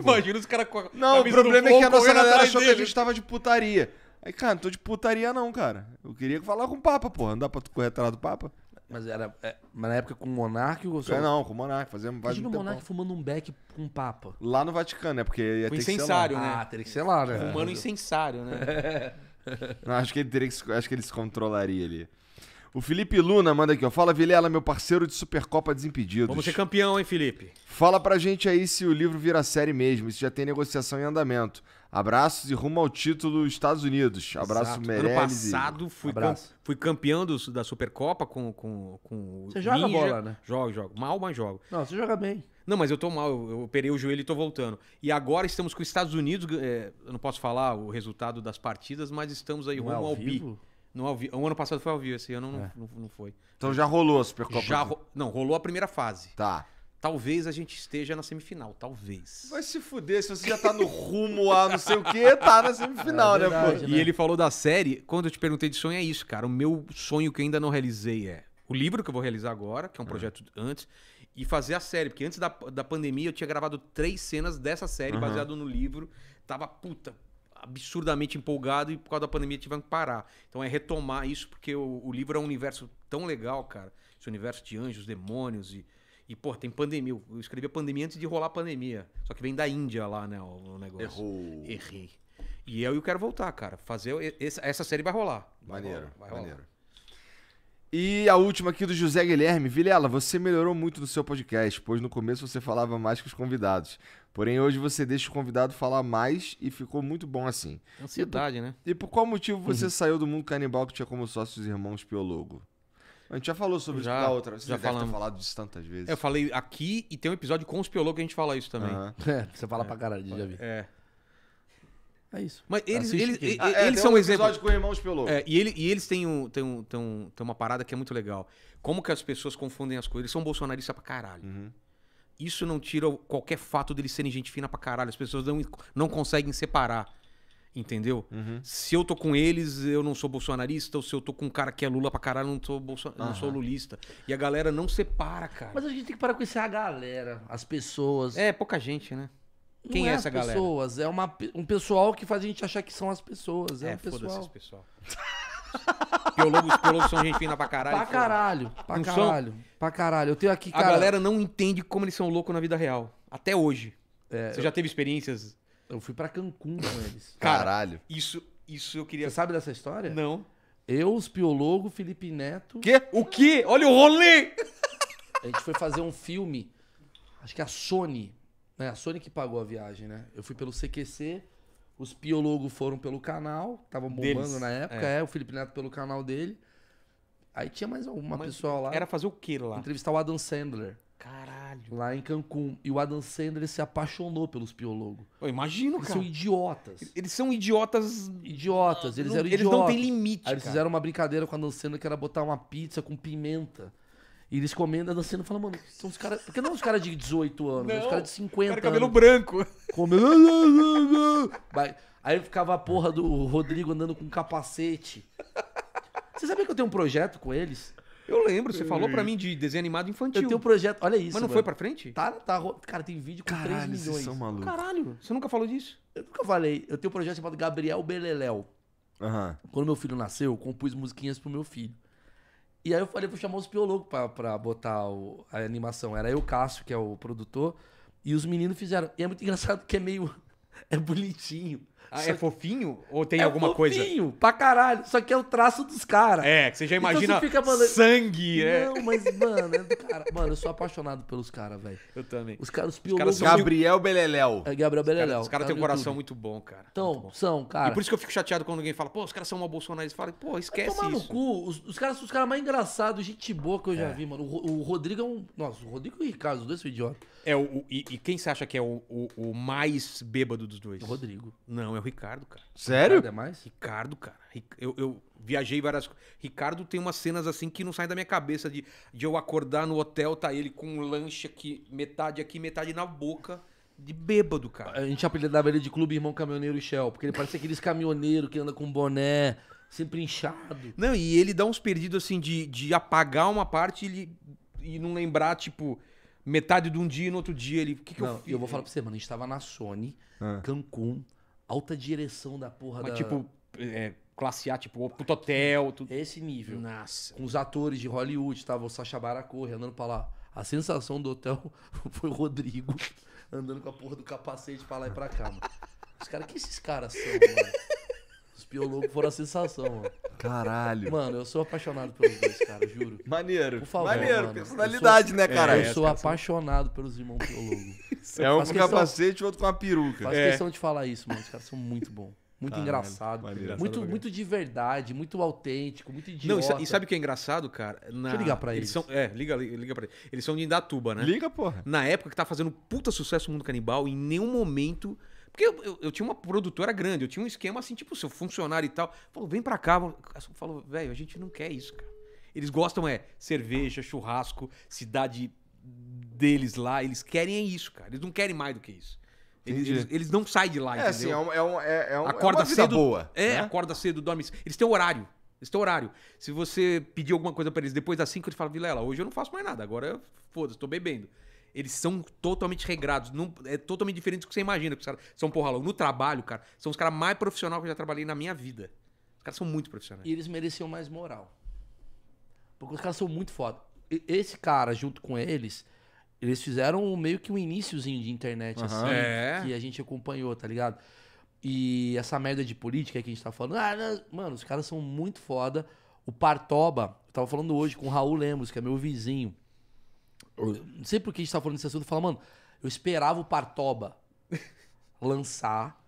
S1: Imagina os caras com a Não, o problema é que a nossa galera achou que a gente tava de putaria. Aí, cara, não tô de putaria não, cara. Eu queria falar com o Papa, porra. Não dá pra tu correr atrás do Papa? Mas era. É, mas na época com o Monarque ou só... É, não, com o Monarque. Fazemos Imagina o Monarca
S2: fumando um beck com um Papa.
S1: Lá no Vaticano, né? Porque ia o ter incensário, que ser lá. né? Ah, teria que ser lá, né? Fumando é.
S2: incensário, né?
S1: não, acho que ele teria que, acho que ele se controlaria ali. O Felipe Luna manda aqui, ó. Fala, Vilela, meu parceiro de Supercopa Desimpedidos. Vamos ser campeão, hein, Felipe? Fala pra gente aí se o livro vira série mesmo, se já tem negociação em andamento. Abraços e rumo ao título Estados Unidos. Abraço, Exato. Meirelles. Ano passado fui, cam
S3: fui campeão do, da Supercopa com, com, com Você joga Ninja. bola, né? Jogo, jogo. Mal, mas jogo.
S2: Não, você joga bem.
S3: Não, mas eu tô mal, eu operei o joelho e tô voltando. E agora estamos com os Estados Unidos, é, eu não posso falar o resultado das partidas, mas estamos aí não rumo é ao, ao vivo? Bi. Não é ao vi... O ano passado foi ao vivo, esse ano é. não, não, foi. Então já rolou a Supercopa? Já ro... Não, rolou a primeira fase. Tá. Talvez a gente esteja na semifinal, talvez.
S1: Vai se fuder, se você já tá no rumo a não sei o que, tá na semifinal, é né, verdade, né, pô? Né? E
S3: ele falou da série, quando eu te perguntei de sonho, é isso, cara. O meu sonho que ainda não realizei é o livro que eu vou realizar agora, que é um é. projeto uhum. antes, e fazer a série, porque antes da, da pandemia eu tinha gravado três cenas dessa série uhum. baseado no livro. Tava, puta, absurdamente empolgado e por causa da pandemia tive que parar. Então é retomar isso, porque o, o livro é um universo tão legal, cara. Esse universo de anjos, demônios e e, pô, tem pandemia. Eu escrevi a pandemia antes de rolar a pandemia. Só que vem da Índia lá, né, o, negócio. Errou. Errei. E eu, eu quero voltar, cara. Fazer. Essa, essa série vai
S1: rolar. Vai maneiro, rolar, vai rolar. maneiro. E a última aqui do José Guilherme. Vilela, você melhorou muito no seu podcast, pois no começo você falava mais que os convidados. Porém, hoje você deixa o convidado falar mais e ficou muito bom assim. Ansiedade, e por, né? E por qual motivo você uhum. saiu do mundo canibal que tinha como sócios irmãos Piologo? A gente já falou sobre já, isso outra. Você já deve falamos. ter falado disso tantas vezes. Eu falei
S3: aqui e tem um episódio com os piologos que a gente fala isso também. Uhum.
S2: É, você fala é. pra caralho, já vi. É. É isso. Mas eles, eles, ah, é, eles são um exemplo.
S1: com irmãos
S3: Piologos. É, e, ele, e eles têm, um, têm, um, têm, um, têm uma parada que é muito legal. Como que as pessoas confundem as coisas. Eles são bolsonaristas pra caralho. Uhum. Isso não tira qualquer fato deles serem gente fina pra caralho. As pessoas não, não conseguem separar. Entendeu? Uhum. Se eu tô com eles, eu não sou bolsonarista, ou se eu tô com um cara que é Lula pra caralho, eu não sou, bolso... Uhum. não sou lulista. E a galera não separa,
S2: cara. Mas a gente tem que parar com isso, é a galera, as pessoas. É, pouca gente, né? Não Quem é, é essa galera? pessoas, é uma, um pessoal que faz a gente achar que são as pessoas. É, é um pessoal. pessoal. Biólogos, biólogos são gente fina pra caralho. Pra caralho, pra caralho, pra caralho. Eu tenho aqui, cara... A
S3: galera não entende como eles são loucos na vida real. Até hoje. É, Você eu... já teve
S2: experiências eu fui para Cancún com eles. Caralho. Isso, isso eu queria. Você sabe dessa história? Não. Eu, os piologos, Felipe Neto. Quê? O quê? Olha o rolê! A gente foi fazer um filme. Acho que é a Sony. Né? A Sony que pagou a viagem, né? Eu fui pelo CQC. Os piologos foram pelo canal, estavam bombando Deles. na época, é. é. o Felipe Neto pelo canal dele. Aí tinha mais alguma Mas pessoa lá. Era fazer o que lá? Entrevistar o Adam Sandler. Caralho. Lá em Cancún. E o Adam Sandler se apaixonou pelos piologos. Eu imagino, eles cara. Eles são idiotas. Eles são idiotas. Idiotas. Eles ah, não, eram idiotas. Eles não têm limite. Aí eles cara. fizeram uma brincadeira com o Adam Sandler que era botar uma pizza com pimenta. E eles comendo, a Adam Sandler fala, mano, são os caras. Porque não os caras de 18 anos, não, os caras de 50 cara, cabelo branco. Comendo. Aí ficava a porra do Rodrigo andando com um capacete. Você sabia que eu tenho um projeto com eles? Eu lembro, você falou pra uhum. mim de desenho animado infantil. Eu tenho um projeto, olha isso. Mas não mano. foi pra frente? Tá, tá. Cara, tem vídeo com Caralho, 3 vocês milhões. são malucos. Caralho, você nunca falou disso? Eu nunca falei. Eu tenho um projeto chamado Gabriel Beleléu. Quando meu filho nasceu, eu compus musiquinhas pro meu filho. E aí eu falei, vou chamar os biólogos pra, pra botar o- a animação. Era eu, Cássio, que é o produtor, e os meninos fizeram. E é muito engraçado porque é meio. É bonitinho. Ah, é fofinho? Ou tem é alguma coisa? Fofinho, pra caralho. Só que é o traço dos caras. É, que você já imagina então você fica, mano, sangue, é. Não, mas, mano, é cara. Mano, eu sou apaixonado pelos caras, velho. Eu também. Os caras, os piologos. Cara Gabriel Beleléu. É, Gabriel Beleléu. Os caras têm um coração YouTube. muito bom, cara. Então, bom. são, cara. E por
S3: isso que eu fico chateado quando alguém fala, pô, os caras são uma Bolsonaro. Eles falam, pô,
S2: esquece tomar isso. no cu. Os, os caras os caras mais engraçados, gente boa que eu já é. vi, mano. O, o, Rodrigo é um. Nossa, o Rodrigo e o Ricardo, os dois são idiotas. É, o, e, e, quem você acha que é o, o, o mais
S3: bêbado dos dois? O Rodrigo. Não, é é o Ricardo, cara. Sério? Ricardo é mais? Ricardo, cara. Eu, eu viajei várias Ricardo tem umas cenas assim que não saem da minha cabeça de, de eu acordar no hotel, tá ele com um lanche aqui, metade aqui, metade na boca.
S2: De bêbado, cara. A gente apelidava ele de Clube Irmão Caminhoneiro Shell, porque ele parece aqueles caminhoneiros que anda com boné, sempre inchado. Não, e ele dá uns perdidos assim de, de apagar uma parte e, ele, e não
S3: lembrar, tipo, metade de um dia e no outro dia ele. Que que não, eu, eu vou falar pra você, mano, a gente tava na Sony,
S2: ah. Cancún alta direção da porra Mas, da... tipo, é, classe A, tipo, puto hotel. Tudo. Esse nível. Nossa. Com os atores de Hollywood, tava tá? o Sacha Baracorre andando pra lá. A sensação do hotel foi o Rodrigo andando com a porra do capacete pra lá e pra cá, mano. Os caras, que esses caras são, mano? Os piologos foram a sensação, mano. Caralho. Mano, eu sou apaixonado pelos dois, cara,
S1: juro. Maneiro. Por favor, Maneiro, mano. personalidade, sou, né, cara? eu sou
S2: apaixonado pelos irmãos piologos. É um com capacete e outro com uma peruca. Faz é. questão de falar isso, mano. Os caras são muito bons. Muito Caralho, engraçado. Muito, muito de verdade, muito autêntico, muito idiota. Não, e sabe o
S3: que é engraçado, cara? Na... Deixa eu ligar pra eles. eles são... É, liga, liga pra eles. Eles são de Indatuba, né? Liga, porra. Na época que tá fazendo puta sucesso no mundo canibal, em nenhum momento. Porque eu, eu, eu, tinha uma produtora grande, eu tinha um esquema assim, tipo, seu funcionário e tal. Falou, vem pra cá. Falou, velho, a gente não quer isso, cara. Eles gostam é cerveja, churrasco, cidade deles lá, eles querem é isso, cara. Eles não querem mais do que isso. Eles, eles, eles, não saem de lá, é, entendeu? Assim, é, um, é,
S1: um, é, é um, é acorda cedo, boa. É,
S3: né? acorda cedo, dorme. Eles têm horário. Eles têm horário. Se você pedir alguma coisa para eles depois das 5, eles falam, Vilela, hoje eu não faço mais nada, agora foda-se, tô bebendo. Eles são totalmente regrados. Não, é totalmente diferente do que você imagina. Que os caras são porra louco. No trabalho, cara, são os caras mais profissionais que eu já trabalhei na minha vida. Os caras são muito profissionais.
S2: E eles mereciam mais moral. Porque os caras são muito foda esse cara, junto com eles, eles fizeram meio que um iníciozinho de internet, uhum. assim, é. que a gente acompanhou, tá ligado? E essa merda de política que a gente tá falando, ah, mano, os caras são muito foda. O Partoba, eu tava falando hoje com o Raul Lemos, que é meu vizinho. não sei por que a gente tá falando desse assunto. Eu falo, mano, eu esperava o Partoba lançar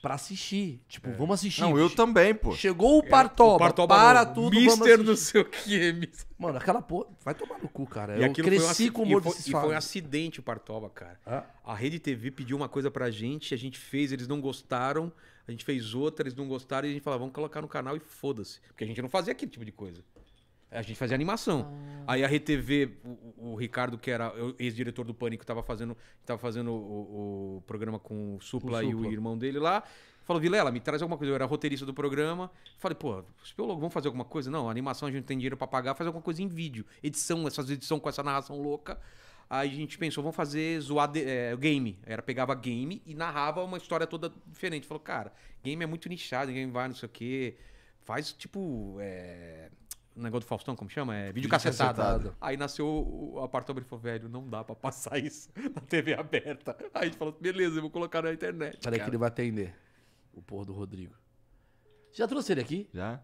S2: pra assistir. Tipo, é. vamos assistir. Não, eu também, pô. Chegou o é, Partoba, Partoba para não, tudo, Mister vamos não sei o que. É Mano, aquela porra... Vai tomar no cu, cara. E eu cresci foi um, com o humor e foi, e foi um
S3: acidente o Partoba, cara. A Rede TV pediu uma coisa pra gente, a gente fez, eles não gostaram. A gente fez outra, eles não gostaram. E a gente falou ah, vamos colocar no canal e foda-se. Porque a gente não fazia aquele tipo de coisa. A gente fazia animação. Ah. Aí a RTV, o, o Ricardo, que era ex-diretor do Pânico, estava fazendo, tava fazendo o, o programa com o Supla, o Supla e o irmão dele lá. Falou, Vilela, me traz alguma coisa. Eu era roteirista do programa. Falei, pô, Spielog, vamos fazer alguma coisa? Não, animação a gente não tem dinheiro para pagar, faz alguma coisa em vídeo. Edição, essas edições com essa narração louca. Aí a gente pensou, vamos fazer zoar é, game. Era pegava game e narrava uma história toda diferente. Falou, cara, game é muito nichado, game vai, não sei o quê. Faz tipo. É negócio do Faustão, como chama? É vídeo cacetado. Aí nasceu o apartamento e falou, velho, não dá pra passar isso na TV aberta. Aí a gente falou, beleza, eu vou colocar na internet. Peraí que ele
S2: vai atender. O porra do Rodrigo.
S3: Já trouxe ele aqui? Já.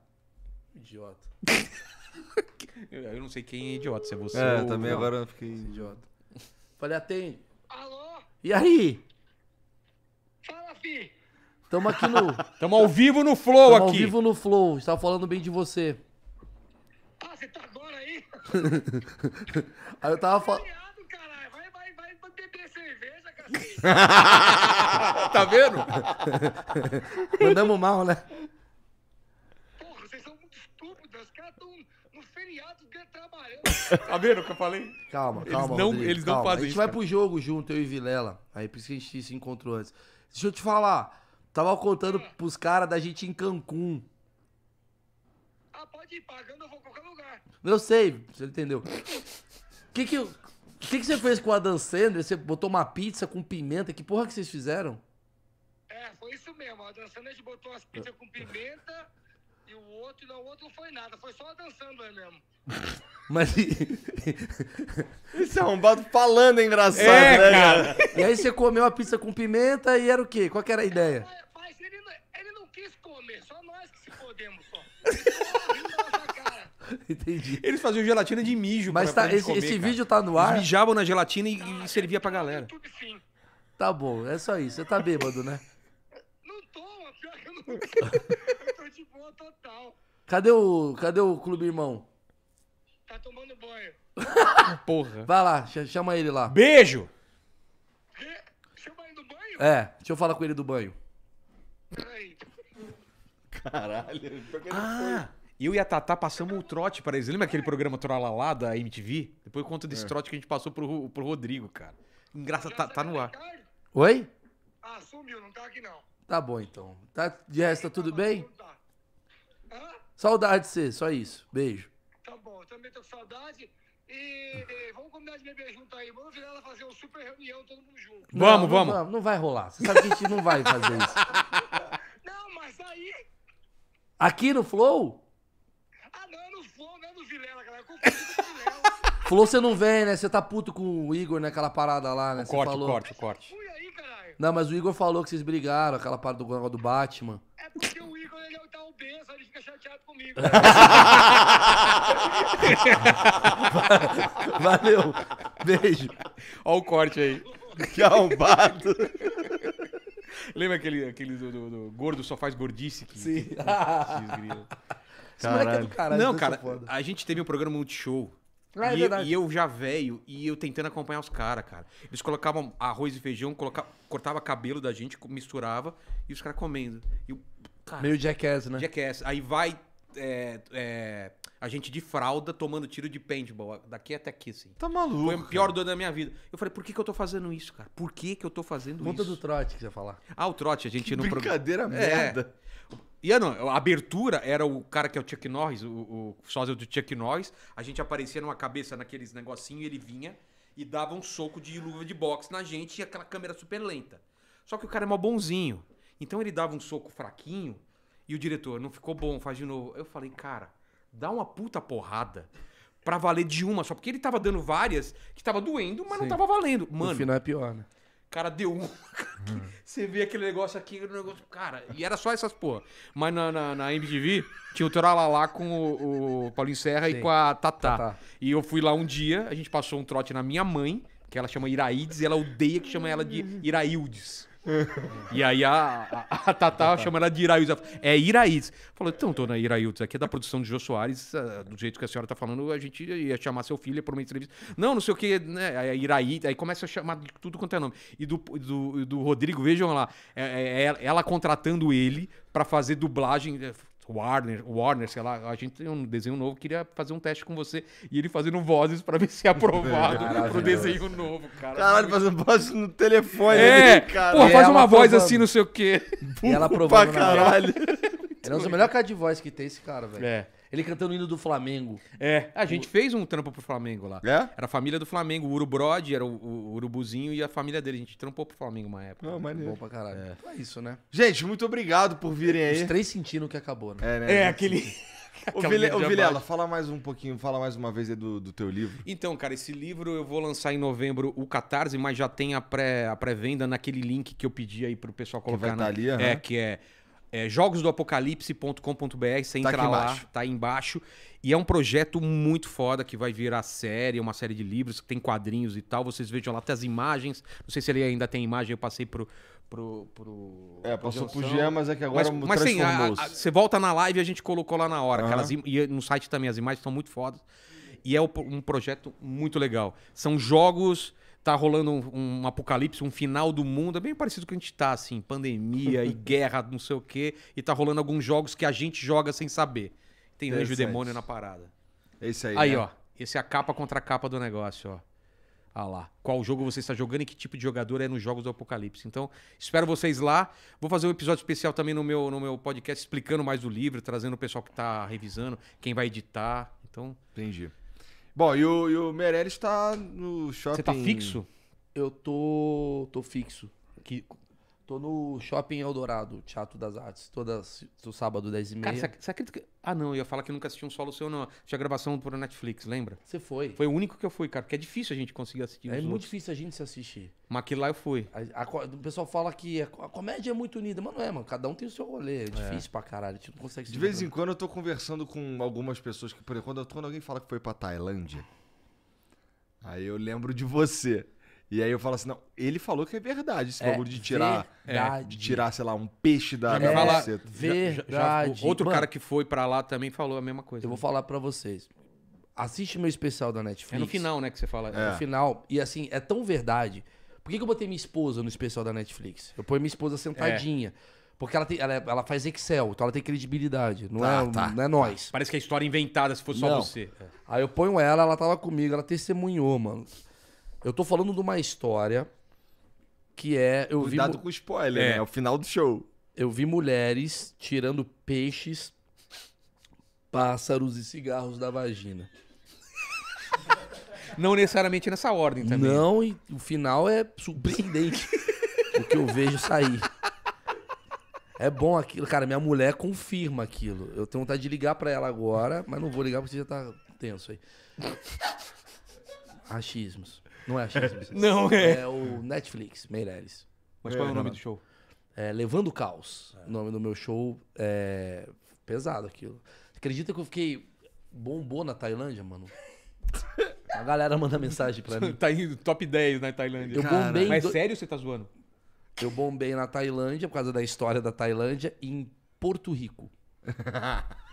S3: Idiota. eu não sei quem é idiota, se é você é, ou... também não. agora eu
S2: fiquei... Idiota. Falei, atende. Alô? E aí? Fala, fi. Tamo aqui no... Tamo ao vivo no Flow Tamo aqui. ao vivo no Flow. Estava falando bem de você.
S4: Ah, você tá agora aí?
S2: aí eu tava falando. Vai, vai, vai beber cerveja, cacete. tá vendo? Mandamos mal, né? Porra, vocês são muito estúpidos. Os caras tão no feriado trabalhando. tá vendo o que eu falei? Calma, calma. Eles não, Rodrigo, eles não fazem isso. A gente isso, vai cara. pro jogo junto, eu e Vilela. Aí por isso que a gente se encontrou antes. Deixa eu te falar. Tava contando ah. pros caras da gente em Cancún. Ah, pode ir, pagando eu vou qualquer lugar. Eu sei, você entendeu. O que que, que que você fez com a Dan Sandler? Você botou uma pizza com pimenta? Que porra que vocês fizeram? É, foi isso mesmo. A Dan Sandler botou as pizzas com pimenta e o outro, não, o outro não foi nada. Foi só a Dan Sandler mesmo. Mas. é um arrombado falando engraçado, É, né, cara? E aí você comeu a pizza com pimenta e era o quê? Qual que era a ideia? Mas ele, não- ele não quis comer, só nós que se
S3: podemos. Entendi. Eles faziam gelatina de mijo. Mas pra, tá, pra esse, comer, esse vídeo tá no ar? Eles
S2: mijavam na gelatina e, e servia pra galera. Tudo sim. Tá bom, é só isso. Você tá bêbado, né?
S4: Não tô, pior que eu não. eu tô de boa total.
S2: Cadê o, cadê o clube irmão? Tá tomando banho. Porra. Vai lá, chama ele lá. Beijo! Chama ele do banho? É, deixa eu falar com ele do banho. Peraí.
S3: Caralho, ah, Eu e a Tatá passamos o trote para eles. Lembra aquele programa Trolalá da MTV? Depois conta desse é. trote que a gente passou pro, pro Rodrigo, cara. Engraça, tá, tá no ar.
S2: Oi? Ah, sumiu, não tá aqui não. Tá bom então. Tá, de resto, tá tudo tá bem? Então tá. Saudade de você, só isso. Beijo. Tá bom, eu também tô com saudade. E, e vamos
S4: combinar de beber junto aí. Vamos virar ela fazer uma super reunião, todo mundo junto. vamos, não, vamos. Não,
S2: não vai rolar. Você sabe que a gente não vai fazer isso. não, mas aí Aqui no Flow? Ah, não, é no Flow, não é no Vilela, galera. Flow você não vem, né? Você tá puto com o Igor naquela né? parada lá, né? O corte, falou... corte, corte. Aí, não, mas o Igor falou que vocês brigaram, aquela parada do, do Batman. É porque o Igor, ele tá é
S3: obeso, ele fica chateado comigo.
S2: Valeu,
S4: beijo.
S3: Olha o corte aí. Que arrombado. Lembra aquele, aquele do, do, do gordo só faz gordice? Que, Sim. Que, que, Esse moleque é do caralho. Não, cara, é a gente teve um programa Multishow. Ah, é e, eu, e, eu já velho, e eu tentando acompanhar os caras, cara. Eles colocavam arroz e feijão, colocava, cortava cabelo da gente, misturava, e os caras comendo. Eu, cara, Meio jackass, né? Jackass. Aí vai é, é, a gente de fralda tomando tiro de paintball, daqui até aqui, assim. Tá maluco. Foi a pior dor da minha vida. Eu falei, por que, que eu tô fazendo isso, cara? Por que, que eu tô fazendo Conta isso? Conta do trote que você ia falar. Ah, o trote, a gente que não. Brincadeira pro... É. merda. É. E a abertura era o cara que é o Chuck Norris, o, o sósia do Chuck Norris. A gente aparecia numa cabeça naqueles negocinho ele vinha e dava um soco de luva de boxe na gente e aquela câmera super lenta. Só que o cara é mó bonzinho. Então ele dava um soco fraquinho e o diretor, não ficou bom, faz de novo. Eu falei, cara, dá uma puta porrada pra valer de uma só. Porque ele tava dando várias que tava doendo, mas Sim. não tava valendo. Mano. No final é pior, né? Cara, deu uma. Uhum. Você vê aquele negócio aqui, aquele negócio. Cara, e era só essas porra. Mas na, na, na MTV tinha o Toralalá com o, o Paulinho Serra Sim. e com a Tatá. Tatá. E eu fui lá um dia, a gente passou um trote na minha mãe, que ela chama Iraides, e ela odeia que chama ela de Iraildes e aí a, a, a Tatá chama ela de Iraíutz. É Iraíz Falou, então, dona Iraíz aqui é da produção de Jô Soares, uh, do jeito que a senhora tá falando, a gente ia chamar seu filho por uma entrevista. Não, não sei o que, né? Aí, é Iraíz aí começa a chamar de tudo quanto é nome. E do, do, do Rodrigo, vejam lá, é, é, é ela contratando ele para fazer dublagem. É, Warner, Warner, sei lá, a gente tem um desenho novo, queria fazer um teste com você. E ele fazendo vozes para ver se é aprovado Caralho, pro desenho
S1: novo, cara. Caralho, fazendo voz no telefone. É, né, cara. Pô, faz uma tá voz provando. assim,
S2: não sei o quê. E ela aprovou, Pra né? caralho. Ele é o melhor cara de voz que tem esse cara, velho. É. Ele cantando o hino do Flamengo. É, a gente o... fez um trampo pro Flamengo lá. É?
S3: Era a família do Flamengo, o Urubrod, era o, o, Urubuzinho e a família dele. A gente trampou pro Flamengo uma época. Não, maneiro. Bom pra caralho. É. Então é isso, né?
S2: Gente, muito obrigado por virem aí. Os três sentindo que acabou, né? É, né? É, aquele...
S1: Ô, Vile... Vilela, fala mais um pouquinho, fala mais uma vez do, do teu livro.
S3: Então, cara, esse livro eu vou lançar em novembro o Catarse, mas já tem a pré-venda a pré naquele link que eu pedi aí pro pessoal
S1: colocar. Que vai na... Tá ali, é,
S3: que é é, jogosdoapocalipse.com.br, você tá entra tá lá, embaixo. tá aí embaixo. E é um projeto muito foda que vai virar série, uma série de livros, tem quadrinhos e tal. Vocês vejam lá até as imagens. Não sei se ele ainda tem imagem, eu passei pro.
S1: pro, pro
S3: é, passou pro Jean, mas é que agora mas, mas sim, você volta na live e a gente colocou lá na hora. Uhum. Aquelas, e no site também as imagens estão muito fodas. E é um projeto muito legal. São jogos tá rolando um, um, apocalipse, um final do mundo, é bem parecido com o que a gente tá, assim, pandemia e guerra, não sei o quê, e tá rolando alguns jogos que a gente joga sem saber. Tem anjo e demônio na parada. Esse é aí. Aí, né? ó. Esse é a capa contra a capa do negócio, ó. Ah lá. Qual jogo você está jogando e que tipo de jogador é nos jogos do Apocalipse. Então, espero vocês lá. Vou fazer um episódio especial também no meu, no meu podcast explicando mais o livro, trazendo o pessoal que tá revisando, quem vai editar. Então.
S1: Entendi. Bom, e o, e o Meirelles tá no shopping. Você tá fixo? Eu tô. tô fixo. Que, Tô no
S2: Shopping Eldorado, Teatro das Artes, todo sábado, 10 e meia. Cara, você acredita que... Ah, não, eu ia
S3: falar que nunca assisti um solo seu, não. Tinha gravação por Netflix, lembra? Você foi. Foi o único que eu fui, cara, porque é difícil a gente
S2: conseguir assistir. É muito outros. difícil a gente se assistir. Mas aquilo lá eu fui. A, a, o pessoal fala que a, a, comédia é muito unida, mas não é, mano. Cada um tem o seu rolê. É, é. difícil é. pra caralho, a gente não consegue se De vez em
S1: quando eu tô conversando com algumas pessoas que, por exemplo, quando, quando alguém fala que foi pra Tailândia, aí eu lembro de você. E aí eu falo assim, não, ele falou que é verdade esse é, bagulho de tirar, verdade. de tirar, sei lá, um peixe da, é, da Verdade. Já, já, outro Mano, cara
S2: que foi para lá também falou a mesma coisa. Eu né? vou falar para vocês. Assiste meu especial da Netflix. É no final, né, que você fala. É. No final. E assim, é tão verdade. Por que, que eu botei minha esposa no especial da Netflix? Eu ponho minha esposa sentadinha. É. Porque ela, tem, ela, ela, faz Excel, então ela tem credibilidade. Não, tá, é, tá. não é tá. nós.
S3: Parece que é história inventada se fosse só não. você.
S2: Aí eu ponho ela, ela tava comigo, ela testemunhou, mano. Eu tô falando de uma história que é. Eu Cuidado vi, com spoiler, é. né? É o final do show. Eu vi mulheres tirando peixes, pássaros e cigarros da vagina. Não necessariamente nessa ordem também. Não, e o final é surpreendente. o que eu vejo sair. É bom aquilo. Cara, minha mulher confirma aquilo. Eu tenho vontade de ligar para ela agora, mas não vou ligar porque você já tá tenso aí. Achismos. Não é achismo. não é. É o Netflix, Meirelles. Mas qual é, é o nome do show? É, Levando o Caos. O nome do meu show é pesado aquilo. Acredita que eu fiquei bombou na Tailândia, mano? A galera manda mensagem pra mim. tá indo top 10 na Tailândia. Eu bombei Mas do... sério você tá zoando? Eu bombei na Tailândia por causa da história da Tailândia e em Porto Rico.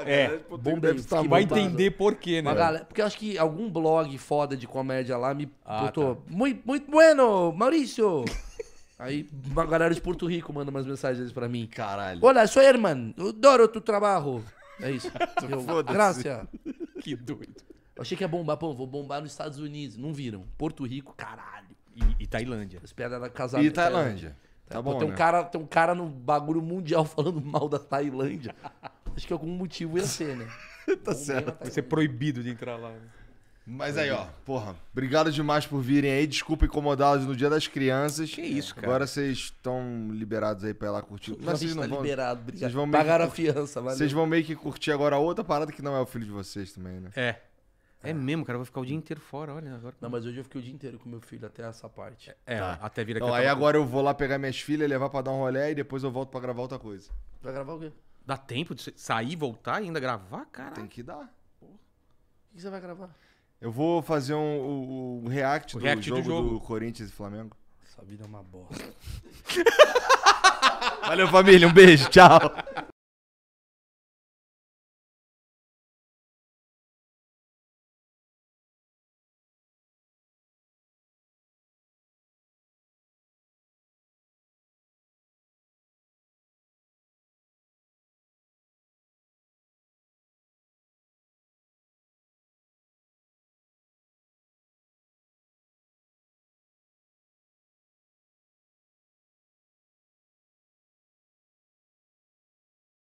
S2: É, né? bom deve estar que vai entender por quê, né? Galera, porque eu acho que algum blog foda de comédia lá me ah, botou tá. muito, muito bueno, Maurício. Aí uma galera de Porto Rico manda umas mensagens pra mim. Caralho. Olha, sou Herman adoro tu trabalho. É isso. Eu, graça. Que doido. Eu achei que ia bombar, pô, vou bombar nos Estados Unidos. Não viram. Porto Rico, caralho. E, e Tailândia. espera pedras da E Tailândia. Tailândia. Tá bom, Pô, tem, um né? cara, tem um cara no bagulho mundial falando mal da Tailândia. Acho que algum motivo ia ser,
S1: né? tá certo. Vai ser proibido de entrar lá. Né? Mas aí, ó, porra, obrigado demais por virem aí. Desculpa incomodá-los no Dia das Crianças. Que isso, cara. Agora vocês estão liberados aí pra ir lá curtir. Mas vocês não tá vão... liberado, obrigado. Vocês vão Pagaram a fiança, valeu. Vocês vão meio que curtir agora outra parada que não é o filho de vocês também, né?
S2: É. É, é, mesmo, cara, eu vou ficar o dia inteiro fora, olha. Agora... Não, mas hoje eu fiquei o dia inteiro com meu filho até essa parte. É, é tá. até vir aqui. Então, tá aí tava... agora eu vou
S1: lá pegar minhas filhas, levar pra dar um rolê e depois eu volto pra gravar outra coisa. Vai gravar o quê? Dá
S3: tempo de sair, voltar e ainda
S2: gravar, cara? Tem que dar. Porra. O que você vai gravar?
S1: Eu vou fazer um, um, um react, o do, react jogo do, jogo do Corinthians e Flamengo. Essa vida é uma bosta. Valeu, família. Um beijo. Tchau.